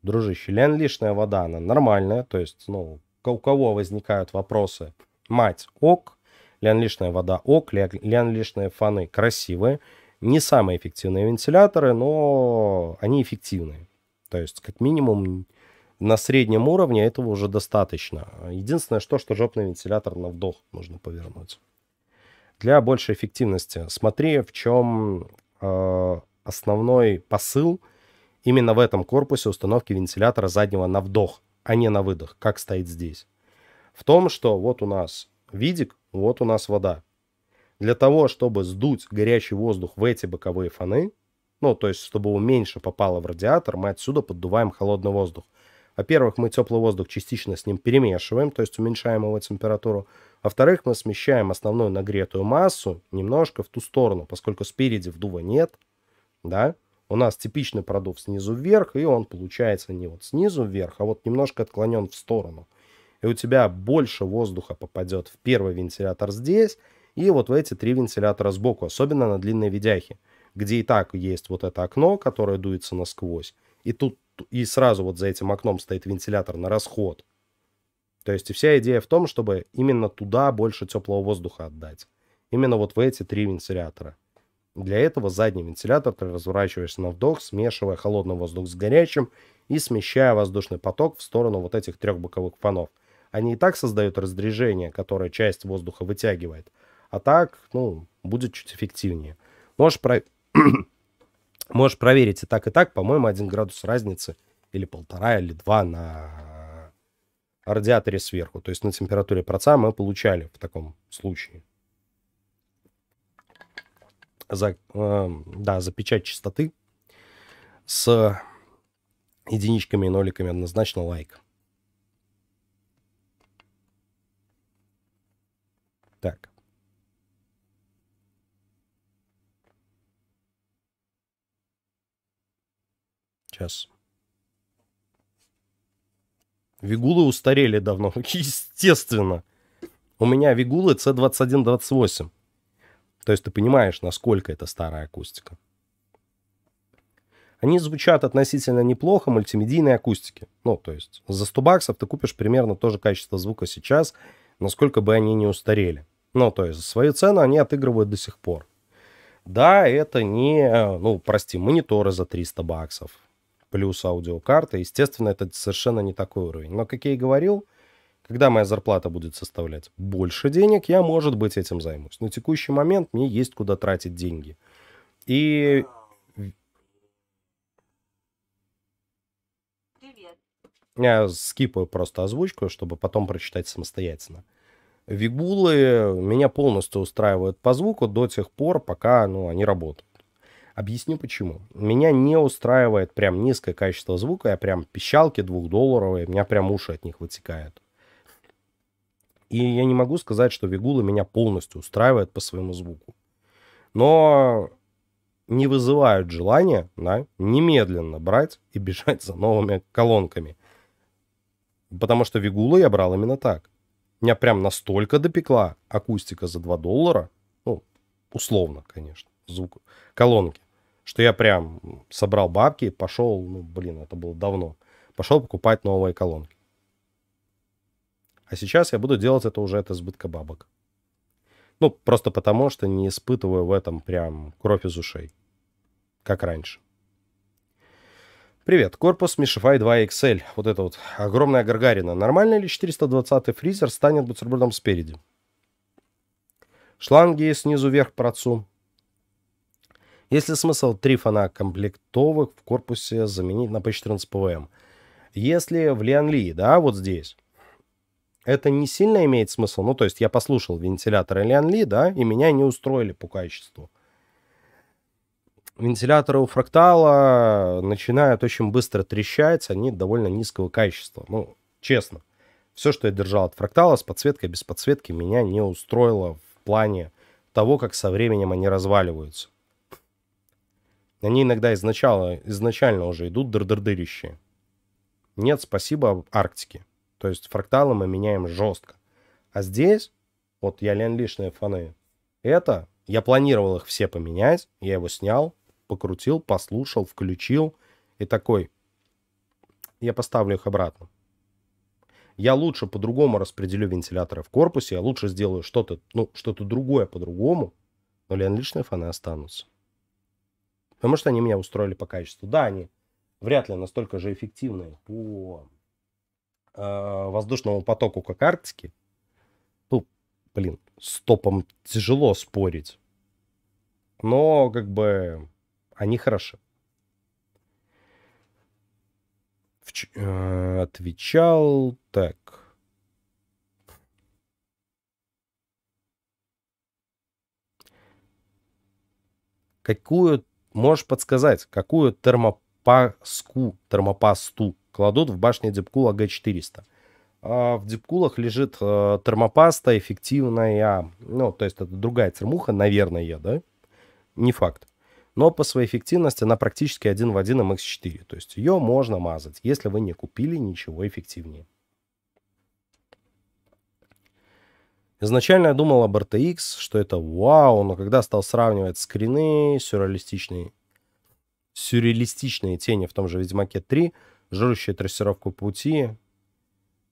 дружище. лишняя вода, она нормальная. То есть, ну, у кого возникают вопросы? Мать ок, лишняя вода ок, лишние фаны красивые. Не самые эффективные вентиляторы, но они эффективные. То есть, как минимум, на среднем уровне этого уже достаточно. Единственное, что, что жопный вентилятор на вдох нужно повернуть. Для большей эффективности смотри, в чем э, основной посыл именно в этом корпусе установки вентилятора заднего на вдох, а не на выдох, как стоит здесь. В том, что вот у нас видик, вот у нас вода. Для того, чтобы сдуть горячий воздух в эти боковые фоны, ну, то есть, чтобы его меньше попало в радиатор, мы отсюда поддуваем холодный воздух. Во-первых, мы теплый воздух частично с ним перемешиваем, то есть уменьшаем его температуру. Во-вторых, мы смещаем основную нагретую массу немножко в ту сторону, поскольку спереди вдува нет, да, у нас типичный продув снизу вверх, и он получается не вот снизу вверх, а вот немножко отклонен в сторону. И у тебя больше воздуха попадет в первый вентилятор здесь, и вот в эти три вентилятора сбоку, особенно на длинной видяхе, где и так есть вот это окно, которое дуется насквозь, и тут и сразу вот за этим окном стоит вентилятор на расход, то есть вся идея в том, чтобы именно туда больше теплого воздуха отдать. Именно вот в эти три вентилятора. Для этого задний вентилятор ты разворачиваешься на вдох, смешивая холодный воздух с горячим и смещая воздушный поток в сторону вот этих трех боковых фонов. Они и так создают раздрежение, которое часть воздуха вытягивает. А так, ну, будет чуть эффективнее. Можешь, про... [CLEARS THROAT] Можешь проверить и так, и так. По-моему, один градус разницы или полтора, или два на о радиаторе сверху. То есть на температуре проца мы получали в таком случае. За, э, да, за печать частоты с единичками и ноликами однозначно лайк. Так. Сейчас. Вигулы устарели давно. [LAUGHS] Естественно. У меня вигулы C2128. То есть ты понимаешь, насколько это старая акустика. Они звучат относительно неплохо мультимедийной акустики. Ну, то есть за 100 баксов ты купишь примерно то же качество звука сейчас, насколько бы они не устарели. Ну, то есть за свою цену они отыгрывают до сих пор. Да, это не, э, ну, прости, мониторы за 300 баксов плюс аудиокарта. Естественно, это совершенно не такой уровень. Но, как я и говорил, когда моя зарплата будет составлять больше денег, я, может быть, этим займусь. На текущий момент мне есть куда тратить деньги. И... Я скипаю просто озвучку, чтобы потом прочитать самостоятельно. Вигулы меня полностью устраивают по звуку до тех пор, пока ну, они работают. Объясню почему. Меня не устраивает прям низкое качество звука, я прям пищалки двухдолларовые, у меня прям уши от них вытекают. И я не могу сказать, что Вигулы меня полностью устраивают по своему звуку. Но не вызывают желания да, немедленно брать и бежать за новыми колонками. Потому что Вигулы я брал именно так. Меня прям настолько допекла акустика за 2 доллара, ну, условно, конечно, звук колонки, что я прям собрал бабки, пошел, ну, блин, это было давно, пошел покупать новые колонки. А сейчас я буду делать это уже от избытка бабок. Ну, просто потому, что не испытываю в этом прям кровь из ушей. Как раньше. Привет, корпус Mishify 2 XL. Вот это вот огромная гаргарина. Нормально ли 420 фризер станет бутербродом спереди? Шланги снизу вверх по отцу. Если смысл три фона комплектовых в корпусе заменить на P14 ПВМ? Если в Лианли, да, вот здесь, это не сильно имеет смысл. Ну, то есть я послушал вентиляторы Лианли, да, и меня не устроили по качеству. Вентиляторы у фрактала начинают очень быстро трещать, они довольно низкого качества. Ну, честно, все, что я держал от фрактала с подсветкой, без подсветки, меня не устроило в плане того, как со временем они разваливаются. Они иногда изначально, изначально уже идут дыр дыр Нет, спасибо Арктике. То есть фракталы мы меняем жестко. А здесь, вот я лишние фаны, это, я планировал их все поменять, я его снял, покрутил, послушал, включил и такой, я поставлю их обратно. Я лучше по-другому распределю вентиляторы в корпусе, я лучше сделаю что-то, ну, что-то другое по-другому, но лишние фаны останутся. Потому что они меня устроили по качеству. Да, они вряд ли настолько же эффективны по э, воздушному потоку, как Арктики. Ну, блин, с топом тяжело спорить. Но, как бы, они хороши. Вч... Э, отвечал так. Какую Можешь подсказать, какую термопаску, термопасту кладут в башне Дипкула Г400? А, в дипкулах лежит э, термопаста эффективная, ну, то есть это другая термуха, наверное, да? Не факт. Но по своей эффективности она практически один в один MX4, то есть ее можно мазать, если вы не купили ничего эффективнее. Изначально я думал об RTX, что это вау, но когда стал сравнивать скрины, сюрреалистичные, сюрреалистичные тени в том же Ведьмаке 3, жирущую трассировку пути,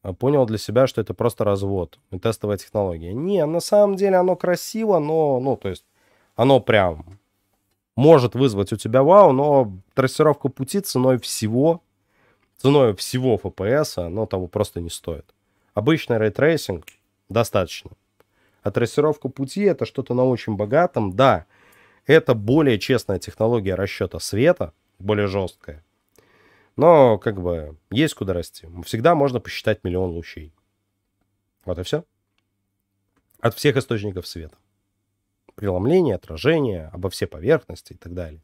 а понял для себя, что это просто развод и тестовая технология. Не, на самом деле оно красиво, но, ну, то есть, оно прям может вызвать у тебя вау, но трассировка пути ценой всего, ценой всего FPS, оно того просто не стоит. Обычный рейтрейсинг достаточно. А трассировка пути — это что-то на очень богатом, да. Это более честная технология расчета света, более жесткая. Но, как бы, есть куда расти. Всегда можно посчитать миллион лучей. Вот и все. От всех источников света. Преломление, отражение, обо все поверхности и так далее.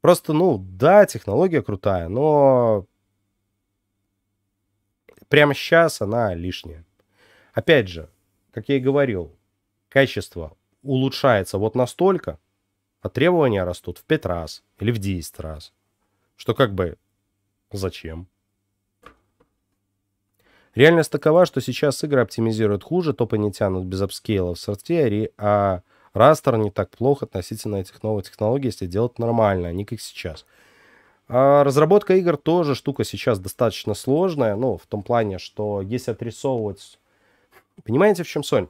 Просто, ну, да, технология крутая, но прямо сейчас она лишняя. Опять же, как я и говорил, качество улучшается вот настолько, а требования растут в 5 раз или в 10 раз. Что как бы зачем? Реальность такова, что сейчас игры оптимизируют хуже, топы не тянут без апскейла в сорте, а, а растер не так плохо относительно этих новых технологий, если делать нормально, а не как сейчас. А разработка игр тоже штука сейчас достаточно сложная, ну, в том плане, что если отрисовывать Понимаете, в чем соль?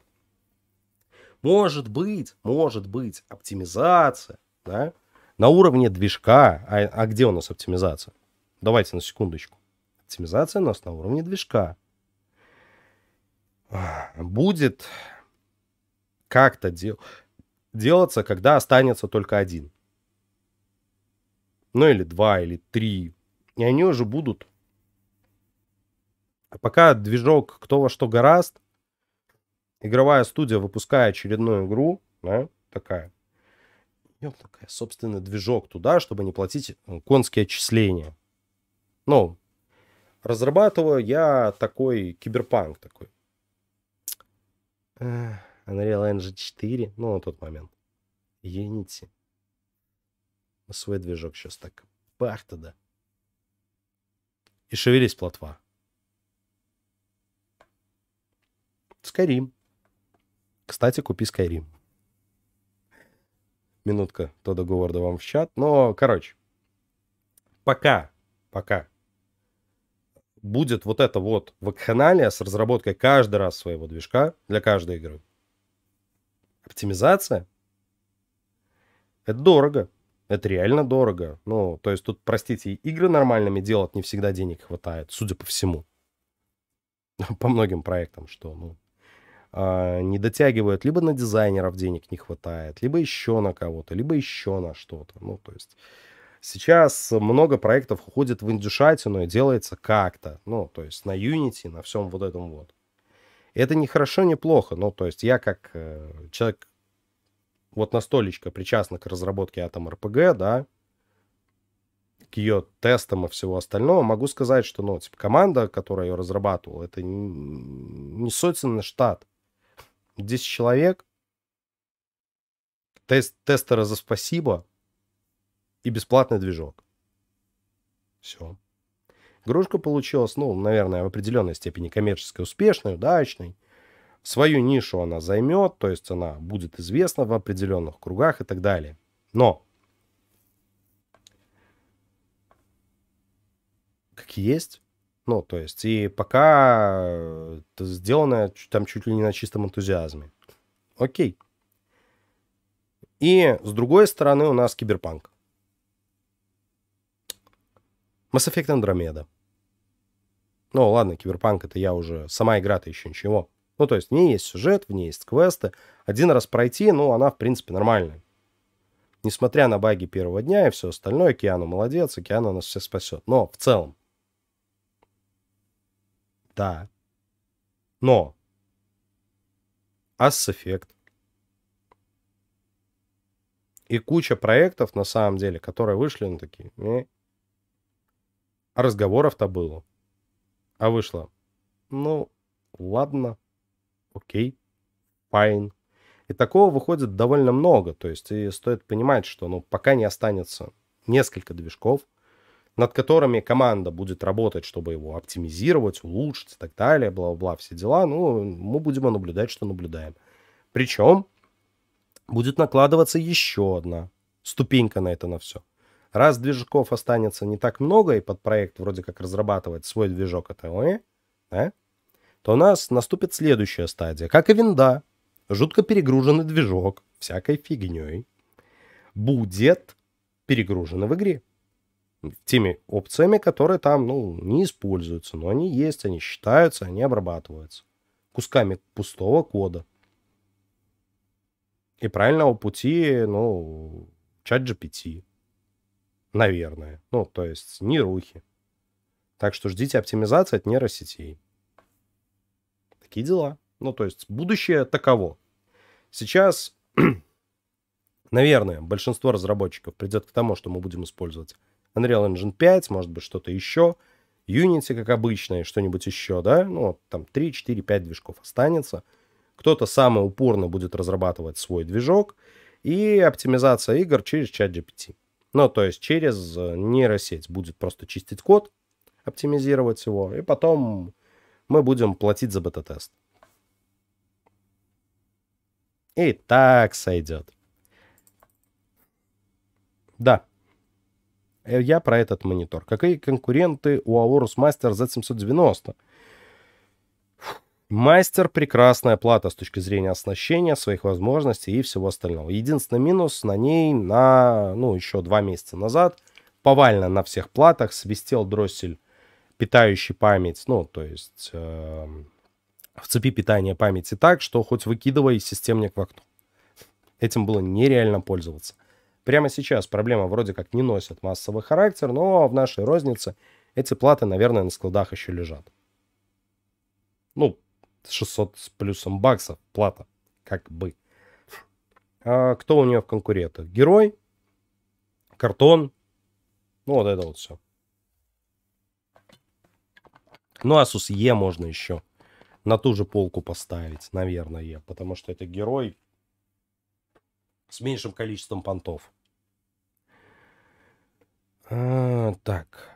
Может быть, может быть, оптимизация, да, на уровне движка. А, а где у нас оптимизация? Давайте на секундочку. Оптимизация у нас на уровне движка. Будет как-то дел... делаться, когда останется только один. Ну или два, или три. И они уже будут. А пока движок кто во что гораст, игровая студия, выпуская очередную игру, да, такая, идет такая, собственно, движок туда, чтобы не платить э, конские отчисления. Ну, разрабатываю я такой киберпанк такой. Unreal Engine 4, ну, на тот момент. Unity. Свой движок сейчас так бах туда. И шевелись плотва. Скорим. Кстати, купи Skyrim. Минутка Тода Говарда вам в чат. Но, короче, пока, пока будет вот это вот вакханалия с разработкой каждый раз своего движка для каждой игры. Оптимизация? Это дорого. Это реально дорого. Ну, то есть тут, простите, игры нормальными делать не всегда денег хватает, судя по всему. [LAUGHS] По многим проектам, что, ну, а, не дотягивают, либо на дизайнеров денег не хватает, либо еще на кого-то, либо еще на что-то. Ну, то есть сейчас много проектов уходит в индюшатину и делается как-то, ну, то есть на Unity, на всем вот этом вот. Это не хорошо, не плохо, ну, то есть я как э, человек вот настолечко причастный к разработке Atom RPG, да, к ее тестам и всего остального, могу сказать, что, ну, типа, команда, которая ее разрабатывала, это не сотенный штат. 10 человек, тест, тестера за спасибо и бесплатный движок. Все. Игрушка получилась, ну, наверное, в определенной степени коммерческой успешной, удачной. Свою нишу она займет, то есть она будет известна в определенных кругах и так далее. Но как есть, ну, то есть, и пока э, это сделано там чуть ли не на чистом энтузиазме. Окей. И с другой стороны у нас киберпанк. Mass Effect Andromeda. Ну, ладно, киберпанк это я уже... Сама игра-то еще ничего. Ну, то есть, в ней есть сюжет, в ней есть квесты. Один раз пройти, ну, она, в принципе, нормальная. Несмотря на баги первого дня и все остальное, Киану молодец, и Киану нас все спасет. Но в целом, да. Но. Mass Effect. И куча проектов, на самом деле, которые вышли на ну, такие. А разговоров-то было. А вышло. Ну, ладно. Окей. пайн, И такого выходит довольно много. То есть и стоит понимать, что ну, пока не останется несколько движков, над которыми команда будет работать, чтобы его оптимизировать, улучшить и так далее, бла-бла, все дела, ну, мы будем наблюдать, что наблюдаем. Причем будет накладываться еще одна ступенька на это на все. Раз движков останется не так много, и под проект вроде как разрабатывать свой движок это ой, да, то у нас наступит следующая стадия. Как и винда, жутко перегруженный движок всякой фигней будет перегружен в игре теми опциями, которые там ну, не используются, но они есть, они считаются, они обрабатываются кусками пустого кода. И правильного пути, ну, чат GPT, наверное. Ну, то есть не рухи. Так что ждите оптимизации от нейросетей. Такие дела. Ну, то есть будущее таково. Сейчас, [CLEARS THROAT] наверное, большинство разработчиков придет к тому, что мы будем использовать Unreal Engine 5, может быть, что-то еще, Unity, как обычно, и что-нибудь еще, да, ну, вот там 3, 4, 5 движков останется. Кто-то самый упорно будет разрабатывать свой движок, и оптимизация игр через чат GPT. Ну, то есть через э, нейросеть будет просто чистить код, оптимизировать его, и потом мы будем платить за бета-тест. И так сойдет. Да, Э, я про этот монитор. Какие конкуренты у Aorus Master Z790? Мастер – прекрасная плата с точки зрения оснащения, своих возможностей и всего остального. Единственный минус на ней на, ну, еще два месяца назад повально на всех платах свистел дроссель, питающий память, ну, то есть э, в цепи питания памяти так, что хоть выкидывай системник в окно. Этим было нереально пользоваться. Прямо сейчас проблема вроде как не носит массовый характер, но в нашей рознице эти платы, наверное, на складах еще лежат. Ну, 600 с плюсом баксов плата, как бы. А кто у нее в конкурентах? Герой, картон, ну вот это вот все. Ну, Asus а E можно еще на ту же полку поставить, наверное, потому что это герой с меньшим количеством понтов. А, так.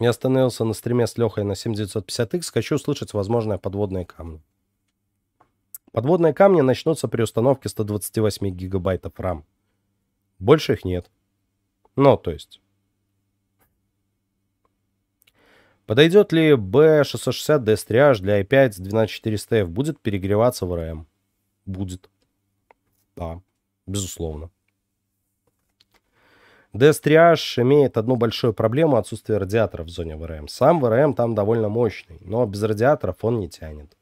Я остановился на стриме с Лехой на 7950X. Хочу услышать возможные подводные камни. Подводные камни начнутся при установке 128 гигабайтов RAM. Больше их нет. Ну, то есть, Подойдет ли B660D стряж для i5 12400F? Будет перегреваться в RAM? Будет. Да, безусловно. D-стряж имеет одну большую проблему – отсутствие радиатора в зоне VRM. Сам VRM там довольно мощный, но без радиаторов он не тянет.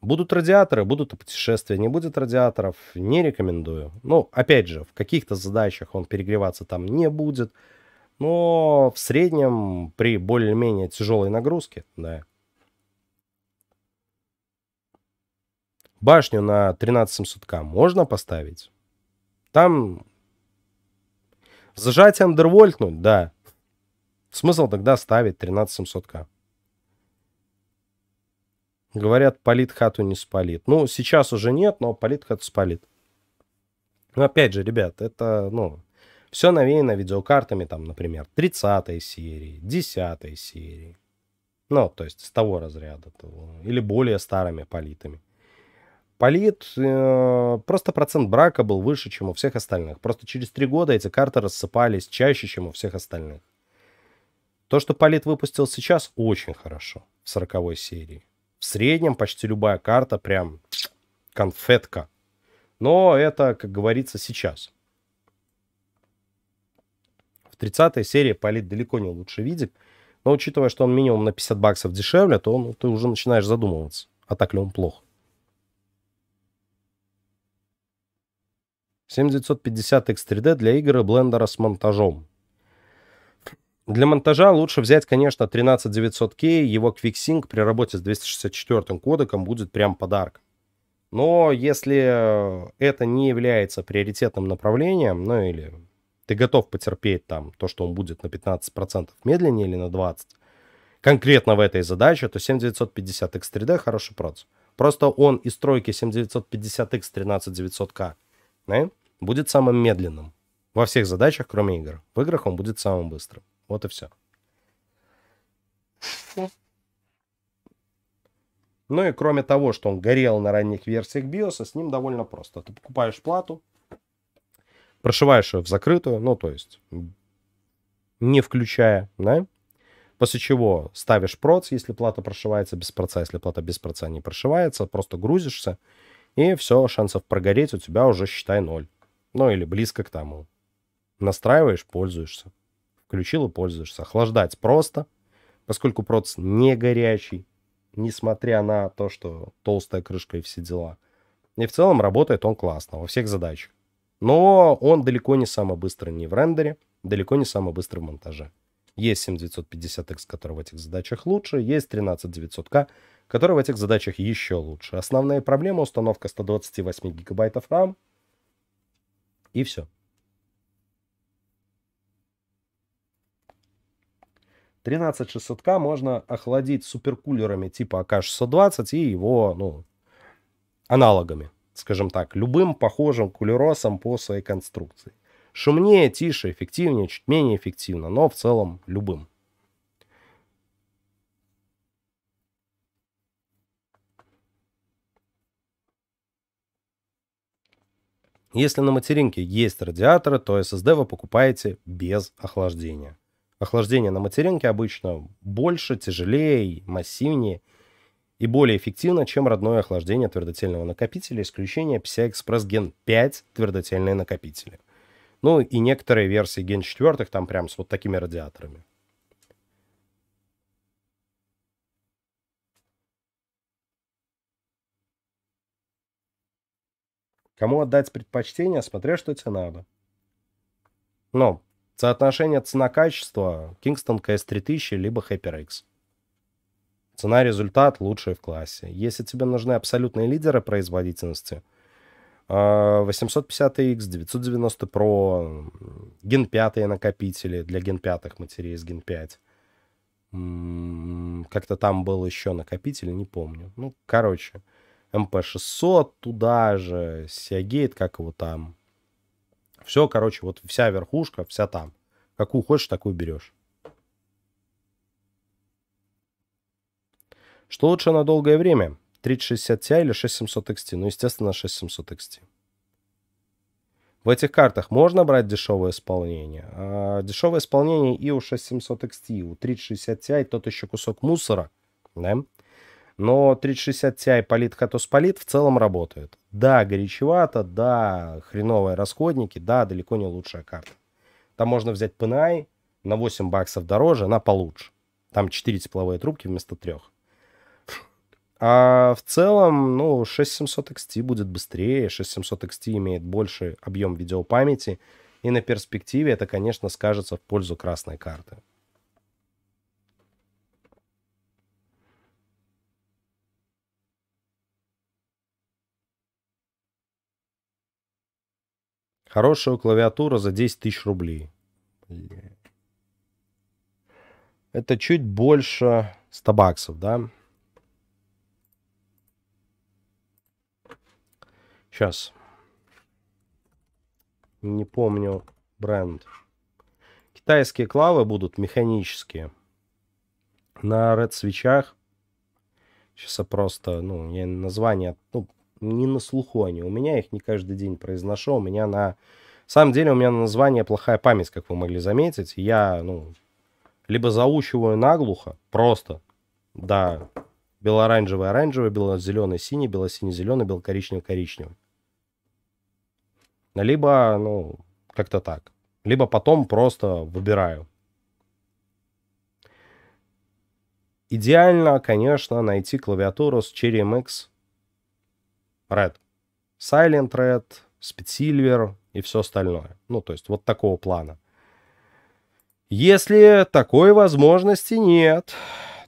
Будут радиаторы, будут и путешествия, не будет радиаторов – не рекомендую. Ну, опять же, в каких-то задачах он перегреваться там не будет – но в среднем при более-менее тяжелой нагрузке, да. Башню на 13700К можно поставить. Там зажать андервольтнуть, да. Смысл тогда ставить 13700К. Говорят, палит хату не спалит. Ну, сейчас уже нет, но палит хату спалит. Но опять же, ребят, это, ну, все навеяно видеокартами, там, например, 30 серии, 10 серии. Ну, то есть с того разряда. того Или более старыми политами. Полит, э, просто процент брака был выше, чем у всех остальных. Просто через три года эти карты рассыпались чаще, чем у всех остальных. То, что Полит выпустил сейчас, очень хорошо в 40 серии. В среднем почти любая карта прям конфетка. Но это, как говорится, сейчас. 30-я серия палит далеко не лучше видик. Но учитывая, что он минимум на 50 баксов дешевле, то ну, ты уже начинаешь задумываться, а так ли он плох. 7950 X3D для игры и блендера с монтажом. Для монтажа лучше взять, конечно, 13900K, его QuickSync при работе с 264 кодеком будет прям подарок. Но если это не является приоритетным направлением, ну или ты готов потерпеть там то, что он будет на 15% медленнее или на 20%, конкретно в этой задаче, то 7950X3D хороший процесс. Просто он из тройки 7950X13900K да, будет самым медленным во всех задачах, кроме игр. В играх он будет самым быстрым. Вот и все. Ну и кроме того, что он горел на ранних версиях BIOS, с ним довольно просто. Ты покупаешь плату, прошиваешь ее в закрытую, ну, то есть не включая, да, после чего ставишь проц, если плата прошивается без проца, если плата без проца не прошивается, просто грузишься, и все, шансов прогореть у тебя уже, считай, ноль. Ну, или близко к тому. Настраиваешь, пользуешься. Включил и пользуешься. Охлаждать просто, поскольку проц не горячий, несмотря на то, что толстая крышка и все дела. И в целом работает он классно во всех задачах. Но он далеко не самый быстрый ни в рендере, далеко не самый быстрый в монтаже. Есть 7950X, который в этих задачах лучше, есть 13900K, который в этих задачах еще лучше. Основная проблема — установка 128 гигабайтов RAM, и все. Тринадцать шестьсот к можно охладить суперкулерами типа АК-620 и его ну, аналогами скажем так, любым похожим кулеросом по своей конструкции. Шумнее, тише, эффективнее, чуть менее эффективно, но в целом любым. Если на материнке есть радиаторы, то SSD вы покупаете без охлаждения. Охлаждение на материнке обычно больше, тяжелее, массивнее – и более эффективно, чем родное охлаждение твердотельного накопителя, исключение PCI-Express Gen 5 твердотельные накопители. Ну и некоторые версии Gen 4 там прям с вот такими радиаторами. Кому отдать предпочтение, смотря что тебе надо. Ну, соотношение цена-качество Kingston KS3000 либо HyperX. Цена-результат лучшая в классе. Если тебе нужны абсолютные лидеры производительности, 850X, а, 990 Pro, Gen 5 накопители для Gen 5 матерей с Gen 5. М-м, как-то там был еще накопитель, не помню. Ну, короче, MP600 эм туда же, Seagate, как его там. Все, короче, вот вся верхушка, вся там. Какую хочешь, такую берешь. Что лучше на долгое время? 3060 Ti или 6700 XT? Ну, естественно, 6700 XT. В этих картах можно брать дешевое исполнение. А дешевое исполнение и у 6700 XT, у 3060 Ti тот еще кусок мусора. Да? Но 3060 Ti полит Катос полит в целом работает. Да, горячевато, да, хреновые расходники, да, далеко не лучшая карта. Там можно взять PNI на 8 баксов дороже, она получше. Там 4 тепловые трубки вместо 3. А в целом, ну, 6700 XT будет быстрее, 6700 XT имеет больше объем видеопамяти, и на перспективе это, конечно, скажется в пользу красной карты. Хорошая клавиатура за 10 тысяч рублей. Это чуть больше 100 баксов, да? Сейчас. Не помню бренд. Китайские клавы будут механические. На Red свечах. Сейчас я просто, ну, я название, ну, не на слуху они. У меня их не каждый день произношу. У меня на... самом деле у меня на название плохая память, как вы могли заметить. Я, ну, либо заучиваю наглухо, просто, да, бело-оранжевый, оранжевый, бело-зеленый, синий, бело-синий, зеленый, бело-коричневый, коричневый. Либо, ну, как-то так. Либо потом просто выбираю. Идеально, конечно, найти клавиатуру с Cherry MX Red. Silent Red, Spitsilver и все остальное. Ну, то есть вот такого плана. Если такой возможности нет,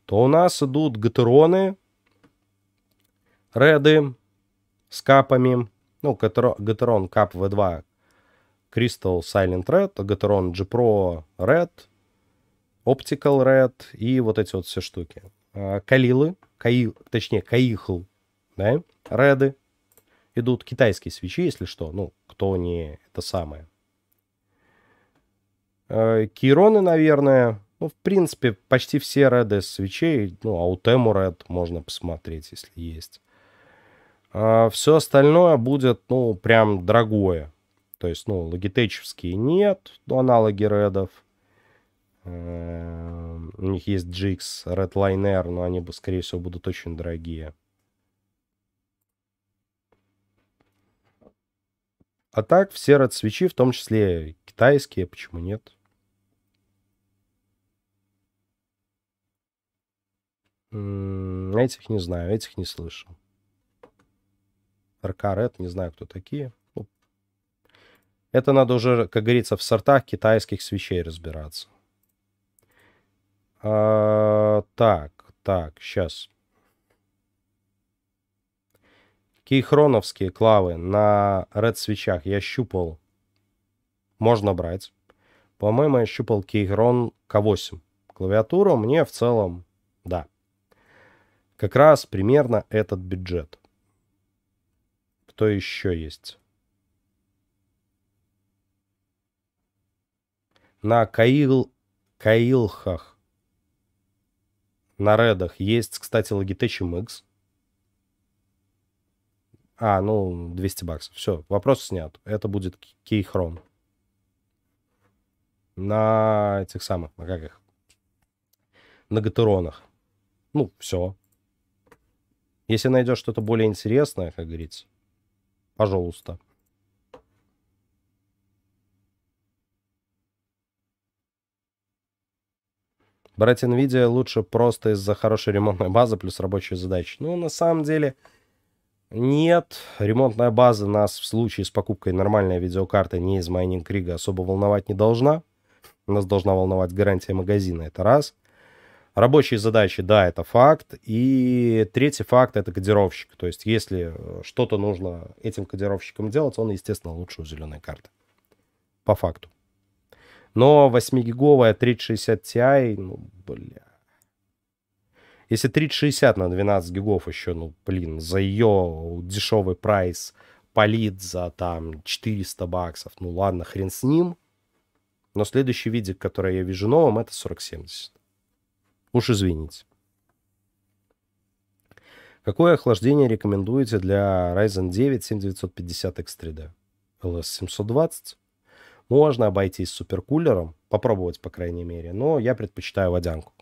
то у нас идут гатероны, реды с капами, ну, Gateron Cup V2 Crystal Silent Red, Gateron G Pro Red, Optical Red и вот эти вот все штуки. А, Калилы, каи, точнее, Каихл, да, Реды. Идут китайские свечи, если что, ну, кто не это самое. А, Кироны, наверное, ну, в принципе, почти все реды свечей, ну, Аутему ред можно посмотреть, если есть. А все остальное будет, ну, прям дорогое. То есть, ну, логитечевские нет, но ну, аналоги редов. Э, у них есть GX Redliner, но они, скорее всего, будут очень дорогие. А так все Red свечи, в том числе китайские, почему нет? Этих не знаю, этих не слышал. РК Ред, не знаю, кто такие. Ну, это надо уже, как говорится, в сортах китайских свечей разбираться. А, так, так, сейчас. Кейхроновские клавы на Red свечах я щупал. Можно брать. По-моему, я щупал Кейхрон К8. Клавиатуру мне в целом, да. Как раз примерно этот бюджет – кто еще есть? На Каил... Каилхах. На Редах есть, кстати, Logitech MX. А, ну, 200 баксов. Все, вопрос снят. Это будет кейхрон. На этих самых, на как их? На гатеронах. Ну, все. Если найдешь что-то более интересное, как говорится, Пожалуйста. Брать NVIDIA лучше просто из-за хорошей ремонтной базы плюс рабочие задачи. Ну, на самом деле, нет. Ремонтная база нас в случае с покупкой нормальной видеокарты не из Майнинг Рига особо волновать не должна. Нас должна волновать гарантия магазина, это раз. Рабочие задачи, да, это факт. И третий факт — это кодировщик. То есть если э, что-то нужно этим кодировщикам делать, он, естественно, лучше у зеленой карты. По факту. Но 8-гиговая 3060 Ti, ну, бля. Если 3060 на 12 гигов еще, ну, блин, за ее дешевый прайс палит за там 400 баксов, ну ладно, хрен с ним. Но следующий видик, который я вижу новым, это 4070. Уж извините. Какое охлаждение рекомендуете для Ryzen 9 7950X3D? LS720? Можно обойтись суперкулером, попробовать, по крайней мере, но я предпочитаю водянку.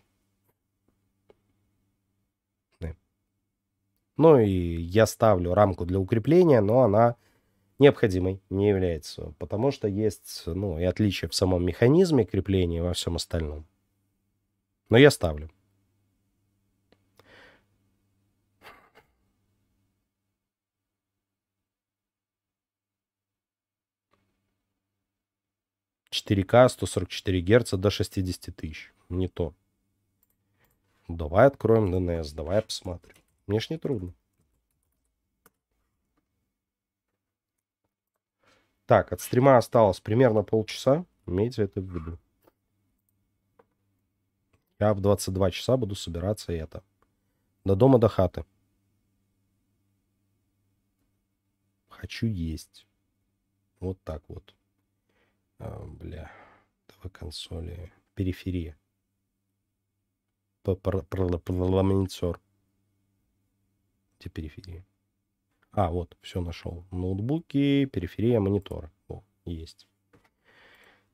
Ну и я ставлю рамку для укрепления, но она необходимой не является, потому что есть ну, и отличия в самом механизме крепления и во всем остальном. Но я ставлю. Четыре К, сто сорок четыре герца до шестидесяти тысяч. Не то. Давай откроем ДНС, давай посмотрим. Мне ж не трудно. Так, от стрима осталось примерно полчаса. Имейте это в виду. Я в 22 часа буду собираться и это. До дома, до хаты. Хочу есть. Вот так вот. А, бля. ТВ-консоли. Периферия. Парламентер. Где периферия? А, вот, все нашел. Ноутбуки, периферия монитора. О, есть.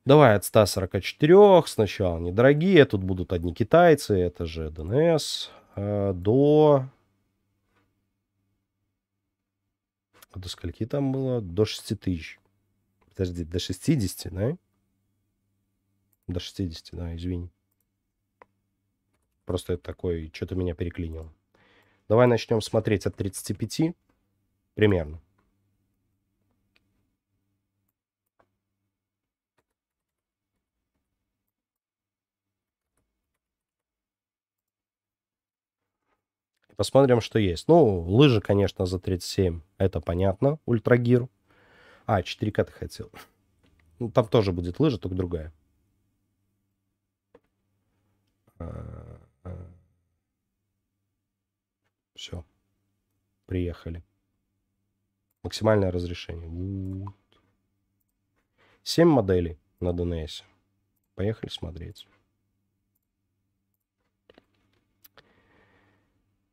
Давай от 144 сначала, недорогие, тут будут одни китайцы, это же ДНС, э, до... До скольки там было? До 6 тысяч. Подожди, до 60, да? До 60, да, извини. Просто это такой, что-то меня переклинило. Давай начнем смотреть от 35 примерно. Посмотрим, что есть. Ну, лыжи, конечно, за 37. Это понятно. Ультрагир. А, 4К ты хотел. Ну, там тоже будет лыжа, только другая. А, а. Все. Приехали. Максимальное разрешение. Вот. 7 моделей на DNS. Поехали смотреть.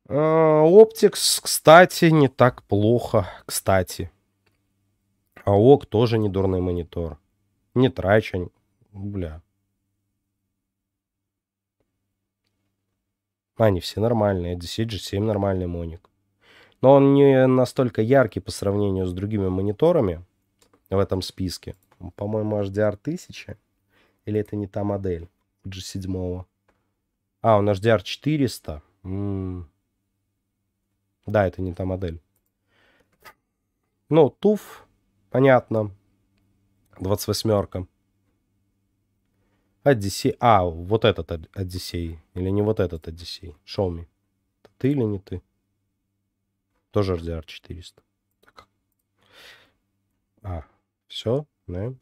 Э, оптикс, кстати, не так плохо, кстати. А ОК тоже не дурный монитор. Не трачен, бля. А, они все нормальные. DCG7 нормальный моник. Но он не настолько яркий по сравнению с другими мониторами в этом списке. По-моему, HDR 1000. Или это не та модель G7? А, он HDR 400. М да, это не та модель. Ну, туф, понятно. 28-ка. Одиссей. А, вот этот Одиссей. Или не вот этот Одиссей. Шоуми. Ты или не ты? Тоже RDR 400. Так. А, все. Да.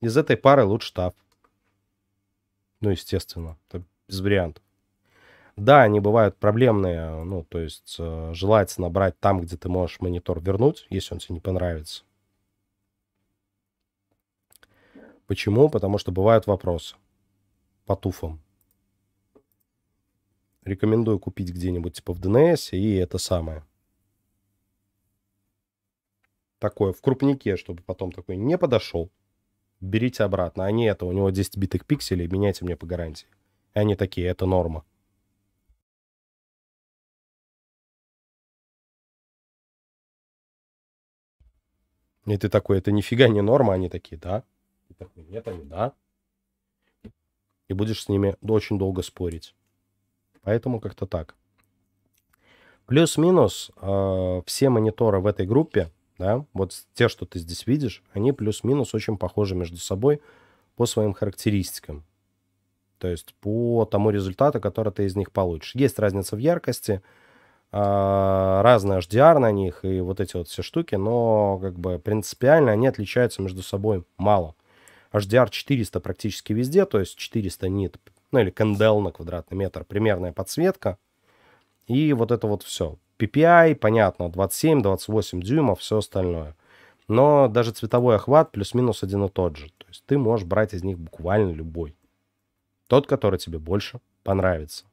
Из этой пары лучше штаб. Ну, естественно. Это без вариантов. Да, они бывают проблемные, э, ну, то есть э, желательно брать там, где ты можешь монитор вернуть, если он тебе не понравится. Почему? Потому что бывают вопросы по туфам. Рекомендую купить где-нибудь типа в ДНС и это самое. Такое, в крупнике, чтобы потом такой не подошел. Берите обратно. А не это, у него 10 битых пикселей, меняйте мне по гарантии. И они такие, это норма. И ты такой, это нифига не норма, они такие, да. И такой, нет, они, да. И будешь с ними очень долго спорить. Поэтому как-то так. Плюс-минус э, все мониторы в этой группе, да, вот те, что ты здесь видишь, они плюс-минус очень похожи между собой по своим характеристикам. То есть по тому результату, который ты из них получишь. Есть разница в яркости, а, разный HDR на них и вот эти вот все штуки, но как бы принципиально они отличаются между собой мало. HDR 400 практически везде, то есть 400 нит, ну или кандел на квадратный метр, примерная подсветка. И вот это вот все. PPI, понятно, 27-28 дюймов, все остальное. Но даже цветовой охват плюс-минус один и тот же. То есть ты можешь брать из них буквально любой. Тот, который тебе больше понравится.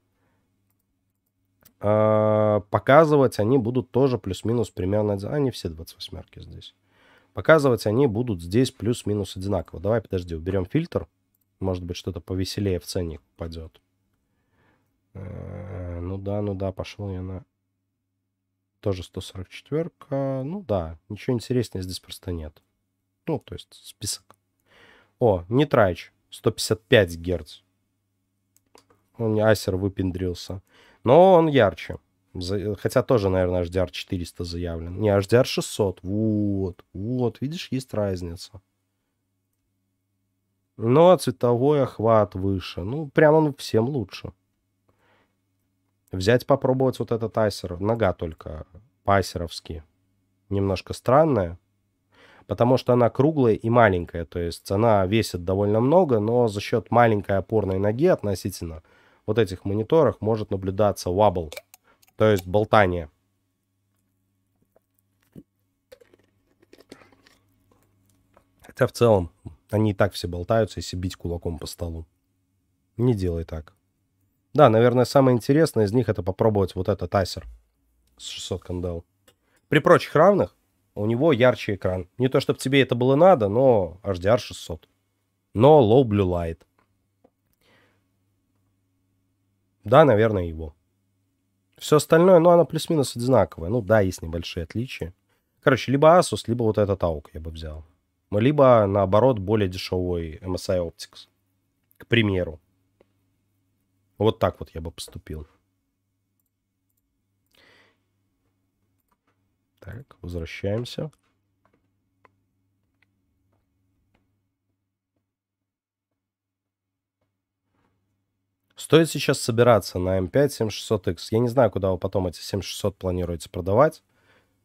А, показывать они будут тоже плюс-минус примерно... Они все 28-ки здесь. Показывать они будут здесь плюс-минус одинаково. Давай, подожди, уберем фильтр. Может быть, что-то повеселее в ценник упадет. Э, ну да, ну да, пошел я на... Тоже 144 -ка. Ну да, ничего интереснее здесь просто нет. Ну, то есть список. О, не трач. 155 герц. Он не асер выпендрился. Но он ярче. Хотя тоже, наверное, HDR 400 заявлен. Не, HDR 600. Вот, вот, видишь, есть разница. Но цветовой охват выше. Ну, прям он всем лучше. Взять, попробовать вот этот айсер. Нога только пайсеровский, Немножко странная. Потому что она круглая и маленькая. То есть она весит довольно много, но за счет маленькой опорной ноги относительно вот этих мониторах может наблюдаться wobble, то есть болтание. Хотя в целом они и так все болтаются, если бить кулаком по столу. Не делай так. Да, наверное, самое интересное из них это попробовать вот этот Acer с 600 кандал. При прочих равных у него ярче экран. Не то, чтобы тебе это было надо, но HDR 600. Но low blue light. Да, наверное, его. Все остальное, ну, оно плюс-минус одинаковое. Ну, да, есть небольшие отличия. Короче, либо Asus, либо вот этот AUK я бы взял. Ну, либо, наоборот, более дешевый MSI Optics. К примеру. Вот так вот я бы поступил. Так, возвращаемся. Стоит сейчас собираться на M5 7600X. Я не знаю, куда вы потом эти 7600 планируете продавать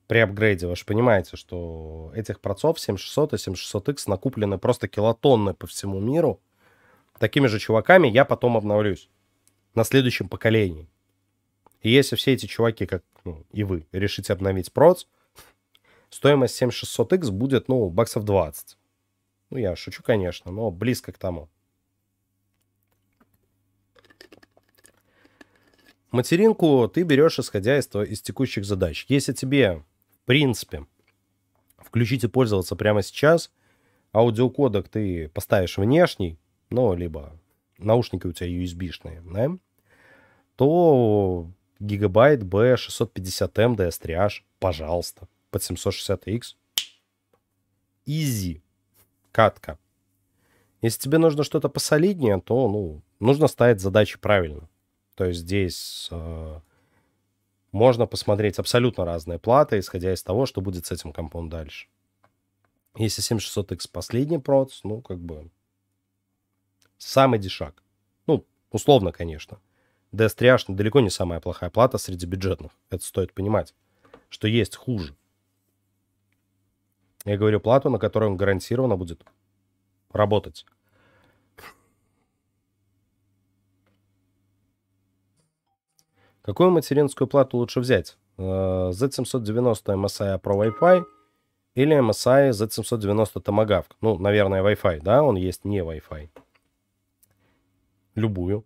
при апгрейде. Вы же понимаете, что этих процов 7600 и 7600X накуплены просто килотонны по всему миру. Такими же чуваками я потом обновлюсь на следующем поколении. И если все эти чуваки, как ну, и вы, решите обновить проц, стоимость 7600X будет, ну, баксов 20. Ну, я шучу, конечно, но близко к тому. Материнку ты берешь, исходя из, из текущих задач. Если тебе, в принципе, включить и пользоваться прямо сейчас, аудиокодек ты поставишь внешний, ну, либо наушники у тебя USB-шные, да, то гигабайт B650M DS3H, эм пожалуйста, под 760X. Изи. Катка. Если тебе нужно что-то посолиднее, то, ну, нужно ставить задачи правильно. То есть здесь э, можно посмотреть абсолютно разные платы, исходя из того, что будет с этим компом дальше. Если 7600X последний проц, ну, как бы, самый дешак. Ну, условно, конечно. ds 3 далеко не самая плохая плата среди бюджетных. Это стоит понимать, что есть хуже. Я говорю плату, на которой он гарантированно будет работать. Какую материнскую плату лучше взять? Э, Z790 MSI Pro Wi-Fi или MSI Z790 Tomahawk? Ну, наверное, Wi-Fi, да? Он есть не Wi-Fi. Любую.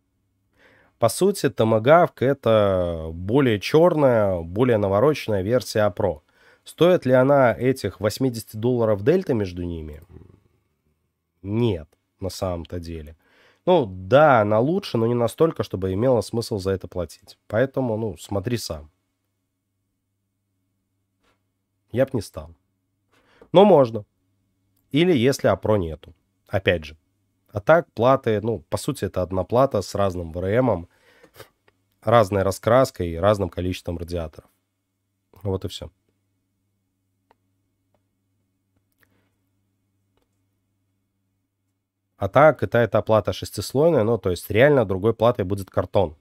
По сути, Tomahawk это более черная, более навороченная версия Pro. Стоит ли она этих 80 долларов дельты между ними? Нет, на самом-то деле. Ну, да, она лучше, но не настолько, чтобы имело смысл за это платить. Поэтому, ну, смотри сам. Я б не стал. Но можно. Или если АПРО нету. Опять же. А так платы, ну, по сути, это одна плата с разным ВРМом, разной раскраской и разным количеством радиаторов. Вот и все. А так, это та, плата шестислойная, ну, то есть реально другой платой будет картон.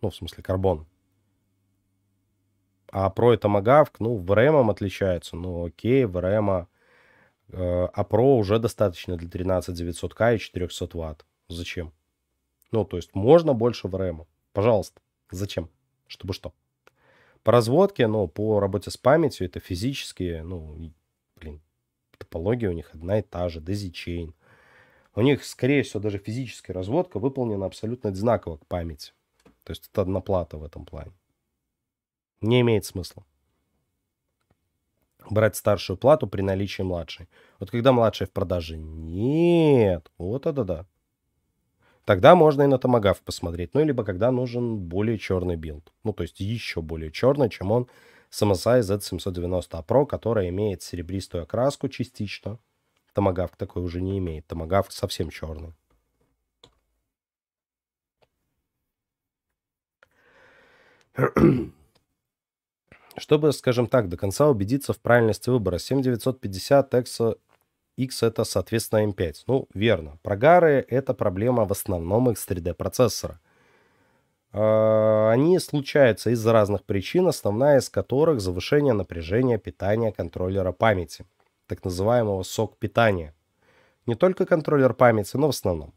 Ну, в смысле, карбон. А про это магавк, ну, VRM отличается, Ну, окей, VRM. Э, а про уже достаточно для 13900К и 400 Вт. Зачем? Ну, то есть можно больше VRM. Пожалуйста. Зачем? Чтобы что? По разводке, ну, по работе с памятью, это физические, ну, блин, топология у них одна и та же. Daisy Chain, у них, скорее всего, даже физическая разводка выполнена абсолютно одинаково к памяти. То есть это одноплата в этом плане. Не имеет смысла брать старшую плату при наличии младшей. Вот когда младшая в продаже, нет, вот это да. Тогда можно и на томогав посмотреть. Ну, либо когда нужен более черный билд. Ну, то есть еще более черный, чем он с MSI Z790A Pro, которая имеет серебристую окраску частично. Томагавк такой уже не имеет. Томагавк совсем черный. [CLEARS THROAT] Чтобы, скажем так, до конца убедиться в правильности выбора, 7950 X, X это, соответственно, M5. Ну, верно. Прогары — это проблема в основном X3D процессора. А, они случаются из-за разных причин, основная из которых завышение напряжения питания контроллера памяти — так называемого сок питания. Не только контроллер памяти, но в основном.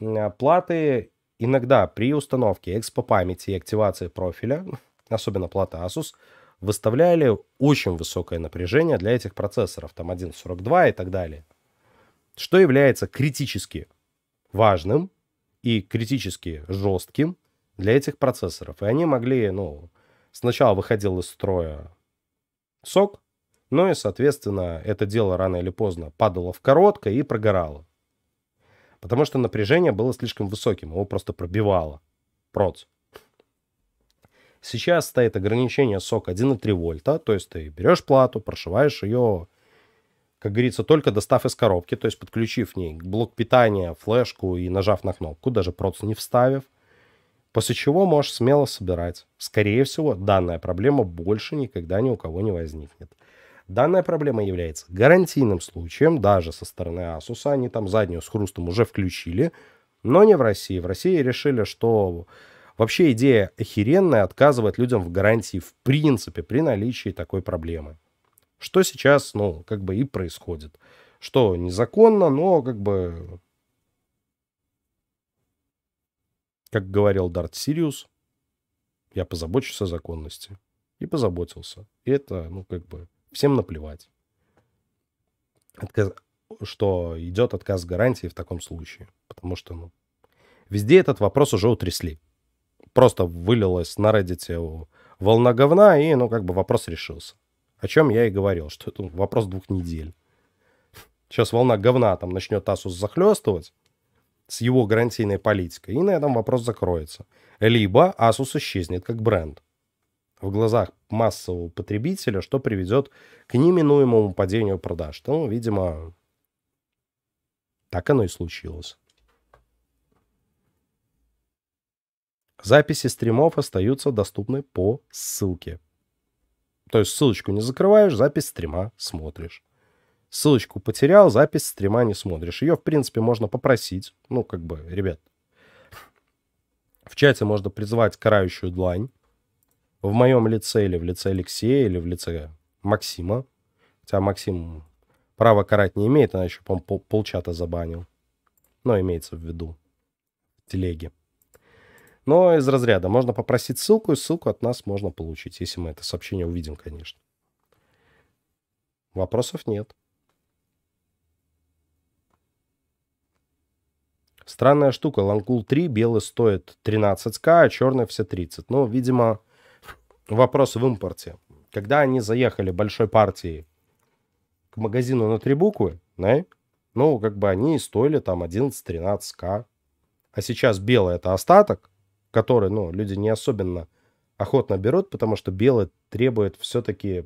А, платы иногда при установке экспо памяти и активации профиля, [LAUGHS] особенно плата Asus, выставляли очень высокое напряжение для этих процессоров, там 1.42 и так далее, что является критически важным и критически жестким для этих процессоров. И они могли, ну, сначала выходил из строя сок, ну и, соответственно, это дело рано или поздно падало в короткое и прогорало. Потому что напряжение было слишком высоким, его просто пробивало. Проц. Сейчас стоит ограничение сок 1,3 вольта, то есть ты берешь плату, прошиваешь ее, как говорится, только достав из коробки, то есть подключив к ней блок питания, флешку и нажав на кнопку, даже проц не вставив, после чего можешь смело собирать. Скорее всего, данная проблема больше никогда ни у кого не возникнет. Данная проблема является гарантийным случаем, даже со стороны Asus, они там заднюю с хрустом уже включили, но не в России. В России решили, что вообще идея охеренная отказывать людям в гарантии в принципе при наличии такой проблемы. Что сейчас, ну, как бы и происходит. Что незаконно, но как бы... Как говорил Дарт Сириус, я позабочусь о законности. И позаботился. И это, ну, как бы, Всем наплевать, отказ, что идет отказ гарантии в таком случае. Потому что ну, везде этот вопрос уже утрясли. Просто вылилась на Reddit волна говна, и ну как бы вопрос решился. О чем я и говорил, что это вопрос двух недель. Сейчас волна говна там начнет Асус захлестывать с его гарантийной политикой, и на этом вопрос закроется. Либо Asus исчезнет как бренд в глазах массового потребителя, что приведет к неминуемому падению продаж. Ну, видимо, так оно и случилось. Записи стримов остаются доступны по ссылке. То есть ссылочку не закрываешь, запись стрима смотришь. Ссылочку потерял, запись стрима не смотришь. Ее, в принципе, можно попросить. Ну, как бы, ребят, в чате можно призвать карающую длань в моем лице или в лице Алексея, или в лице Максима. Хотя Максим право карать не имеет, она еще, по-моему, полчата забанил. Но имеется в виду в телеге. Но из разряда можно попросить ссылку, и ссылку от нас можно получить, если мы это сообщение увидим, конечно. Вопросов нет. Странная штука. Лангул 3 белый стоит 13к, а черный все 30. Ну, видимо, вопрос в импорте. Когда они заехали большой партией к магазину на три буквы, да, ну, как бы они стоили там 11-13к. А сейчас белый это остаток, который, ну, люди не особенно охотно берут, потому что белый требует все-таки...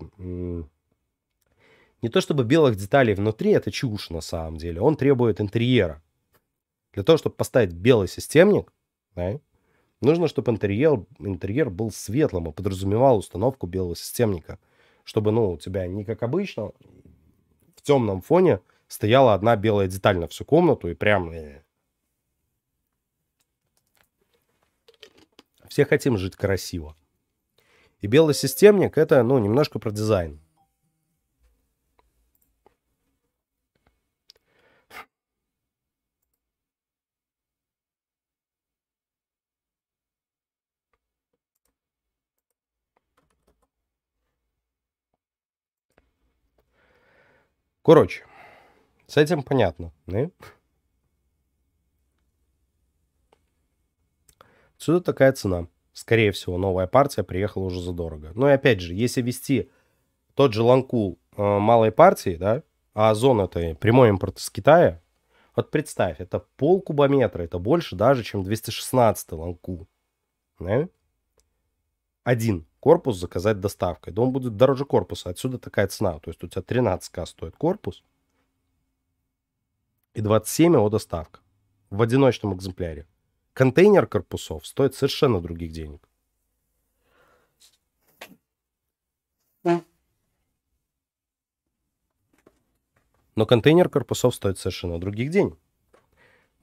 Не то чтобы белых деталей внутри, это чушь на самом деле. Он требует интерьера. Для того, чтобы поставить белый системник, да, Нужно, чтобы интерьер, интерьер был светлым и подразумевал установку белого системника, чтобы, ну, у тебя не как обычно в темном фоне стояла одна белая деталь на всю комнату и прям... Э. Все хотим жить красиво. И белый системник это, ну, немножко про дизайн. Короче, с этим понятно, да? Отсюда такая цена. Скорее всего, новая партия приехала уже задорого. Но ну и опять же, если вести тот же ланкул э, малой партии, да, а зона это прямой импорт из Китая, вот представь, это пол кубометра, это больше даже, чем 216 ланкул. Да? Э? один корпус заказать доставкой. Да он будет дороже корпуса. Отсюда такая цена. То есть у тебя 13к стоит корпус и 27 его доставка в одиночном экземпляре. Контейнер корпусов стоит совершенно других денег. Но контейнер корпусов стоит совершенно других денег.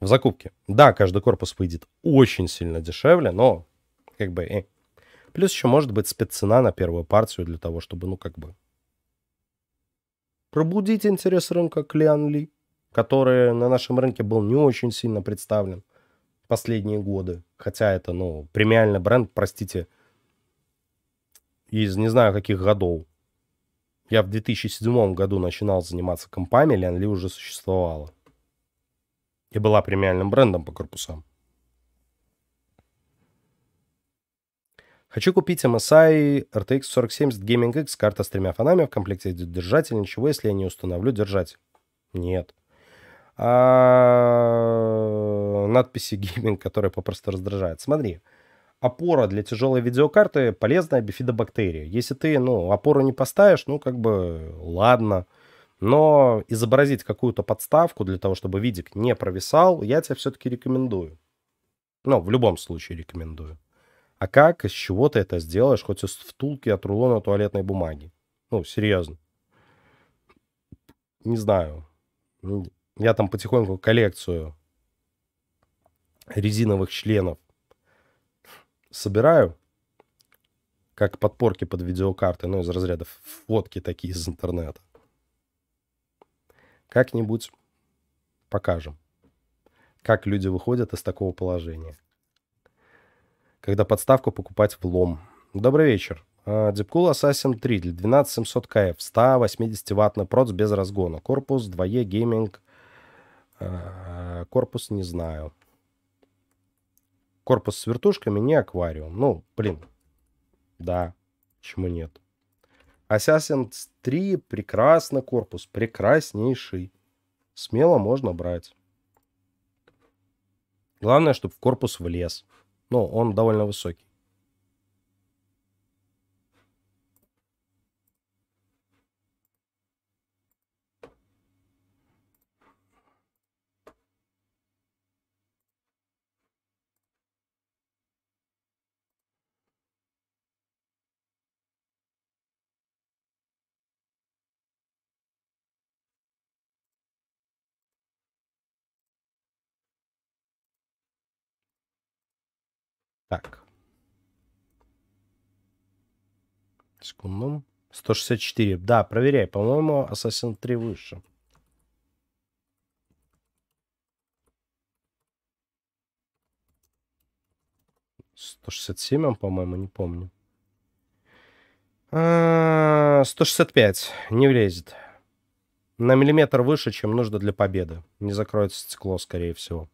В закупке. Да, каждый корпус выйдет очень сильно дешевле, но как бы э, Плюс еще может быть спеццена на первую партию для того, чтобы, ну, как бы... Пробудить интерес рынка к Лиан Ли, который на нашем рынке был не очень сильно представлен в последние годы. Хотя это, ну, премиальный бренд, простите, из не знаю каких годов. Я в 2007 году начинал заниматься компами, Лиан Ли уже существовала. И была премиальным брендом по корпусам. Хочу купить MSI RTX 4070 Gaming X, карта с тремя фонами, в комплекте идет держатель. Ничего, если я не установлю держатель. Нет. А... Надписи Gaming, которые попросту раздражают. Смотри, опора для тяжелой видеокарты полезная бифидобактерия. Если ты, ну, опору не поставишь, ну, как бы, ладно. Но изобразить какую-то подставку для того, чтобы видик не провисал, я тебе все-таки рекомендую. Ну, в любом случае рекомендую. А как, из чего ты это сделаешь, хоть из втулки от рулона туалетной бумаги? Ну, серьезно. Не знаю. Я там потихоньку коллекцию резиновых членов собираю, как подпорки под видеокарты, ну, из разряда фотки такие из интернета. Как-нибудь покажем, как люди выходят из такого положения когда подставку покупать в лом. Добрый вечер. А, Deepcool Assassin 3 для 12700 КФ, 180 на проц без разгона, корпус 2E гейминг, а, корпус не знаю. Корпус с вертушками, не аквариум. Ну, блин, да, почему нет? Assassin's 3 прекрасно корпус, прекраснейший. Смело можно брать. Главное, чтобы в корпус влез ну, он довольно высокий. Так. Секунду. 164. Да, проверяй. По-моему, Assassin 3 выше. Сто шестьдесят семь, по-моему, не помню. А, сто шестьдесят пять. Не влезет. На миллиметр выше, чем нужно для победы. Не закроется стекло, скорее всего.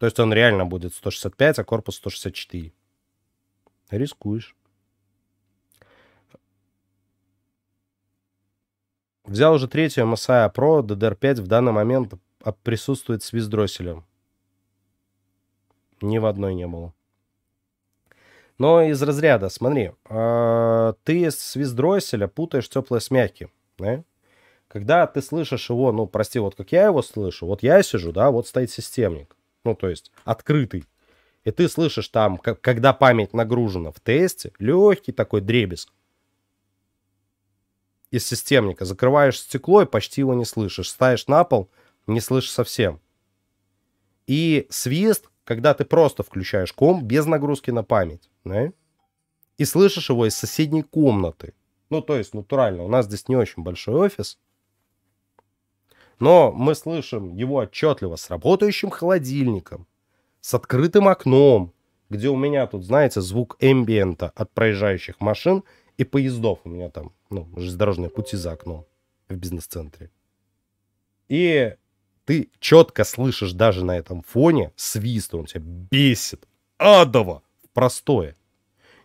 То есть он реально будет 165, а корпус 164. Рискуешь. Взял уже третью MSI а Pro DDR5 в данный момент а, присутствует с виздроселем. Ни в одной не было. Но из разряда, смотри, а, ты с виздроселя путаешь теплое с мягким. Да? Когда ты слышишь его, ну, прости, вот как я его слышу, вот я сижу, да, вот стоит системник ну, то есть открытый. И ты слышишь там, когда память нагружена в тесте, легкий такой дребезг из системника. Закрываешь стекло и почти его не слышишь. Ставишь на пол, не слышишь совсем. И свист, когда ты просто включаешь ком без нагрузки на память. Да? И слышишь его из соседней комнаты. Ну, то есть, натурально, у нас здесь не очень большой офис. Но мы слышим его отчетливо с работающим холодильником, с открытым окном, где у меня тут, знаете, звук эмбиента от проезжающих машин и поездов у меня там, ну, железнодорожные пути за окном в бизнес-центре. И ты четко слышишь даже на этом фоне свист, он тебя бесит. Адово! Простое.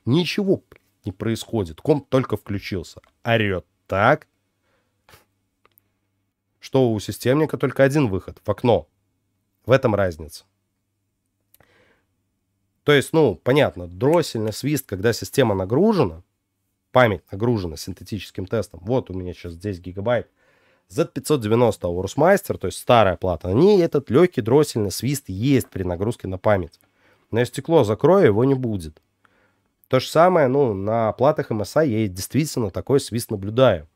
Ничего не происходит, комп только включился. Орет так, что у системника только один выход — в окно. В этом разница. То есть, ну, понятно, дроссельный свист, когда система нагружена, память нагружена синтетическим тестом. Вот у меня сейчас здесь гигабайт. Z590 Aorusmeister, то есть старая плата, на ней этот легкий дроссельный свист есть при нагрузке на память. Но я стекло закрою, его не будет. То же самое, ну, на платах MSI я действительно такой свист наблюдаю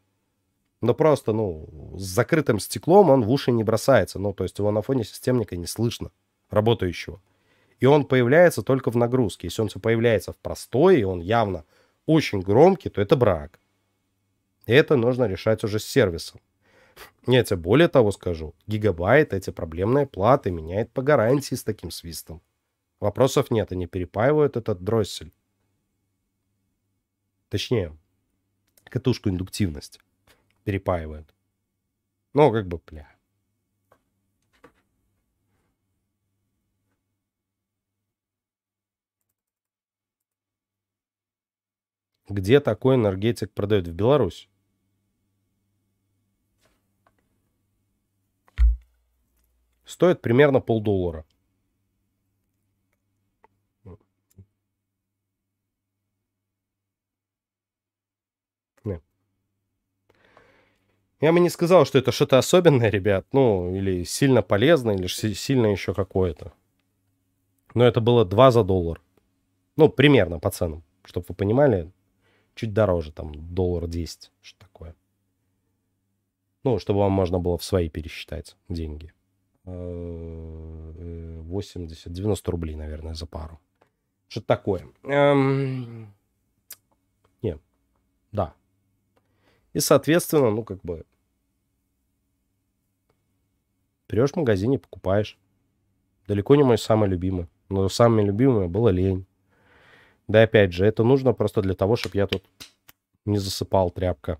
но просто, ну, с закрытым стеклом он в уши не бросается, ну, то есть его на фоне системника не слышно, работающего. И он появляется только в нагрузке. Если он все появляется в простое и он явно очень громкий, то это брак. И это нужно решать уже с сервисом. Я тебе более того скажу, гигабайт эти проблемные платы меняет по гарантии с таким свистом. Вопросов нет, они перепаивают этот дроссель. Точнее, катушку индуктивность перепаивают. Ну, как бы, бля. Где такой энергетик продают? В Беларусь. Стоит примерно полдоллара. Я бы не сказал, что это что-то особенное, ребят, ну, или сильно полезное, или сильно еще какое-то. Но это было 2 за доллар. Ну, примерно по ценам, чтобы вы понимали. Чуть дороже, там, доллар 10, что такое. Ну, чтобы вам можно было в свои пересчитать деньги. 80, э, 90 э, рублей, наверное, за пару. Что-то такое. Эм... Не, да. И, соответственно, ну, как бы, Берешь в магазине, покупаешь. Далеко не мое самое любимое. Но самое любимое было лень. Да опять же, это нужно просто для того, чтобы я тут не засыпал тряпка.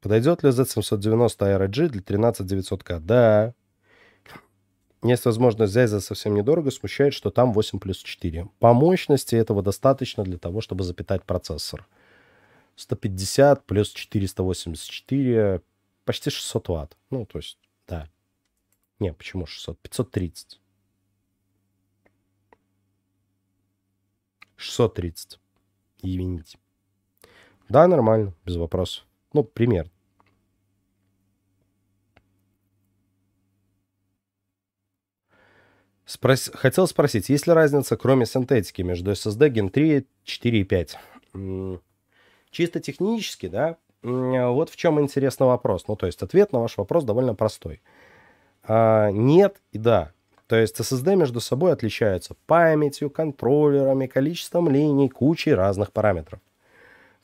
Подойдет ли Z790 ARG для 13900К? Да. Есть возможность взять за совсем недорого. Смущает, что там 8 плюс 4. По мощности этого достаточно для того, чтобы запитать процессор. 150 плюс 484, почти 600 ватт. Ну, то есть, да. Не, почему 600? 530. 630 извините Да, нормально, без вопросов. Ну, пример. Спрос... Хотел спросить, есть ли разница, кроме синтетики, между SSD Gen 3, 4 и 5? Чисто технически, да, э, вот в чем интересный вопрос. Ну, то есть ответ на ваш вопрос довольно простой. А, нет и да. То есть SSD между собой отличаются памятью, контроллерами, количеством линий, кучей разных параметров.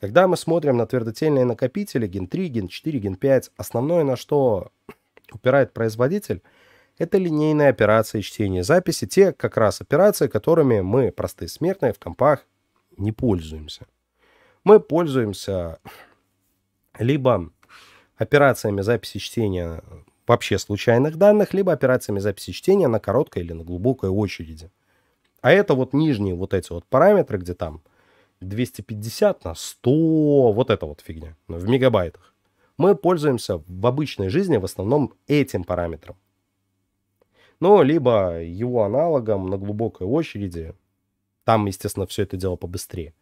Когда мы смотрим на твердотельные накопители Gen 3, Gen 4, Gen 5, основное, на что [COUGHS] упирает производитель, это линейные операции чтения записи, те как раз операции, которыми мы, простые смертные, в компах не пользуемся мы пользуемся либо операциями записи чтения вообще случайных данных, либо операциями записи чтения на короткой или на глубокой очереди. А это вот нижние вот эти вот параметры, где там 250 на 100, вот эта вот фигня ну, в мегабайтах. Мы пользуемся в обычной жизни в основном этим параметром. Ну, либо его аналогом на глубокой очереди. Там, естественно, все это дело побыстрее.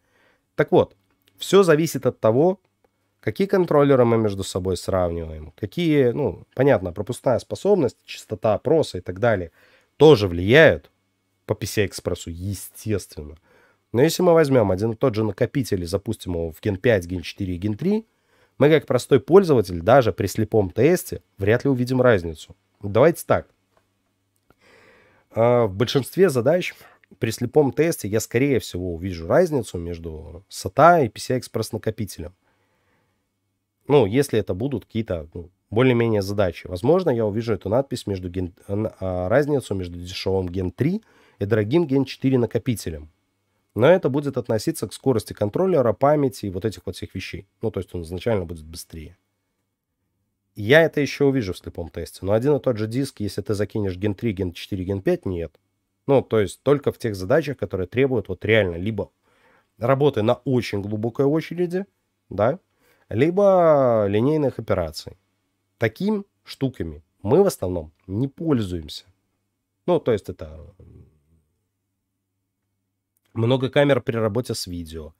Так вот, все зависит от того, какие контроллеры мы между собой сравниваем, какие, ну, понятно, пропускная способность, частота опроса и так далее тоже влияют по PCI-экспрессу, естественно. Но если мы возьмем один и тот же накопитель и запустим его в Gen 5, Gen 4 и Gen 3, мы как простой пользователь даже при слепом тесте вряд ли увидим разницу. Давайте так. А, в большинстве задач при слепом тесте я, скорее всего, увижу разницу между SATA и pci Express накопителем Ну, если это будут какие-то ну, более-менее задачи. Возможно, я увижу эту надпись между ген... А, разницу между дешевым Gen 3 и дорогим Gen 4 накопителем. Но это будет относиться к скорости контроллера, памяти и вот этих вот всех вещей. Ну, то есть он изначально будет быстрее. Я это еще увижу в слепом тесте. Но один и тот же диск, если ты закинешь Gen 3, Gen 4, Gen 5, нет. Ну, то есть только в тех задачах, которые требуют вот реально либо работы на очень глубокой очереди, да, либо линейных операций. Таким штуками мы в основном не пользуемся. Ну, то есть это много камер при работе с видео,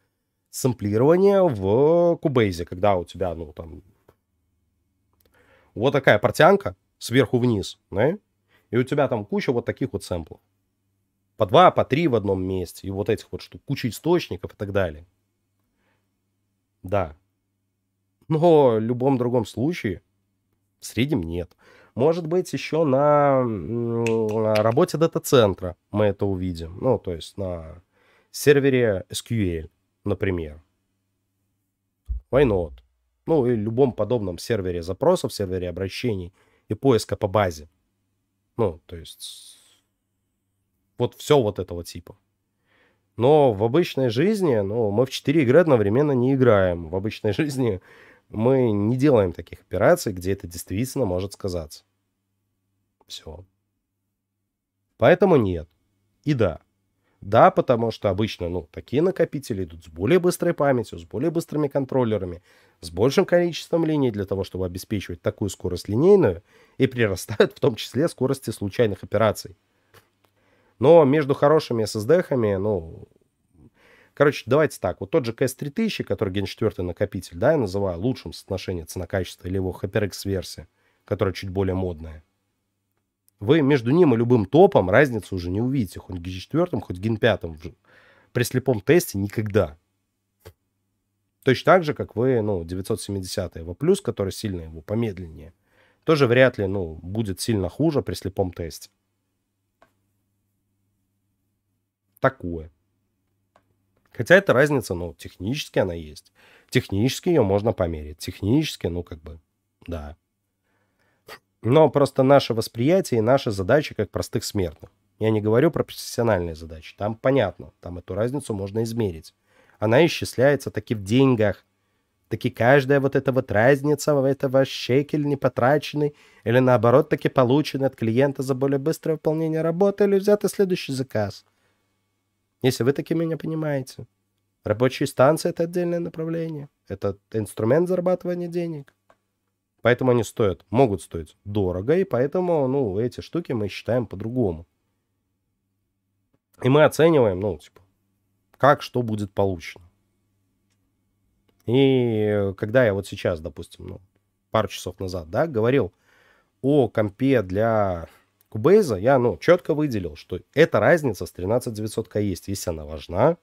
сэмплирование в Кубейзе, когда у тебя, ну, там, вот такая портянка сверху вниз, да, и у тебя там куча вот таких вот сэмплов по два, по три в одном месте, и вот этих вот штук, куча источников и так далее. Да. Но в любом другом случае в среднем нет. Может быть, еще на, на работе дата-центра мы это увидим. Ну, то есть на сервере SQL, например. Why not? Ну, и любом подобном сервере запросов, сервере обращений и поиска по базе. Ну, то есть вот все вот этого типа. Но в обычной жизни, ну, мы в 4 игры одновременно не играем. В обычной [LAUGHS] жизни мы не делаем таких операций, где это действительно может сказаться. Все. Поэтому нет. И да. Да, потому что обычно, ну, такие накопители идут с более быстрой памятью, с более быстрыми контроллерами, с большим количеством линий для того, чтобы обеспечивать такую скорость линейную, и прирастают [LAUGHS] в том числе скорости случайных операций. Но между хорошими SSD-хами, ну, Короче, давайте так. Вот тот же КС 3000, который Gen 4 накопитель, да, я называю лучшим соотношением цена-качество, или его HyperX-версия, которая чуть более модная. Вы между ним и любым топом разницу уже не увидите. Хоть Gen 4, хоть Gen 5. При слепом тесте никогда. Точно так же, как вы, ну, 970 его плюс, который сильно его помедленнее, тоже вряд ли, ну, будет сильно хуже при слепом тесте. такое. Хотя эта разница, ну, технически она есть. Технически ее можно померить. Технически, ну, как бы, да. Но просто наше восприятие и наши задачи как простых смертных. Я не говорю про профессиональные задачи. Там понятно, там эту разницу можно измерить. Она исчисляется таки в деньгах. Таки каждая вот эта вот разница, это ваш щекель не потраченный, или наоборот таки полученный от клиента за более быстрое выполнение работы, или взятый следующий заказ. Если вы таки меня понимаете. Рабочие станции — это отдельное направление. Это инструмент зарабатывания денег. Поэтому они стоят, могут стоить дорого, и поэтому, ну, эти штуки мы считаем по-другому. И мы оцениваем, ну, типа, как что будет получено. И когда я вот сейчас, допустим, ну, пару часов назад, да, говорил о компе для Кубейза я ну, четко выделил, что эта разница с 13900К есть. Если она важна,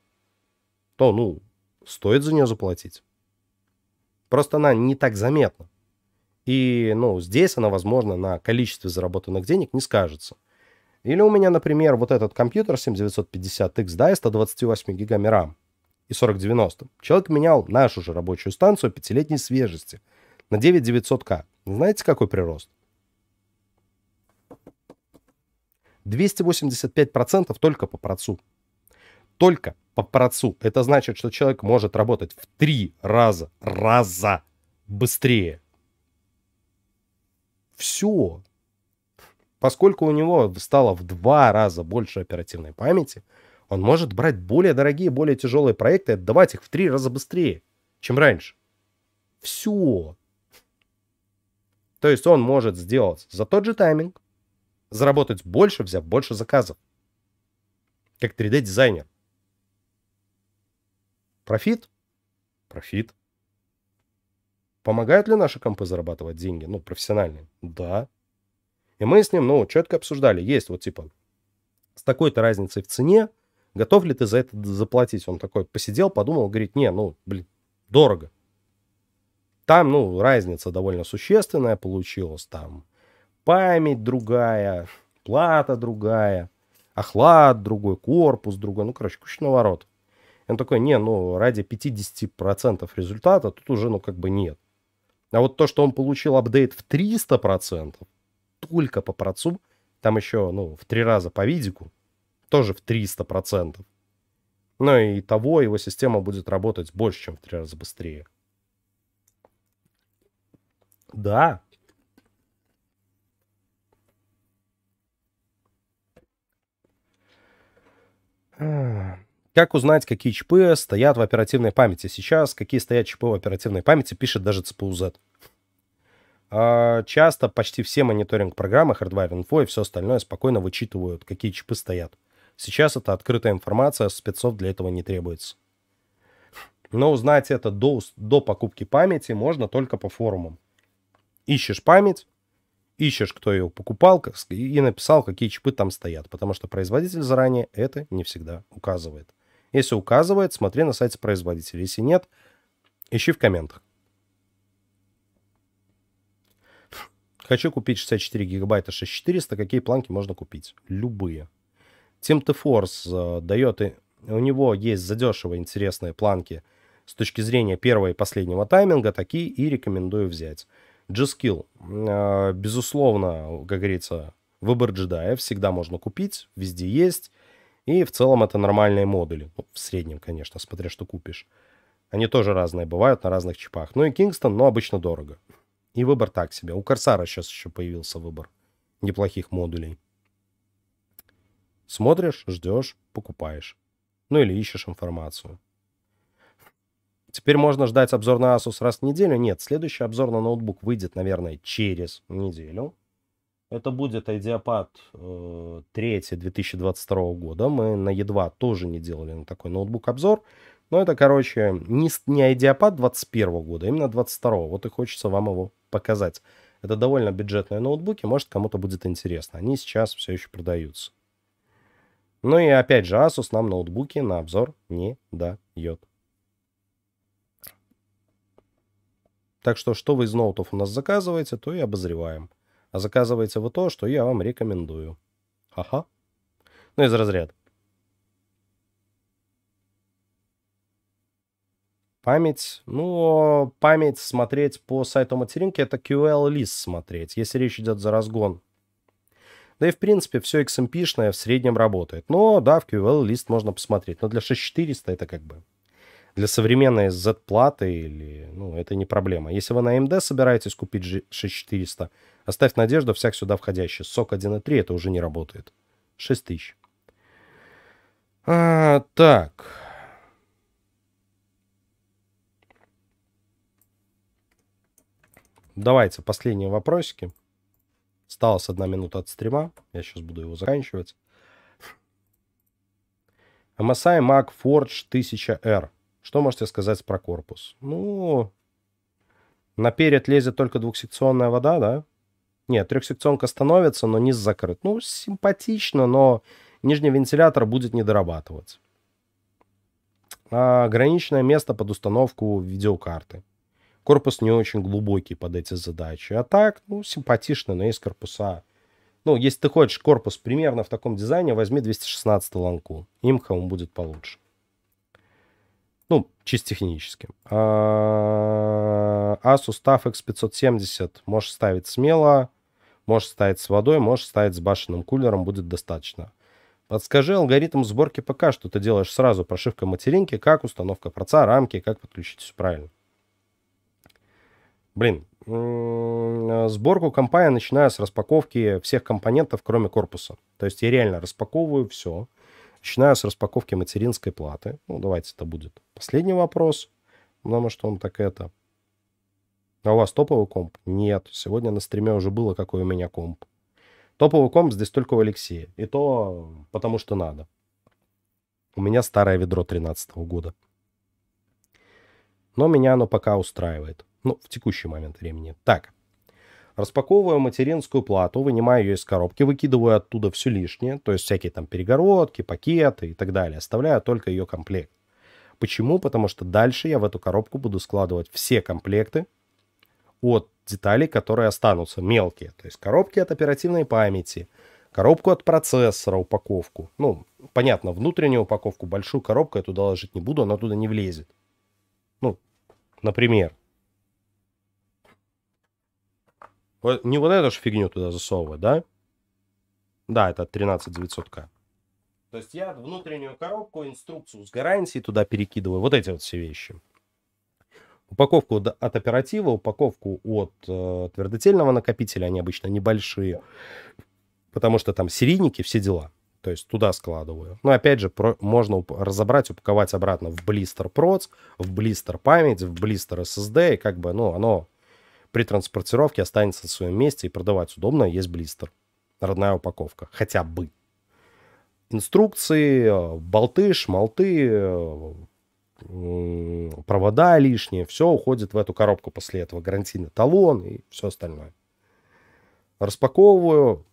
то ну, стоит за нее заплатить. Просто она не так заметна. И ну, здесь она, возможно, на количестве заработанных денег не скажется. Или у меня, например, вот этот компьютер 7950X, да, и 128 гигами RAM и 4090. Человек менял нашу же рабочую станцию пятилетней свежести на 9900К. Знаете, какой прирост? 285% только по ПРОЦУ. Только по ПРОЦУ. Это значит, что человек может работать в три раза, раза быстрее. Все. Поскольку у него стало в два раза больше оперативной памяти, он может брать более дорогие, более тяжелые проекты и отдавать их в три раза быстрее, чем раньше. Все. То есть он может сделать за тот же тайминг заработать больше, взяв больше заказов. Как 3D-дизайнер. Профит? Профит. Помогают ли наши компы зарабатывать деньги? Ну, профессиональные. Да. И мы с ним, ну, четко обсуждали. Есть вот типа с такой-то разницей в цене, готов ли ты за это заплатить? Он такой посидел, подумал, говорит, не, ну, блин, дорого. Там, ну, разница довольно существенная получилась, там память другая, плата другая, охлад другой, корпус другой, ну, короче, куча наворот. Он такой, не, ну, ради 50% результата тут уже, ну, как бы нет. А вот то, что он получил апдейт в 300%, только по процу, там еще, ну, в три раза по видику, тоже в 300%. Ну и того его система будет работать больше, чем в три раза быстрее. Да, Как узнать, какие ЧП стоят в оперативной памяти сейчас, какие стоят ЧП в оперативной памяти, пишет даже CPU-Z. А, часто почти все мониторинг-программы, Hardware Info и все остальное спокойно вычитывают, какие ЧП стоят. Сейчас это открытая информация, спецов для этого не требуется. Но узнать это до, до покупки памяти можно только по форумам. Ищешь память, ищешь, кто его покупал, и написал, какие чипы там стоят, потому что производитель заранее это не всегда указывает. Если указывает, смотри на сайте производителя. Если нет, ищи в комментах. Хочу купить 64 гигабайта 6400. Какие планки можно купить? Любые. Team Force э, дает... И... У него есть задешево интересные планки с точки зрения первого и последнего тайминга. Такие и рекомендую взять. G-Skill, а, безусловно, как говорится, выбор джедая всегда можно купить, везде есть. И в целом это нормальные модули. Ну, в среднем, конечно, смотря что купишь. Они тоже разные бывают на разных чипах. Ну и Kingston, но обычно дорого. И выбор так себе. У Корсара сейчас еще появился выбор неплохих модулей. Смотришь, ждешь, покупаешь. Ну или ищешь информацию. Теперь можно ждать обзор на Asus раз в неделю? Нет, следующий обзор на ноутбук выйдет, наверное, через неделю. Это будет IdeaPad э, 3 2022 года. Мы на едва тоже не делали на такой ноутбук обзор. Но это, короче, не, не IdeaPad 21 года, а именно 22. Вот и хочется вам его показать. Это довольно бюджетные ноутбуки, может, кому-то будет интересно. Они сейчас все еще продаются. Ну и опять же, Asus нам ноутбуки на обзор не дает. Так что, что вы из ноутов у нас заказываете, то и обозреваем. А заказываете вы то, что я вам рекомендую. Ха-ха. Ну, из разряда. Память. Ну, память смотреть по сайту материнки, это QL-лист смотреть, если речь идет за разгон. Да и, в принципе, все XMP-шное в среднем работает. Но, да, в QL-лист можно посмотреть. Но для 6400 это как бы для современной Z-платы или, ну, это не проблема. Если вы на AMD собираетесь купить G6400, оставь надежду, всяк сюда входящий. Сок 1.3 это уже не работает. 6000. А, так. Давайте последние вопросики. Осталась одна минута от стрима. Я сейчас буду его заканчивать. MSI Mac Forge 1000R. Что можете сказать про корпус? Ну, наперед лезет только двухсекционная вода, да? Нет, трехсекционка становится, но низ закрыт. Ну, симпатично, но нижний вентилятор будет не дорабатывать. А ограниченное место под установку видеокарты. Корпус не очень глубокий под эти задачи. А так, ну, симпатично, но есть корпуса. Ну, если ты хочешь корпус примерно в таком дизайне, возьми 216 ланку. Имха он будет получше. Ну, чисто технически. Asus TUF X570 можешь ставить смело, можешь ставить с водой, можешь ставить с башенным кулером, будет достаточно. Подскажи алгоритм сборки ПК, что ты делаешь сразу, прошивка материнки, как установка проца, рамки, как подключить все правильно. Блин, сборку компания начинаю с распаковки всех компонентов, кроме корпуса. То есть я реально распаковываю все, Начинаю с распаковки материнской платы. Ну, давайте это будет последний вопрос, потому что он так это... А у вас топовый комп? Нет. Сегодня на стриме уже было, какой у меня комп. Топовый комп здесь только у Алексея. И то потому что надо. У меня старое ведро 13 года. Но меня оно пока устраивает. Ну, в текущий момент времени. Так, Распаковываю материнскую плату, вынимаю ее из коробки, выкидываю оттуда все лишнее, то есть всякие там перегородки, пакеты и так далее. Оставляю только ее комплект. Почему? Потому что дальше я в эту коробку буду складывать все комплекты от деталей, которые останутся мелкие. То есть коробки от оперативной памяти, коробку от процессора, упаковку. Ну, понятно, внутреннюю упаковку, большую коробку я туда ложить не буду, она туда не влезет. Ну, например. Не вот эту же фигню туда засовывать, да? Да, это 13900К. То есть я внутреннюю коробку, инструкцию с гарантией туда перекидываю. Вот эти вот все вещи. Упаковку от оператива, упаковку от э, твердотельного накопителя, они обычно небольшие, потому что там серийники, все дела. То есть туда складываю. Но опять же, про, можно разобрать, упаковать обратно в блистер проц, в блистер память, в блистер SSD, и как бы, ну, оно при транспортировке останется на своем месте и продавать удобно, есть блистер. Родная упаковка. Хотя бы. Инструкции, э, болты, шмалты, э, провода лишние, все уходит в эту коробку после этого, гарантийный талон и все остальное. Распаковываю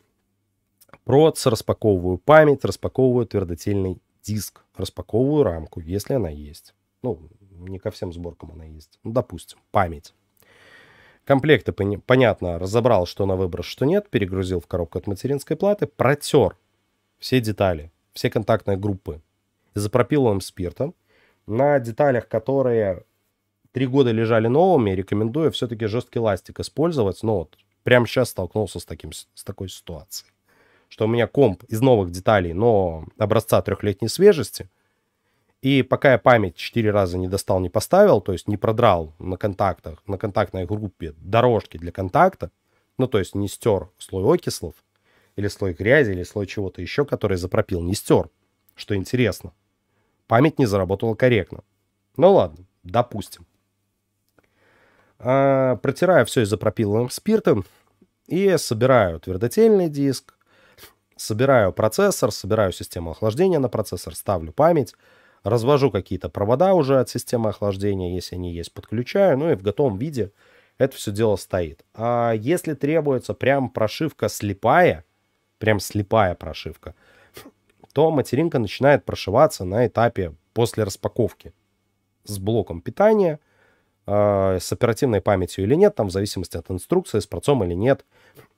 проц, распаковываю память, распаковываю твердотельный диск, распаковываю рамку, если она есть. Ну, не ко всем сборкам она есть. Ну, допустим, память. Комплекты, понятно, разобрал, что на выбор, что нет, перегрузил в коробку от материнской платы, протер все детали, все контактные группы запропиловым спиртом, на деталях, которые три года лежали новыми, рекомендую все-таки жесткий ластик использовать. Но вот прямо сейчас столкнулся с, таким, с такой ситуацией, что у меня комп из новых деталей, но образца трехлетней свежести, и пока я память четыре раза не достал, не поставил, то есть не продрал на контактах, на контактной группе дорожки для контакта, ну, то есть не стер слой окислов, или слой грязи, или слой чего-то еще, который запропил, не стер, что интересно. Память не заработала корректно. Ну ладно, допустим. А, протираю все изопропиловым спиртом и собираю твердотельный диск, собираю процессор, собираю систему охлаждения на процессор, ставлю память, развожу какие-то провода уже от системы охлаждения, если они есть, подключаю, ну и в готовом виде это все дело стоит. А если требуется прям прошивка слепая, прям слепая прошивка, то материнка начинает прошиваться на этапе после распаковки с блоком питания, э, с оперативной памятью или нет, там в зависимости от инструкции, с процом или нет.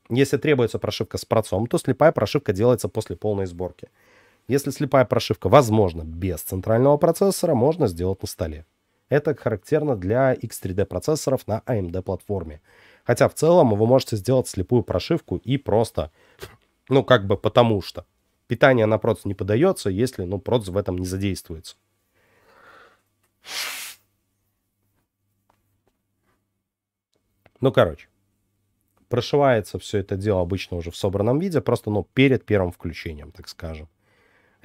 Если требуется прошивка с процом, то слепая прошивка делается после полной сборки. Если слепая прошивка возможна без центрального процессора, можно сделать на столе. Это характерно для X3D процессоров на AMD а платформе. Хотя в целом вы можете сделать слепую прошивку и просто, ну как бы потому что. Питание на проц не подается, если ну, проц в этом не задействуется. Ну, короче, прошивается все это дело обычно уже в собранном виде, просто, ну, перед первым включением, так скажем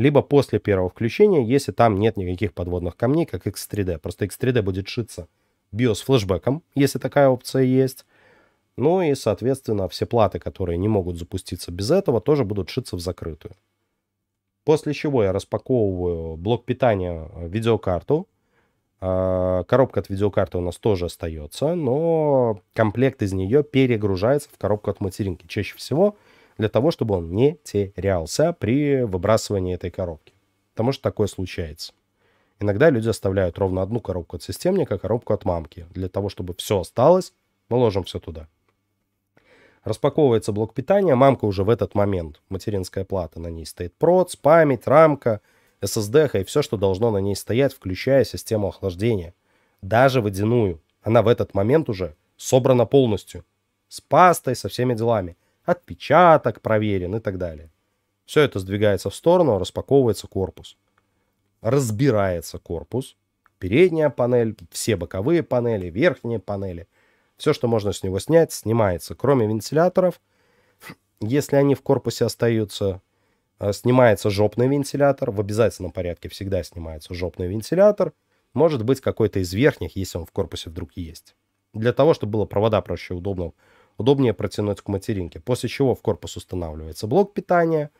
либо после первого включения, если там нет никаких подводных камней, как X3D. Просто X3D будет шиться bios флешбеком, если такая опция есть. Ну и, соответственно, все платы, которые не могут запуститься без этого, тоже будут шиться в закрытую. После чего я распаковываю блок питания э, видеокарту. А, коробка от видеокарты у нас тоже остается, но комплект из нее перегружается в коробку от материнки. Чаще всего для того, чтобы он не терялся при выбрасывании этой коробки. Потому что такое случается. Иногда люди оставляют ровно одну коробку от системника, коробку от мамки. Для того, чтобы все осталось, мы ложим все туда. Распаковывается блок питания, мамка уже в этот момент. Материнская плата, на ней стоит проц, память, рамка, SSD и все, что должно на ней стоять, включая систему охлаждения. Даже водяную. Она в этот момент уже собрана полностью. С пастой, со всеми делами отпечаток проверен и так далее. Все это сдвигается в сторону, распаковывается корпус. Разбирается корпус, передняя панель, все боковые панели, верхние панели. Все, что можно с него снять, снимается, кроме вентиляторов. Если они в корпусе остаются, э, снимается жопный вентилятор. В обязательном порядке всегда снимается жопный вентилятор. Может быть, какой-то из верхних, если он в корпусе вдруг есть. Для того, чтобы было провода проще и удобно удобнее протянуть к материнке, после чего в корпус устанавливается блок питания,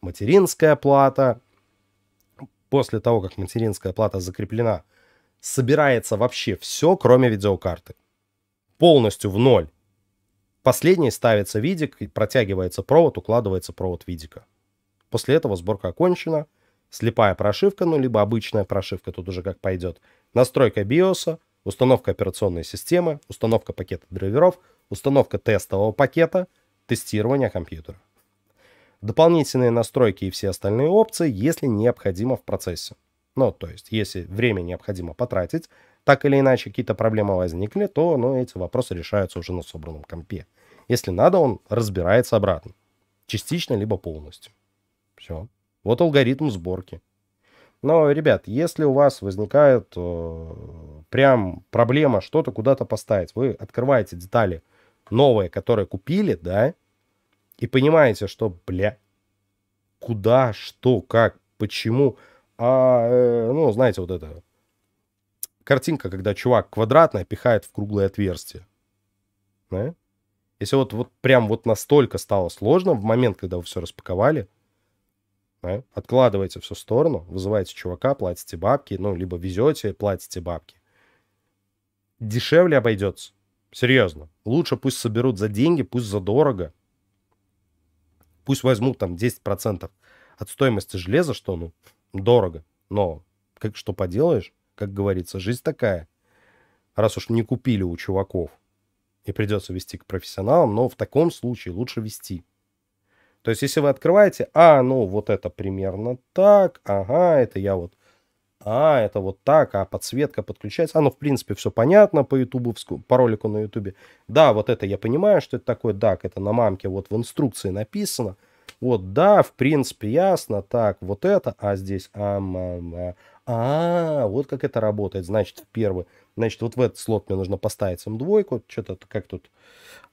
материнская плата. После того, как материнская плата закреплена, собирается вообще все, кроме видеокарты. Полностью в ноль. Последний ставится видик, протягивается провод, укладывается провод видика. После этого сборка окончена. Слепая прошивка, ну либо обычная прошивка, тут уже как пойдет. Настройка биоса, установка операционной системы, установка пакета драйверов, установка тестового пакета, тестирование компьютера. Дополнительные настройки и все остальные опции, если необходимо в процессе. Ну, то есть, если время необходимо потратить, так или иначе какие-то проблемы возникли, то ну, эти вопросы решаются уже на собранном компе. Если надо, он разбирается обратно. Частично, либо полностью. Все. Вот алгоритм сборки. Но, ребят, если у вас возникают э, прям проблема что-то куда-то поставить. Вы открываете детали новые, которые купили, да, и понимаете, что, бля, куда, что, как, почему. А, э, ну, знаете, вот это картинка, когда чувак квадратное пихает в круглое отверстие. Да? Если вот, вот прям вот настолько стало сложно в момент, когда вы все распаковали, да, откладываете все в сторону, вызываете чувака, платите бабки, ну, либо везете, платите бабки дешевле обойдется. Серьезно. Лучше пусть соберут за деньги, пусть за дорого. Пусть возьмут там 10% от стоимости железа, что, ну, дорого. Но как что поделаешь, как говорится, жизнь такая. Раз уж не купили у чуваков и придется вести к профессионалам, но в таком случае лучше вести. То есть, если вы открываете, а, ну, вот это примерно так, ага, это я вот а, это вот так, а подсветка подключается. Оно, а, ну, в принципе, все понятно по ютубу, по ролику на ютубе. Да, вот это я понимаю, что это такое. Да, это на мамке вот в инструкции написано. Вот, да, в принципе, ясно. Так, вот это, а здесь, а, а, а, а вот как это работает. Значит, в первый, значит, вот в этот слот мне нужно поставить сам эм двойку. Что-то как тут,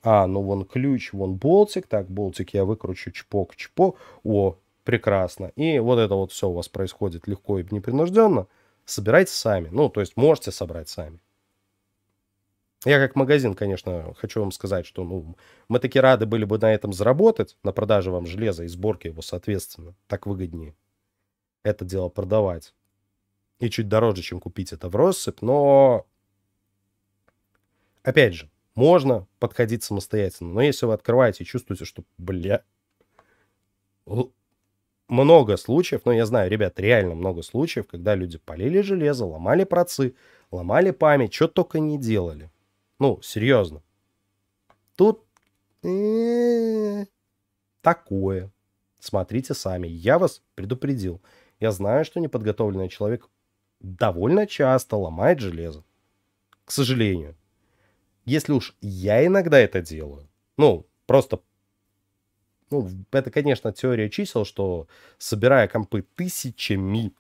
а, ну, вон ключ, вон болтик. Так, болтик я выкручу, чпок, чпок. О, прекрасно. И вот это вот все у вас происходит легко и непринужденно. Собирайте сами. Ну, то есть можете собрать сами. Я как магазин, конечно, хочу вам сказать, что ну, мы таки рады были бы на этом заработать, на продаже вам железа и сборке его, соответственно. Так выгоднее это дело продавать. И чуть дороже, чем купить это в россыпь, но... Опять же, можно подходить самостоятельно, но если вы открываете и чувствуете, что, бля, много случаев, но ну, я знаю, ребят, реально много случаев, когда люди полили железо, ломали процы, ломали память, что только не делали. Ну, серьезно. Тут э, такое. Смотрите сами. Я вас предупредил. Я знаю, что неподготовленный человек довольно часто ломает железо. К сожалению. Если уж я иногда это делаю, ну, просто ну, это, конечно, теория чисел, что собирая компы тысячами,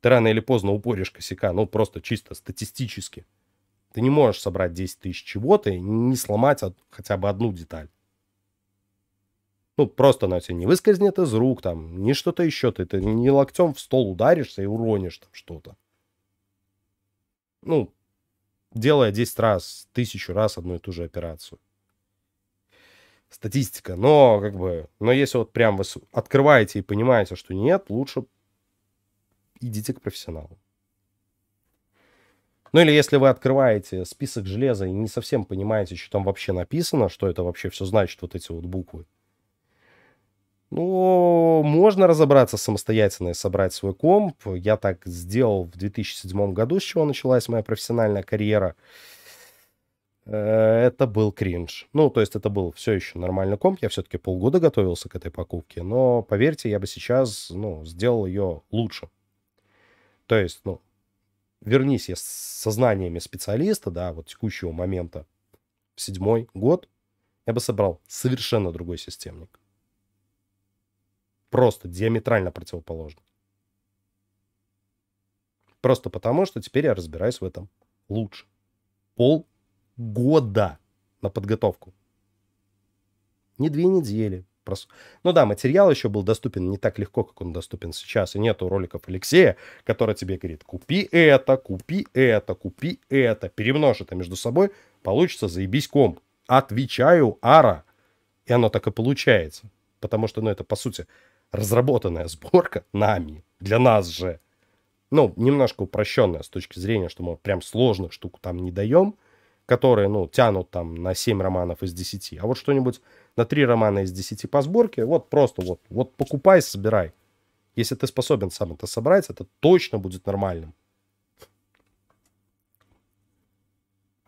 ты рано или поздно упоришь косяка, ну, просто чисто статистически. Ты не можешь собрать 10 тысяч чего-то и не сломать от, хотя бы одну деталь. Ну, просто она тебе не выскользнет из рук, там, ни что-то еще. Ты, ты не локтем в стол ударишься и уронишь там что-то. Ну, делая 10 раз, тысячу раз одну и ту же операцию статистика. Но как бы, но если вот прям вы открываете и понимаете, что нет, лучше идите к профессионалу. Ну или если вы открываете список железа и не совсем понимаете, что там вообще написано, что это вообще все значит, вот эти вот буквы. Ну, можно разобраться самостоятельно и собрать свой комп. Я так сделал в 2007 году, с чего началась моя профессиональная карьера. Uh, Э, это был кринж. Ну, то есть это был все еще нормальный комп. Я все-таки полгода готовился к этой покупке, но, поверьте, я бы сейчас, ну, сделал ее лучше. То есть, ну, вернись я с знаниями специалиста, да, вот текущего момента, в седьмой год, я бы собрал совершенно другой системник. Просто диаметрально противоположный. Просто потому, что теперь я разбираюсь в этом лучше. Пол года на подготовку. Не две недели. Прос... Ну да, материал еще был доступен не так легко, как он доступен сейчас. И нету роликов Алексея, который тебе говорит, купи это, купи это, купи это, перемножь это между собой, получится заебись комп. Отвечаю, ара. И оно так и получается. Потому что, ну, это, по сути, разработанная сборка нами, для нас же. Ну, немножко упрощенная с точки зрения, что мы прям сложных штук там не даем – которые, ну, тянут там на 7 романов из 10, а вот что-нибудь на 3 романа из 10 по сборке, вот просто вот, вот покупай, собирай. Если ты способен сам это собрать, это точно будет нормальным.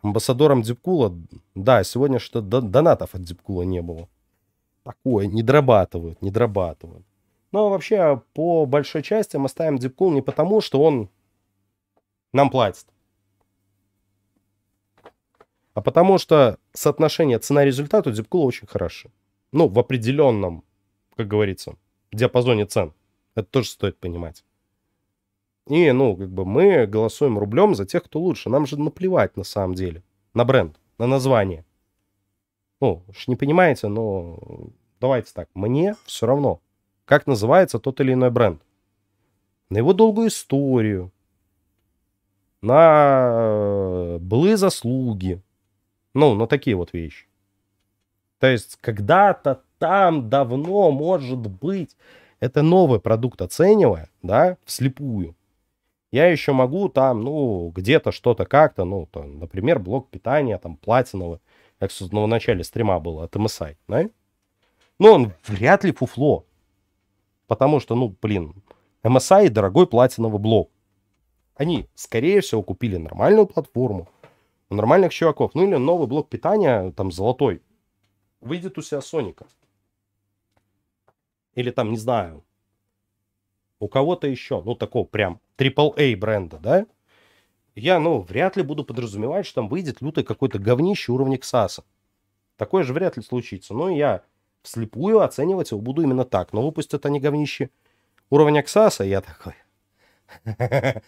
Амбассадором Дипкула, да, сегодня что донатов от Дипкула не было. Такое, не дорабатывают, не дорабатывают. Но вообще, по большой части мы ставим Дипкул не потому, что он нам платит а потому что соотношение цена-результат у Дипкула очень хорошо. Ну, в определенном, как говорится, диапазоне цен. Это тоже стоит понимать. И, ну, как бы мы голосуем рублем за тех, кто лучше. Нам же наплевать на самом деле. На бренд, на название. Ну, уж не понимаете, но давайте так. Мне все равно, как называется тот или иной бренд. На его долгую историю, на э, былые заслуги, ну, на такие вот вещи. То есть когда-то там давно, может быть, это новый продукт оценивая, да, вслепую, я еще могу там, ну, где-то что-то как-то, ну, там, например, блок питания, там, платиновый, как с ну, в начале стрима было от MSI, да? Но ну, он вряд ли фуфло, потому что, ну, блин, MSI дорогой платиновый блок. Они, скорее всего, купили нормальную платформу, у нормальных чуваков. Ну или новый блок питания, там, золотой, выйдет у себя Соника. Или там, не знаю, у кого-то еще, ну, такого прям AAA бренда, да? Я, ну, вряд ли буду подразумевать, что там выйдет лютый какой-то говнище уровня Ксаса. Такое же вряд ли случится. Но я вслепую оценивать его буду именно так. Но выпустят они говнище уровня Ксаса, я такой... [LAUGHS]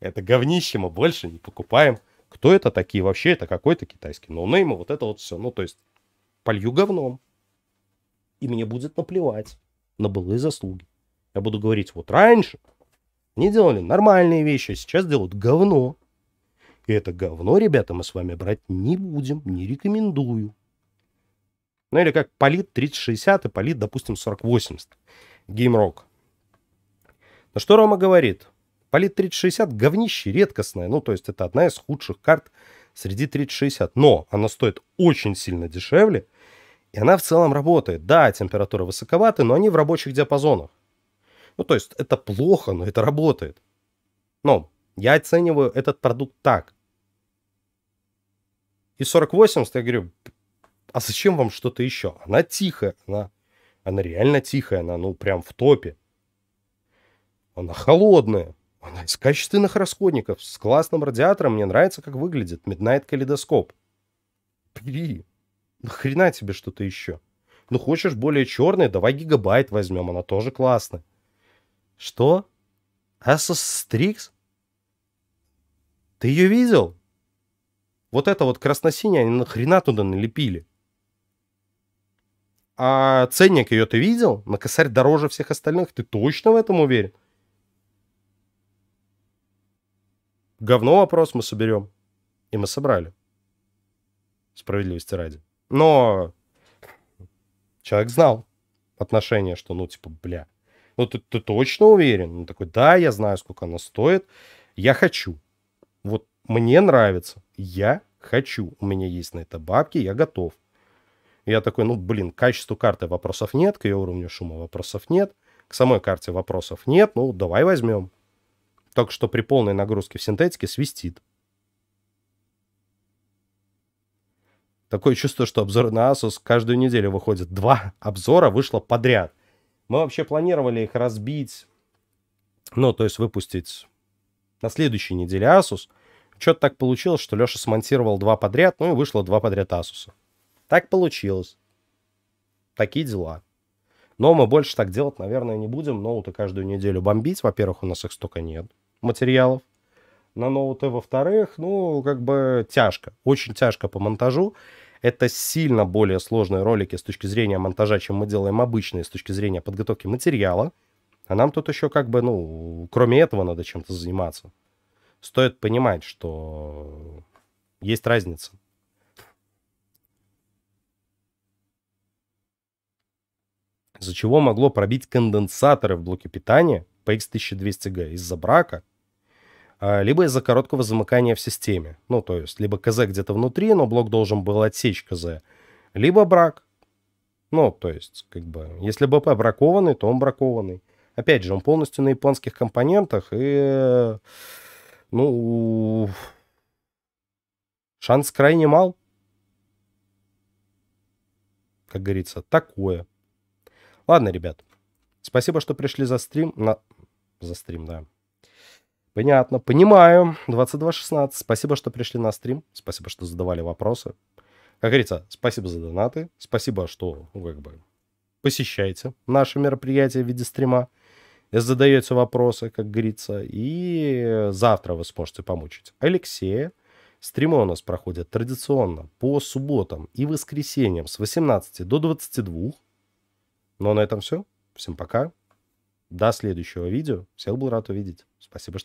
Это говнище мы больше не покупаем. Кто это такие вообще? Это какой-то китайский ноунейм, вот это вот все. Ну, то есть, полью говном. И мне будет наплевать на былые заслуги. Я буду говорить, вот раньше не делали нормальные вещи, а сейчас делают говно. И это говно, ребята, мы с вами брать не будем, не рекомендую. Ну или как полит 3060 и полит, допустим, 4080. Геймрок. На что Рома говорит? Палит 3060 говнище редкостное, ну, то есть это одна из худших карт среди 3060. Но она стоит очень сильно дешевле, и она в целом работает. Да, температура высоковаты, но они в рабочих диапазонах. Ну, то есть это плохо, но это работает. Но я оцениваю этот продукт так. И 4080, я говорю, а зачем вам что-то еще? Она тихая, она, она реально тихая, она ну прям в топе. Она холодная. Она из качественных расходников, с классным радиатором. Мне нравится, как выглядит. Midnight калейдоскоп. Бери. Нахрена тебе что-то еще? Ну, хочешь более черный, давай гигабайт возьмем. Она тоже классная. Что? Asus Strix? Ты ее видел? Вот это вот красно-синее они нахрена туда налепили? А ценник ее ты видел? На косарь дороже всех остальных. Ты точно в этом уверен? говно вопрос мы соберем. И мы собрали. Справедливости ради. Но человек знал отношение, что, ну, типа, бля, ну, ты, ты точно уверен? Он такой, да, я знаю, сколько она стоит. Я хочу. Вот мне нравится. Я хочу. У меня есть на это бабки, я готов. И я такой, ну, блин, к качеству карты вопросов нет, к ее уровню шума вопросов нет, к самой карте вопросов нет, ну, давай возьмем так что при полной нагрузке в синтетике свистит. Такое чувство, что обзоры на Asus каждую неделю выходят. Два обзора вышло подряд. Мы вообще планировали их разбить, ну, то есть выпустить на следующей неделе Asus. Что-то так получилось, что Леша смонтировал два подряд, ну и вышло два подряд Asus. Так получилось. Такие дела. Но мы больше так делать, наверное, не будем. Ноуты каждую неделю бомбить. Во-первых, у нас их столько нет материалов на ноуты. Во-вторых, ну, как бы тяжко, очень тяжко по монтажу. Это сильно более сложные ролики с точки зрения монтажа, чем мы делаем обычные с точки зрения подготовки материала. А нам тут еще как бы, ну, кроме этого надо чем-то заниматься. Стоит понимать, что есть разница. Из-за чего могло пробить конденсаторы в блоке питания по X 1200 g из-за брака – а, либо из-за короткого замыкания в системе. Ну, то есть, либо КЗ где-то внутри, но блок должен был отсечь КЗ. Либо брак. Ну, то есть, как бы, если БП бракованный, то он бракованный. Опять же, он полностью на японских компонентах, и, ну, шанс крайне мал. Как говорится, такое. Ладно, ребят, спасибо, что пришли за стрим. На... За стрим, да. Понятно, понимаю. 22.16. Спасибо, что пришли на стрим. Спасибо, что задавали вопросы. Как говорится, спасибо за донаты. Спасибо, что ну, как бы посещаете наши мероприятия в виде стрима. Задаете вопросы, как говорится. И завтра вы сможете помучить Алексея. Стримы у нас проходят традиционно по субботам и воскресеньям с 18 до 22. Ну а на этом все. Всем пока. До следующего видео. Всех был рад увидеть. Спасибо, что